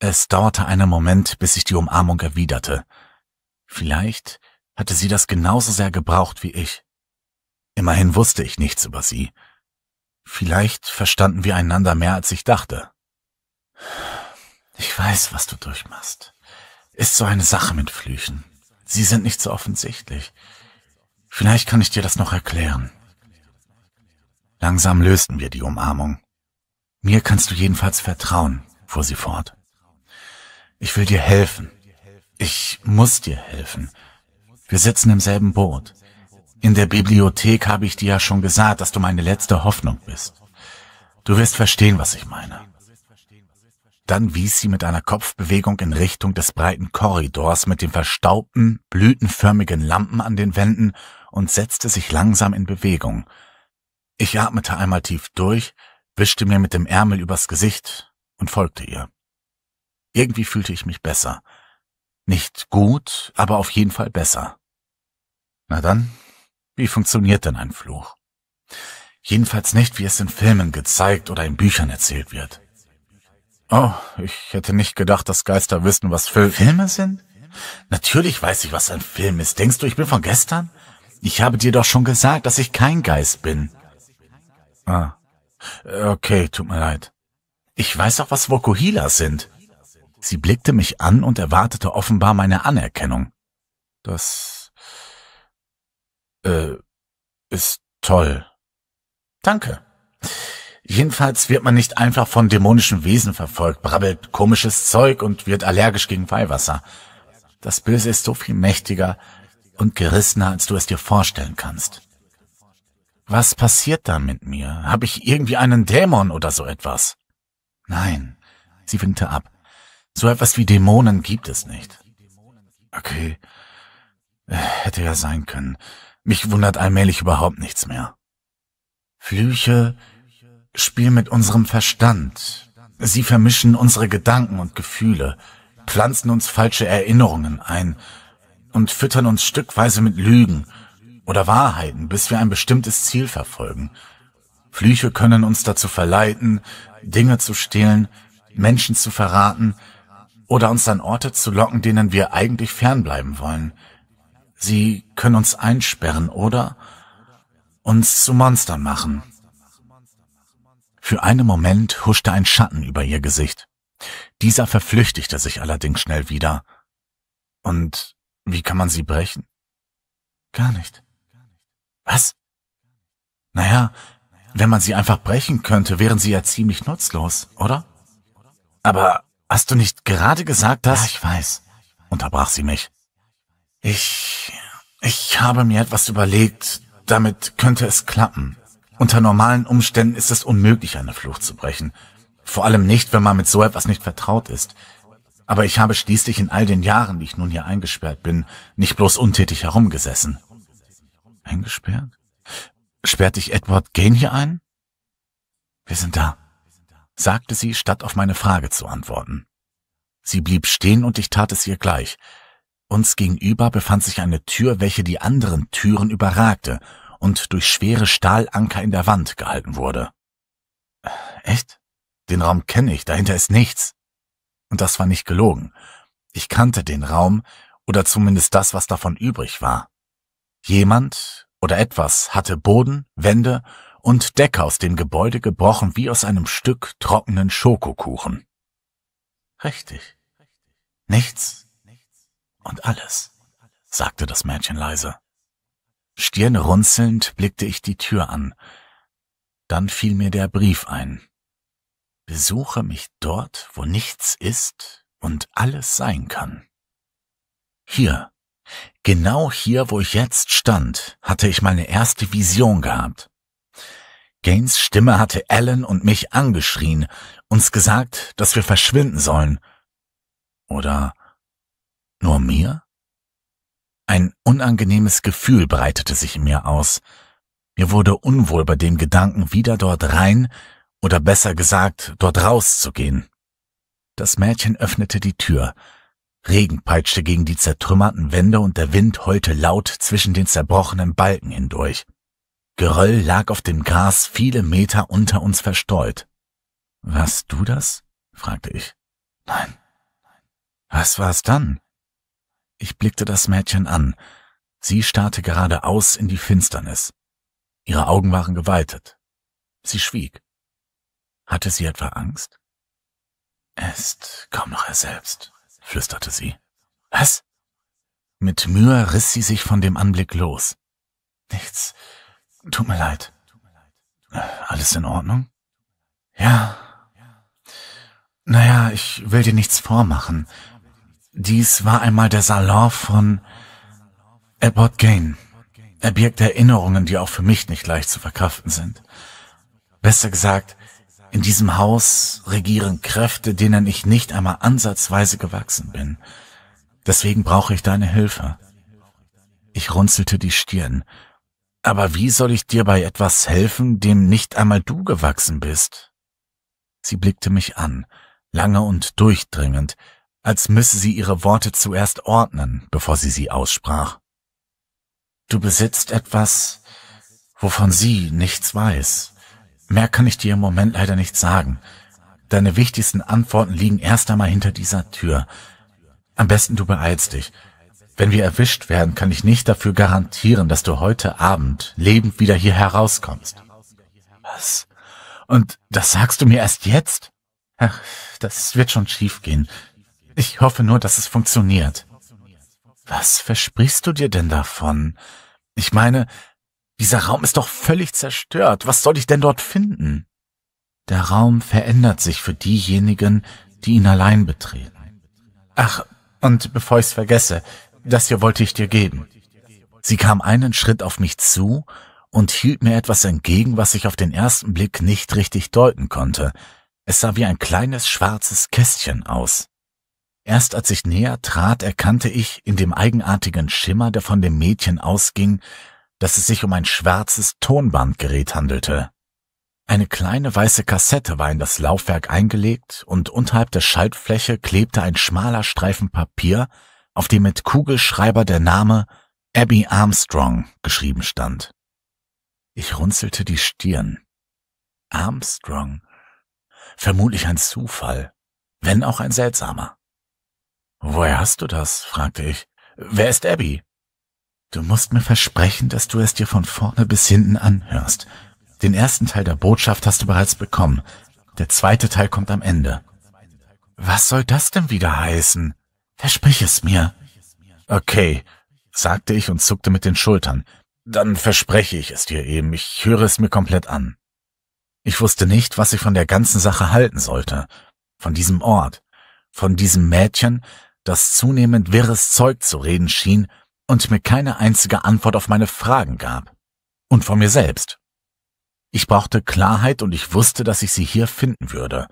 Es dauerte einen Moment, bis ich die Umarmung erwiderte. Vielleicht hatte sie das genauso sehr gebraucht wie ich. Immerhin wusste ich nichts über sie. Vielleicht verstanden wir einander mehr, als ich dachte. Ich weiß, was du durchmachst. Ist so eine Sache mit Flüchen. Sie sind nicht so offensichtlich. Vielleicht kann ich dir das noch erklären. Langsam lösten wir die Umarmung. Mir kannst du jedenfalls vertrauen, fuhr sie fort. Ich will dir helfen. Ich muss dir helfen. Wir sitzen im selben Boot. In der Bibliothek habe ich dir ja schon gesagt, dass du meine letzte Hoffnung bist. Du wirst verstehen, was ich meine. Dann wies sie mit einer Kopfbewegung in Richtung des breiten Korridors mit den verstaubten, blütenförmigen Lampen an den Wänden und setzte sich langsam in Bewegung. Ich atmete einmal tief durch wischte mir mit dem Ärmel übers Gesicht und folgte ihr. Irgendwie fühlte ich mich besser. Nicht gut, aber auf jeden Fall besser. Na dann, wie funktioniert denn ein Fluch? Jedenfalls nicht, wie es in Filmen gezeigt oder in Büchern erzählt wird. Oh, ich hätte nicht gedacht, dass Geister wissen, was Fil Filme sind? Natürlich weiß ich, was ein Film ist. Denkst du, ich bin von gestern? Ich habe dir doch schon gesagt, dass ich kein Geist bin. Ah, äh, okay, tut mir leid. Ich weiß auch, was Vokuhilas sind. Sie blickte mich an und erwartete offenbar meine Anerkennung. Das äh, ist toll. Danke. Jedenfalls wird man nicht einfach von dämonischen Wesen verfolgt, brabbelt komisches Zeug und wird allergisch gegen Weihwasser. Das Böse ist so viel mächtiger und gerissener, als du es dir vorstellen kannst. Was passiert da mit mir? Hab ich irgendwie einen Dämon oder so etwas? Nein, sie winkte ab. So etwas wie Dämonen gibt es nicht. Okay, äh, hätte ja sein können. Mich wundert allmählich überhaupt nichts mehr. Flüche spielen mit unserem Verstand. Sie vermischen unsere Gedanken und Gefühle, pflanzen uns falsche Erinnerungen ein und füttern uns stückweise mit Lügen – oder Wahrheiten, bis wir ein bestimmtes Ziel verfolgen. Flüche können uns dazu verleiten, Dinge zu stehlen, Menschen zu verraten oder uns an Orte zu locken, denen wir eigentlich fernbleiben wollen. Sie können uns einsperren oder uns zu Monstern machen. Für einen Moment huschte ein Schatten über ihr Gesicht. Dieser verflüchtigte sich allerdings schnell wieder. Und wie kann man sie brechen? Gar nicht. Was? Naja, wenn man sie einfach brechen könnte, wären sie ja ziemlich nutzlos, oder? Aber hast du nicht gerade gesagt, dass... Ja, ich weiß, unterbrach sie mich. Ich... ich habe mir etwas überlegt. Damit könnte es klappen. Unter normalen Umständen ist es unmöglich, eine Flucht zu brechen. Vor allem nicht, wenn man mit so etwas nicht vertraut ist. Aber ich habe schließlich in all den Jahren, die ich nun hier eingesperrt bin, nicht bloß untätig herumgesessen. Eingesperrt? Sperrt dich Edward Gain hier ein? Wir sind da, sagte sie, statt auf meine Frage zu antworten. Sie blieb stehen und ich tat es ihr gleich. Uns gegenüber befand sich eine Tür, welche die anderen Türen überragte und durch schwere Stahlanker in der Wand gehalten wurde. Echt? Den Raum kenne ich, dahinter ist nichts. Und das war nicht gelogen. Ich kannte den Raum, oder zumindest das, was davon übrig war. Jemand oder etwas hatte Boden, Wände und Decke aus dem Gebäude gebrochen wie aus einem Stück trockenen Schokokuchen. Richtig. Nichts und alles, sagte das Mädchen leise. Stirnrunzelnd blickte ich die Tür an. Dann fiel mir der Brief ein. Besuche mich dort, wo nichts ist und alles sein kann. Hier, Genau hier, wo ich jetzt stand, hatte ich meine erste Vision gehabt. Gaines Stimme hatte Alan und mich angeschrien, uns gesagt, dass wir verschwinden sollen. Oder nur mir? Ein unangenehmes Gefühl breitete sich in mir aus. Mir wurde unwohl bei dem Gedanken, wieder dort rein oder besser gesagt, dort rauszugehen. Das Mädchen öffnete die Tür, Regen peitschte gegen die zertrümmerten Wände und der Wind heulte laut zwischen den zerbrochenen Balken hindurch. Geröll lag auf dem Gras viele Meter unter uns verstreut. Warst du das? fragte ich. Nein. Was war's dann? Ich blickte das Mädchen an. Sie starrte geradeaus in die Finsternis. Ihre Augen waren geweitet. Sie schwieg. Hatte sie etwa Angst? Es ist kaum noch er selbst, flüsterte sie. Was? Mit Mühe riss sie sich von dem Anblick los. Nichts. Tut mir leid. Alles in Ordnung? Ja. Naja, ich will dir nichts vormachen. Dies war einmal der Salon von Edward Gain. Er birgt Erinnerungen, die auch für mich nicht leicht zu verkraften sind. Besser gesagt, in diesem Haus regieren Kräfte, denen ich nicht einmal ansatzweise gewachsen bin. Deswegen brauche ich deine Hilfe. Ich runzelte die Stirn. Aber wie soll ich dir bei etwas helfen, dem nicht einmal du gewachsen bist? Sie blickte mich an, lange und durchdringend, als müsse sie ihre Worte zuerst ordnen, bevor sie sie aussprach. Du besitzt etwas, wovon sie nichts weiß. Mehr kann ich dir im Moment leider nicht sagen. Deine wichtigsten Antworten liegen erst einmal hinter dieser Tür. Am besten du beeilst dich. Wenn wir erwischt werden, kann ich nicht dafür garantieren, dass du heute Abend lebend wieder hier herauskommst. Was? Und das sagst du mir erst jetzt? Ach, das wird schon schiefgehen. Ich hoffe nur, dass es funktioniert. Was versprichst du dir denn davon? Ich meine, dieser Raum ist doch völlig zerstört. Was soll ich denn dort finden? Der Raum verändert sich für diejenigen, die ihn allein betreten. Ach, und bevor ich's vergesse, das hier wollte ich dir geben. Sie kam einen Schritt auf mich zu und hielt mir etwas entgegen, was ich auf den ersten Blick nicht richtig deuten konnte. Es sah wie ein kleines schwarzes Kästchen aus. Erst als ich näher trat, erkannte ich in dem eigenartigen Schimmer, der von dem Mädchen ausging, dass es sich um ein schwarzes Tonbandgerät handelte. Eine kleine weiße Kassette war in das Laufwerk eingelegt und unterhalb der Schaltfläche klebte ein schmaler Streifen Papier, auf dem mit Kugelschreiber der Name Abby Armstrong geschrieben stand. Ich runzelte die Stirn. Armstrong. Vermutlich ein Zufall, wenn auch ein seltsamer. Woher hast du das? fragte ich. Wer ist Abby? Du musst mir versprechen, dass du es dir von vorne bis hinten anhörst. Den ersten Teil der Botschaft hast du bereits bekommen. Der zweite Teil kommt am Ende. Was soll das denn wieder heißen? Versprich es mir. Okay, sagte ich und zuckte mit den Schultern. Dann verspreche ich es dir eben. Ich höre es mir komplett an. Ich wusste nicht, was ich von der ganzen Sache halten sollte. Von diesem Ort. Von diesem Mädchen, das zunehmend wirres Zeug zu reden schien und mir keine einzige Antwort auf meine Fragen gab. Und von mir selbst. Ich brauchte Klarheit und ich wusste, dass ich sie hier finden würde.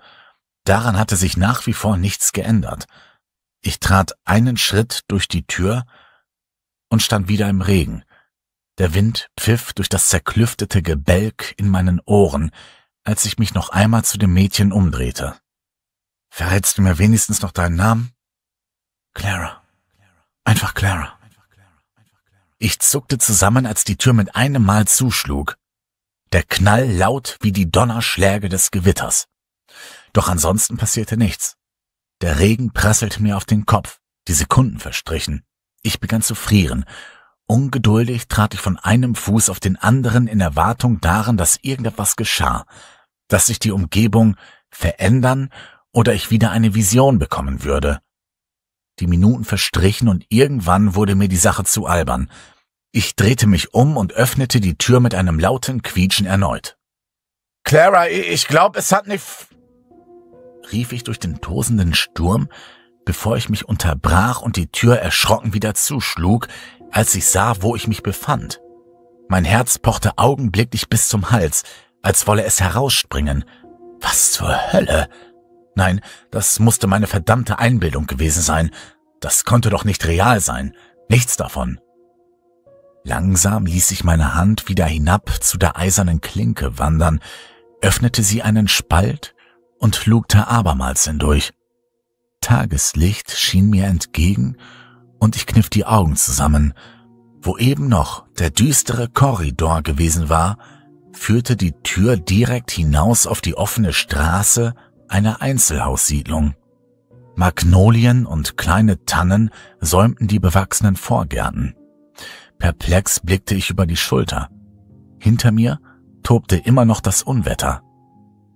Daran hatte sich nach wie vor nichts geändert. Ich trat einen Schritt durch die Tür und stand wieder im Regen. Der Wind pfiff durch das zerklüftete Gebälk in meinen Ohren, als ich mich noch einmal zu dem Mädchen umdrehte. Verrätst du mir wenigstens noch deinen Namen? Clara. Einfach Clara. Ich zuckte zusammen, als die Tür mit einem Mal zuschlug. Der Knall laut wie die Donnerschläge des Gewitters. Doch ansonsten passierte nichts. Der Regen prasselte mir auf den Kopf. Die Sekunden verstrichen. Ich begann zu frieren. Ungeduldig trat ich von einem Fuß auf den anderen in Erwartung daran, dass irgendetwas geschah, dass sich die Umgebung verändern oder ich wieder eine Vision bekommen würde. Die Minuten verstrichen und irgendwann wurde mir die Sache zu albern. Ich drehte mich um und öffnete die Tür mit einem lauten Quietschen erneut. Clara, ich glaube, es hat nicht... rief ich durch den tosenden Sturm, bevor ich mich unterbrach und die Tür erschrocken wieder zuschlug, als ich sah, wo ich mich befand. Mein Herz pochte augenblicklich bis zum Hals, als wolle es herausspringen. Was zur Hölle? Nein, das musste meine verdammte Einbildung gewesen sein. Das konnte doch nicht real sein. Nichts davon. Langsam ließ ich meine Hand wieder hinab zu der eisernen Klinke wandern, öffnete sie einen Spalt und lugte abermals hindurch. Tageslicht schien mir entgegen und ich kniff die Augen zusammen. Wo eben noch der düstere Korridor gewesen war, führte die Tür direkt hinaus auf die offene Straße eine Einzelhaussiedlung. Magnolien und kleine Tannen säumten die bewachsenen Vorgärten. Perplex blickte ich über die Schulter. Hinter mir tobte immer noch das Unwetter.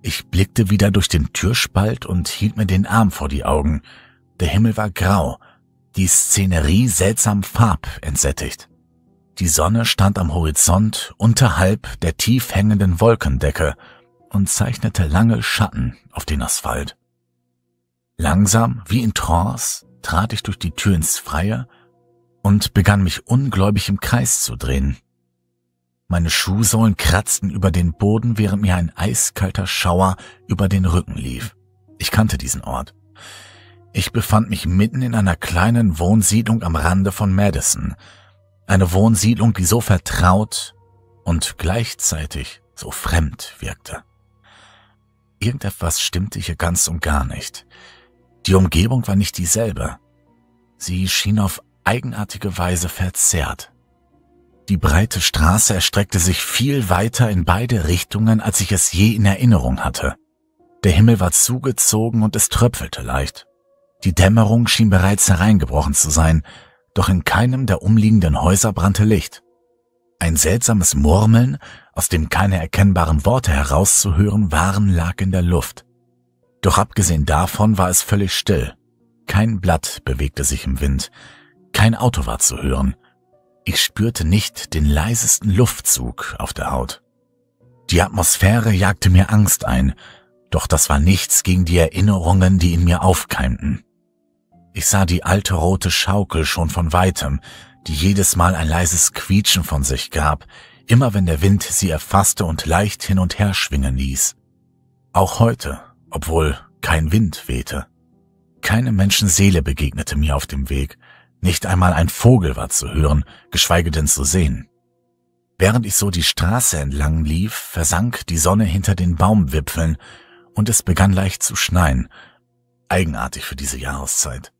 Ich blickte wieder durch den Türspalt und hielt mir den Arm vor die Augen. Der Himmel war grau, die Szenerie seltsam farbentsättigt. Die Sonne stand am Horizont unterhalb der tief hängenden Wolkendecke und zeichnete lange Schatten auf den Asphalt. Langsam, wie in Trance, trat ich durch die Tür ins Freie und begann mich ungläubig im Kreis zu drehen. Meine Schuhsohlen kratzten über den Boden, während mir ein eiskalter Schauer über den Rücken lief. Ich kannte diesen Ort. Ich befand mich mitten in einer kleinen Wohnsiedlung am Rande von Madison. Eine Wohnsiedlung, die so vertraut und gleichzeitig so fremd wirkte. Irgendetwas stimmte hier ganz und gar nicht. Die Umgebung war nicht dieselbe. Sie schien auf eigenartige Weise verzerrt. Die breite Straße erstreckte sich viel weiter in beide Richtungen, als ich es je in Erinnerung hatte. Der Himmel war zugezogen und es tröpfelte leicht. Die Dämmerung schien bereits hereingebrochen zu sein, doch in keinem der umliegenden Häuser brannte Licht. Ein seltsames Murmeln aus dem keine erkennbaren Worte herauszuhören waren, lag in der Luft. Doch abgesehen davon war es völlig still. Kein Blatt bewegte sich im Wind, kein Auto war zu hören. Ich spürte nicht den leisesten Luftzug auf der Haut. Die Atmosphäre jagte mir Angst ein, doch das war nichts gegen die Erinnerungen, die in mir aufkeimten. Ich sah die alte rote Schaukel schon von weitem, die jedes Mal ein leises Quietschen von sich gab, immer wenn der Wind sie erfasste und leicht hin und her schwingen ließ. Auch heute, obwohl kein Wind wehte. Keine Menschenseele begegnete mir auf dem Weg, nicht einmal ein Vogel war zu hören, geschweige denn zu sehen. Während ich so die Straße entlang lief, versank die Sonne hinter den Baumwipfeln und es begann leicht zu schneien. Eigenartig für diese Jahreszeit.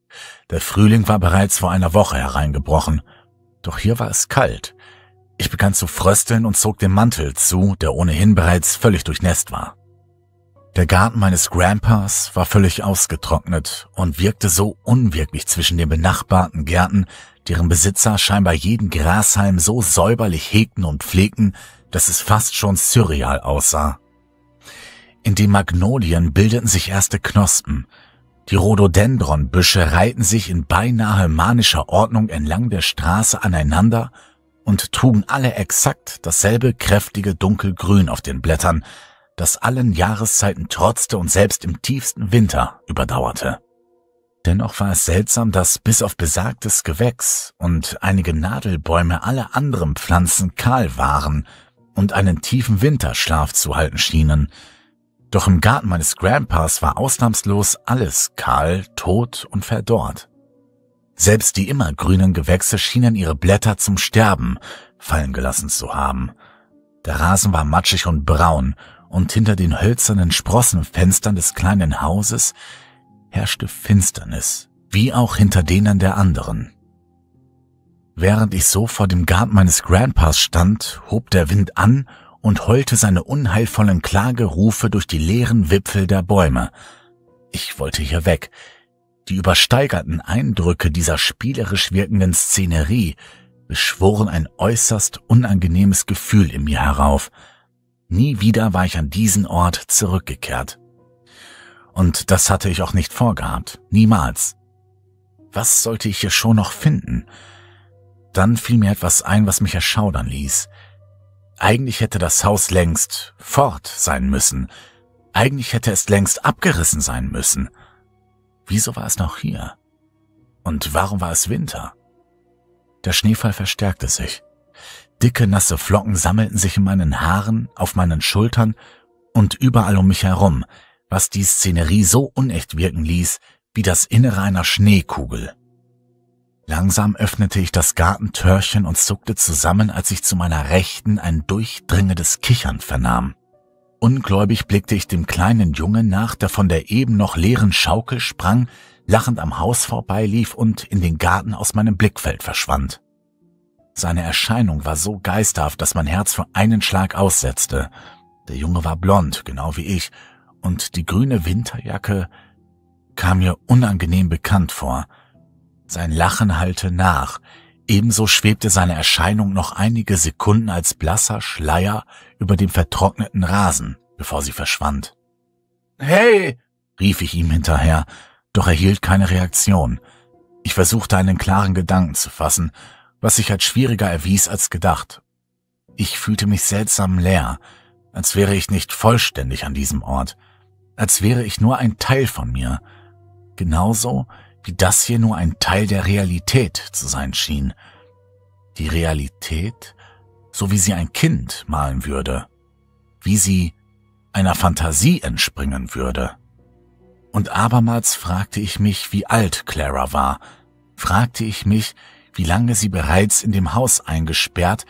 Der Frühling war bereits vor einer Woche hereingebrochen, doch hier war es kalt. Ich begann zu frösteln und zog den Mantel zu, der ohnehin bereits völlig durchnässt war. Der Garten meines Grandpas war völlig ausgetrocknet und wirkte so unwirklich zwischen den benachbarten Gärten, deren Besitzer scheinbar jeden Grashalm so säuberlich hegten und pflegten, dass es fast schon surreal aussah. In den Magnolien bildeten sich erste Knospen, die Rhododendronbüsche reihten sich in beinahe manischer Ordnung entlang der Straße aneinander und trugen alle exakt dasselbe kräftige Dunkelgrün auf den Blättern, das allen Jahreszeiten trotzte und selbst im tiefsten Winter überdauerte. Dennoch war es seltsam, dass bis auf besagtes Gewächs und einige Nadelbäume alle anderen Pflanzen kahl waren und einen tiefen Winterschlaf zu halten schienen. Doch im Garten meines Grandpas war ausnahmslos alles kahl, tot und verdorrt. Selbst die immergrünen Gewächse schienen ihre Blätter zum Sterben fallen gelassen zu haben. Der Rasen war matschig und braun, und hinter den hölzernen Sprossenfenstern des kleinen Hauses herrschte Finsternis, wie auch hinter denen der anderen. Während ich so vor dem Garten meines Grandpas stand, hob der Wind an und heulte seine unheilvollen Klagerufe durch die leeren Wipfel der Bäume. Ich wollte hier weg, die übersteigerten Eindrücke dieser spielerisch wirkenden Szenerie beschworen ein äußerst unangenehmes Gefühl in mir herauf. Nie wieder war ich an diesen Ort zurückgekehrt. Und das hatte ich auch nicht vorgehabt, niemals. Was sollte ich hier schon noch finden? Dann fiel mir etwas ein, was mich erschaudern ließ. Eigentlich hätte das Haus längst fort sein müssen. Eigentlich hätte es längst abgerissen sein müssen. Wieso war es noch hier? Und warum war es Winter? Der Schneefall verstärkte sich. Dicke, nasse Flocken sammelten sich in meinen Haaren, auf meinen Schultern und überall um mich herum, was die Szenerie so unecht wirken ließ, wie das Innere einer Schneekugel. Langsam öffnete ich das Gartentörchen und zuckte zusammen, als ich zu meiner Rechten ein durchdringendes Kichern vernahm. Ungläubig blickte ich dem kleinen Jungen nach, der von der eben noch leeren Schaukel sprang, lachend am Haus vorbeilief und in den Garten aus meinem Blickfeld verschwand. Seine Erscheinung war so geisterhaft, dass mein Herz für einen Schlag aussetzte. Der Junge war blond, genau wie ich, und die grüne Winterjacke kam mir unangenehm bekannt vor. Sein Lachen hallte nach, ebenso schwebte seine Erscheinung noch einige Sekunden als blasser Schleier über dem vertrockneten Rasen, bevor sie verschwand. Hey! rief ich ihm hinterher, doch erhielt keine Reaktion. Ich versuchte einen klaren Gedanken zu fassen, was sich als schwieriger erwies als gedacht. Ich fühlte mich seltsam leer, als wäre ich nicht vollständig an diesem Ort, als wäre ich nur ein Teil von mir, genauso wie das hier nur ein Teil der Realität zu sein schien. Die Realität, so wie sie ein Kind malen würde, wie sie einer Fantasie entspringen würde. Und abermals fragte ich mich, wie alt Clara war, fragte ich mich, wie lange sie bereits in dem Haus eingesperrt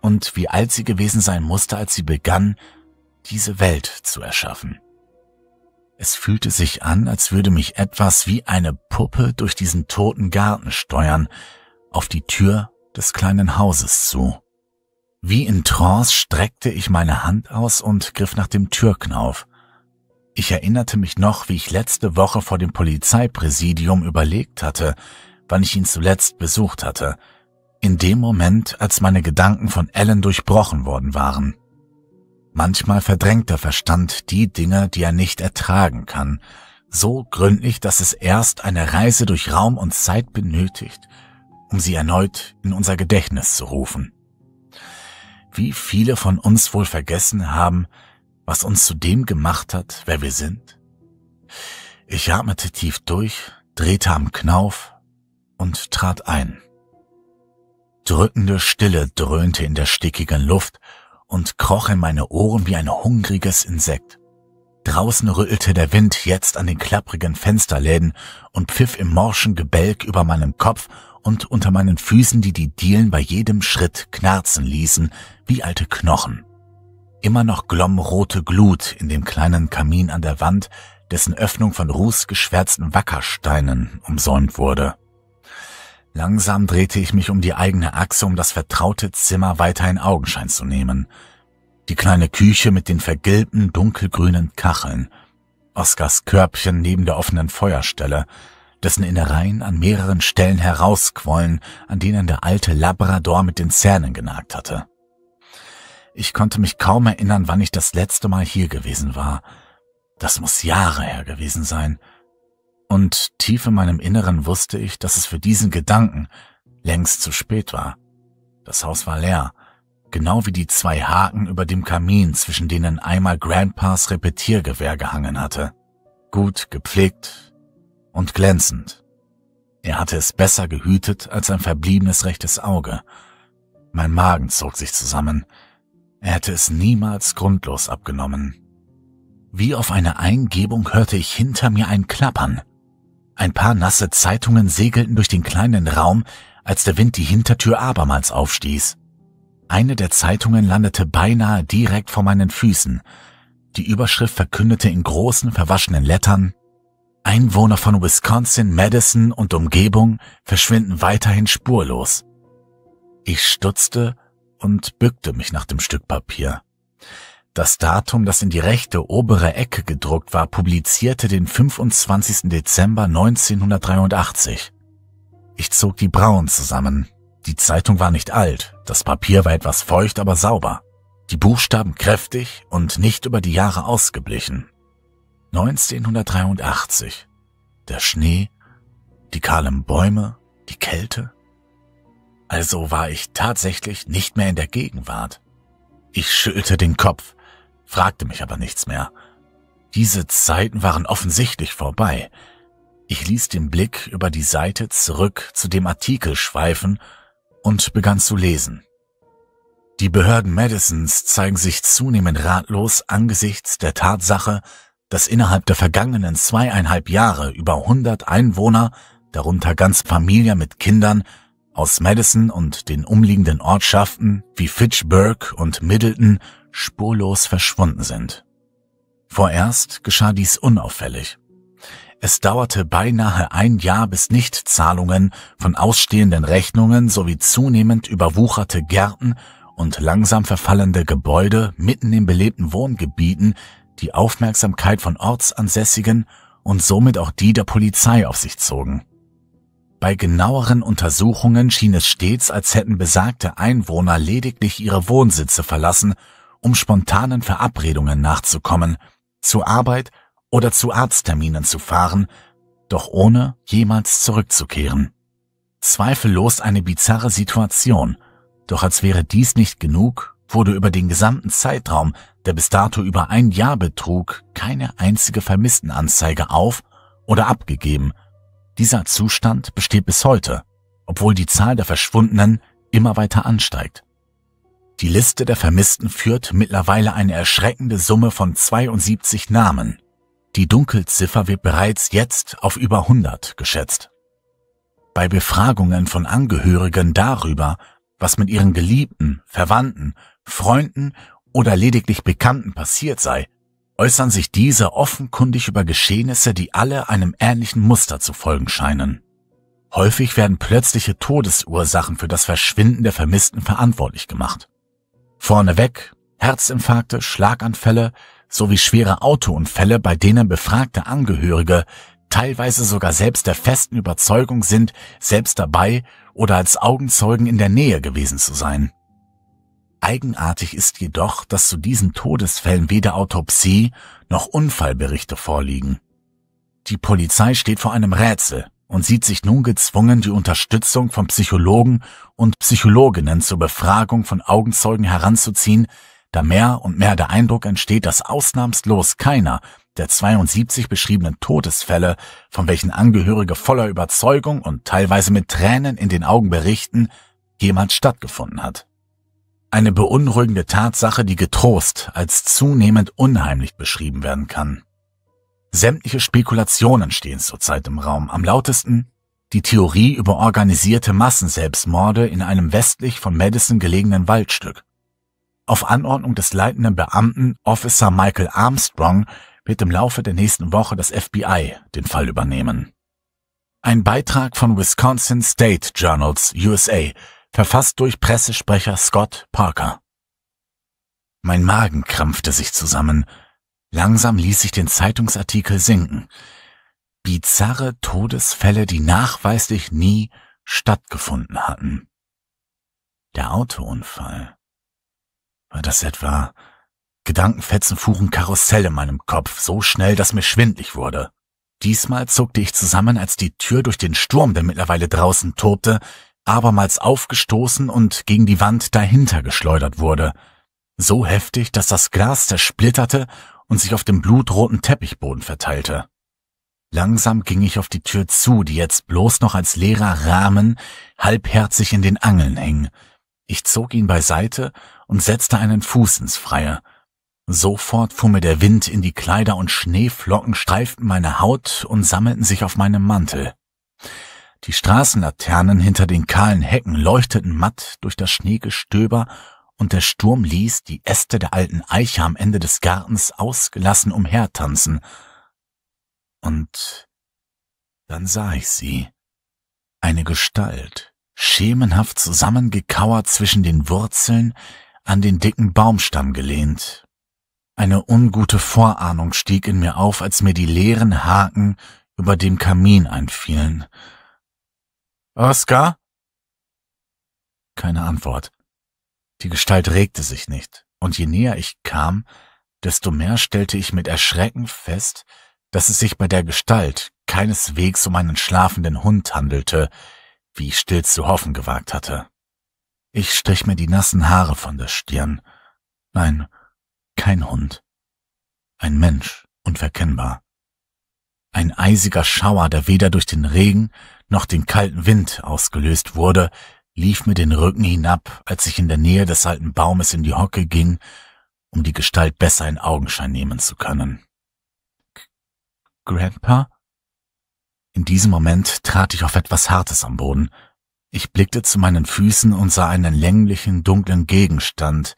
und wie alt sie gewesen sein musste, als sie begann, diese Welt zu erschaffen. Es fühlte sich an, als würde mich etwas wie eine Puppe durch diesen toten Garten steuern, auf die Tür des kleinen Hauses zu. Wie in Trance streckte ich meine Hand aus und griff nach dem Türknauf. Ich erinnerte mich noch, wie ich letzte Woche vor dem Polizeipräsidium überlegt hatte, wann ich ihn zuletzt besucht hatte, in dem Moment, als meine Gedanken von Ellen durchbrochen worden waren. Manchmal verdrängt der Verstand die Dinge, die er nicht ertragen kann, so gründlich, dass es erst eine Reise durch Raum und Zeit benötigt, um sie erneut in unser Gedächtnis zu rufen wie viele von uns wohl vergessen haben, was uns zu dem gemacht hat, wer wir sind. Ich atmete tief durch, drehte am Knauf und trat ein. Drückende Stille dröhnte in der stickigen Luft und kroch in meine Ohren wie ein hungriges Insekt. Draußen rüttelte der Wind jetzt an den klapprigen Fensterläden und pfiff im morschen Gebälk über meinem Kopf und unter meinen Füßen, die die Dielen bei jedem Schritt knarzen ließen, wie alte Knochen. Immer noch glomm rote Glut in dem kleinen Kamin an der Wand, dessen Öffnung von rußgeschwärzten Wackersteinen umsäumt wurde. Langsam drehte ich mich um die eigene Achse, um das vertraute Zimmer weiter in Augenschein zu nehmen. Die kleine Küche mit den vergilbten, dunkelgrünen Kacheln, Oskars Körbchen neben der offenen Feuerstelle, dessen Innereien an mehreren Stellen herausquollen, an denen der alte Labrador mit den Zähnen genagt hatte. Ich konnte mich kaum erinnern, wann ich das letzte Mal hier gewesen war. Das muss Jahre her gewesen sein. Und tief in meinem Inneren wusste ich, dass es für diesen Gedanken längst zu spät war. Das Haus war leer, genau wie die zwei Haken über dem Kamin, zwischen denen einmal Grandpas Repetiergewehr gehangen hatte. Gut, gepflegt und glänzend. Er hatte es besser gehütet als ein verbliebenes rechtes Auge. Mein Magen zog sich zusammen. Er hätte es niemals grundlos abgenommen. Wie auf eine Eingebung hörte ich hinter mir ein Klappern. Ein paar nasse Zeitungen segelten durch den kleinen Raum, als der Wind die Hintertür abermals aufstieß. Eine der Zeitungen landete beinahe direkt vor meinen Füßen. Die Überschrift verkündete in großen, verwaschenen Lettern Einwohner von Wisconsin, Madison und Umgebung verschwinden weiterhin spurlos. Ich stutzte und bückte mich nach dem Stück Papier. Das Datum, das in die rechte obere Ecke gedruckt war, publizierte den 25. Dezember 1983. Ich zog die Brauen zusammen. Die Zeitung war nicht alt, das Papier war etwas feucht, aber sauber. Die Buchstaben kräftig und nicht über die Jahre ausgeblichen. 1983. Der Schnee, die kahlen Bäume, die Kälte, also war ich tatsächlich nicht mehr in der Gegenwart. Ich schüttelte den Kopf, fragte mich aber nichts mehr. Diese Zeiten waren offensichtlich vorbei. Ich ließ den Blick über die Seite zurück zu dem Artikel schweifen und begann zu lesen. Die Behörden Madisons zeigen sich zunehmend ratlos angesichts der Tatsache, dass innerhalb der vergangenen zweieinhalb Jahre über 100 Einwohner, darunter ganz Familien mit Kindern, aus Madison und den umliegenden Ortschaften wie Fitchburg und Middleton spurlos verschwunden sind. Vorerst geschah dies unauffällig. Es dauerte beinahe ein Jahr, bis Nichtzahlungen von ausstehenden Rechnungen sowie zunehmend überwucherte Gärten und langsam verfallende Gebäude mitten in belebten Wohngebieten die Aufmerksamkeit von Ortsansässigen und somit auch die der Polizei auf sich zogen. Bei genaueren Untersuchungen schien es stets, als hätten besagte Einwohner lediglich ihre Wohnsitze verlassen, um spontanen Verabredungen nachzukommen, zur Arbeit oder zu Arztterminen zu fahren, doch ohne jemals zurückzukehren. Zweifellos eine bizarre Situation, doch als wäre dies nicht genug, wurde über den gesamten Zeitraum, der bis dato über ein Jahr betrug, keine einzige Vermisstenanzeige auf oder abgegeben – dieser Zustand besteht bis heute, obwohl die Zahl der Verschwundenen immer weiter ansteigt. Die Liste der Vermissten führt mittlerweile eine erschreckende Summe von 72 Namen. Die Dunkelziffer wird bereits jetzt auf über 100 geschätzt. Bei Befragungen von Angehörigen darüber, was mit ihren Geliebten, Verwandten, Freunden oder lediglich Bekannten passiert sei, äußern sich diese offenkundig über Geschehnisse, die alle einem ähnlichen Muster zu folgen scheinen. Häufig werden plötzliche Todesursachen für das Verschwinden der Vermissten verantwortlich gemacht. Vorneweg Herzinfarkte, Schlaganfälle sowie schwere Autounfälle, bei denen befragte Angehörige teilweise sogar selbst der festen Überzeugung sind, selbst dabei oder als Augenzeugen in der Nähe gewesen zu sein. Eigenartig ist jedoch, dass zu diesen Todesfällen weder Autopsie noch Unfallberichte vorliegen. Die Polizei steht vor einem Rätsel und sieht sich nun gezwungen, die Unterstützung von Psychologen und Psychologinnen zur Befragung von Augenzeugen heranzuziehen, da mehr und mehr der Eindruck entsteht, dass ausnahmslos keiner der 72 beschriebenen Todesfälle, von welchen Angehörige voller Überzeugung und teilweise mit Tränen in den Augen berichten, jemals stattgefunden hat. Eine beunruhigende Tatsache, die getrost als zunehmend unheimlich beschrieben werden kann. Sämtliche Spekulationen stehen zurzeit im Raum. Am lautesten die Theorie über organisierte Massenselbstmorde in einem westlich von Madison gelegenen Waldstück. Auf Anordnung des leitenden Beamten Officer Michael Armstrong wird im Laufe der nächsten Woche das FBI den Fall übernehmen. Ein Beitrag von Wisconsin State Journals USA verfasst durch Pressesprecher Scott Parker. Mein Magen krampfte sich zusammen. Langsam ließ ich den Zeitungsartikel sinken. Bizarre Todesfälle, die nachweislich nie stattgefunden hatten. Der Autounfall. War das etwa? Gedankenfetzen fuhren Karussell in meinem Kopf, so schnell, dass mir schwindlig wurde. Diesmal zuckte ich zusammen, als die Tür durch den Sturm, der mittlerweile draußen tobte, abermals aufgestoßen und gegen die Wand dahinter geschleudert wurde. So heftig, dass das Glas zersplitterte und sich auf dem blutroten Teppichboden verteilte. Langsam ging ich auf die Tür zu, die jetzt bloß noch als leerer Rahmen halbherzig in den Angeln hing. Ich zog ihn beiseite und setzte einen Fuß ins Freie. Sofort fuhr mir der Wind in die Kleider und Schneeflocken streiften meine Haut und sammelten sich auf meinem Mantel. Die Straßenlaternen hinter den kahlen Hecken leuchteten matt durch das Schneegestöber und der Sturm ließ die Äste der alten Eiche am Ende des Gartens ausgelassen umhertanzen. Und dann sah ich sie. Eine Gestalt, schemenhaft zusammengekauert zwischen den Wurzeln, an den dicken Baumstamm gelehnt. Eine ungute Vorahnung stieg in mir auf, als mir die leeren Haken über dem Kamin einfielen. Oskar? Keine Antwort. Die Gestalt regte sich nicht, und je näher ich kam, desto mehr stellte ich mit Erschrecken fest, dass es sich bei der Gestalt keineswegs um einen schlafenden Hund handelte, wie ich still zu hoffen gewagt hatte. Ich strich mir die nassen Haare von der Stirn. Nein, kein Hund. Ein Mensch, unverkennbar. Ein eisiger Schauer, der weder durch den Regen noch den kalten Wind ausgelöst wurde, lief mir den Rücken hinab, als ich in der Nähe des alten Baumes in die Hocke ging, um die Gestalt besser in Augenschein nehmen zu können. Grandpa? In diesem Moment trat ich auf etwas Hartes am Boden. Ich blickte zu meinen Füßen und sah einen länglichen, dunklen Gegenstand,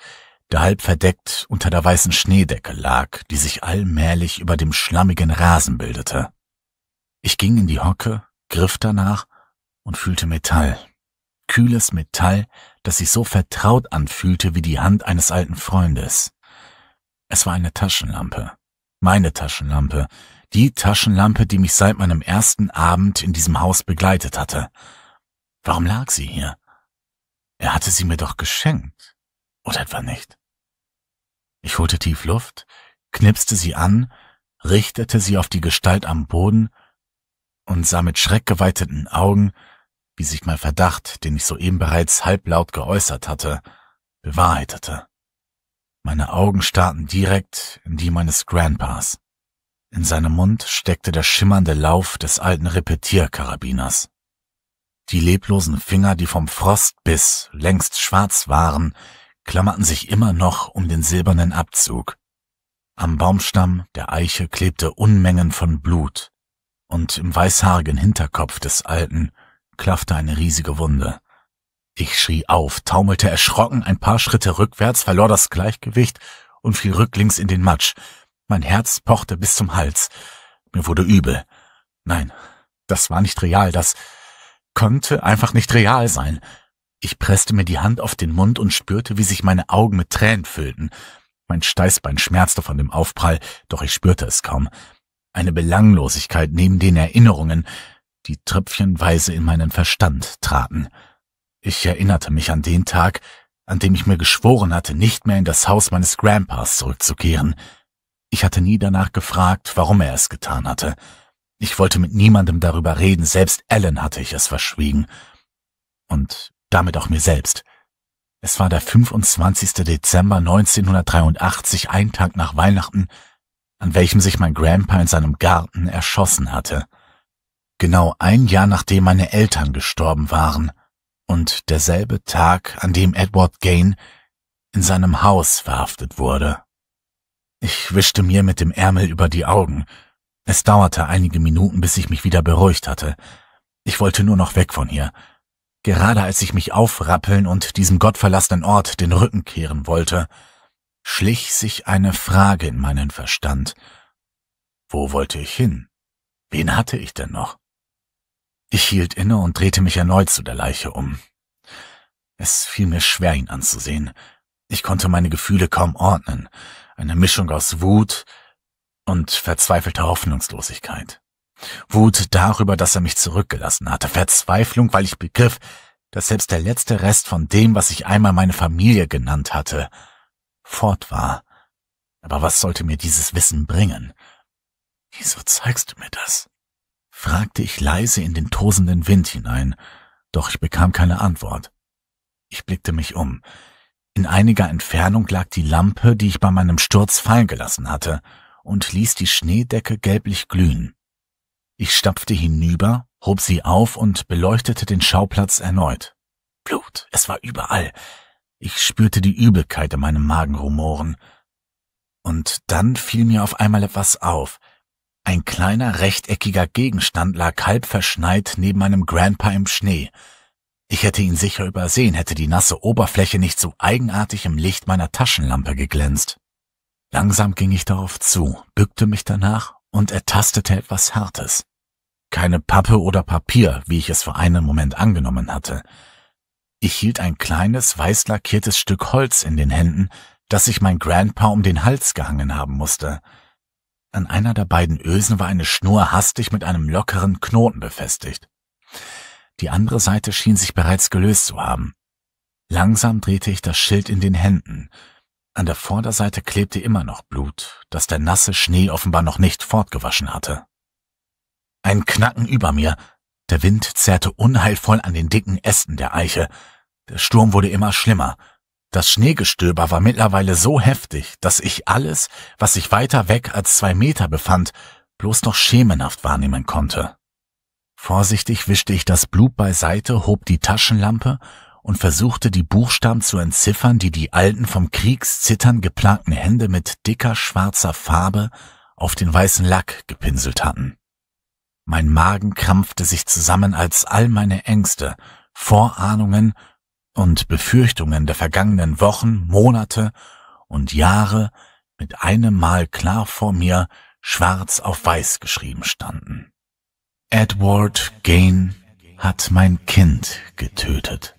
der halb verdeckt unter der weißen Schneedecke lag, die sich allmählich über dem schlammigen Rasen bildete. Ich ging in die Hocke griff danach und fühlte Metall. Kühles Metall, das sich so vertraut anfühlte wie die Hand eines alten Freundes. Es war eine Taschenlampe. Meine Taschenlampe. Die Taschenlampe, die mich seit meinem ersten Abend in diesem Haus begleitet hatte. Warum lag sie hier? Er hatte sie mir doch geschenkt. Oder etwa nicht? Ich holte tief Luft, knipste sie an, richtete sie auf die Gestalt am Boden und sah mit schreckgeweiteten Augen, wie sich mein Verdacht, den ich soeben bereits halblaut geäußert hatte, bewahrheitete. Meine Augen starrten direkt in die meines Grandpas. In seinem Mund steckte der schimmernde Lauf des alten Repetierkarabiners. Die leblosen Finger, die vom Frost bis längst schwarz waren, klammerten sich immer noch um den silbernen Abzug. Am Baumstamm der Eiche klebte Unmengen von Blut, und im weißhaarigen Hinterkopf des Alten klaffte eine riesige Wunde. Ich schrie auf, taumelte erschrocken ein paar Schritte rückwärts, verlor das Gleichgewicht und fiel rücklings in den Matsch. Mein Herz pochte bis zum Hals. Mir wurde übel. Nein, das war nicht real, das konnte einfach nicht real sein. Ich presste mir die Hand auf den Mund und spürte, wie sich meine Augen mit Tränen füllten. Mein Steißbein schmerzte von dem Aufprall, doch ich spürte es kaum eine Belanglosigkeit neben den Erinnerungen, die tröpfchenweise in meinen Verstand traten. Ich erinnerte mich an den Tag, an dem ich mir geschworen hatte, nicht mehr in das Haus meines Grandpas zurückzukehren. Ich hatte nie danach gefragt, warum er es getan hatte. Ich wollte mit niemandem darüber reden, selbst Ellen hatte ich es verschwiegen. Und damit auch mir selbst. Es war der 25. Dezember 1983, ein Tag nach Weihnachten, an welchem sich mein Grandpa in seinem Garten erschossen hatte. Genau ein Jahr nachdem meine Eltern gestorben waren und derselbe Tag, an dem Edward Gain in seinem Haus verhaftet wurde. Ich wischte mir mit dem Ärmel über die Augen. Es dauerte einige Minuten, bis ich mich wieder beruhigt hatte. Ich wollte nur noch weg von hier. Gerade als ich mich aufrappeln und diesem gottverlassenen Ort den Rücken kehren wollte, schlich sich eine Frage in meinen Verstand. Wo wollte ich hin? Wen hatte ich denn noch? Ich hielt inne und drehte mich erneut zu der Leiche um. Es fiel mir schwer, ihn anzusehen. Ich konnte meine Gefühle kaum ordnen. Eine Mischung aus Wut und verzweifelter Hoffnungslosigkeit. Wut darüber, dass er mich zurückgelassen hatte. Verzweiflung, weil ich begriff, dass selbst der letzte Rest von dem, was ich einmal meine Familie genannt hatte, fort war. Aber was sollte mir dieses Wissen bringen? Wieso zeigst du mir das? fragte ich leise in den tosenden Wind hinein, doch ich bekam keine Antwort. Ich blickte mich um. In einiger Entfernung lag die Lampe, die ich bei meinem Sturz fallen gelassen hatte, und ließ die Schneedecke gelblich glühen. Ich stapfte hinüber, hob sie auf und beleuchtete den Schauplatz erneut. Blut, es war überall, ich spürte die Übelkeit in meinem Magen rumoren. Und dann fiel mir auf einmal etwas auf. Ein kleiner rechteckiger Gegenstand lag halb verschneit neben meinem Grandpa im Schnee. Ich hätte ihn sicher übersehen, hätte die nasse Oberfläche nicht so eigenartig im Licht meiner Taschenlampe geglänzt. Langsam ging ich darauf zu, bückte mich danach und ertastete etwas Hartes. Keine Pappe oder Papier, wie ich es vor einem Moment angenommen hatte. Ich hielt ein kleines, weiß lackiertes Stück Holz in den Händen, das sich mein Grandpa um den Hals gehangen haben musste. An einer der beiden Ösen war eine Schnur hastig mit einem lockeren Knoten befestigt. Die andere Seite schien sich bereits gelöst zu haben. Langsam drehte ich das Schild in den Händen. An der Vorderseite klebte immer noch Blut, das der nasse Schnee offenbar noch nicht fortgewaschen hatte. Ein Knacken über mir, der Wind zerrte unheilvoll an den dicken Ästen der Eiche. Der Sturm wurde immer schlimmer. Das Schneegestöber war mittlerweile so heftig, dass ich alles, was sich weiter weg als zwei Meter befand, bloß noch schemenhaft wahrnehmen konnte. Vorsichtig wischte ich das Blut beiseite, hob die Taschenlampe und versuchte die Buchstaben zu entziffern, die die alten vom Kriegszittern geplagten Hände mit dicker schwarzer Farbe auf den weißen Lack gepinselt hatten. Mein Magen krampfte sich zusammen, als all meine Ängste, Vorahnungen und Befürchtungen der vergangenen Wochen, Monate und Jahre mit einem Mal klar vor mir schwarz auf weiß geschrieben standen. Edward Gain hat mein Kind getötet.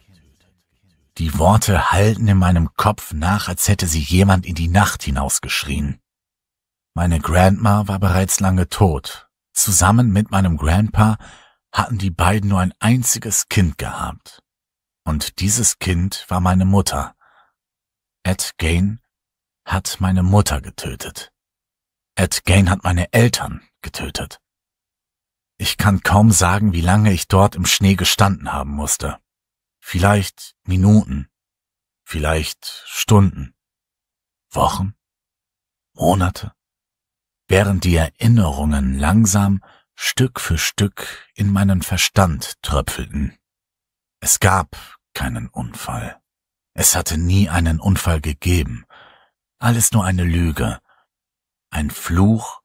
Die Worte hallten in meinem Kopf nach, als hätte sie jemand in die Nacht hinausgeschrien. Meine Grandma war bereits lange tot Zusammen mit meinem Grandpa hatten die beiden nur ein einziges Kind gehabt. Und dieses Kind war meine Mutter. Ed Gain hat meine Mutter getötet. Ed Gain hat meine Eltern getötet. Ich kann kaum sagen, wie lange ich dort im Schnee gestanden haben musste. Vielleicht Minuten, vielleicht Stunden, Wochen, Monate während die Erinnerungen langsam Stück für Stück in meinen Verstand tröpfelten. Es gab keinen Unfall. Es hatte nie einen Unfall gegeben. Alles nur eine Lüge. Ein Fluch,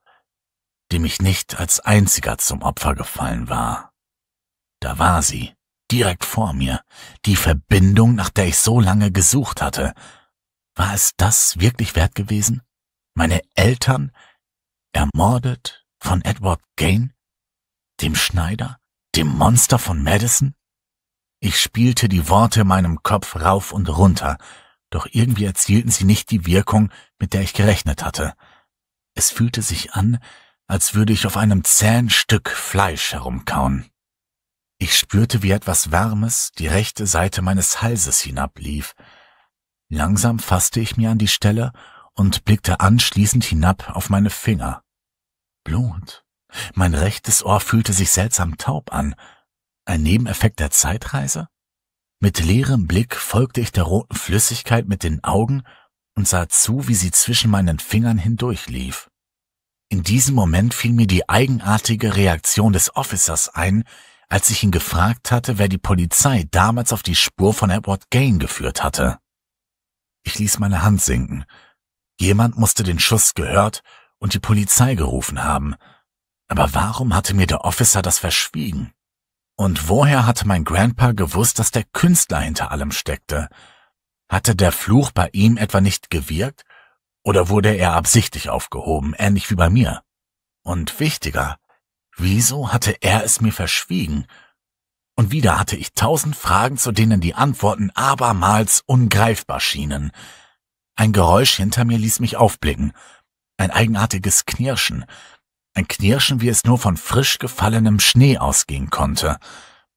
dem ich nicht als einziger zum Opfer gefallen war. Da war sie, direkt vor mir, die Verbindung, nach der ich so lange gesucht hatte. War es das wirklich wert gewesen? Meine Eltern, Ermordet von Edward Gain? Dem Schneider? Dem Monster von Madison? Ich spielte die Worte in meinem Kopf rauf und runter, doch irgendwie erzielten sie nicht die Wirkung, mit der ich gerechnet hatte. Es fühlte sich an, als würde ich auf einem zähen Stück Fleisch herumkauen. Ich spürte, wie etwas Warmes die rechte Seite meines Halses hinablief. Langsam fasste ich mir an die Stelle und blickte anschließend hinab auf meine Finger. Blut. Mein rechtes Ohr fühlte sich seltsam taub an. Ein Nebeneffekt der Zeitreise? Mit leerem Blick folgte ich der roten Flüssigkeit mit den Augen und sah zu, wie sie zwischen meinen Fingern hindurchlief. In diesem Moment fiel mir die eigenartige Reaktion des Officers ein, als ich ihn gefragt hatte, wer die Polizei damals auf die Spur von Edward Gain geführt hatte. Ich ließ meine Hand sinken. Jemand musste den Schuss gehört und die Polizei gerufen haben. Aber warum hatte mir der Officer das verschwiegen? Und woher hatte mein Grandpa gewusst, dass der Künstler hinter allem steckte? Hatte der Fluch bei ihm etwa nicht gewirkt? Oder wurde er absichtlich aufgehoben, ähnlich wie bei mir? Und wichtiger, wieso hatte er es mir verschwiegen? Und wieder hatte ich tausend Fragen, zu denen die Antworten abermals ungreifbar schienen. Ein Geräusch hinter mir ließ mich aufblicken. Ein eigenartiges Knirschen. Ein Knirschen, wie es nur von frisch gefallenem Schnee ausgehen konnte.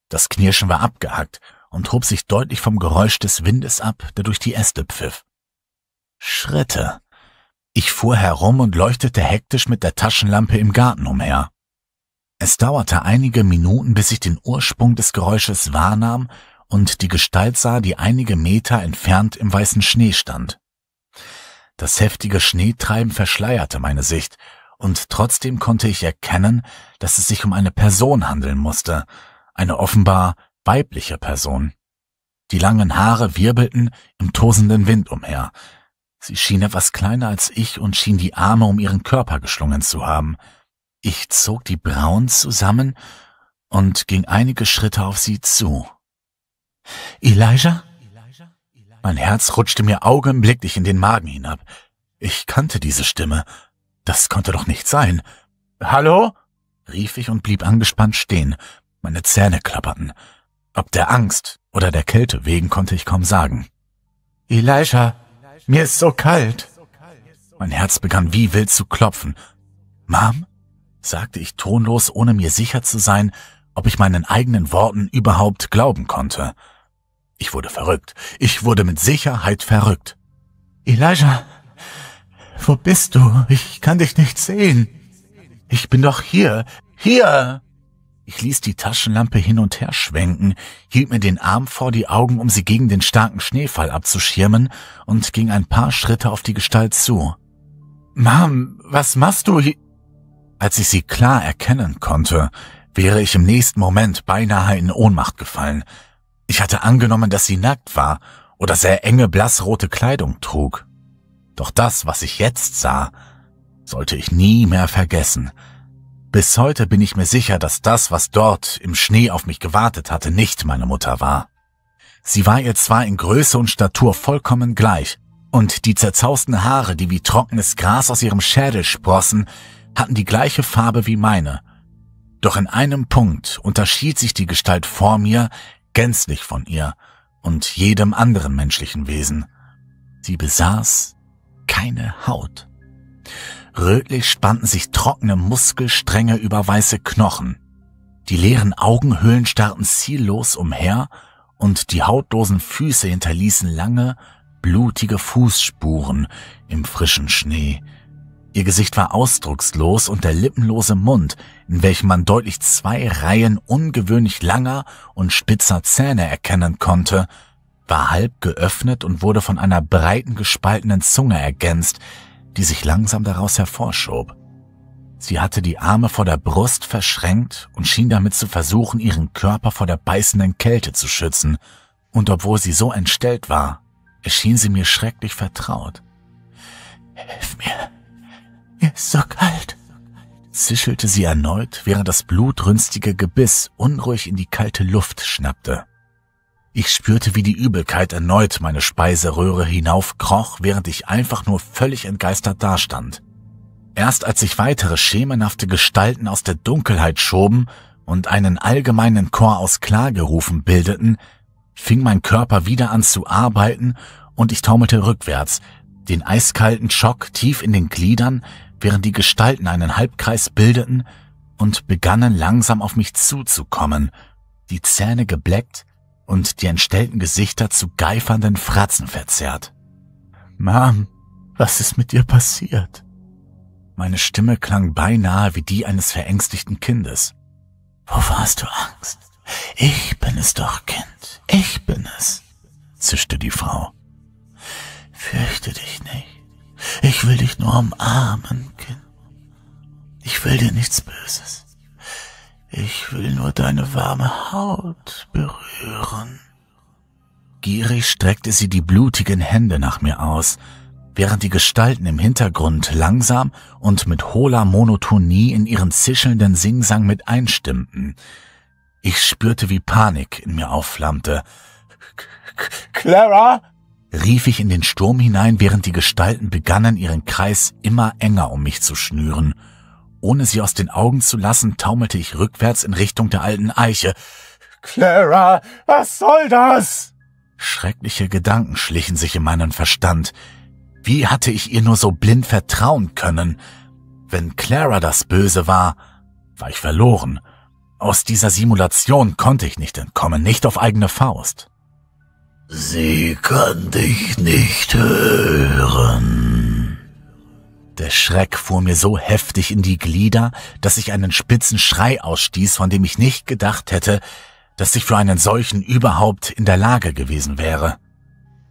Das Knirschen war abgehackt und hob sich deutlich vom Geräusch des Windes ab, der durch die Äste pfiff. Schritte. Ich fuhr herum und leuchtete hektisch mit der Taschenlampe im Garten umher. Es dauerte einige Minuten, bis ich den Ursprung des Geräusches wahrnahm und die Gestalt sah, die einige Meter entfernt im weißen Schnee stand. Das heftige Schneetreiben verschleierte meine Sicht, und trotzdem konnte ich erkennen, dass es sich um eine Person handeln musste, eine offenbar weibliche Person. Die langen Haare wirbelten im tosenden Wind umher. Sie schien etwas kleiner als ich und schien die Arme um ihren Körper geschlungen zu haben. Ich zog die Brauen zusammen und ging einige Schritte auf sie zu. Elijah? Mein Herz rutschte mir augenblicklich in den Magen hinab. Ich kannte diese Stimme. Das konnte doch nicht sein. Hallo? rief ich und blieb angespannt stehen. Meine Zähne klapperten. Ob der Angst oder der Kälte wegen konnte ich kaum sagen. Elisha, mir ist so kalt. Mein Herz begann wie wild zu klopfen. Mom? sagte ich tonlos, ohne mir sicher zu sein, ob ich meinen eigenen Worten überhaupt glauben konnte. Ich wurde verrückt. Ich wurde mit Sicherheit verrückt. Elijah, wo bist du? Ich kann dich nicht sehen. Ich bin doch hier. Hier! Ich ließ die Taschenlampe hin und her schwenken, hielt mir den Arm vor die Augen, um sie gegen den starken Schneefall abzuschirmen, und ging ein paar Schritte auf die Gestalt zu. Mom, was machst du hier? Als ich sie klar erkennen konnte, wäre ich im nächsten Moment beinahe in Ohnmacht gefallen. Ich hatte angenommen, dass sie nackt war oder sehr enge blassrote Kleidung trug. Doch das, was ich jetzt sah, sollte ich nie mehr vergessen. Bis heute bin ich mir sicher, dass das, was dort im Schnee auf mich gewartet hatte, nicht meine Mutter war. Sie war ihr zwar in Größe und Statur vollkommen gleich, und die zerzausten Haare, die wie trockenes Gras aus ihrem Schädel sprossen, hatten die gleiche Farbe wie meine. Doch in einem Punkt unterschied sich die Gestalt vor mir gänzlich von ihr und jedem anderen menschlichen Wesen. Sie besaß keine Haut. Rötlich spannten sich trockene Muskelstränge über weiße Knochen. Die leeren Augenhöhlen starrten ziellos umher und die hautlosen Füße hinterließen lange, blutige Fußspuren im frischen Schnee, Ihr Gesicht war ausdruckslos und der lippenlose Mund, in welchem man deutlich zwei Reihen ungewöhnlich langer und spitzer Zähne erkennen konnte, war halb geöffnet und wurde von einer breiten gespaltenen Zunge ergänzt, die sich langsam daraus hervorschob. Sie hatte die Arme vor der Brust verschränkt und schien damit zu versuchen, ihren Körper vor der beißenden Kälte zu schützen, und obwohl sie so entstellt war, erschien sie mir schrecklich vertraut. Hilf mir, mir ist so kalt, zischelte sie erneut, während das blutrünstige Gebiss unruhig in die kalte Luft schnappte. Ich spürte, wie die Übelkeit erneut meine Speiseröhre hinaufkroch, während ich einfach nur völlig entgeistert dastand. Erst als sich weitere schemenhafte Gestalten aus der Dunkelheit schoben und einen allgemeinen Chor aus Klagerufen bildeten, fing mein Körper wieder an zu arbeiten und ich taumelte rückwärts, den eiskalten Schock tief in den Gliedern, während die Gestalten einen Halbkreis bildeten und begannen langsam auf mich zuzukommen, die Zähne gebleckt und die entstellten Gesichter zu geifernden Fratzen verzerrt. Mom, was ist mit dir passiert? Meine Stimme klang beinahe wie die eines verängstigten Kindes. Wovor hast du Angst? Ich bin es doch, Kind. Ich bin es, zischte die Frau. Fürchte dich nicht. Ich will dich nur umarmen, Kind. Ich will dir nichts Böses. Ich will nur deine warme Haut berühren. Gierig streckte sie die blutigen Hände nach mir aus, während die Gestalten im Hintergrund langsam und mit hohler Monotonie in ihren zischelnden Singsang mit einstimmten. Ich spürte, wie Panik in mir aufflammte. Clara! rief ich in den Sturm hinein, während die Gestalten begannen, ihren Kreis immer enger um mich zu schnüren. Ohne sie aus den Augen zu lassen, taumelte ich rückwärts in Richtung der alten Eiche. Clara, was soll das? Schreckliche Gedanken schlichen sich in meinen Verstand. Wie hatte ich ihr nur so blind vertrauen können? Wenn Clara das Böse war, war ich verloren. Aus dieser Simulation konnte ich nicht entkommen, nicht auf eigene Faust. Sie kann dich nicht hören. Der Schreck fuhr mir so heftig in die Glieder, dass ich einen spitzen Schrei ausstieß, von dem ich nicht gedacht hätte, dass ich für einen solchen überhaupt in der Lage gewesen wäre.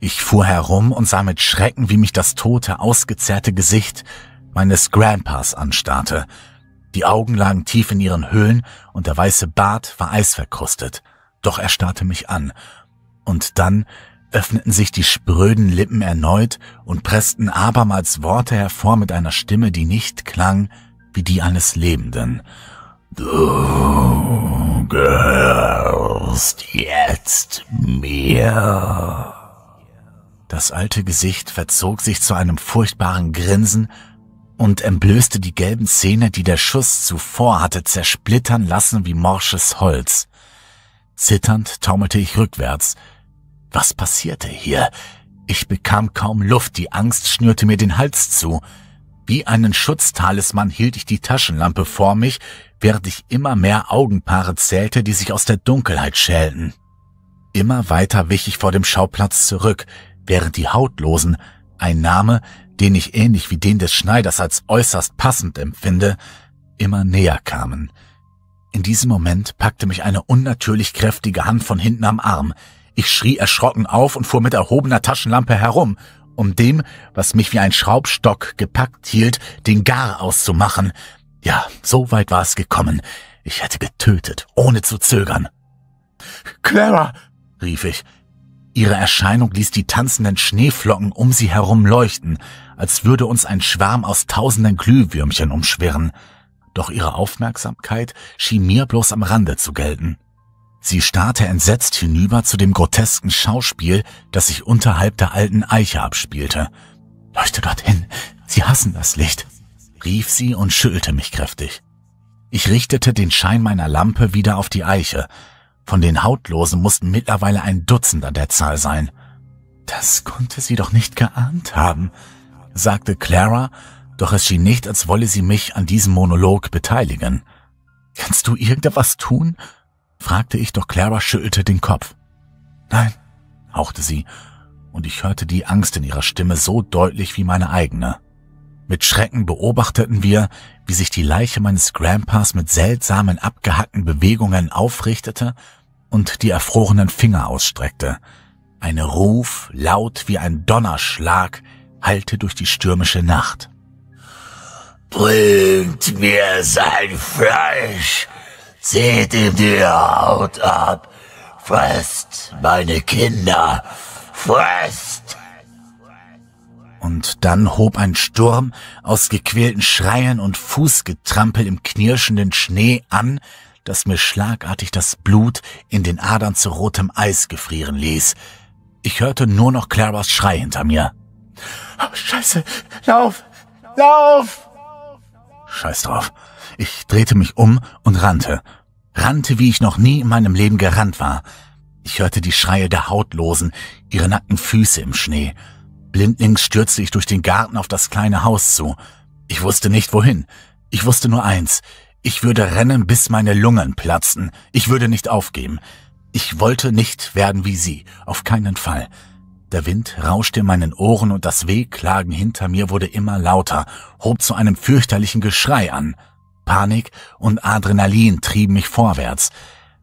Ich fuhr herum und sah mit Schrecken, wie mich das tote, ausgezerrte Gesicht meines Grandpas anstarrte. Die Augen lagen tief in ihren Höhlen und der weiße Bart war eisverkrustet. Doch er starrte mich an und dann öffneten sich die spröden Lippen erneut und pressten abermals Worte hervor mit einer Stimme, die nicht klang wie die eines Lebenden. Du gehörst jetzt mir. Das alte Gesicht verzog sich zu einem furchtbaren Grinsen und entblößte die gelben Zähne, die der Schuss zuvor hatte zersplittern lassen wie morsches Holz. Zitternd taumelte ich rückwärts, was passierte hier? Ich bekam kaum Luft, die Angst schnürte mir den Hals zu. Wie einen Schutztalisman hielt ich die Taschenlampe vor mich, während ich immer mehr Augenpaare zählte, die sich aus der Dunkelheit schälten. Immer weiter wich ich vor dem Schauplatz zurück, während die Hautlosen, ein Name, den ich ähnlich wie den des Schneiders als äußerst passend empfinde, immer näher kamen. In diesem Moment packte mich eine unnatürlich kräftige Hand von hinten am Arm. Ich schrie erschrocken auf und fuhr mit erhobener Taschenlampe herum, um dem, was mich wie ein Schraubstock gepackt hielt, den Gar auszumachen. Ja, so weit war es gekommen. Ich hätte getötet, ohne zu zögern. Clara, rief ich. Ihre Erscheinung ließ die tanzenden Schneeflocken um sie herum leuchten, als würde uns ein Schwarm aus tausenden Glühwürmchen umschwirren. Doch ihre Aufmerksamkeit schien mir bloß am Rande zu gelten. Sie starrte entsetzt hinüber zu dem grotesken Schauspiel, das sich unterhalb der alten Eiche abspielte. Leuchte dorthin, Sie hassen das Licht, rief sie und schüttelte mich kräftig. Ich richtete den Schein meiner Lampe wieder auf die Eiche. Von den Hautlosen mussten mittlerweile ein Dutzend an der Zahl sein. Das konnte sie doch nicht geahnt haben, sagte Clara, doch es schien nicht, als wolle sie mich an diesem Monolog beteiligen. Kannst du irgendetwas tun? fragte ich, doch Clara schüttelte den Kopf. Nein, hauchte sie, und ich hörte die Angst in ihrer Stimme so deutlich wie meine eigene. Mit Schrecken beobachteten wir, wie sich die Leiche meines Grandpas mit seltsamen abgehackten Bewegungen aufrichtete und die erfrorenen Finger ausstreckte. Ein Ruf, laut wie ein Donnerschlag, hallte durch die stürmische Nacht. Bringt mir sein Fleisch, Seht ihm die Haut ab. Frisst, meine Kinder, frisst! Und dann hob ein Sturm aus gequälten Schreien und Fußgetrampel im knirschenden Schnee an, das mir schlagartig das Blut in den Adern zu rotem Eis gefrieren ließ. Ich hörte nur noch Claras Schrei hinter mir. Oh, Scheiße, lauf, lauf! Scheiß drauf. Ich drehte mich um und rannte. Rannte, wie ich noch nie in meinem Leben gerannt war. Ich hörte die Schreie der Hautlosen, ihre nackten Füße im Schnee. Blindlings stürzte ich durch den Garten auf das kleine Haus zu. Ich wusste nicht wohin. Ich wusste nur eins. Ich würde rennen, bis meine Lungen platzten. Ich würde nicht aufgeben. Ich wollte nicht werden wie sie. Auf keinen Fall. Der Wind rauschte in meinen Ohren und das Wehklagen hinter mir wurde immer lauter, hob zu einem fürchterlichen Geschrei an. Panik und Adrenalin trieben mich vorwärts.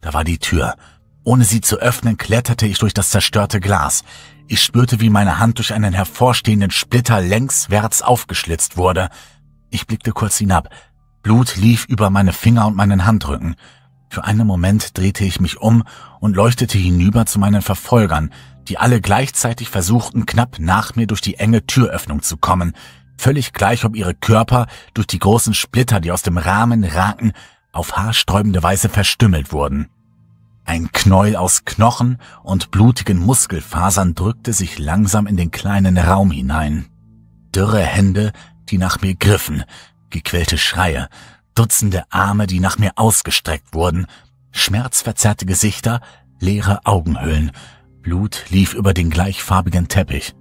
Da war die Tür. Ohne sie zu öffnen, kletterte ich durch das zerstörte Glas. Ich spürte, wie meine Hand durch einen hervorstehenden Splitter längswärts aufgeschlitzt wurde. Ich blickte kurz hinab. Blut lief über meine Finger und meinen Handrücken. Für einen Moment drehte ich mich um und leuchtete hinüber zu meinen Verfolgern, die alle gleichzeitig versuchten, knapp nach mir durch die enge Türöffnung zu kommen völlig gleich, ob ihre Körper durch die großen Splitter, die aus dem Rahmen ragten, auf haarsträubende Weise verstümmelt wurden. Ein Knäuel aus Knochen und blutigen Muskelfasern drückte sich langsam in den kleinen Raum hinein. Dürre Hände, die nach mir griffen, gequälte Schreie, Dutzende Arme, die nach mir ausgestreckt wurden, schmerzverzerrte Gesichter, leere Augenhöhlen. Blut lief über den gleichfarbigen Teppich.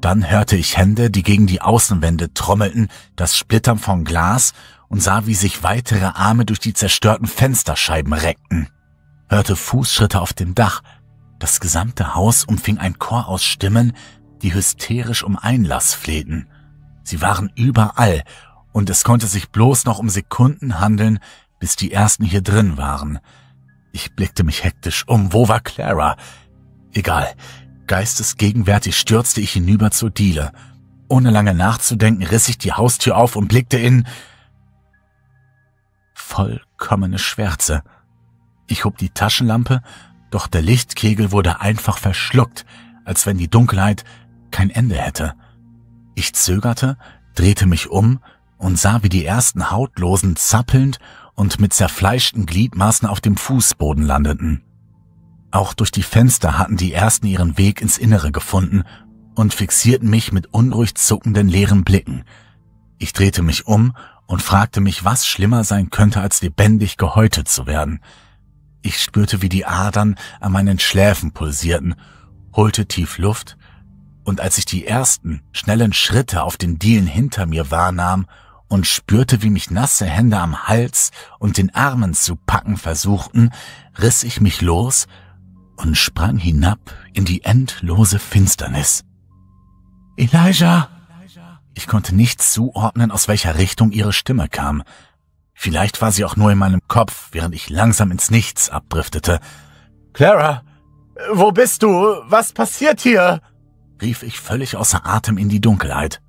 Dann hörte ich Hände, die gegen die Außenwände trommelten, das Splittern von Glas und sah, wie sich weitere Arme durch die zerstörten Fensterscheiben reckten. Hörte Fußschritte auf dem Dach. Das gesamte Haus umfing ein Chor aus Stimmen, die hysterisch um Einlass flehten. Sie waren überall, und es konnte sich bloß noch um Sekunden handeln, bis die ersten hier drin waren. Ich blickte mich hektisch um. Wo war Clara? Egal, Geistesgegenwärtig stürzte ich hinüber zur Diele. Ohne lange nachzudenken, riss ich die Haustür auf und blickte in vollkommene Schwärze. Ich hob die Taschenlampe, doch der Lichtkegel wurde einfach verschluckt, als wenn die Dunkelheit kein Ende hätte. Ich zögerte, drehte mich um und sah, wie die ersten Hautlosen zappelnd und mit zerfleischten Gliedmaßen auf dem Fußboden landeten. Auch durch die Fenster hatten die ersten ihren Weg ins Innere gefunden und fixierten mich mit unruhig zuckenden leeren Blicken. Ich drehte mich um und fragte mich, was schlimmer sein könnte, als lebendig gehäutet zu werden. Ich spürte, wie die Adern an meinen Schläfen pulsierten, holte tief Luft, und als ich die ersten, schnellen Schritte auf den Dielen hinter mir wahrnahm und spürte, wie mich nasse Hände am Hals und den Armen zu packen versuchten, riss ich mich los und sprang hinab in die endlose Finsternis. Elijah! Ich konnte nicht zuordnen, aus welcher Richtung ihre Stimme kam. Vielleicht war sie auch nur in meinem Kopf, während ich langsam ins Nichts abdriftete. Clara, wo bist du? Was passiert hier? rief ich völlig außer Atem in die Dunkelheit.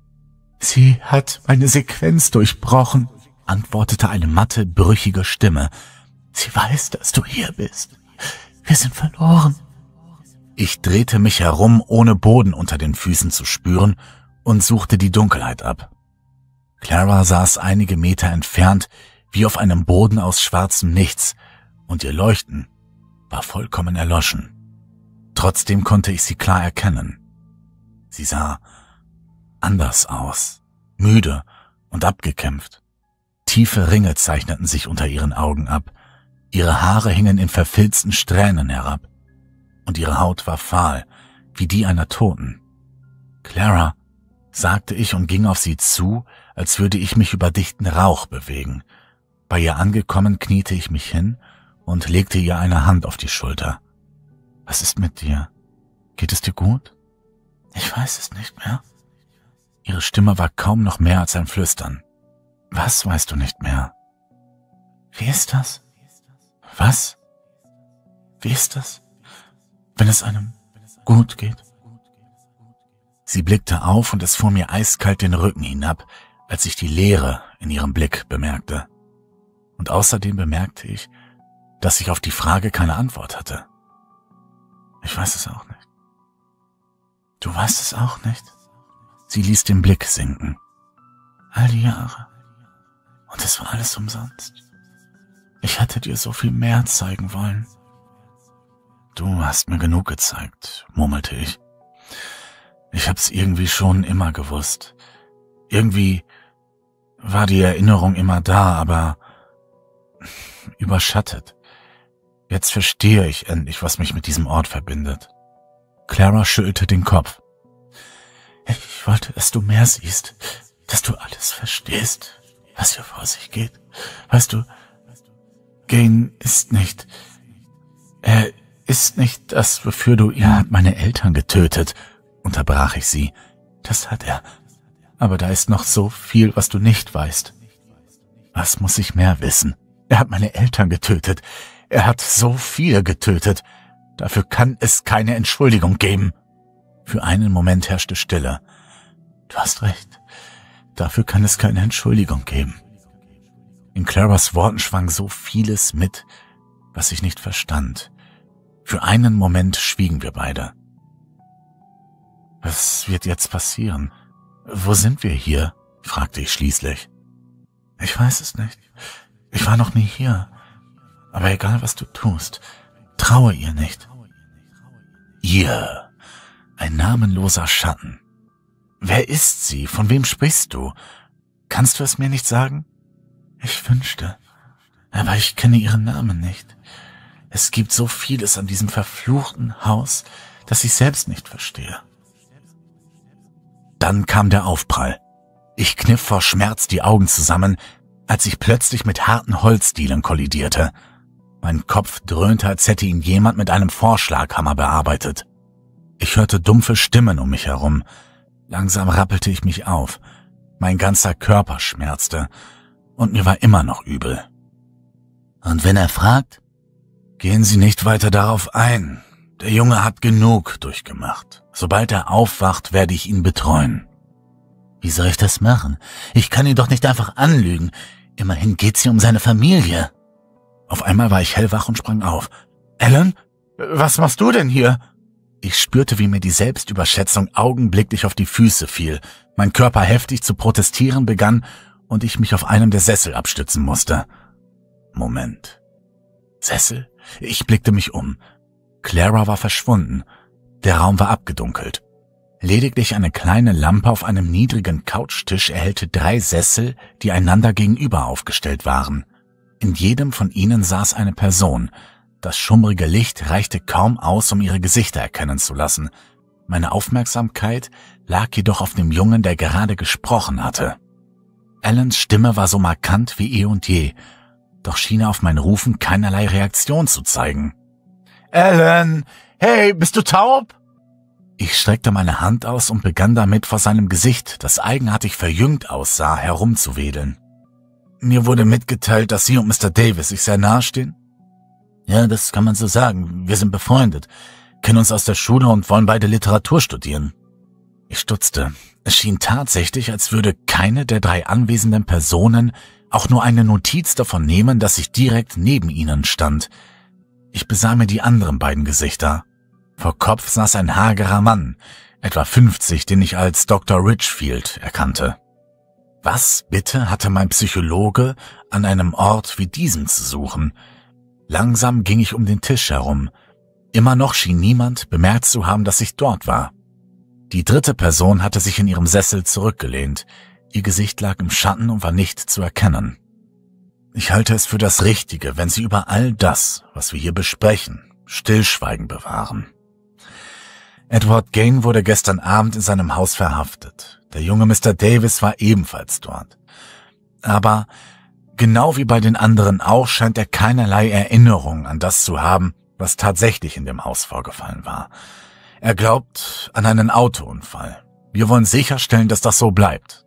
Sie hat meine Sequenz durchbrochen, antwortete eine matte, brüchige Stimme. Sie weiß, dass du hier bist. Wir sind verloren. Ich drehte mich herum, ohne Boden unter den Füßen zu spüren, und suchte die Dunkelheit ab. Clara saß einige Meter entfernt, wie auf einem Boden aus schwarzem Nichts, und ihr Leuchten war vollkommen erloschen. Trotzdem konnte ich sie klar erkennen. Sie sah anders aus, müde und abgekämpft. Tiefe Ringe zeichneten sich unter ihren Augen ab, Ihre Haare hingen in verfilzten Strähnen herab, und ihre Haut war fahl, wie die einer Toten. Clara, sagte ich und ging auf sie zu, als würde ich mich über dichten Rauch bewegen. Bei ihr angekommen kniete ich mich hin und legte ihr eine Hand auf die Schulter. Was ist mit dir? Geht es dir gut? Ich weiß es nicht mehr. Ihre Stimme war kaum noch mehr als ein Flüstern. Was weißt du nicht mehr? Wie ist das? Was? Wie ist das, wenn es einem gut geht? Sie blickte auf und es fuhr mir eiskalt den Rücken hinab, als ich die Leere in ihrem Blick bemerkte. Und außerdem bemerkte ich, dass ich auf die Frage keine Antwort hatte. Ich weiß es auch nicht. Du weißt es auch nicht? Sie ließ den Blick sinken. All die Jahre. Und es war alles umsonst. Ich hätte dir so viel mehr zeigen wollen. Du hast mir genug gezeigt, murmelte ich. Ich hab's irgendwie schon immer gewusst. Irgendwie war die Erinnerung immer da, aber (sighs) überschattet. Jetzt verstehe ich endlich, was mich mit diesem Ort verbindet. Clara schüttelte den Kopf. Ich wollte, dass du mehr siehst, dass du alles verstehst, was hier vor sich geht. Weißt du, Gain ist nicht. Er äh, ist nicht das, wofür du. Er hat meine Eltern getötet, unterbrach ich sie. Das hat er. Aber da ist noch so viel, was du nicht weißt. Was muss ich mehr wissen? Er hat meine Eltern getötet. Er hat so viele getötet. Dafür kann es keine Entschuldigung geben. Für einen Moment herrschte Stille. Du hast recht. Dafür kann es keine Entschuldigung geben. In Claras Worten schwang so vieles mit, was ich nicht verstand. Für einen Moment schwiegen wir beide. Was wird jetzt passieren? Wo sind wir hier? fragte ich schließlich. Ich weiß es nicht. Ich war noch nie hier. Aber egal, was du tust, traue ihr nicht. Ihr, ein namenloser Schatten. Wer ist sie? Von wem sprichst du? Kannst du es mir nicht sagen? Ich wünschte. Aber ich kenne ihren Namen nicht. Es gibt so vieles an diesem verfluchten Haus, dass ich selbst nicht verstehe. Dann kam der Aufprall. Ich kniff vor Schmerz die Augen zusammen, als ich plötzlich mit harten Holzdielen kollidierte. Mein Kopf dröhnte, als hätte ihn jemand mit einem Vorschlaghammer bearbeitet. Ich hörte dumpfe Stimmen um mich herum. Langsam rappelte ich mich auf. Mein ganzer Körper schmerzte und mir war immer noch übel. Und wenn er fragt, gehen Sie nicht weiter darauf ein. Der Junge hat genug durchgemacht. Sobald er aufwacht, werde ich ihn betreuen. Wie soll ich das machen? Ich kann ihn doch nicht einfach anlügen. Immerhin geht's hier um seine Familie. Auf einmal war ich hellwach und sprang auf. Alan, was machst du denn hier? Ich spürte, wie mir die Selbstüberschätzung augenblicklich auf die Füße fiel, mein Körper heftig zu protestieren begann und ich mich auf einem der Sessel abstützen musste. Moment. Sessel? Ich blickte mich um. Clara war verschwunden. Der Raum war abgedunkelt. Lediglich eine kleine Lampe auf einem niedrigen Couchtisch erhellte drei Sessel, die einander gegenüber aufgestellt waren. In jedem von ihnen saß eine Person. Das schummrige Licht reichte kaum aus, um ihre Gesichter erkennen zu lassen. Meine Aufmerksamkeit lag jedoch auf dem Jungen, der gerade gesprochen hatte. Allens Stimme war so markant wie eh und je, doch schien er auf mein Rufen keinerlei Reaktion zu zeigen. Alan, hey, bist du taub? Ich streckte meine Hand aus und begann damit vor seinem Gesicht, das eigenartig verjüngt aussah, herumzuwedeln. Mir wurde mitgeteilt, dass Sie und Mr. Davis sich sehr nahe stehen. Ja, das kann man so sagen. Wir sind befreundet, kennen uns aus der Schule und wollen beide Literatur studieren. Ich stutzte. Es schien tatsächlich, als würde keine der drei anwesenden Personen auch nur eine Notiz davon nehmen, dass ich direkt neben ihnen stand. Ich besah mir die anderen beiden Gesichter. Vor Kopf saß ein hagerer Mann, etwa 50, den ich als Dr. Richfield erkannte. Was bitte hatte mein Psychologe an einem Ort wie diesem zu suchen? Langsam ging ich um den Tisch herum. Immer noch schien niemand bemerkt zu haben, dass ich dort war. Die dritte Person hatte sich in ihrem Sessel zurückgelehnt. Ihr Gesicht lag im Schatten und war nicht zu erkennen. Ich halte es für das Richtige, wenn Sie über all das, was wir hier besprechen, Stillschweigen bewahren. Edward Gain wurde gestern Abend in seinem Haus verhaftet. Der junge Mr. Davis war ebenfalls dort. Aber genau wie bei den anderen auch scheint er keinerlei Erinnerung an das zu haben, was tatsächlich in dem Haus vorgefallen war. Er glaubt an einen Autounfall. Wir wollen sicherstellen, dass das so bleibt.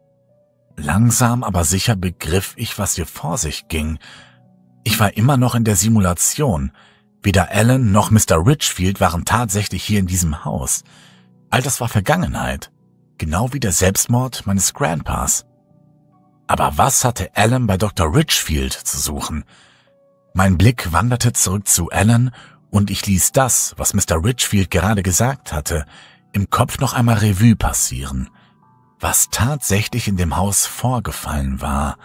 Langsam aber sicher begriff ich, was hier vor sich ging. Ich war immer noch in der Simulation. Weder Alan noch Mr. Richfield waren tatsächlich hier in diesem Haus. All das war Vergangenheit. Genau wie der Selbstmord meines Grandpas. Aber was hatte Alan bei Dr. Richfield zu suchen? Mein Blick wanderte zurück zu Alan und ich ließ das, was Mr. Richfield gerade gesagt hatte, im Kopf noch einmal Revue passieren, was tatsächlich in dem Haus vorgefallen war.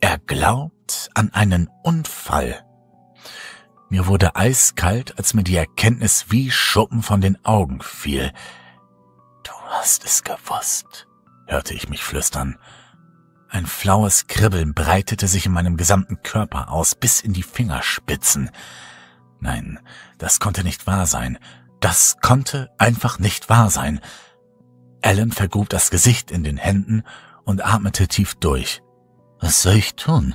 Er glaubt an einen Unfall. Mir wurde eiskalt, als mir die Erkenntnis wie Schuppen von den Augen fiel. Du hast es gewusst, hörte ich mich flüstern. Ein flaues Kribbeln breitete sich in meinem gesamten Körper aus, bis in die Fingerspitzen. Nein, das konnte nicht wahr sein. Das konnte einfach nicht wahr sein. Alan vergrub das Gesicht in den Händen und atmete tief durch. Was soll ich tun?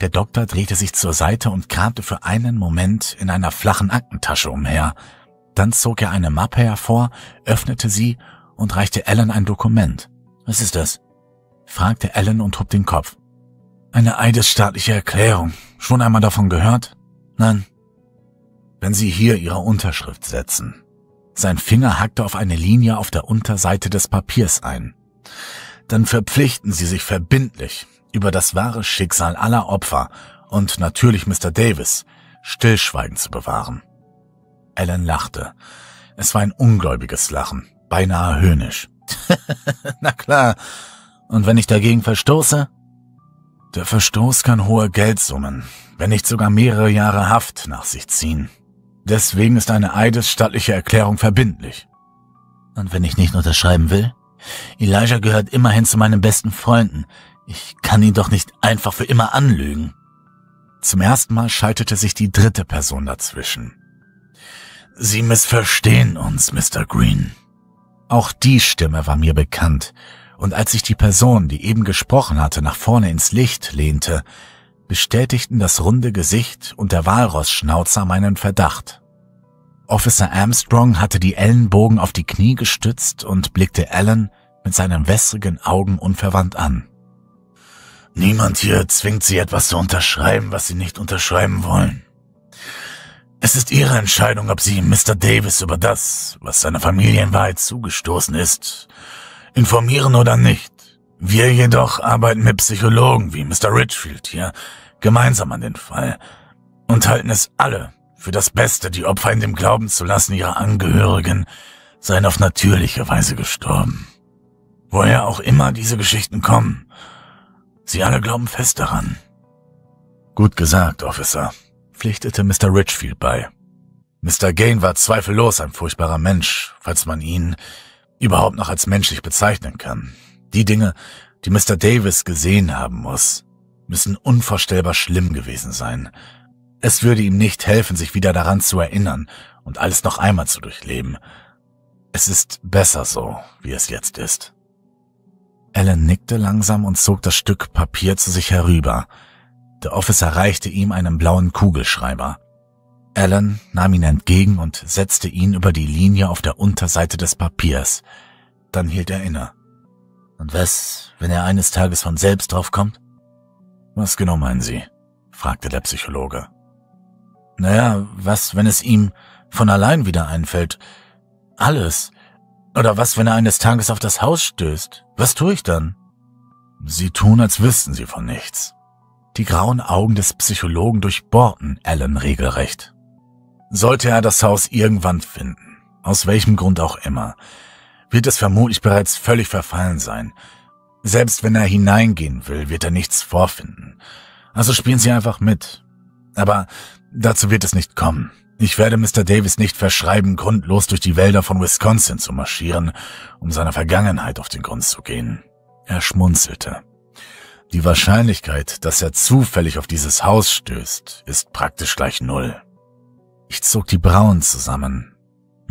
Der Doktor drehte sich zur Seite und kramte für einen Moment in einer flachen Aktentasche umher. Dann zog er eine Mappe hervor, öffnete sie und reichte Alan ein Dokument. Was ist das? fragte Alan und hob den Kopf. Eine eidesstaatliche Erklärung. Schon einmal davon gehört? Nein, wenn Sie hier Ihre Unterschrift setzen. Sein Finger hackte auf eine Linie auf der Unterseite des Papiers ein. Dann verpflichten Sie sich verbindlich, über das wahre Schicksal aller Opfer und natürlich Mr. Davis Stillschweigen zu bewahren. Ellen lachte. Es war ein ungläubiges Lachen, beinahe höhnisch. (laughs) Na klar. Und wenn ich dagegen verstoße? Der Verstoß kann hohe Geldsummen, wenn nicht sogar mehrere Jahre Haft nach sich ziehen. Deswegen ist eine eidesstattliche Erklärung verbindlich. Und wenn ich nicht unterschreiben will? Elijah gehört immerhin zu meinen besten Freunden. Ich kann ihn doch nicht einfach für immer anlügen. Zum ersten Mal schaltete sich die dritte Person dazwischen. Sie missverstehen uns, Mr. Green. Auch die Stimme war mir bekannt, und als sich die Person, die eben gesprochen hatte, nach vorne ins Licht lehnte, bestätigten das runde Gesicht und der Walross-Schnauzer meinen Verdacht. Officer Armstrong hatte die Ellenbogen auf die Knie gestützt und blickte Alan mit seinen wässrigen Augen unverwandt an. Niemand hier zwingt Sie etwas zu unterschreiben, was Sie nicht unterschreiben wollen. Es ist Ihre Entscheidung, ob Sie Mr. Davis über das, was seiner Familienwahrheit zugestoßen ist, informieren oder nicht. Wir jedoch arbeiten mit Psychologen wie Mr. Richfield hier, gemeinsam an den Fall und halten es alle für das Beste, die Opfer in dem Glauben zu lassen, ihre Angehörigen seien auf natürliche Weise gestorben. Woher auch immer diese Geschichten kommen, sie alle glauben fest daran. Gut gesagt, Officer, pflichtete Mr. Richfield bei. Mr. Gain war zweifellos ein furchtbarer Mensch, falls man ihn überhaupt noch als menschlich bezeichnen kann. Die Dinge, die Mr. Davis gesehen haben muss, müssen unvorstellbar schlimm gewesen sein. Es würde ihm nicht helfen, sich wieder daran zu erinnern und alles noch einmal zu durchleben. Es ist besser so, wie es jetzt ist. Alan nickte langsam und zog das Stück Papier zu sich herüber. Der Officer reichte ihm einen blauen Kugelschreiber. Alan nahm ihn entgegen und setzte ihn über die Linie auf der Unterseite des Papiers. Dann hielt er inne. Und was, wenn er eines Tages von selbst draufkommt? Was genau meinen Sie? fragte der Psychologe. Naja, was, wenn es ihm von allein wieder einfällt? Alles. Oder was, wenn er eines Tages auf das Haus stößt? Was tue ich dann? Sie tun, als wüssten Sie von nichts. Die grauen Augen des Psychologen durchbohrten Alan regelrecht. Sollte er das Haus irgendwann finden, aus welchem Grund auch immer, wird es vermutlich bereits völlig verfallen sein, selbst wenn er hineingehen will, wird er nichts vorfinden. Also spielen Sie einfach mit. Aber dazu wird es nicht kommen. Ich werde Mr. Davis nicht verschreiben, grundlos durch die Wälder von Wisconsin zu marschieren, um seiner Vergangenheit auf den Grund zu gehen. Er schmunzelte. Die Wahrscheinlichkeit, dass er zufällig auf dieses Haus stößt, ist praktisch gleich null. Ich zog die Brauen zusammen,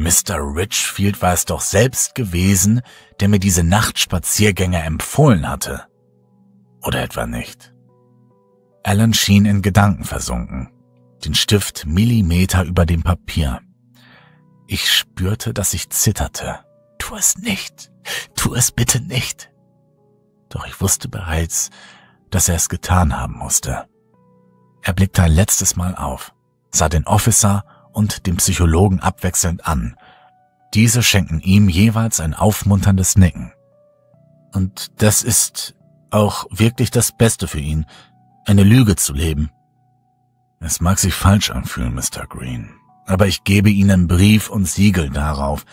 Mr. Richfield war es doch selbst gewesen, der mir diese Nachtspaziergänge empfohlen hatte. Oder etwa nicht? Alan schien in Gedanken versunken, den Stift Millimeter über dem Papier. Ich spürte, dass ich zitterte. Tu es nicht. Tu es bitte nicht. Doch ich wusste bereits, dass er es getan haben musste. Er blickte ein letztes Mal auf, sah den Officer und dem Psychologen abwechselnd an. Diese schenken ihm jeweils ein aufmunterndes Nicken. Und das ist auch wirklich das Beste für ihn, eine Lüge zu leben. Es mag sich falsch anfühlen, Mr. Green, aber ich gebe Ihnen Brief und Siegel darauf,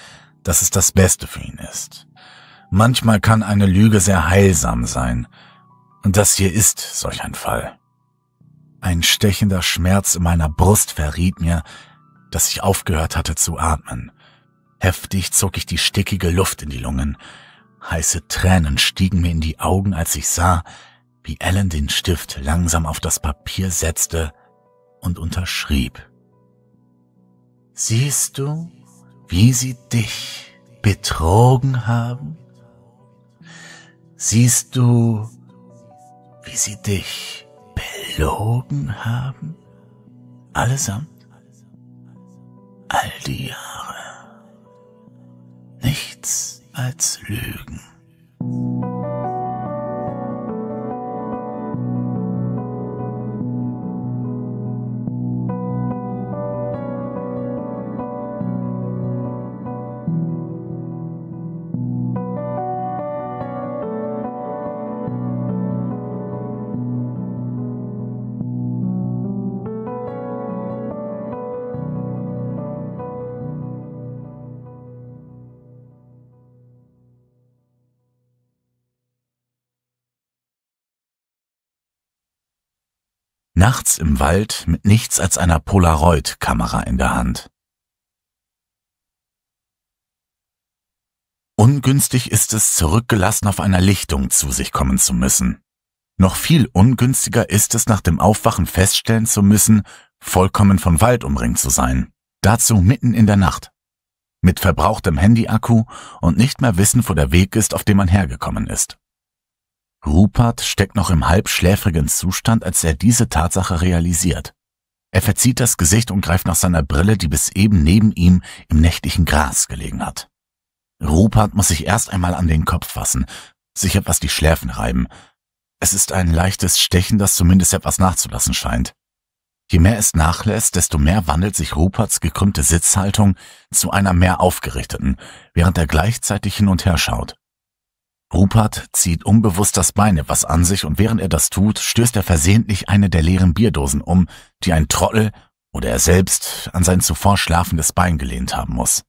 dass es das Beste für ihn ist. Manchmal kann eine Lüge sehr heilsam sein, und das hier ist solch ein Fall. Ein stechender Schmerz in meiner Brust verriet mir, dass ich aufgehört hatte zu atmen. Heftig zog ich die stickige Luft in die Lungen. Heiße Tränen stiegen mir in die Augen, als ich sah, wie Ellen den Stift langsam auf das Papier setzte und unterschrieb. Siehst du, wie sie dich betrogen haben? Siehst du, wie sie dich belogen haben? Allesamt? all die Jahre nichts als Lügen. Nachts im Wald mit nichts als einer Polaroid-Kamera in der Hand. Ungünstig ist es, zurückgelassen auf einer Lichtung zu sich kommen zu müssen. Noch viel ungünstiger ist es, nach dem Aufwachen feststellen zu müssen, vollkommen von Wald umringt zu sein. Dazu mitten in der Nacht. Mit verbrauchtem Handyakku und nicht mehr wissen, wo der Weg ist, auf dem man hergekommen ist. Rupert steckt noch im halbschläfrigen Zustand, als er diese Tatsache realisiert. Er verzieht das Gesicht und greift nach seiner Brille, die bis eben neben ihm im nächtlichen Gras gelegen hat. Rupert muss sich erst einmal an den Kopf fassen, sich etwas die Schläfen reiben. Es ist ein leichtes Stechen, das zumindest etwas nachzulassen scheint. Je mehr es nachlässt, desto mehr wandelt sich Ruperts gekrümmte Sitzhaltung zu einer mehr aufgerichteten, während er gleichzeitig hin und her schaut. Rupert zieht unbewusst das Bein etwas an sich und während er das tut, stößt er versehentlich eine der leeren Bierdosen um, die ein Trottel oder er selbst an sein zuvor schlafendes Bein gelehnt haben muss.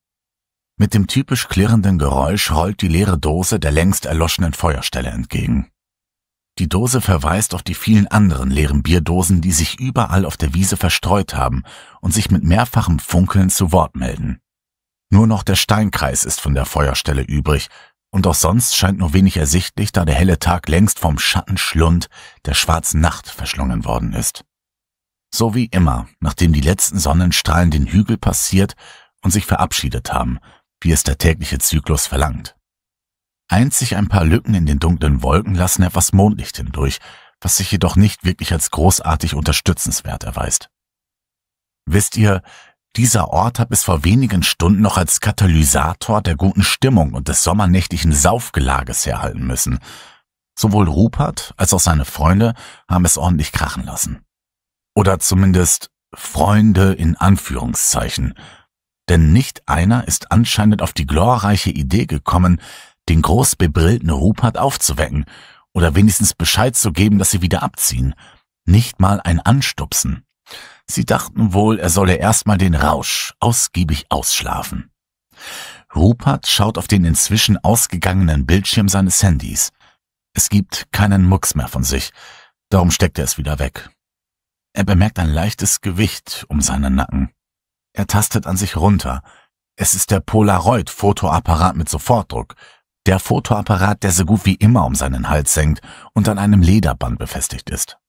Mit dem typisch klirrenden Geräusch rollt die leere Dose der längst erloschenen Feuerstelle entgegen. Die Dose verweist auf die vielen anderen leeren Bierdosen, die sich überall auf der Wiese verstreut haben und sich mit mehrfachem Funkeln zu Wort melden. Nur noch der Steinkreis ist von der Feuerstelle übrig, und auch sonst scheint nur wenig ersichtlich, da der helle Tag längst vom Schattenschlund der schwarzen Nacht verschlungen worden ist. So wie immer, nachdem die letzten Sonnenstrahlen den Hügel passiert und sich verabschiedet haben, wie es der tägliche Zyklus verlangt. Einzig ein paar Lücken in den dunklen Wolken lassen etwas Mondlicht hindurch, was sich jedoch nicht wirklich als großartig unterstützenswert erweist. Wisst ihr, dieser Ort hat bis vor wenigen Stunden noch als Katalysator der guten Stimmung und des sommernächtlichen Saufgelages herhalten müssen. Sowohl Rupert als auch seine Freunde haben es ordentlich krachen lassen. Oder zumindest Freunde in Anführungszeichen. Denn nicht einer ist anscheinend auf die glorreiche Idee gekommen, den groß bebrillten Rupert aufzuwecken oder wenigstens Bescheid zu geben, dass sie wieder abziehen. Nicht mal ein Anstupsen. Sie dachten wohl, er solle erstmal den Rausch ausgiebig ausschlafen. Rupert schaut auf den inzwischen ausgegangenen Bildschirm seines Handys. Es gibt keinen Mucks mehr von sich, darum steckt er es wieder weg. Er bemerkt ein leichtes Gewicht um seinen Nacken. Er tastet an sich runter. Es ist der Polaroid-Fotoapparat mit Sofortdruck, der Fotoapparat, der so gut wie immer um seinen Hals hängt und an einem Lederband befestigt ist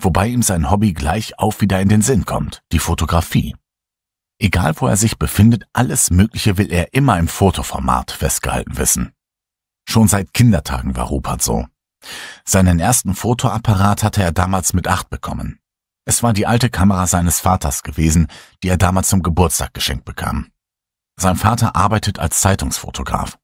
wobei ihm sein Hobby gleich auch wieder in den Sinn kommt, die Fotografie. Egal wo er sich befindet, alles Mögliche will er immer im Fotoformat festgehalten wissen. Schon seit Kindertagen war Rupert so. Seinen ersten Fotoapparat hatte er damals mit acht bekommen. Es war die alte Kamera seines Vaters gewesen, die er damals zum Geburtstag geschenkt bekam. Sein Vater arbeitet als Zeitungsfotograf.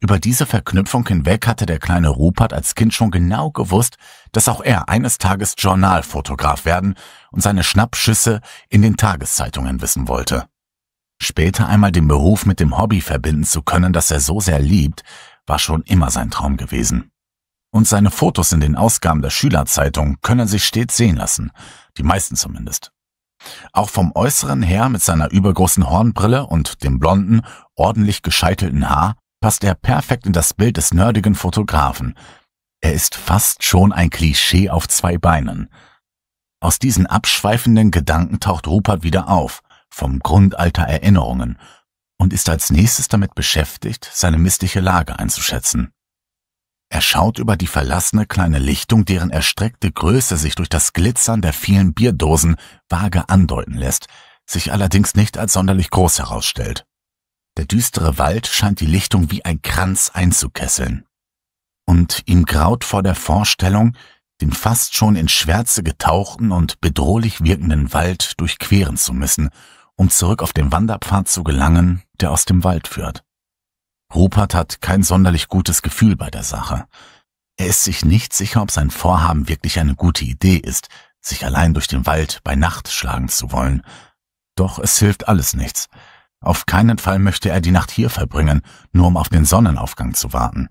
Über diese Verknüpfung hinweg hatte der kleine Rupert als Kind schon genau gewusst, dass auch er eines Tages Journalfotograf werden und seine Schnappschüsse in den Tageszeitungen wissen wollte. Später einmal den Beruf mit dem Hobby verbinden zu können, das er so sehr liebt, war schon immer sein Traum gewesen. Und seine Fotos in den Ausgaben der Schülerzeitung können sich stets sehen lassen, die meisten zumindest. Auch vom Äußeren her mit seiner übergroßen Hornbrille und dem blonden, ordentlich gescheitelten Haar passt er perfekt in das Bild des nerdigen Fotografen. Er ist fast schon ein Klischee auf zwei Beinen. Aus diesen abschweifenden Gedanken taucht Rupert wieder auf, vom Grundalter Erinnerungen, und ist als nächstes damit beschäftigt, seine mystische Lage einzuschätzen. Er schaut über die verlassene kleine Lichtung, deren erstreckte Größe sich durch das Glitzern der vielen Bierdosen vage andeuten lässt, sich allerdings nicht als sonderlich groß herausstellt. Der düstere Wald scheint die Lichtung wie ein Kranz einzukesseln. Und ihm graut vor der Vorstellung, den fast schon in Schwärze getauchten und bedrohlich wirkenden Wald durchqueren zu müssen, um zurück auf den Wanderpfad zu gelangen, der aus dem Wald führt. Rupert hat kein sonderlich gutes Gefühl bei der Sache. Er ist sich nicht sicher, ob sein Vorhaben wirklich eine gute Idee ist, sich allein durch den Wald bei Nacht schlagen zu wollen. Doch es hilft alles nichts. Auf keinen Fall möchte er die Nacht hier verbringen, nur um auf den Sonnenaufgang zu warten.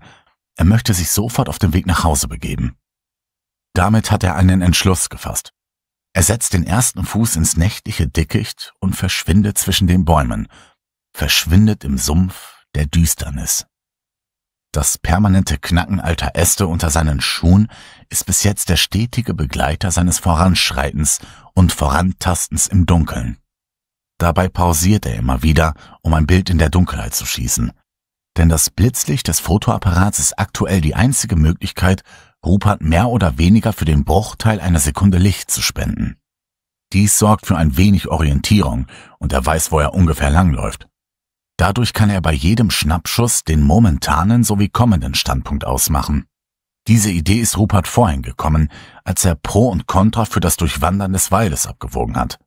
Er möchte sich sofort auf den Weg nach Hause begeben. Damit hat er einen Entschluss gefasst. Er setzt den ersten Fuß ins nächtliche Dickicht und verschwindet zwischen den Bäumen, verschwindet im Sumpf der Düsternis. Das permanente Knacken alter Äste unter seinen Schuhen ist bis jetzt der stetige Begleiter seines Voranschreitens und Vorantastens im Dunkeln. Dabei pausiert er immer wieder, um ein Bild in der Dunkelheit zu schießen. Denn das Blitzlicht des Fotoapparats ist aktuell die einzige Möglichkeit, Rupert mehr oder weniger für den Bruchteil einer Sekunde Licht zu spenden. Dies sorgt für ein wenig Orientierung und er weiß, wo er ungefähr langläuft. Dadurch kann er bei jedem Schnappschuss den momentanen sowie kommenden Standpunkt ausmachen. Diese Idee ist Rupert vorhin gekommen, als er Pro und Contra für das Durchwandern des Waldes abgewogen hat.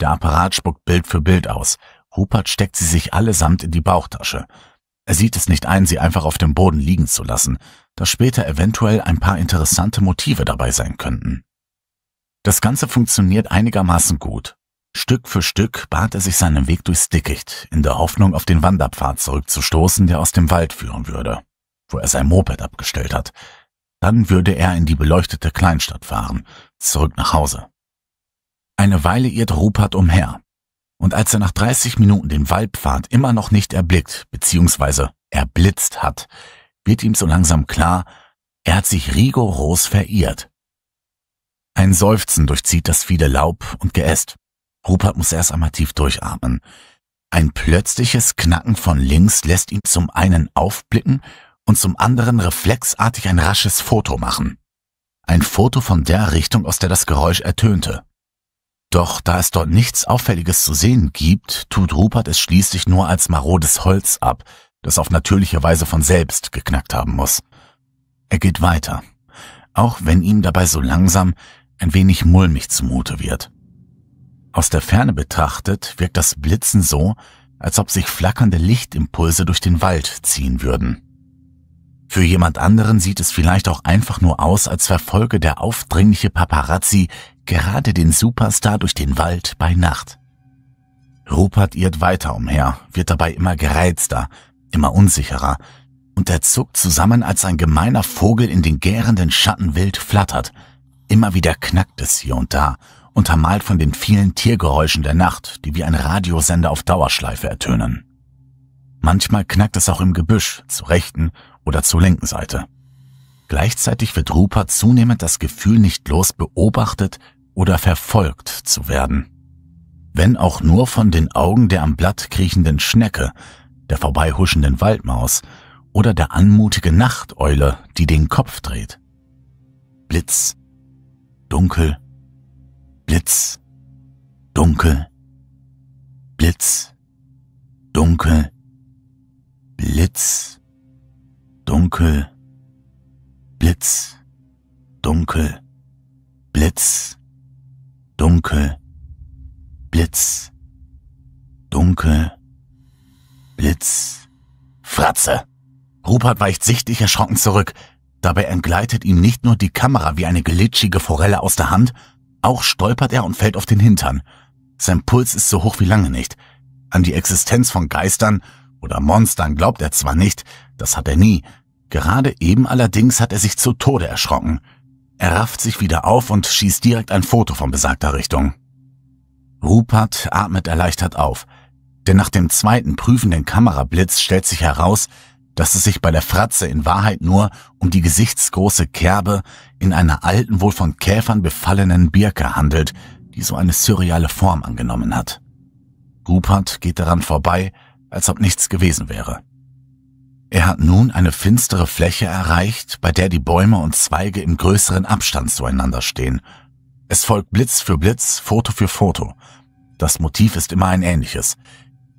Der Apparat spuckt Bild für Bild aus. Rupert steckt sie sich allesamt in die Bauchtasche. Er sieht es nicht ein, sie einfach auf dem Boden liegen zu lassen, da später eventuell ein paar interessante Motive dabei sein könnten. Das Ganze funktioniert einigermaßen gut. Stück für Stück bahnt er sich seinen Weg durchs Dickicht, in der Hoffnung, auf den Wanderpfad zurückzustoßen, der aus dem Wald führen würde, wo er sein Moped abgestellt hat. Dann würde er in die beleuchtete Kleinstadt fahren, zurück nach Hause. Eine Weile irrt Rupert umher. Und als er nach 30 Minuten den Waldpfad immer noch nicht erblickt, beziehungsweise erblitzt hat, wird ihm so langsam klar, er hat sich rigoros verirrt. Ein Seufzen durchzieht das viele Laub und Geäst. Rupert muss erst einmal tief durchatmen. Ein plötzliches Knacken von links lässt ihn zum einen aufblicken und zum anderen reflexartig ein rasches Foto machen. Ein Foto von der Richtung, aus der das Geräusch ertönte. Doch da es dort nichts Auffälliges zu sehen gibt, tut Rupert es schließlich nur als marodes Holz ab, das auf natürliche Weise von selbst geknackt haben muss. Er geht weiter, auch wenn ihm dabei so langsam ein wenig mulmig zumute wird. Aus der Ferne betrachtet wirkt das Blitzen so, als ob sich flackernde Lichtimpulse durch den Wald ziehen würden. Für jemand anderen sieht es vielleicht auch einfach nur aus, als verfolge der aufdringliche Paparazzi gerade den Superstar durch den Wald bei Nacht. Rupert irrt weiter umher, wird dabei immer gereizter, immer unsicherer, und er zuckt zusammen, als ein gemeiner Vogel in den gärenden Schatten wild flattert. Immer wieder knackt es hier und da, untermalt von den vielen Tiergeräuschen der Nacht, die wie ein Radiosender auf Dauerschleife ertönen. Manchmal knackt es auch im Gebüsch, zur rechten oder zur linken Seite. Gleichzeitig wird Rupert zunehmend das Gefühl nicht los, beobachtet, oder verfolgt zu werden. Wenn auch nur von den Augen der am Blatt kriechenden Schnecke, der vorbeihuschenden Waldmaus oder der anmutigen Nachteule, die den Kopf dreht. Blitz, dunkel, Blitz, dunkel, Blitz, dunkel, Blitz, dunkel, Blitz, dunkel, Blitz, dunkel, Blitz, dunkel, Blitz, Fratze. Rupert weicht sichtlich erschrocken zurück. Dabei entgleitet ihm nicht nur die Kamera wie eine glitschige Forelle aus der Hand, auch stolpert er und fällt auf den Hintern. Sein Puls ist so hoch wie lange nicht. An die Existenz von Geistern oder Monstern glaubt er zwar nicht, das hat er nie. Gerade eben allerdings hat er sich zu Tode erschrocken. Er rafft sich wieder auf und schießt direkt ein Foto von besagter Richtung. Rupert atmet erleichtert auf, denn nach dem zweiten prüfenden Kamerablitz stellt sich heraus, dass es sich bei der Fratze in Wahrheit nur um die gesichtsgroße Kerbe in einer alten, wohl von Käfern befallenen Birke handelt, die so eine surreale Form angenommen hat. Rupert geht daran vorbei, als ob nichts gewesen wäre. Er hat nun eine finstere Fläche erreicht, bei der die Bäume und Zweige im größeren Abstand zueinander stehen. Es folgt Blitz für Blitz, Foto für Foto. Das Motiv ist immer ein ähnliches.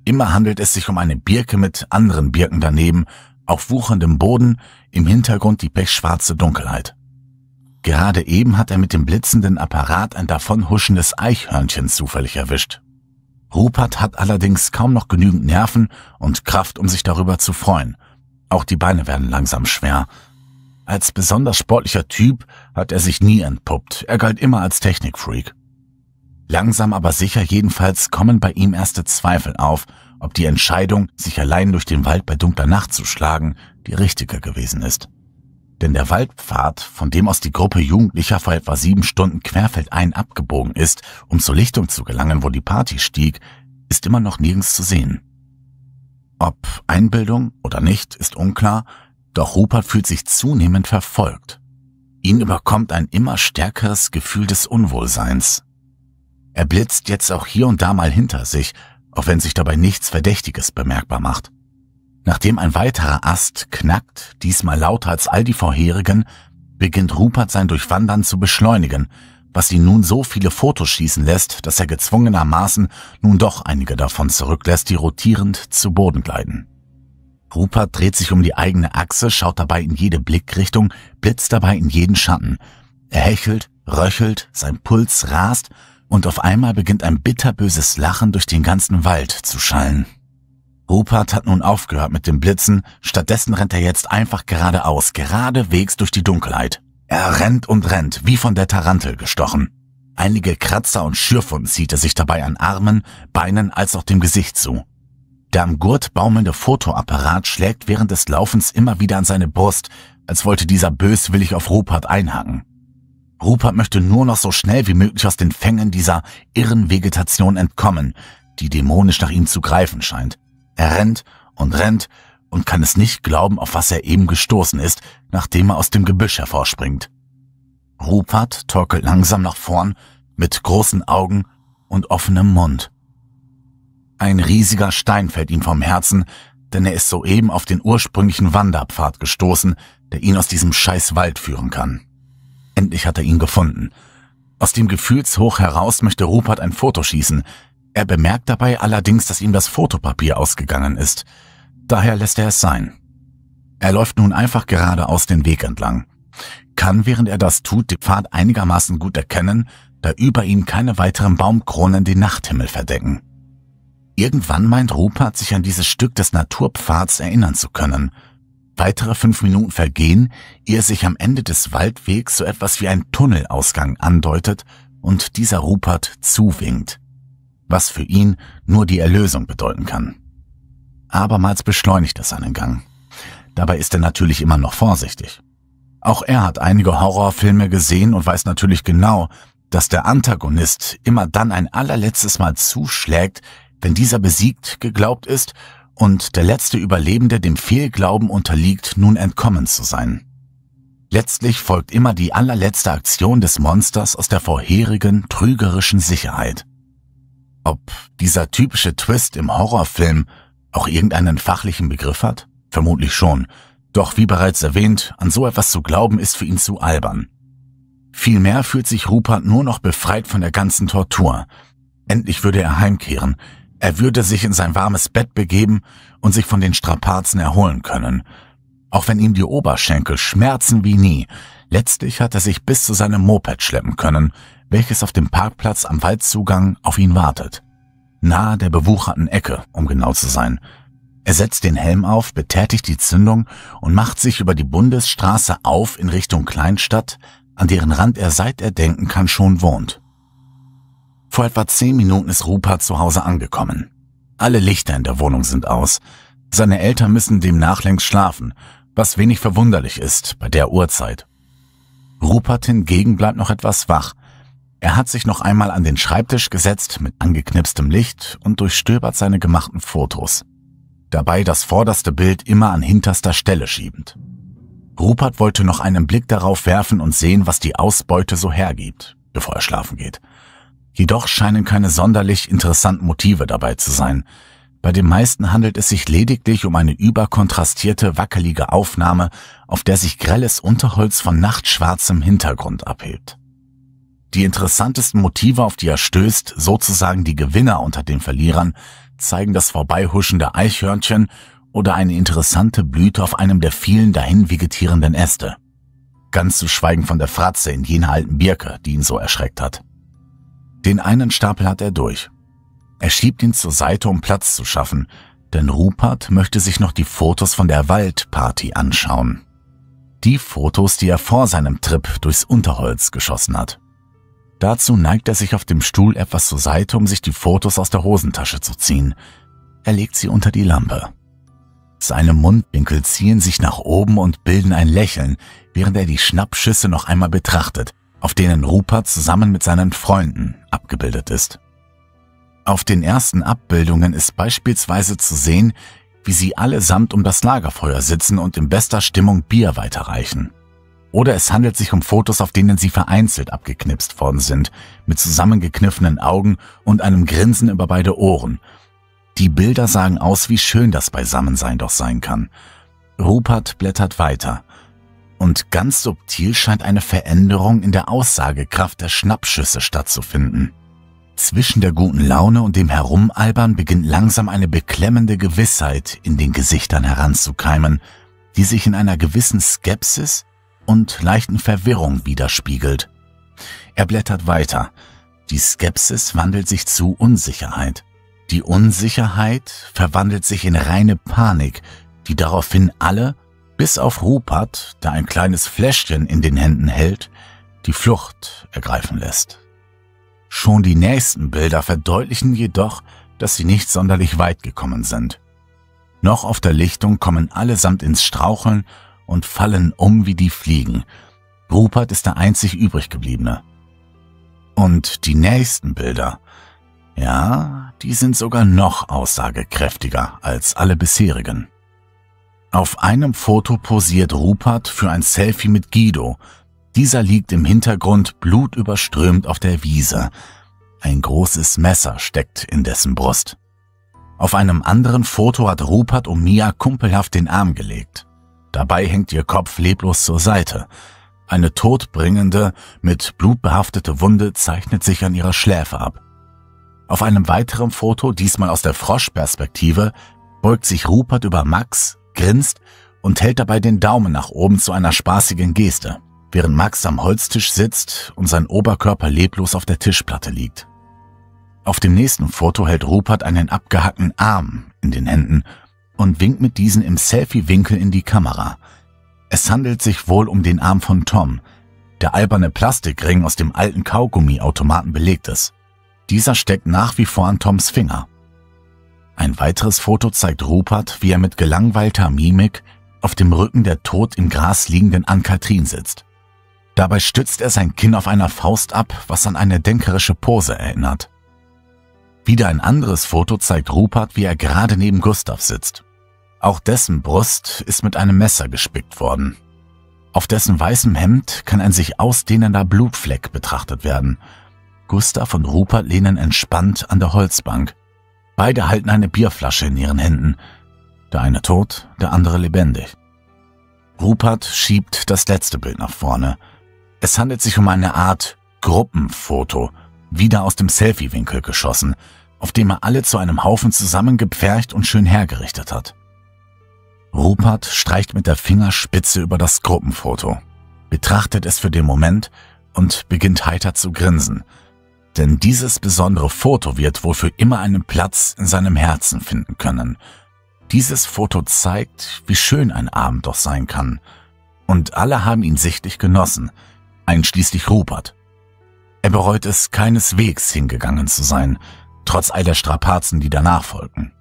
Immer handelt es sich um eine Birke mit anderen Birken daneben, auf wucherndem Boden, im Hintergrund die pechschwarze Dunkelheit. Gerade eben hat er mit dem blitzenden Apparat ein davonhuschendes Eichhörnchen zufällig erwischt. Rupert hat allerdings kaum noch genügend Nerven und Kraft, um sich darüber zu freuen – auch die Beine werden langsam schwer. Als besonders sportlicher Typ hat er sich nie entpuppt. Er galt immer als Technikfreak. Langsam aber sicher jedenfalls kommen bei ihm erste Zweifel auf, ob die Entscheidung, sich allein durch den Wald bei dunkler Nacht zu schlagen, die richtige gewesen ist. Denn der Waldpfad, von dem aus die Gruppe Jugendlicher vor etwa sieben Stunden querfeldein abgebogen ist, um zur Lichtung zu gelangen, wo die Party stieg, ist immer noch nirgends zu sehen. Ob Einbildung oder nicht, ist unklar, doch Rupert fühlt sich zunehmend verfolgt. Ihn überkommt ein immer stärkeres Gefühl des Unwohlseins. Er blitzt jetzt auch hier und da mal hinter sich, auch wenn sich dabei nichts Verdächtiges bemerkbar macht. Nachdem ein weiterer Ast knackt, diesmal lauter als all die vorherigen, beginnt Rupert sein Durchwandern zu beschleunigen was ihn nun so viele Fotos schießen lässt, dass er gezwungenermaßen nun doch einige davon zurücklässt, die rotierend zu Boden gleiten. Rupert dreht sich um die eigene Achse, schaut dabei in jede Blickrichtung, blitzt dabei in jeden Schatten. Er hechelt, röchelt, sein Puls rast und auf einmal beginnt ein bitterböses Lachen durch den ganzen Wald zu schallen. Rupert hat nun aufgehört mit dem Blitzen, stattdessen rennt er jetzt einfach geradeaus, geradewegs durch die Dunkelheit. Er rennt und rennt, wie von der Tarantel gestochen. Einige Kratzer und Schürfwunden zieht er sich dabei an Armen, Beinen als auch dem Gesicht zu. Der am Gurt baumelnde Fotoapparat schlägt während des Laufens immer wieder an seine Brust, als wollte dieser böswillig auf Rupert einhaken. Rupert möchte nur noch so schnell wie möglich aus den Fängen dieser irren Vegetation entkommen, die dämonisch nach ihm zu greifen scheint. Er rennt und rennt und kann es nicht glauben, auf was er eben gestoßen ist, nachdem er aus dem Gebüsch hervorspringt. Rupert torkelt langsam nach vorn, mit großen Augen und offenem Mund. Ein riesiger Stein fällt ihm vom Herzen, denn er ist soeben auf den ursprünglichen Wanderpfad gestoßen, der ihn aus diesem scheiß Wald führen kann. Endlich hat er ihn gefunden. Aus dem Gefühlshoch heraus möchte Rupert ein Foto schießen. Er bemerkt dabei allerdings, dass ihm das Fotopapier ausgegangen ist – Daher lässt er es sein. Er läuft nun einfach geradeaus den Weg entlang, kann, während er das tut, die Pfad einigermaßen gut erkennen, da über ihm keine weiteren Baumkronen den Nachthimmel verdecken. Irgendwann meint Rupert, sich an dieses Stück des Naturpfads erinnern zu können. Weitere fünf Minuten vergehen, ehe sich am Ende des Waldwegs so etwas wie ein Tunnelausgang andeutet und dieser Rupert zuwinkt, was für ihn nur die Erlösung bedeuten kann. Abermals beschleunigt er seinen Gang. Dabei ist er natürlich immer noch vorsichtig. Auch er hat einige Horrorfilme gesehen und weiß natürlich genau, dass der Antagonist immer dann ein allerletztes Mal zuschlägt, wenn dieser besiegt geglaubt ist und der letzte Überlebende dem Fehlglauben unterliegt, nun entkommen zu sein. Letztlich folgt immer die allerletzte Aktion des Monsters aus der vorherigen trügerischen Sicherheit. Ob dieser typische Twist im Horrorfilm auch irgendeinen fachlichen Begriff hat? Vermutlich schon. Doch wie bereits erwähnt, an so etwas zu glauben ist für ihn zu albern. Vielmehr fühlt sich Rupert nur noch befreit von der ganzen Tortur. Endlich würde er heimkehren. Er würde sich in sein warmes Bett begeben und sich von den Strapazen erholen können. Auch wenn ihm die Oberschenkel schmerzen wie nie, letztlich hat er sich bis zu seinem Moped schleppen können, welches auf dem Parkplatz am Waldzugang auf ihn wartet nahe der bewucherten Ecke, um genau zu sein. Er setzt den Helm auf, betätigt die Zündung und macht sich über die Bundesstraße auf in Richtung Kleinstadt, an deren Rand er seit er denken kann schon wohnt. Vor etwa zehn Minuten ist Rupert zu Hause angekommen. Alle Lichter in der Wohnung sind aus. Seine Eltern müssen demnach längst schlafen, was wenig verwunderlich ist bei der Uhrzeit. Rupert hingegen bleibt noch etwas wach – er hat sich noch einmal an den Schreibtisch gesetzt mit angeknipstem Licht und durchstöbert seine gemachten Fotos. Dabei das vorderste Bild immer an hinterster Stelle schiebend. Rupert wollte noch einen Blick darauf werfen und sehen, was die Ausbeute so hergibt, bevor er schlafen geht. Jedoch scheinen keine sonderlich interessanten Motive dabei zu sein. Bei den meisten handelt es sich lediglich um eine überkontrastierte, wackelige Aufnahme, auf der sich grelles Unterholz von nachtschwarzem Hintergrund abhebt. Die interessantesten Motive, auf die er stößt, sozusagen die Gewinner unter den Verlierern, zeigen das der Eichhörnchen oder eine interessante Blüte auf einem der vielen dahin vegetierenden Äste. Ganz zu schweigen von der Fratze in jener alten Birke, die ihn so erschreckt hat. Den einen Stapel hat er durch. Er schiebt ihn zur Seite, um Platz zu schaffen, denn Rupert möchte sich noch die Fotos von der Waldparty anschauen. Die Fotos, die er vor seinem Trip durchs Unterholz geschossen hat. Dazu neigt er sich auf dem Stuhl etwas zur Seite, um sich die Fotos aus der Hosentasche zu ziehen. Er legt sie unter die Lampe. Seine Mundwinkel ziehen sich nach oben und bilden ein Lächeln, während er die Schnappschüsse noch einmal betrachtet, auf denen Rupert zusammen mit seinen Freunden abgebildet ist. Auf den ersten Abbildungen ist beispielsweise zu sehen, wie sie allesamt um das Lagerfeuer sitzen und in bester Stimmung Bier weiterreichen. Oder es handelt sich um Fotos, auf denen sie vereinzelt abgeknipst worden sind, mit zusammengekniffenen Augen und einem Grinsen über beide Ohren. Die Bilder sagen aus, wie schön das Beisammensein doch sein kann. Rupert blättert weiter. Und ganz subtil scheint eine Veränderung in der Aussagekraft der Schnappschüsse stattzufinden. Zwischen der guten Laune und dem Herumalbern beginnt langsam eine beklemmende Gewissheit in den Gesichtern heranzukeimen, die sich in einer gewissen Skepsis und leichten Verwirrung widerspiegelt. Er blättert weiter. Die Skepsis wandelt sich zu Unsicherheit. Die Unsicherheit verwandelt sich in reine Panik, die daraufhin alle, bis auf Rupert, der ein kleines Fläschchen in den Händen hält, die Flucht ergreifen lässt. Schon die nächsten Bilder verdeutlichen jedoch, dass sie nicht sonderlich weit gekommen sind. Noch auf der Lichtung kommen allesamt ins Straucheln und fallen um wie die Fliegen. Rupert ist der einzig übriggebliebene. Und die nächsten Bilder, ja, die sind sogar noch aussagekräftiger als alle bisherigen. Auf einem Foto posiert Rupert für ein Selfie mit Guido. Dieser liegt im Hintergrund blutüberströmt auf der Wiese. Ein großes Messer steckt in dessen Brust. Auf einem anderen Foto hat Rupert um Mia kumpelhaft den Arm gelegt. Dabei hängt ihr Kopf leblos zur Seite. Eine todbringende, mit Blut behaftete Wunde zeichnet sich an ihrer Schläfe ab. Auf einem weiteren Foto, diesmal aus der Froschperspektive, beugt sich Rupert über Max, grinst und hält dabei den Daumen nach oben zu einer spaßigen Geste, während Max am Holztisch sitzt und sein Oberkörper leblos auf der Tischplatte liegt. Auf dem nächsten Foto hält Rupert einen abgehackten Arm in den Händen und winkt mit diesen im Selfie-Winkel in die Kamera. Es handelt sich wohl um den Arm von Tom, der alberne Plastikring aus dem alten Kaugummiautomaten belegt ist. Dieser steckt nach wie vor an Toms Finger. Ein weiteres Foto zeigt Rupert, wie er mit gelangweilter Mimik auf dem Rücken der tot im Gras liegenden Ann-Kathrin sitzt. Dabei stützt er sein Kinn auf einer Faust ab, was an eine denkerische Pose erinnert. Wieder ein anderes Foto zeigt Rupert, wie er gerade neben Gustav sitzt. Auch dessen Brust ist mit einem Messer gespickt worden. Auf dessen weißem Hemd kann ein sich ausdehnender Blutfleck betrachtet werden. Gustav und Rupert lehnen entspannt an der Holzbank. Beide halten eine Bierflasche in ihren Händen. Der eine tot, der andere lebendig. Rupert schiebt das letzte Bild nach vorne. Es handelt sich um eine Art Gruppenfoto, wieder aus dem Selfie-Winkel geschossen, auf dem er alle zu einem Haufen zusammengepfercht und schön hergerichtet hat. Rupert streicht mit der Fingerspitze über das Gruppenfoto, betrachtet es für den Moment und beginnt heiter zu grinsen. Denn dieses besondere Foto wird wohl für immer einen Platz in seinem Herzen finden können. Dieses Foto zeigt, wie schön ein Abend doch sein kann. Und alle haben ihn sichtlich genossen, einschließlich Rupert. Er bereut es keineswegs hingegangen zu sein, trotz all der Strapazen, die danach folgen.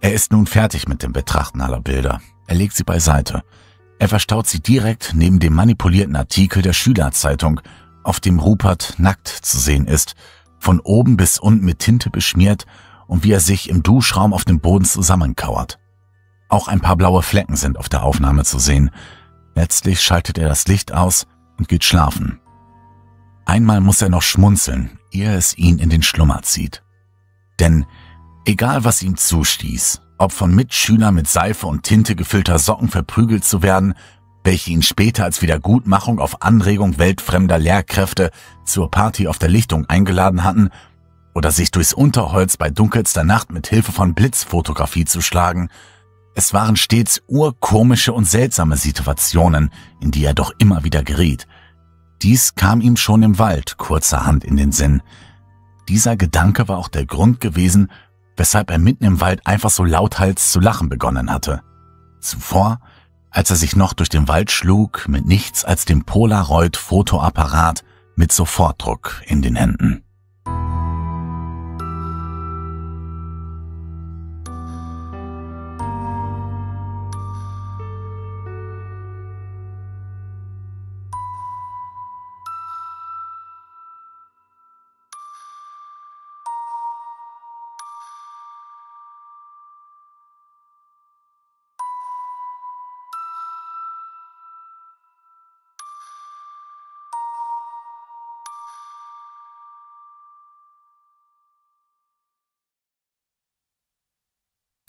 Er ist nun fertig mit dem Betrachten aller Bilder. Er legt sie beiseite. Er verstaut sie direkt neben dem manipulierten Artikel der Schülerzeitung, auf dem Rupert nackt zu sehen ist, von oben bis unten mit Tinte beschmiert und wie er sich im Duschraum auf dem Boden zusammenkauert. Auch ein paar blaue Flecken sind auf der Aufnahme zu sehen. Letztlich schaltet er das Licht aus und geht schlafen. Einmal muss er noch schmunzeln, ehe es ihn in den Schlummer zieht. Denn Egal was ihm zustieß, ob von Mitschülern mit Seife und Tinte gefüllter Socken verprügelt zu werden, welche ihn später als Wiedergutmachung auf Anregung weltfremder Lehrkräfte zur Party auf der Lichtung eingeladen hatten, oder sich durchs Unterholz bei dunkelster Nacht mit Hilfe von Blitzfotografie zu schlagen, es waren stets urkomische und seltsame Situationen, in die er doch immer wieder geriet. Dies kam ihm schon im Wald kurzerhand in den Sinn. Dieser Gedanke war auch der Grund gewesen, weshalb er mitten im Wald einfach so lauthals zu lachen begonnen hatte. Zuvor, als er sich noch durch den Wald schlug, mit nichts als dem Polaroid-Fotoapparat mit Sofortdruck in den Händen.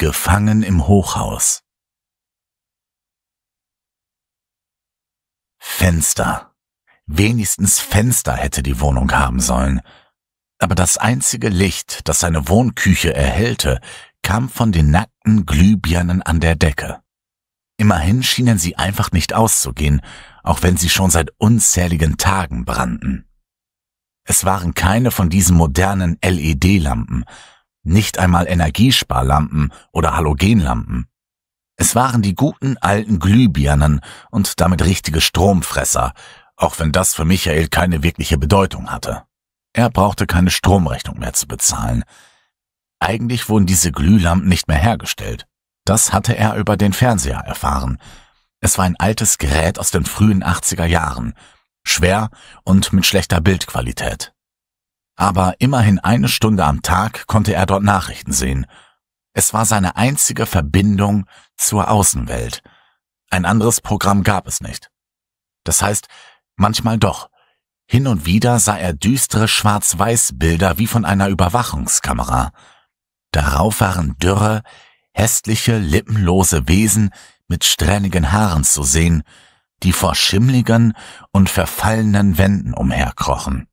Gefangen im Hochhaus. Fenster. Wenigstens Fenster hätte die Wohnung haben sollen. Aber das einzige Licht, das seine Wohnküche erhellte, kam von den nackten Glühbirnen an der Decke. Immerhin schienen sie einfach nicht auszugehen, auch wenn sie schon seit unzähligen Tagen brannten. Es waren keine von diesen modernen LED-Lampen, nicht einmal Energiesparlampen oder Halogenlampen. Es waren die guten alten Glühbirnen und damit richtige Stromfresser, auch wenn das für Michael keine wirkliche Bedeutung hatte. Er brauchte keine Stromrechnung mehr zu bezahlen. Eigentlich wurden diese Glühlampen nicht mehr hergestellt. Das hatte er über den Fernseher erfahren. Es war ein altes Gerät aus den frühen 80er Jahren, schwer und mit schlechter Bildqualität aber immerhin eine Stunde am Tag konnte er dort Nachrichten sehen. Es war seine einzige Verbindung zur Außenwelt. Ein anderes Programm gab es nicht. Das heißt, manchmal doch. Hin und wieder sah er düstere Schwarz-Weiß-Bilder wie von einer Überwachungskamera. Darauf waren dürre, hässliche, lippenlose Wesen mit strähnigen Haaren zu sehen, die vor schimmligen und verfallenen Wänden umherkrochen.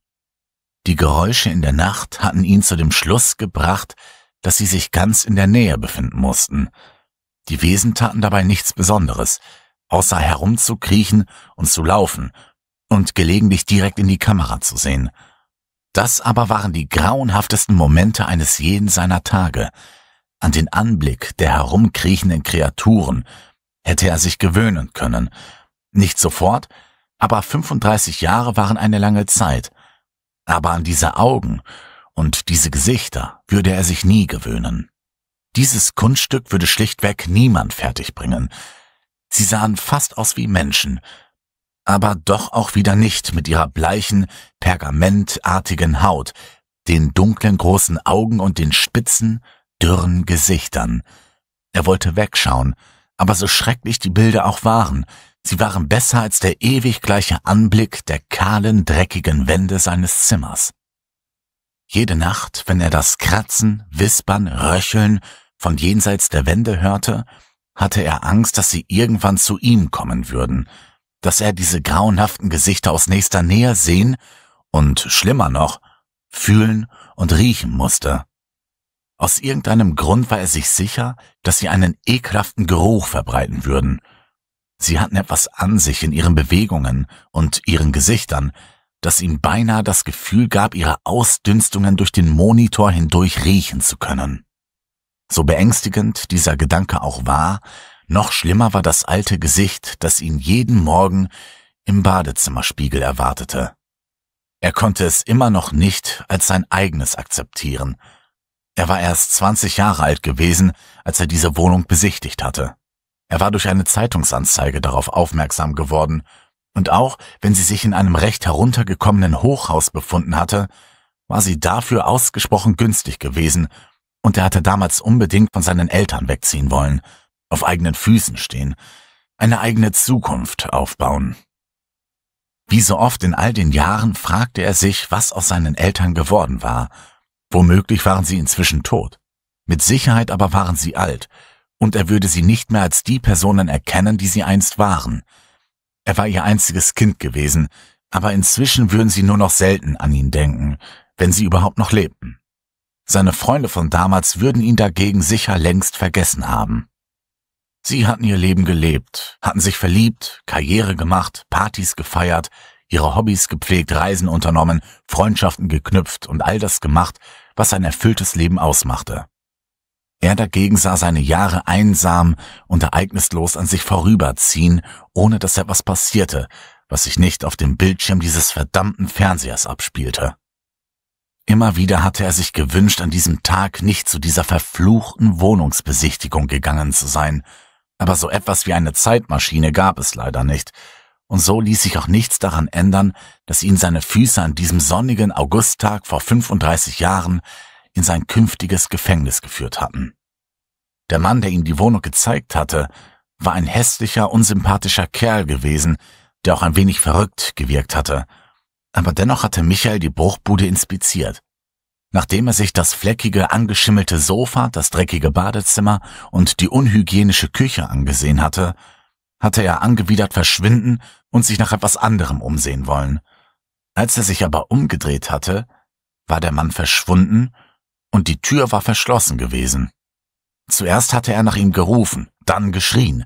Die Geräusche in der Nacht hatten ihn zu dem Schluss gebracht, dass sie sich ganz in der Nähe befinden mussten. Die Wesen taten dabei nichts Besonderes, außer herumzukriechen und zu laufen und gelegentlich direkt in die Kamera zu sehen. Das aber waren die grauenhaftesten Momente eines jeden seiner Tage. An den Anblick der herumkriechenden Kreaturen hätte er sich gewöhnen können. Nicht sofort, aber 35 Jahre waren eine lange Zeit aber an diese Augen und diese Gesichter würde er sich nie gewöhnen. Dieses Kunststück würde schlichtweg niemand fertigbringen. Sie sahen fast aus wie Menschen, aber doch auch wieder nicht mit ihrer bleichen, pergamentartigen Haut, den dunklen großen Augen und den spitzen, dürren Gesichtern. Er wollte wegschauen, aber so schrecklich die Bilder auch waren, Sie waren besser als der ewig gleiche Anblick der kahlen, dreckigen Wände seines Zimmers. Jede Nacht, wenn er das Kratzen, Wispern, Röcheln von jenseits der Wände hörte, hatte er Angst, dass sie irgendwann zu ihm kommen würden, dass er diese grauenhaften Gesichter aus nächster Nähe sehen und, schlimmer noch, fühlen und riechen musste. Aus irgendeinem Grund war er sich sicher, dass sie einen ekelhaften Geruch verbreiten würden – Sie hatten etwas an sich in ihren Bewegungen und ihren Gesichtern, das ihm beinahe das Gefühl gab, ihre Ausdünstungen durch den Monitor hindurch riechen zu können. So beängstigend dieser Gedanke auch war, noch schlimmer war das alte Gesicht, das ihn jeden Morgen im Badezimmerspiegel erwartete. Er konnte es immer noch nicht als sein eigenes akzeptieren. Er war erst 20 Jahre alt gewesen, als er diese Wohnung besichtigt hatte. Er war durch eine Zeitungsanzeige darauf aufmerksam geworden, und auch wenn sie sich in einem recht heruntergekommenen Hochhaus befunden hatte, war sie dafür ausgesprochen günstig gewesen, und er hatte damals unbedingt von seinen Eltern wegziehen wollen, auf eigenen Füßen stehen, eine eigene Zukunft aufbauen. Wie so oft in all den Jahren fragte er sich, was aus seinen Eltern geworden war. Womöglich waren sie inzwischen tot. Mit Sicherheit aber waren sie alt, und er würde sie nicht mehr als die Personen erkennen, die sie einst waren. Er war ihr einziges Kind gewesen, aber inzwischen würden sie nur noch selten an ihn denken, wenn sie überhaupt noch lebten. Seine Freunde von damals würden ihn dagegen sicher längst vergessen haben. Sie hatten ihr Leben gelebt, hatten sich verliebt, Karriere gemacht, Partys gefeiert, ihre Hobbys gepflegt, Reisen unternommen, Freundschaften geknüpft und all das gemacht, was ein erfülltes Leben ausmachte. Er dagegen sah seine Jahre einsam und ereignislos an sich vorüberziehen, ohne dass etwas passierte, was sich nicht auf dem Bildschirm dieses verdammten Fernsehers abspielte. Immer wieder hatte er sich gewünscht, an diesem Tag nicht zu dieser verfluchten Wohnungsbesichtigung gegangen zu sein, aber so etwas wie eine Zeitmaschine gab es leider nicht, und so ließ sich auch nichts daran ändern, dass ihn seine Füße an diesem sonnigen Augusttag vor 35 Jahren in sein künftiges Gefängnis geführt hatten. Der Mann, der ihm die Wohnung gezeigt hatte, war ein hässlicher, unsympathischer Kerl gewesen, der auch ein wenig verrückt gewirkt hatte. Aber dennoch hatte Michael die Bruchbude inspiziert. Nachdem er sich das fleckige, angeschimmelte Sofa, das dreckige Badezimmer und die unhygienische Küche angesehen hatte, hatte er angewidert verschwinden und sich nach etwas anderem umsehen wollen. Als er sich aber umgedreht hatte, war der Mann verschwunden und die Tür war verschlossen gewesen. Zuerst hatte er nach ihm gerufen, dann geschrien,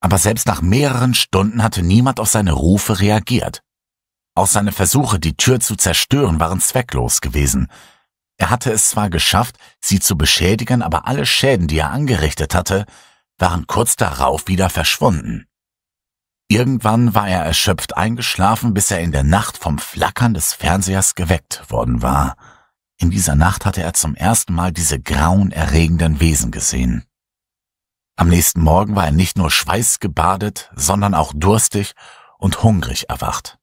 aber selbst nach mehreren Stunden hatte niemand auf seine Rufe reagiert. Auch seine Versuche, die Tür zu zerstören, waren zwecklos gewesen. Er hatte es zwar geschafft, sie zu beschädigen, aber alle Schäden, die er angerichtet hatte, waren kurz darauf wieder verschwunden. Irgendwann war er erschöpft eingeschlafen, bis er in der Nacht vom Flackern des Fernsehers geweckt worden war. In dieser Nacht hatte er zum ersten Mal diese grauen, erregenden Wesen gesehen. Am nächsten Morgen war er nicht nur schweißgebadet, sondern auch durstig und hungrig erwacht.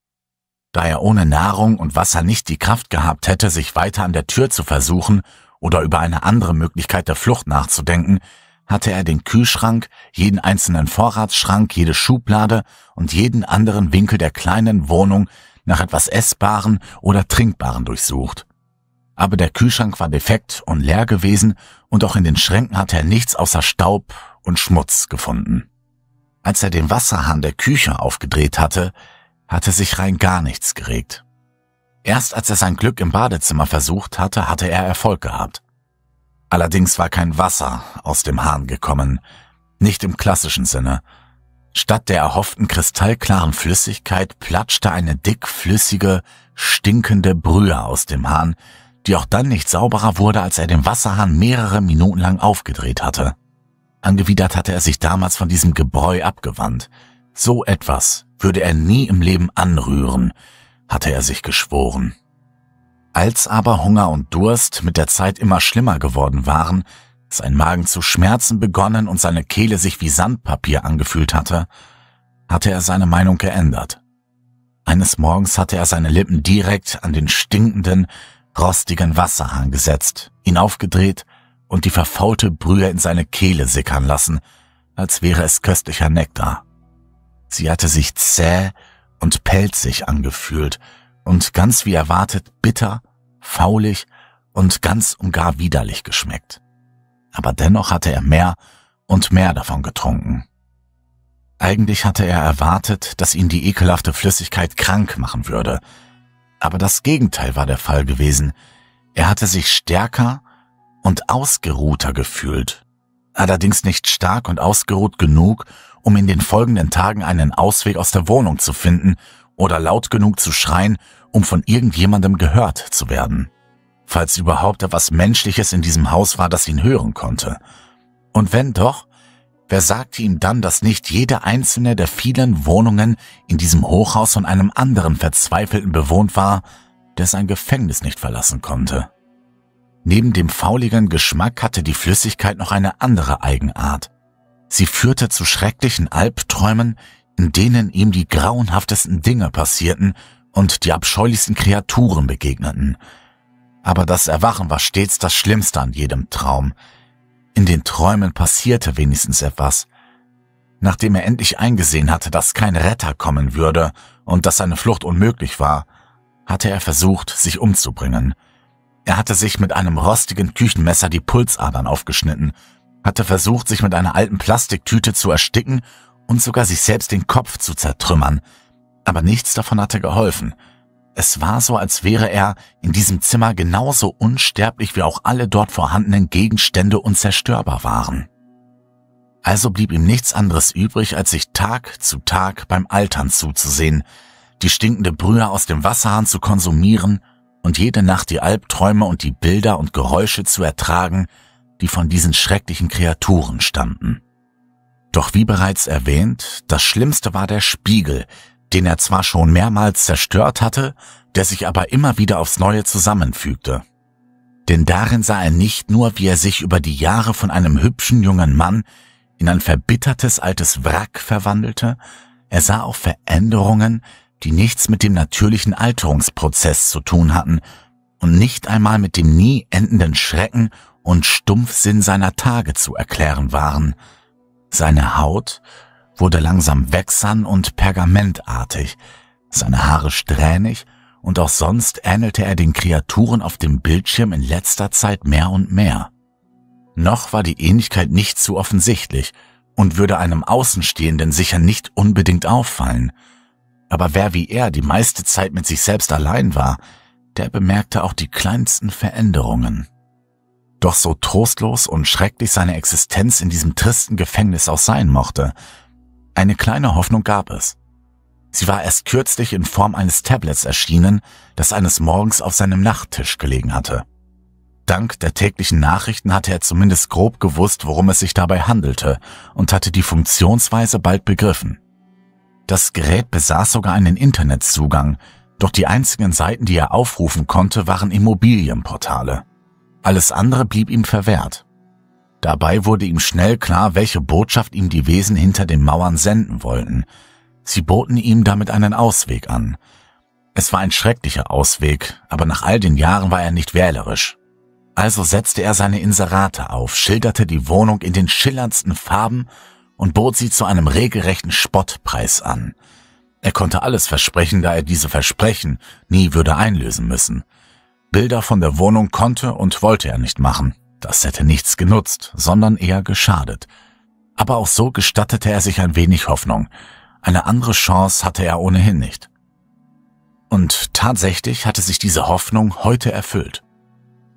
Da er ohne Nahrung und Wasser nicht die Kraft gehabt hätte, sich weiter an der Tür zu versuchen oder über eine andere Möglichkeit der Flucht nachzudenken, hatte er den Kühlschrank, jeden einzelnen Vorratsschrank, jede Schublade und jeden anderen Winkel der kleinen Wohnung nach etwas Essbaren oder Trinkbaren durchsucht aber der Kühlschrank war defekt und leer gewesen und auch in den Schränken hatte er nichts außer Staub und Schmutz gefunden. Als er den Wasserhahn der Küche aufgedreht hatte, hatte sich rein gar nichts geregt. Erst als er sein Glück im Badezimmer versucht hatte, hatte er Erfolg gehabt. Allerdings war kein Wasser aus dem Hahn gekommen, nicht im klassischen Sinne. Statt der erhofften kristallklaren Flüssigkeit platschte eine dickflüssige, stinkende Brühe aus dem Hahn, die auch dann nicht sauberer wurde, als er den Wasserhahn mehrere Minuten lang aufgedreht hatte. Angewidert hatte er sich damals von diesem Gebräu abgewandt. So etwas würde er nie im Leben anrühren, hatte er sich geschworen. Als aber Hunger und Durst mit der Zeit immer schlimmer geworden waren, sein Magen zu schmerzen begonnen und seine Kehle sich wie Sandpapier angefühlt hatte, hatte er seine Meinung geändert. Eines Morgens hatte er seine Lippen direkt an den stinkenden, rostigen Wasserhahn gesetzt, ihn aufgedreht und die verfaulte Brühe in seine Kehle sickern lassen, als wäre es köstlicher Nektar. Sie hatte sich zäh und pelzig angefühlt und ganz wie erwartet bitter, faulig und ganz und gar widerlich geschmeckt. Aber dennoch hatte er mehr und mehr davon getrunken. Eigentlich hatte er erwartet, dass ihn die ekelhafte Flüssigkeit krank machen würde, aber das Gegenteil war der Fall gewesen. Er hatte sich stärker und ausgeruhter gefühlt. Allerdings nicht stark und ausgeruht genug, um in den folgenden Tagen einen Ausweg aus der Wohnung zu finden oder laut genug zu schreien, um von irgendjemandem gehört zu werden. Falls überhaupt etwas Menschliches in diesem Haus war, das ihn hören konnte. Und wenn doch, Wer sagte ihm dann, dass nicht jede einzelne der vielen Wohnungen in diesem Hochhaus von einem anderen Verzweifelten bewohnt war, der sein Gefängnis nicht verlassen konnte? Neben dem fauligen Geschmack hatte die Flüssigkeit noch eine andere Eigenart. Sie führte zu schrecklichen Albträumen, in denen ihm die grauenhaftesten Dinge passierten und die abscheulichsten Kreaturen begegneten. Aber das Erwachen war stets das Schlimmste an jedem Traum – in den Träumen passierte wenigstens etwas. Nachdem er endlich eingesehen hatte, dass kein Retter kommen würde und dass seine Flucht unmöglich war, hatte er versucht, sich umzubringen. Er hatte sich mit einem rostigen Küchenmesser die Pulsadern aufgeschnitten, hatte versucht, sich mit einer alten Plastiktüte zu ersticken und sogar sich selbst den Kopf zu zertrümmern, aber nichts davon hatte geholfen – es war so, als wäre er in diesem Zimmer genauso unsterblich wie auch alle dort vorhandenen Gegenstände unzerstörbar waren. Also blieb ihm nichts anderes übrig, als sich Tag zu Tag beim Altern zuzusehen, die stinkende Brühe aus dem Wasserhahn zu konsumieren und jede Nacht die Albträume und die Bilder und Geräusche zu ertragen, die von diesen schrecklichen Kreaturen stammten. Doch wie bereits erwähnt, das Schlimmste war der Spiegel, den er zwar schon mehrmals zerstört hatte, der sich aber immer wieder aufs Neue zusammenfügte. Denn darin sah er nicht nur, wie er sich über die Jahre von einem hübschen jungen Mann in ein verbittertes altes Wrack verwandelte, er sah auch Veränderungen, die nichts mit dem natürlichen Alterungsprozess zu tun hatten und nicht einmal mit dem nie endenden Schrecken und Stumpfsinn seiner Tage zu erklären waren. Seine Haut wurde langsam wächsern und pergamentartig, seine Haare strähnig und auch sonst ähnelte er den Kreaturen auf dem Bildschirm in letzter Zeit mehr und mehr. Noch war die Ähnlichkeit nicht zu offensichtlich und würde einem Außenstehenden sicher nicht unbedingt auffallen. Aber wer wie er die meiste Zeit mit sich selbst allein war, der bemerkte auch die kleinsten Veränderungen. Doch so trostlos und schrecklich seine Existenz in diesem tristen Gefängnis auch sein mochte, eine kleine Hoffnung gab es. Sie war erst kürzlich in Form eines Tablets erschienen, das eines Morgens auf seinem Nachttisch gelegen hatte. Dank der täglichen Nachrichten hatte er zumindest grob gewusst, worum es sich dabei handelte und hatte die Funktionsweise bald begriffen. Das Gerät besaß sogar einen Internetzugang, doch die einzigen Seiten, die er aufrufen konnte, waren Immobilienportale. Alles andere blieb ihm verwehrt. Dabei wurde ihm schnell klar, welche Botschaft ihm die Wesen hinter den Mauern senden wollten. Sie boten ihm damit einen Ausweg an. Es war ein schrecklicher Ausweg, aber nach all den Jahren war er nicht wählerisch. Also setzte er seine Inserate auf, schilderte die Wohnung in den schillerndsten Farben und bot sie zu einem regelrechten Spottpreis an. Er konnte alles versprechen, da er diese Versprechen nie würde einlösen müssen. Bilder von der Wohnung konnte und wollte er nicht machen. Das hätte nichts genutzt, sondern eher geschadet. Aber auch so gestattete er sich ein wenig Hoffnung. Eine andere Chance hatte er ohnehin nicht. Und tatsächlich hatte sich diese Hoffnung heute erfüllt.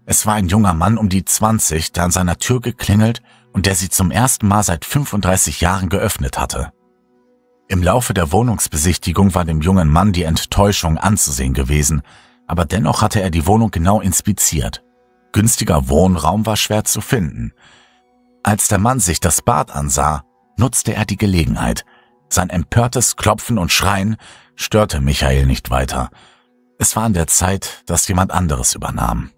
Es war ein junger Mann um die 20, der an seiner Tür geklingelt und der sie zum ersten Mal seit 35 Jahren geöffnet hatte. Im Laufe der Wohnungsbesichtigung war dem jungen Mann die Enttäuschung anzusehen gewesen, aber dennoch hatte er die Wohnung genau inspiziert. Günstiger Wohnraum war schwer zu finden. Als der Mann sich das Bad ansah, nutzte er die Gelegenheit. Sein empörtes Klopfen und Schreien störte Michael nicht weiter. Es war an der Zeit, dass jemand anderes übernahm.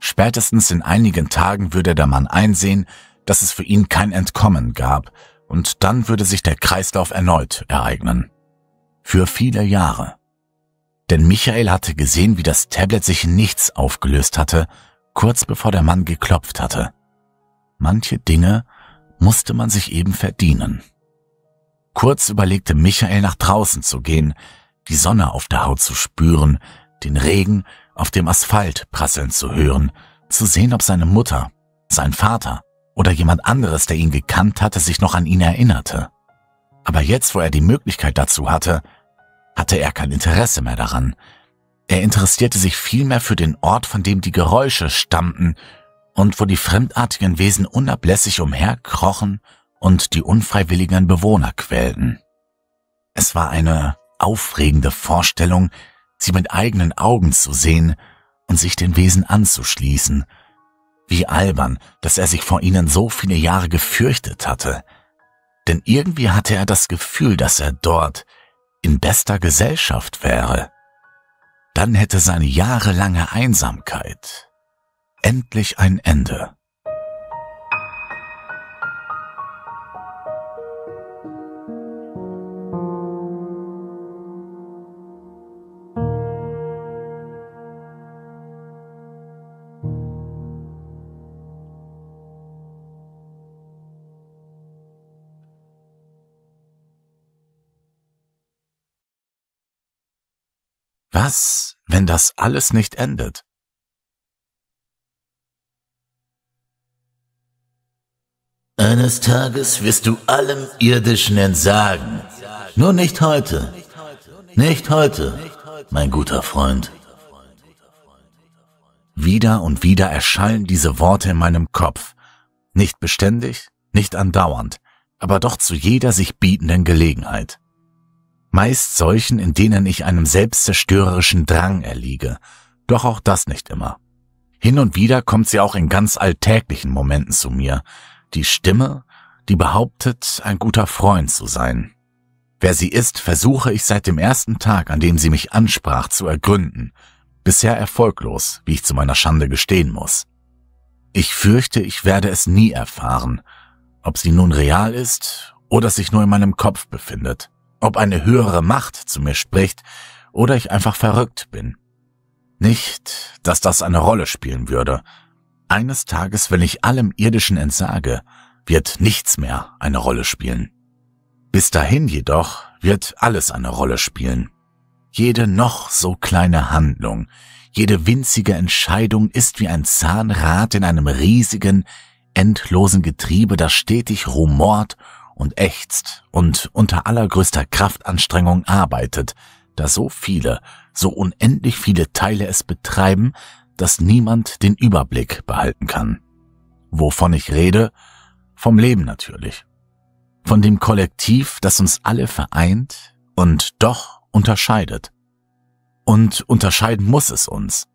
Spätestens in einigen Tagen würde der Mann einsehen, dass es für ihn kein Entkommen gab, und dann würde sich der Kreislauf erneut ereignen. Für viele Jahre denn Michael hatte gesehen, wie das Tablet sich in nichts aufgelöst hatte, kurz bevor der Mann geklopft hatte. Manche Dinge musste man sich eben verdienen. Kurz überlegte Michael, nach draußen zu gehen, die Sonne auf der Haut zu spüren, den Regen auf dem Asphalt prasseln zu hören, zu sehen, ob seine Mutter, sein Vater oder jemand anderes, der ihn gekannt hatte, sich noch an ihn erinnerte. Aber jetzt, wo er die Möglichkeit dazu hatte, hatte er kein Interesse mehr daran. Er interessierte sich vielmehr für den Ort, von dem die Geräusche stammten und wo die fremdartigen Wesen unablässig umherkrochen und die unfreiwilligen Bewohner quälten. Es war eine aufregende Vorstellung, sie mit eigenen Augen zu sehen und sich den Wesen anzuschließen. Wie albern, dass er sich vor ihnen so viele Jahre gefürchtet hatte. Denn irgendwie hatte er das Gefühl, dass er dort, in bester Gesellschaft wäre, dann hätte seine jahrelange Einsamkeit endlich ein Ende. Was, wenn das alles nicht endet? Eines Tages wirst du allem Irdischen entsagen. Nur nicht heute. Nicht heute, mein guter Freund. Wieder und wieder erschallen diese Worte in meinem Kopf. Nicht beständig, nicht andauernd, aber doch zu jeder sich bietenden Gelegenheit meist solchen, in denen ich einem selbstzerstörerischen Drang erliege, doch auch das nicht immer. Hin und wieder kommt sie auch in ganz alltäglichen Momenten zu mir, die Stimme, die behauptet, ein guter Freund zu sein. Wer sie ist, versuche ich seit dem ersten Tag, an dem sie mich ansprach, zu ergründen, bisher erfolglos, wie ich zu meiner Schande gestehen muss. Ich fürchte, ich werde es nie erfahren, ob sie nun real ist oder sich nur in meinem Kopf befindet ob eine höhere Macht zu mir spricht oder ich einfach verrückt bin. Nicht, dass das eine Rolle spielen würde. Eines Tages, wenn ich allem Irdischen entsage, wird nichts mehr eine Rolle spielen. Bis dahin jedoch wird alles eine Rolle spielen. Jede noch so kleine Handlung, jede winzige Entscheidung ist wie ein Zahnrad in einem riesigen, endlosen Getriebe, das stetig rumort und ächzt und unter allergrößter Kraftanstrengung arbeitet, da so viele, so unendlich viele Teile es betreiben, dass niemand den Überblick behalten kann. Wovon ich rede? Vom Leben natürlich. Von dem Kollektiv, das uns alle vereint und doch unterscheidet. Und unterscheiden muss es uns.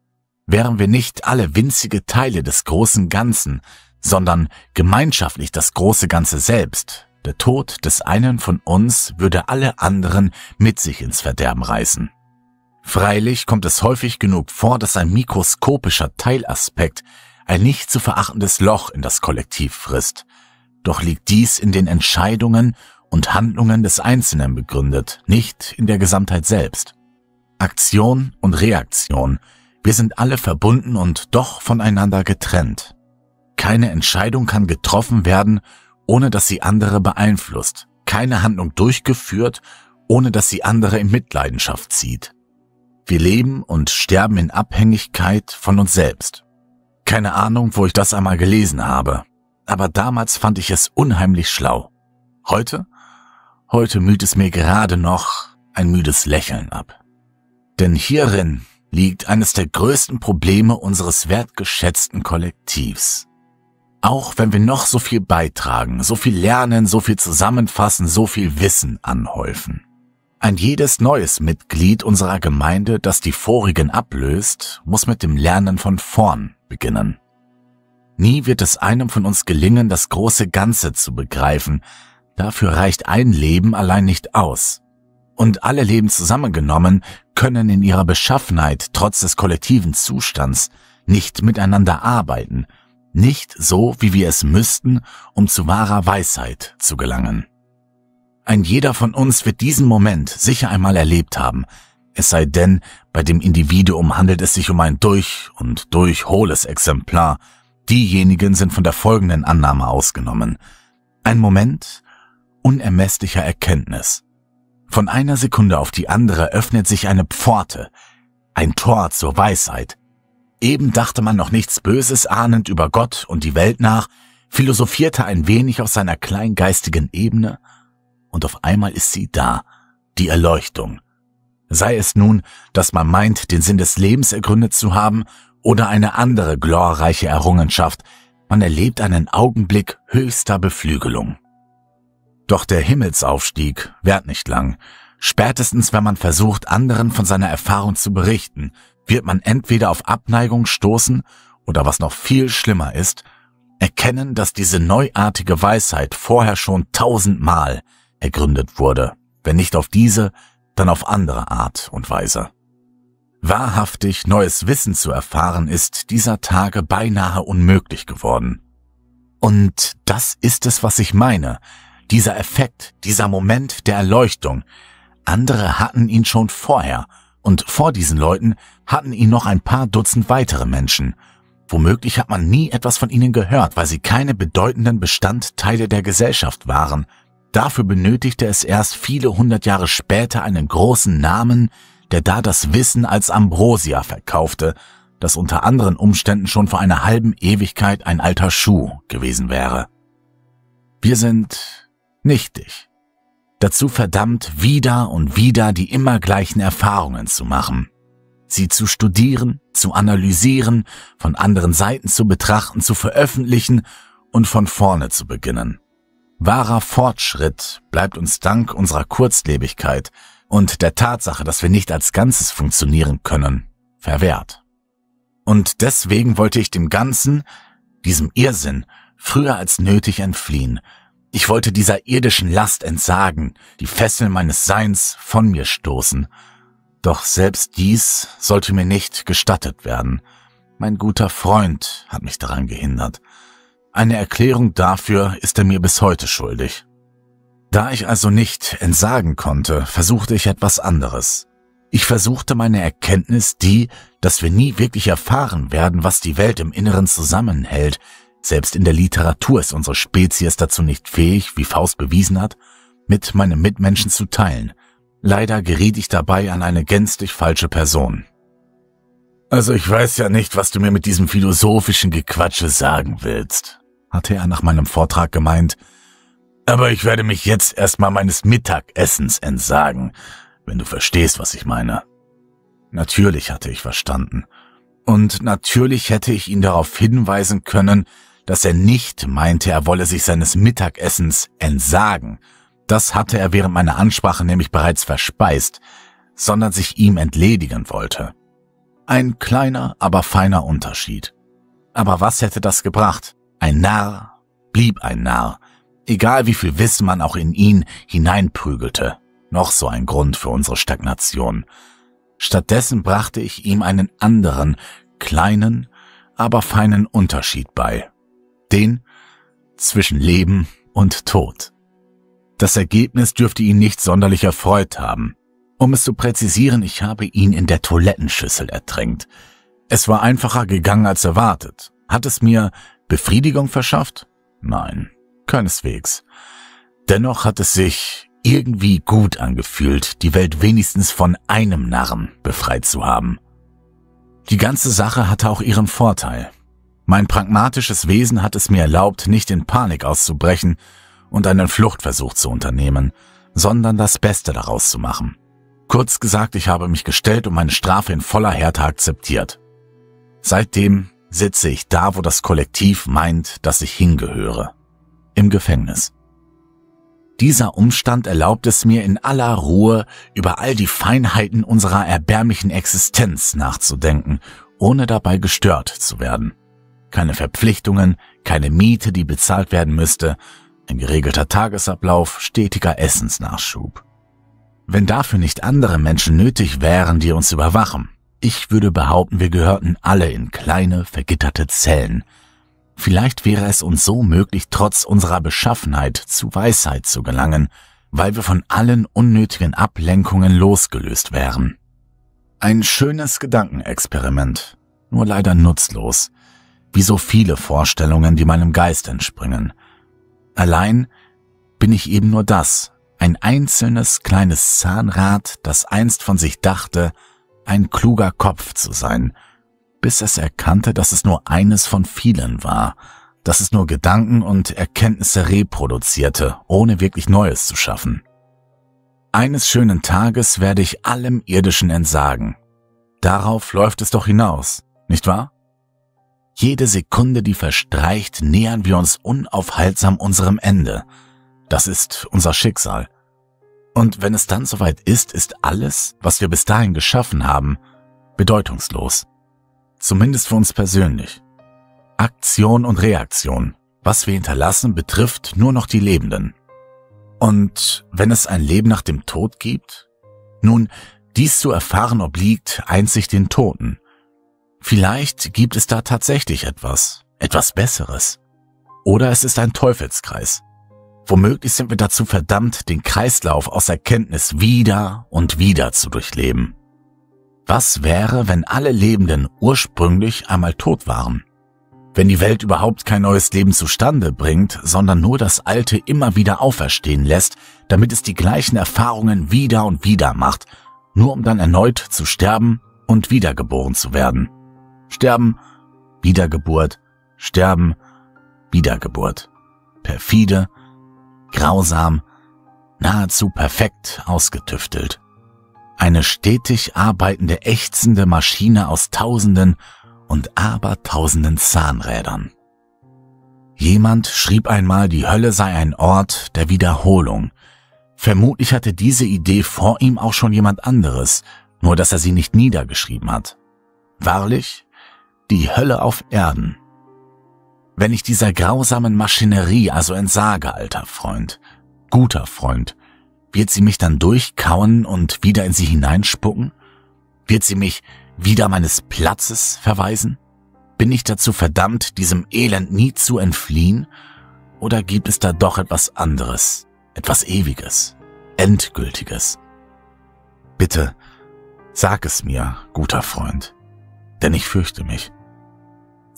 Wären wir nicht alle winzige Teile des großen Ganzen, sondern gemeinschaftlich das große Ganze selbst, der Tod des einen von uns würde alle anderen mit sich ins Verderben reißen. Freilich kommt es häufig genug vor, dass ein mikroskopischer Teilaspekt ein nicht zu verachtendes Loch in das Kollektiv frisst. Doch liegt dies in den Entscheidungen und Handlungen des Einzelnen begründet, nicht in der Gesamtheit selbst. Aktion und Reaktion. Wir sind alle verbunden und doch voneinander getrennt. Keine Entscheidung kann getroffen werden, ohne dass sie andere beeinflusst, keine Handlung durchgeführt, ohne dass sie andere in Mitleidenschaft zieht. Wir leben und sterben in Abhängigkeit von uns selbst. Keine Ahnung, wo ich das einmal gelesen habe, aber damals fand ich es unheimlich schlau. Heute? Heute müht es mir gerade noch ein müdes Lächeln ab. Denn hierin liegt eines der größten Probleme unseres wertgeschätzten Kollektivs. Auch wenn wir noch so viel beitragen, so viel lernen, so viel zusammenfassen, so viel Wissen anhäufen. Ein jedes neues Mitglied unserer Gemeinde, das die vorigen ablöst, muss mit dem Lernen von vorn beginnen. Nie wird es einem von uns gelingen, das große Ganze zu begreifen. Dafür reicht ein Leben allein nicht aus. Und alle Leben zusammengenommen können in ihrer Beschaffenheit trotz des kollektiven Zustands nicht miteinander arbeiten, nicht so, wie wir es müssten, um zu wahrer Weisheit zu gelangen. Ein jeder von uns wird diesen Moment sicher einmal erlebt haben, es sei denn, bei dem Individuum handelt es sich um ein durch und durch hohles Exemplar, diejenigen sind von der folgenden Annahme ausgenommen. Ein Moment unermesslicher Erkenntnis. Von einer Sekunde auf die andere öffnet sich eine Pforte, ein Tor zur Weisheit, Eben dachte man noch nichts Böses ahnend über Gott und die Welt nach, philosophierte ein wenig auf seiner kleingeistigen Ebene, und auf einmal ist sie da, die Erleuchtung. Sei es nun, dass man meint, den Sinn des Lebens ergründet zu haben oder eine andere glorreiche Errungenschaft, man erlebt einen Augenblick höchster Beflügelung. Doch der Himmelsaufstieg währt nicht lang, spätestens wenn man versucht, anderen von seiner Erfahrung zu berichten, wird man entweder auf Abneigung stoßen oder was noch viel schlimmer ist, erkennen, dass diese neuartige Weisheit vorher schon tausendmal ergründet wurde, wenn nicht auf diese, dann auf andere Art und Weise. Wahrhaftig neues Wissen zu erfahren ist dieser Tage beinahe unmöglich geworden. Und das ist es, was ich meine, dieser Effekt, dieser Moment der Erleuchtung. Andere hatten ihn schon vorher, und vor diesen Leuten hatten ihn noch ein paar Dutzend weitere Menschen. Womöglich hat man nie etwas von ihnen gehört, weil sie keine bedeutenden Bestandteile der Gesellschaft waren. Dafür benötigte es erst viele hundert Jahre später einen großen Namen, der da das Wissen als Ambrosia verkaufte, das unter anderen Umständen schon vor einer halben Ewigkeit ein alter Schuh gewesen wäre. Wir sind nichtig dazu verdammt, wieder und wieder die immer gleichen Erfahrungen zu machen. Sie zu studieren, zu analysieren, von anderen Seiten zu betrachten, zu veröffentlichen und von vorne zu beginnen. Wahrer Fortschritt bleibt uns dank unserer Kurzlebigkeit und der Tatsache, dass wir nicht als Ganzes funktionieren können, verwehrt. Und deswegen wollte ich dem Ganzen, diesem Irrsinn, früher als nötig entfliehen ich wollte dieser irdischen Last entsagen, die Fesseln meines Seins von mir stoßen. Doch selbst dies sollte mir nicht gestattet werden. Mein guter Freund hat mich daran gehindert. Eine Erklärung dafür ist er mir bis heute schuldig. Da ich also nicht entsagen konnte, versuchte ich etwas anderes. Ich versuchte meine Erkenntnis, die, dass wir nie wirklich erfahren werden, was die Welt im Inneren zusammenhält, selbst in der Literatur ist unsere Spezies dazu nicht fähig, wie Faust bewiesen hat, mit meinem Mitmenschen zu teilen. Leider geriet ich dabei an eine gänzlich falsche Person. Also ich weiß ja nicht, was du mir mit diesem philosophischen Gequatsche sagen willst, hatte er nach meinem Vortrag gemeint, aber ich werde mich jetzt erstmal meines Mittagessens entsagen, wenn du verstehst, was ich meine. Natürlich hatte ich verstanden. Und natürlich hätte ich ihn darauf hinweisen können, dass er nicht meinte, er wolle sich seines Mittagessens entsagen. Das hatte er während meiner Ansprache nämlich bereits verspeist, sondern sich ihm entledigen wollte. Ein kleiner, aber feiner Unterschied. Aber was hätte das gebracht? Ein Narr blieb ein Narr, egal wie viel Wissen man auch in ihn hineinprügelte. Noch so ein Grund für unsere Stagnation. Stattdessen brachte ich ihm einen anderen, kleinen, aber feinen Unterschied bei den zwischen Leben und Tod. Das Ergebnis dürfte ihn nicht sonderlich erfreut haben. Um es zu präzisieren, ich habe ihn in der Toilettenschüssel ertränkt. Es war einfacher gegangen als erwartet. Hat es mir Befriedigung verschafft? Nein, keineswegs. Dennoch hat es sich irgendwie gut angefühlt, die Welt wenigstens von einem Narren befreit zu haben. Die ganze Sache hatte auch ihren Vorteil. Mein pragmatisches Wesen hat es mir erlaubt, nicht in Panik auszubrechen und einen Fluchtversuch zu unternehmen, sondern das Beste daraus zu machen. Kurz gesagt, ich habe mich gestellt und meine Strafe in voller Härte akzeptiert. Seitdem sitze ich da, wo das Kollektiv meint, dass ich hingehöre. Im Gefängnis. Dieser Umstand erlaubt es mir in aller Ruhe, über all die Feinheiten unserer erbärmlichen Existenz nachzudenken, ohne dabei gestört zu werden keine Verpflichtungen, keine Miete, die bezahlt werden müsste, ein geregelter Tagesablauf, stetiger Essensnachschub. Wenn dafür nicht andere Menschen nötig wären, die uns überwachen, ich würde behaupten, wir gehörten alle in kleine, vergitterte Zellen. Vielleicht wäre es uns so möglich, trotz unserer Beschaffenheit zu Weisheit zu gelangen, weil wir von allen unnötigen Ablenkungen losgelöst wären. Ein schönes Gedankenexperiment, nur leider nutzlos wie so viele Vorstellungen, die meinem Geist entspringen. Allein bin ich eben nur das, ein einzelnes kleines Zahnrad, das einst von sich dachte, ein kluger Kopf zu sein, bis es erkannte, dass es nur eines von vielen war, dass es nur Gedanken und Erkenntnisse reproduzierte, ohne wirklich Neues zu schaffen. Eines schönen Tages werde ich allem Irdischen entsagen. Darauf läuft es doch hinaus, nicht wahr? Jede Sekunde, die verstreicht, nähern wir uns unaufhaltsam unserem Ende. Das ist unser Schicksal. Und wenn es dann soweit ist, ist alles, was wir bis dahin geschaffen haben, bedeutungslos. Zumindest für uns persönlich. Aktion und Reaktion. Was wir hinterlassen, betrifft nur noch die Lebenden. Und wenn es ein Leben nach dem Tod gibt? Nun, dies zu erfahren obliegt einzig den Toten. Vielleicht gibt es da tatsächlich etwas, etwas Besseres. Oder es ist ein Teufelskreis. Womöglich sind wir dazu verdammt, den Kreislauf aus Erkenntnis wieder und wieder zu durchleben. Was wäre, wenn alle Lebenden ursprünglich einmal tot waren? Wenn die Welt überhaupt kein neues Leben zustande bringt, sondern nur das Alte immer wieder auferstehen lässt, damit es die gleichen Erfahrungen wieder und wieder macht, nur um dann erneut zu sterben und wiedergeboren zu werden. Sterben, Wiedergeburt, Sterben, Wiedergeburt. Perfide, grausam, nahezu perfekt ausgetüftelt. Eine stetig arbeitende, ächzende Maschine aus Tausenden und Abertausenden Zahnrädern. Jemand schrieb einmal, die Hölle sei ein Ort der Wiederholung. Vermutlich hatte diese Idee vor ihm auch schon jemand anderes, nur dass er sie nicht niedergeschrieben hat. Wahrlich, die Hölle auf Erden. Wenn ich dieser grausamen Maschinerie also entsage, alter Freund, guter Freund, wird sie mich dann durchkauen und wieder in sie hineinspucken? Wird sie mich wieder meines Platzes verweisen? Bin ich dazu verdammt, diesem Elend nie zu entfliehen? Oder gibt es da doch etwas anderes, etwas Ewiges, Endgültiges? Bitte, sag es mir, guter Freund, denn ich fürchte mich.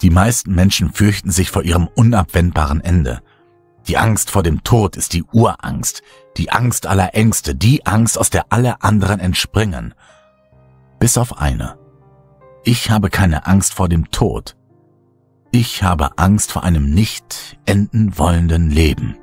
Die meisten Menschen fürchten sich vor ihrem unabwendbaren Ende. Die Angst vor dem Tod ist die Urangst, die Angst aller Ängste, die Angst, aus der alle anderen entspringen. Bis auf eine. Ich habe keine Angst vor dem Tod. Ich habe Angst vor einem nicht enden wollenden Leben.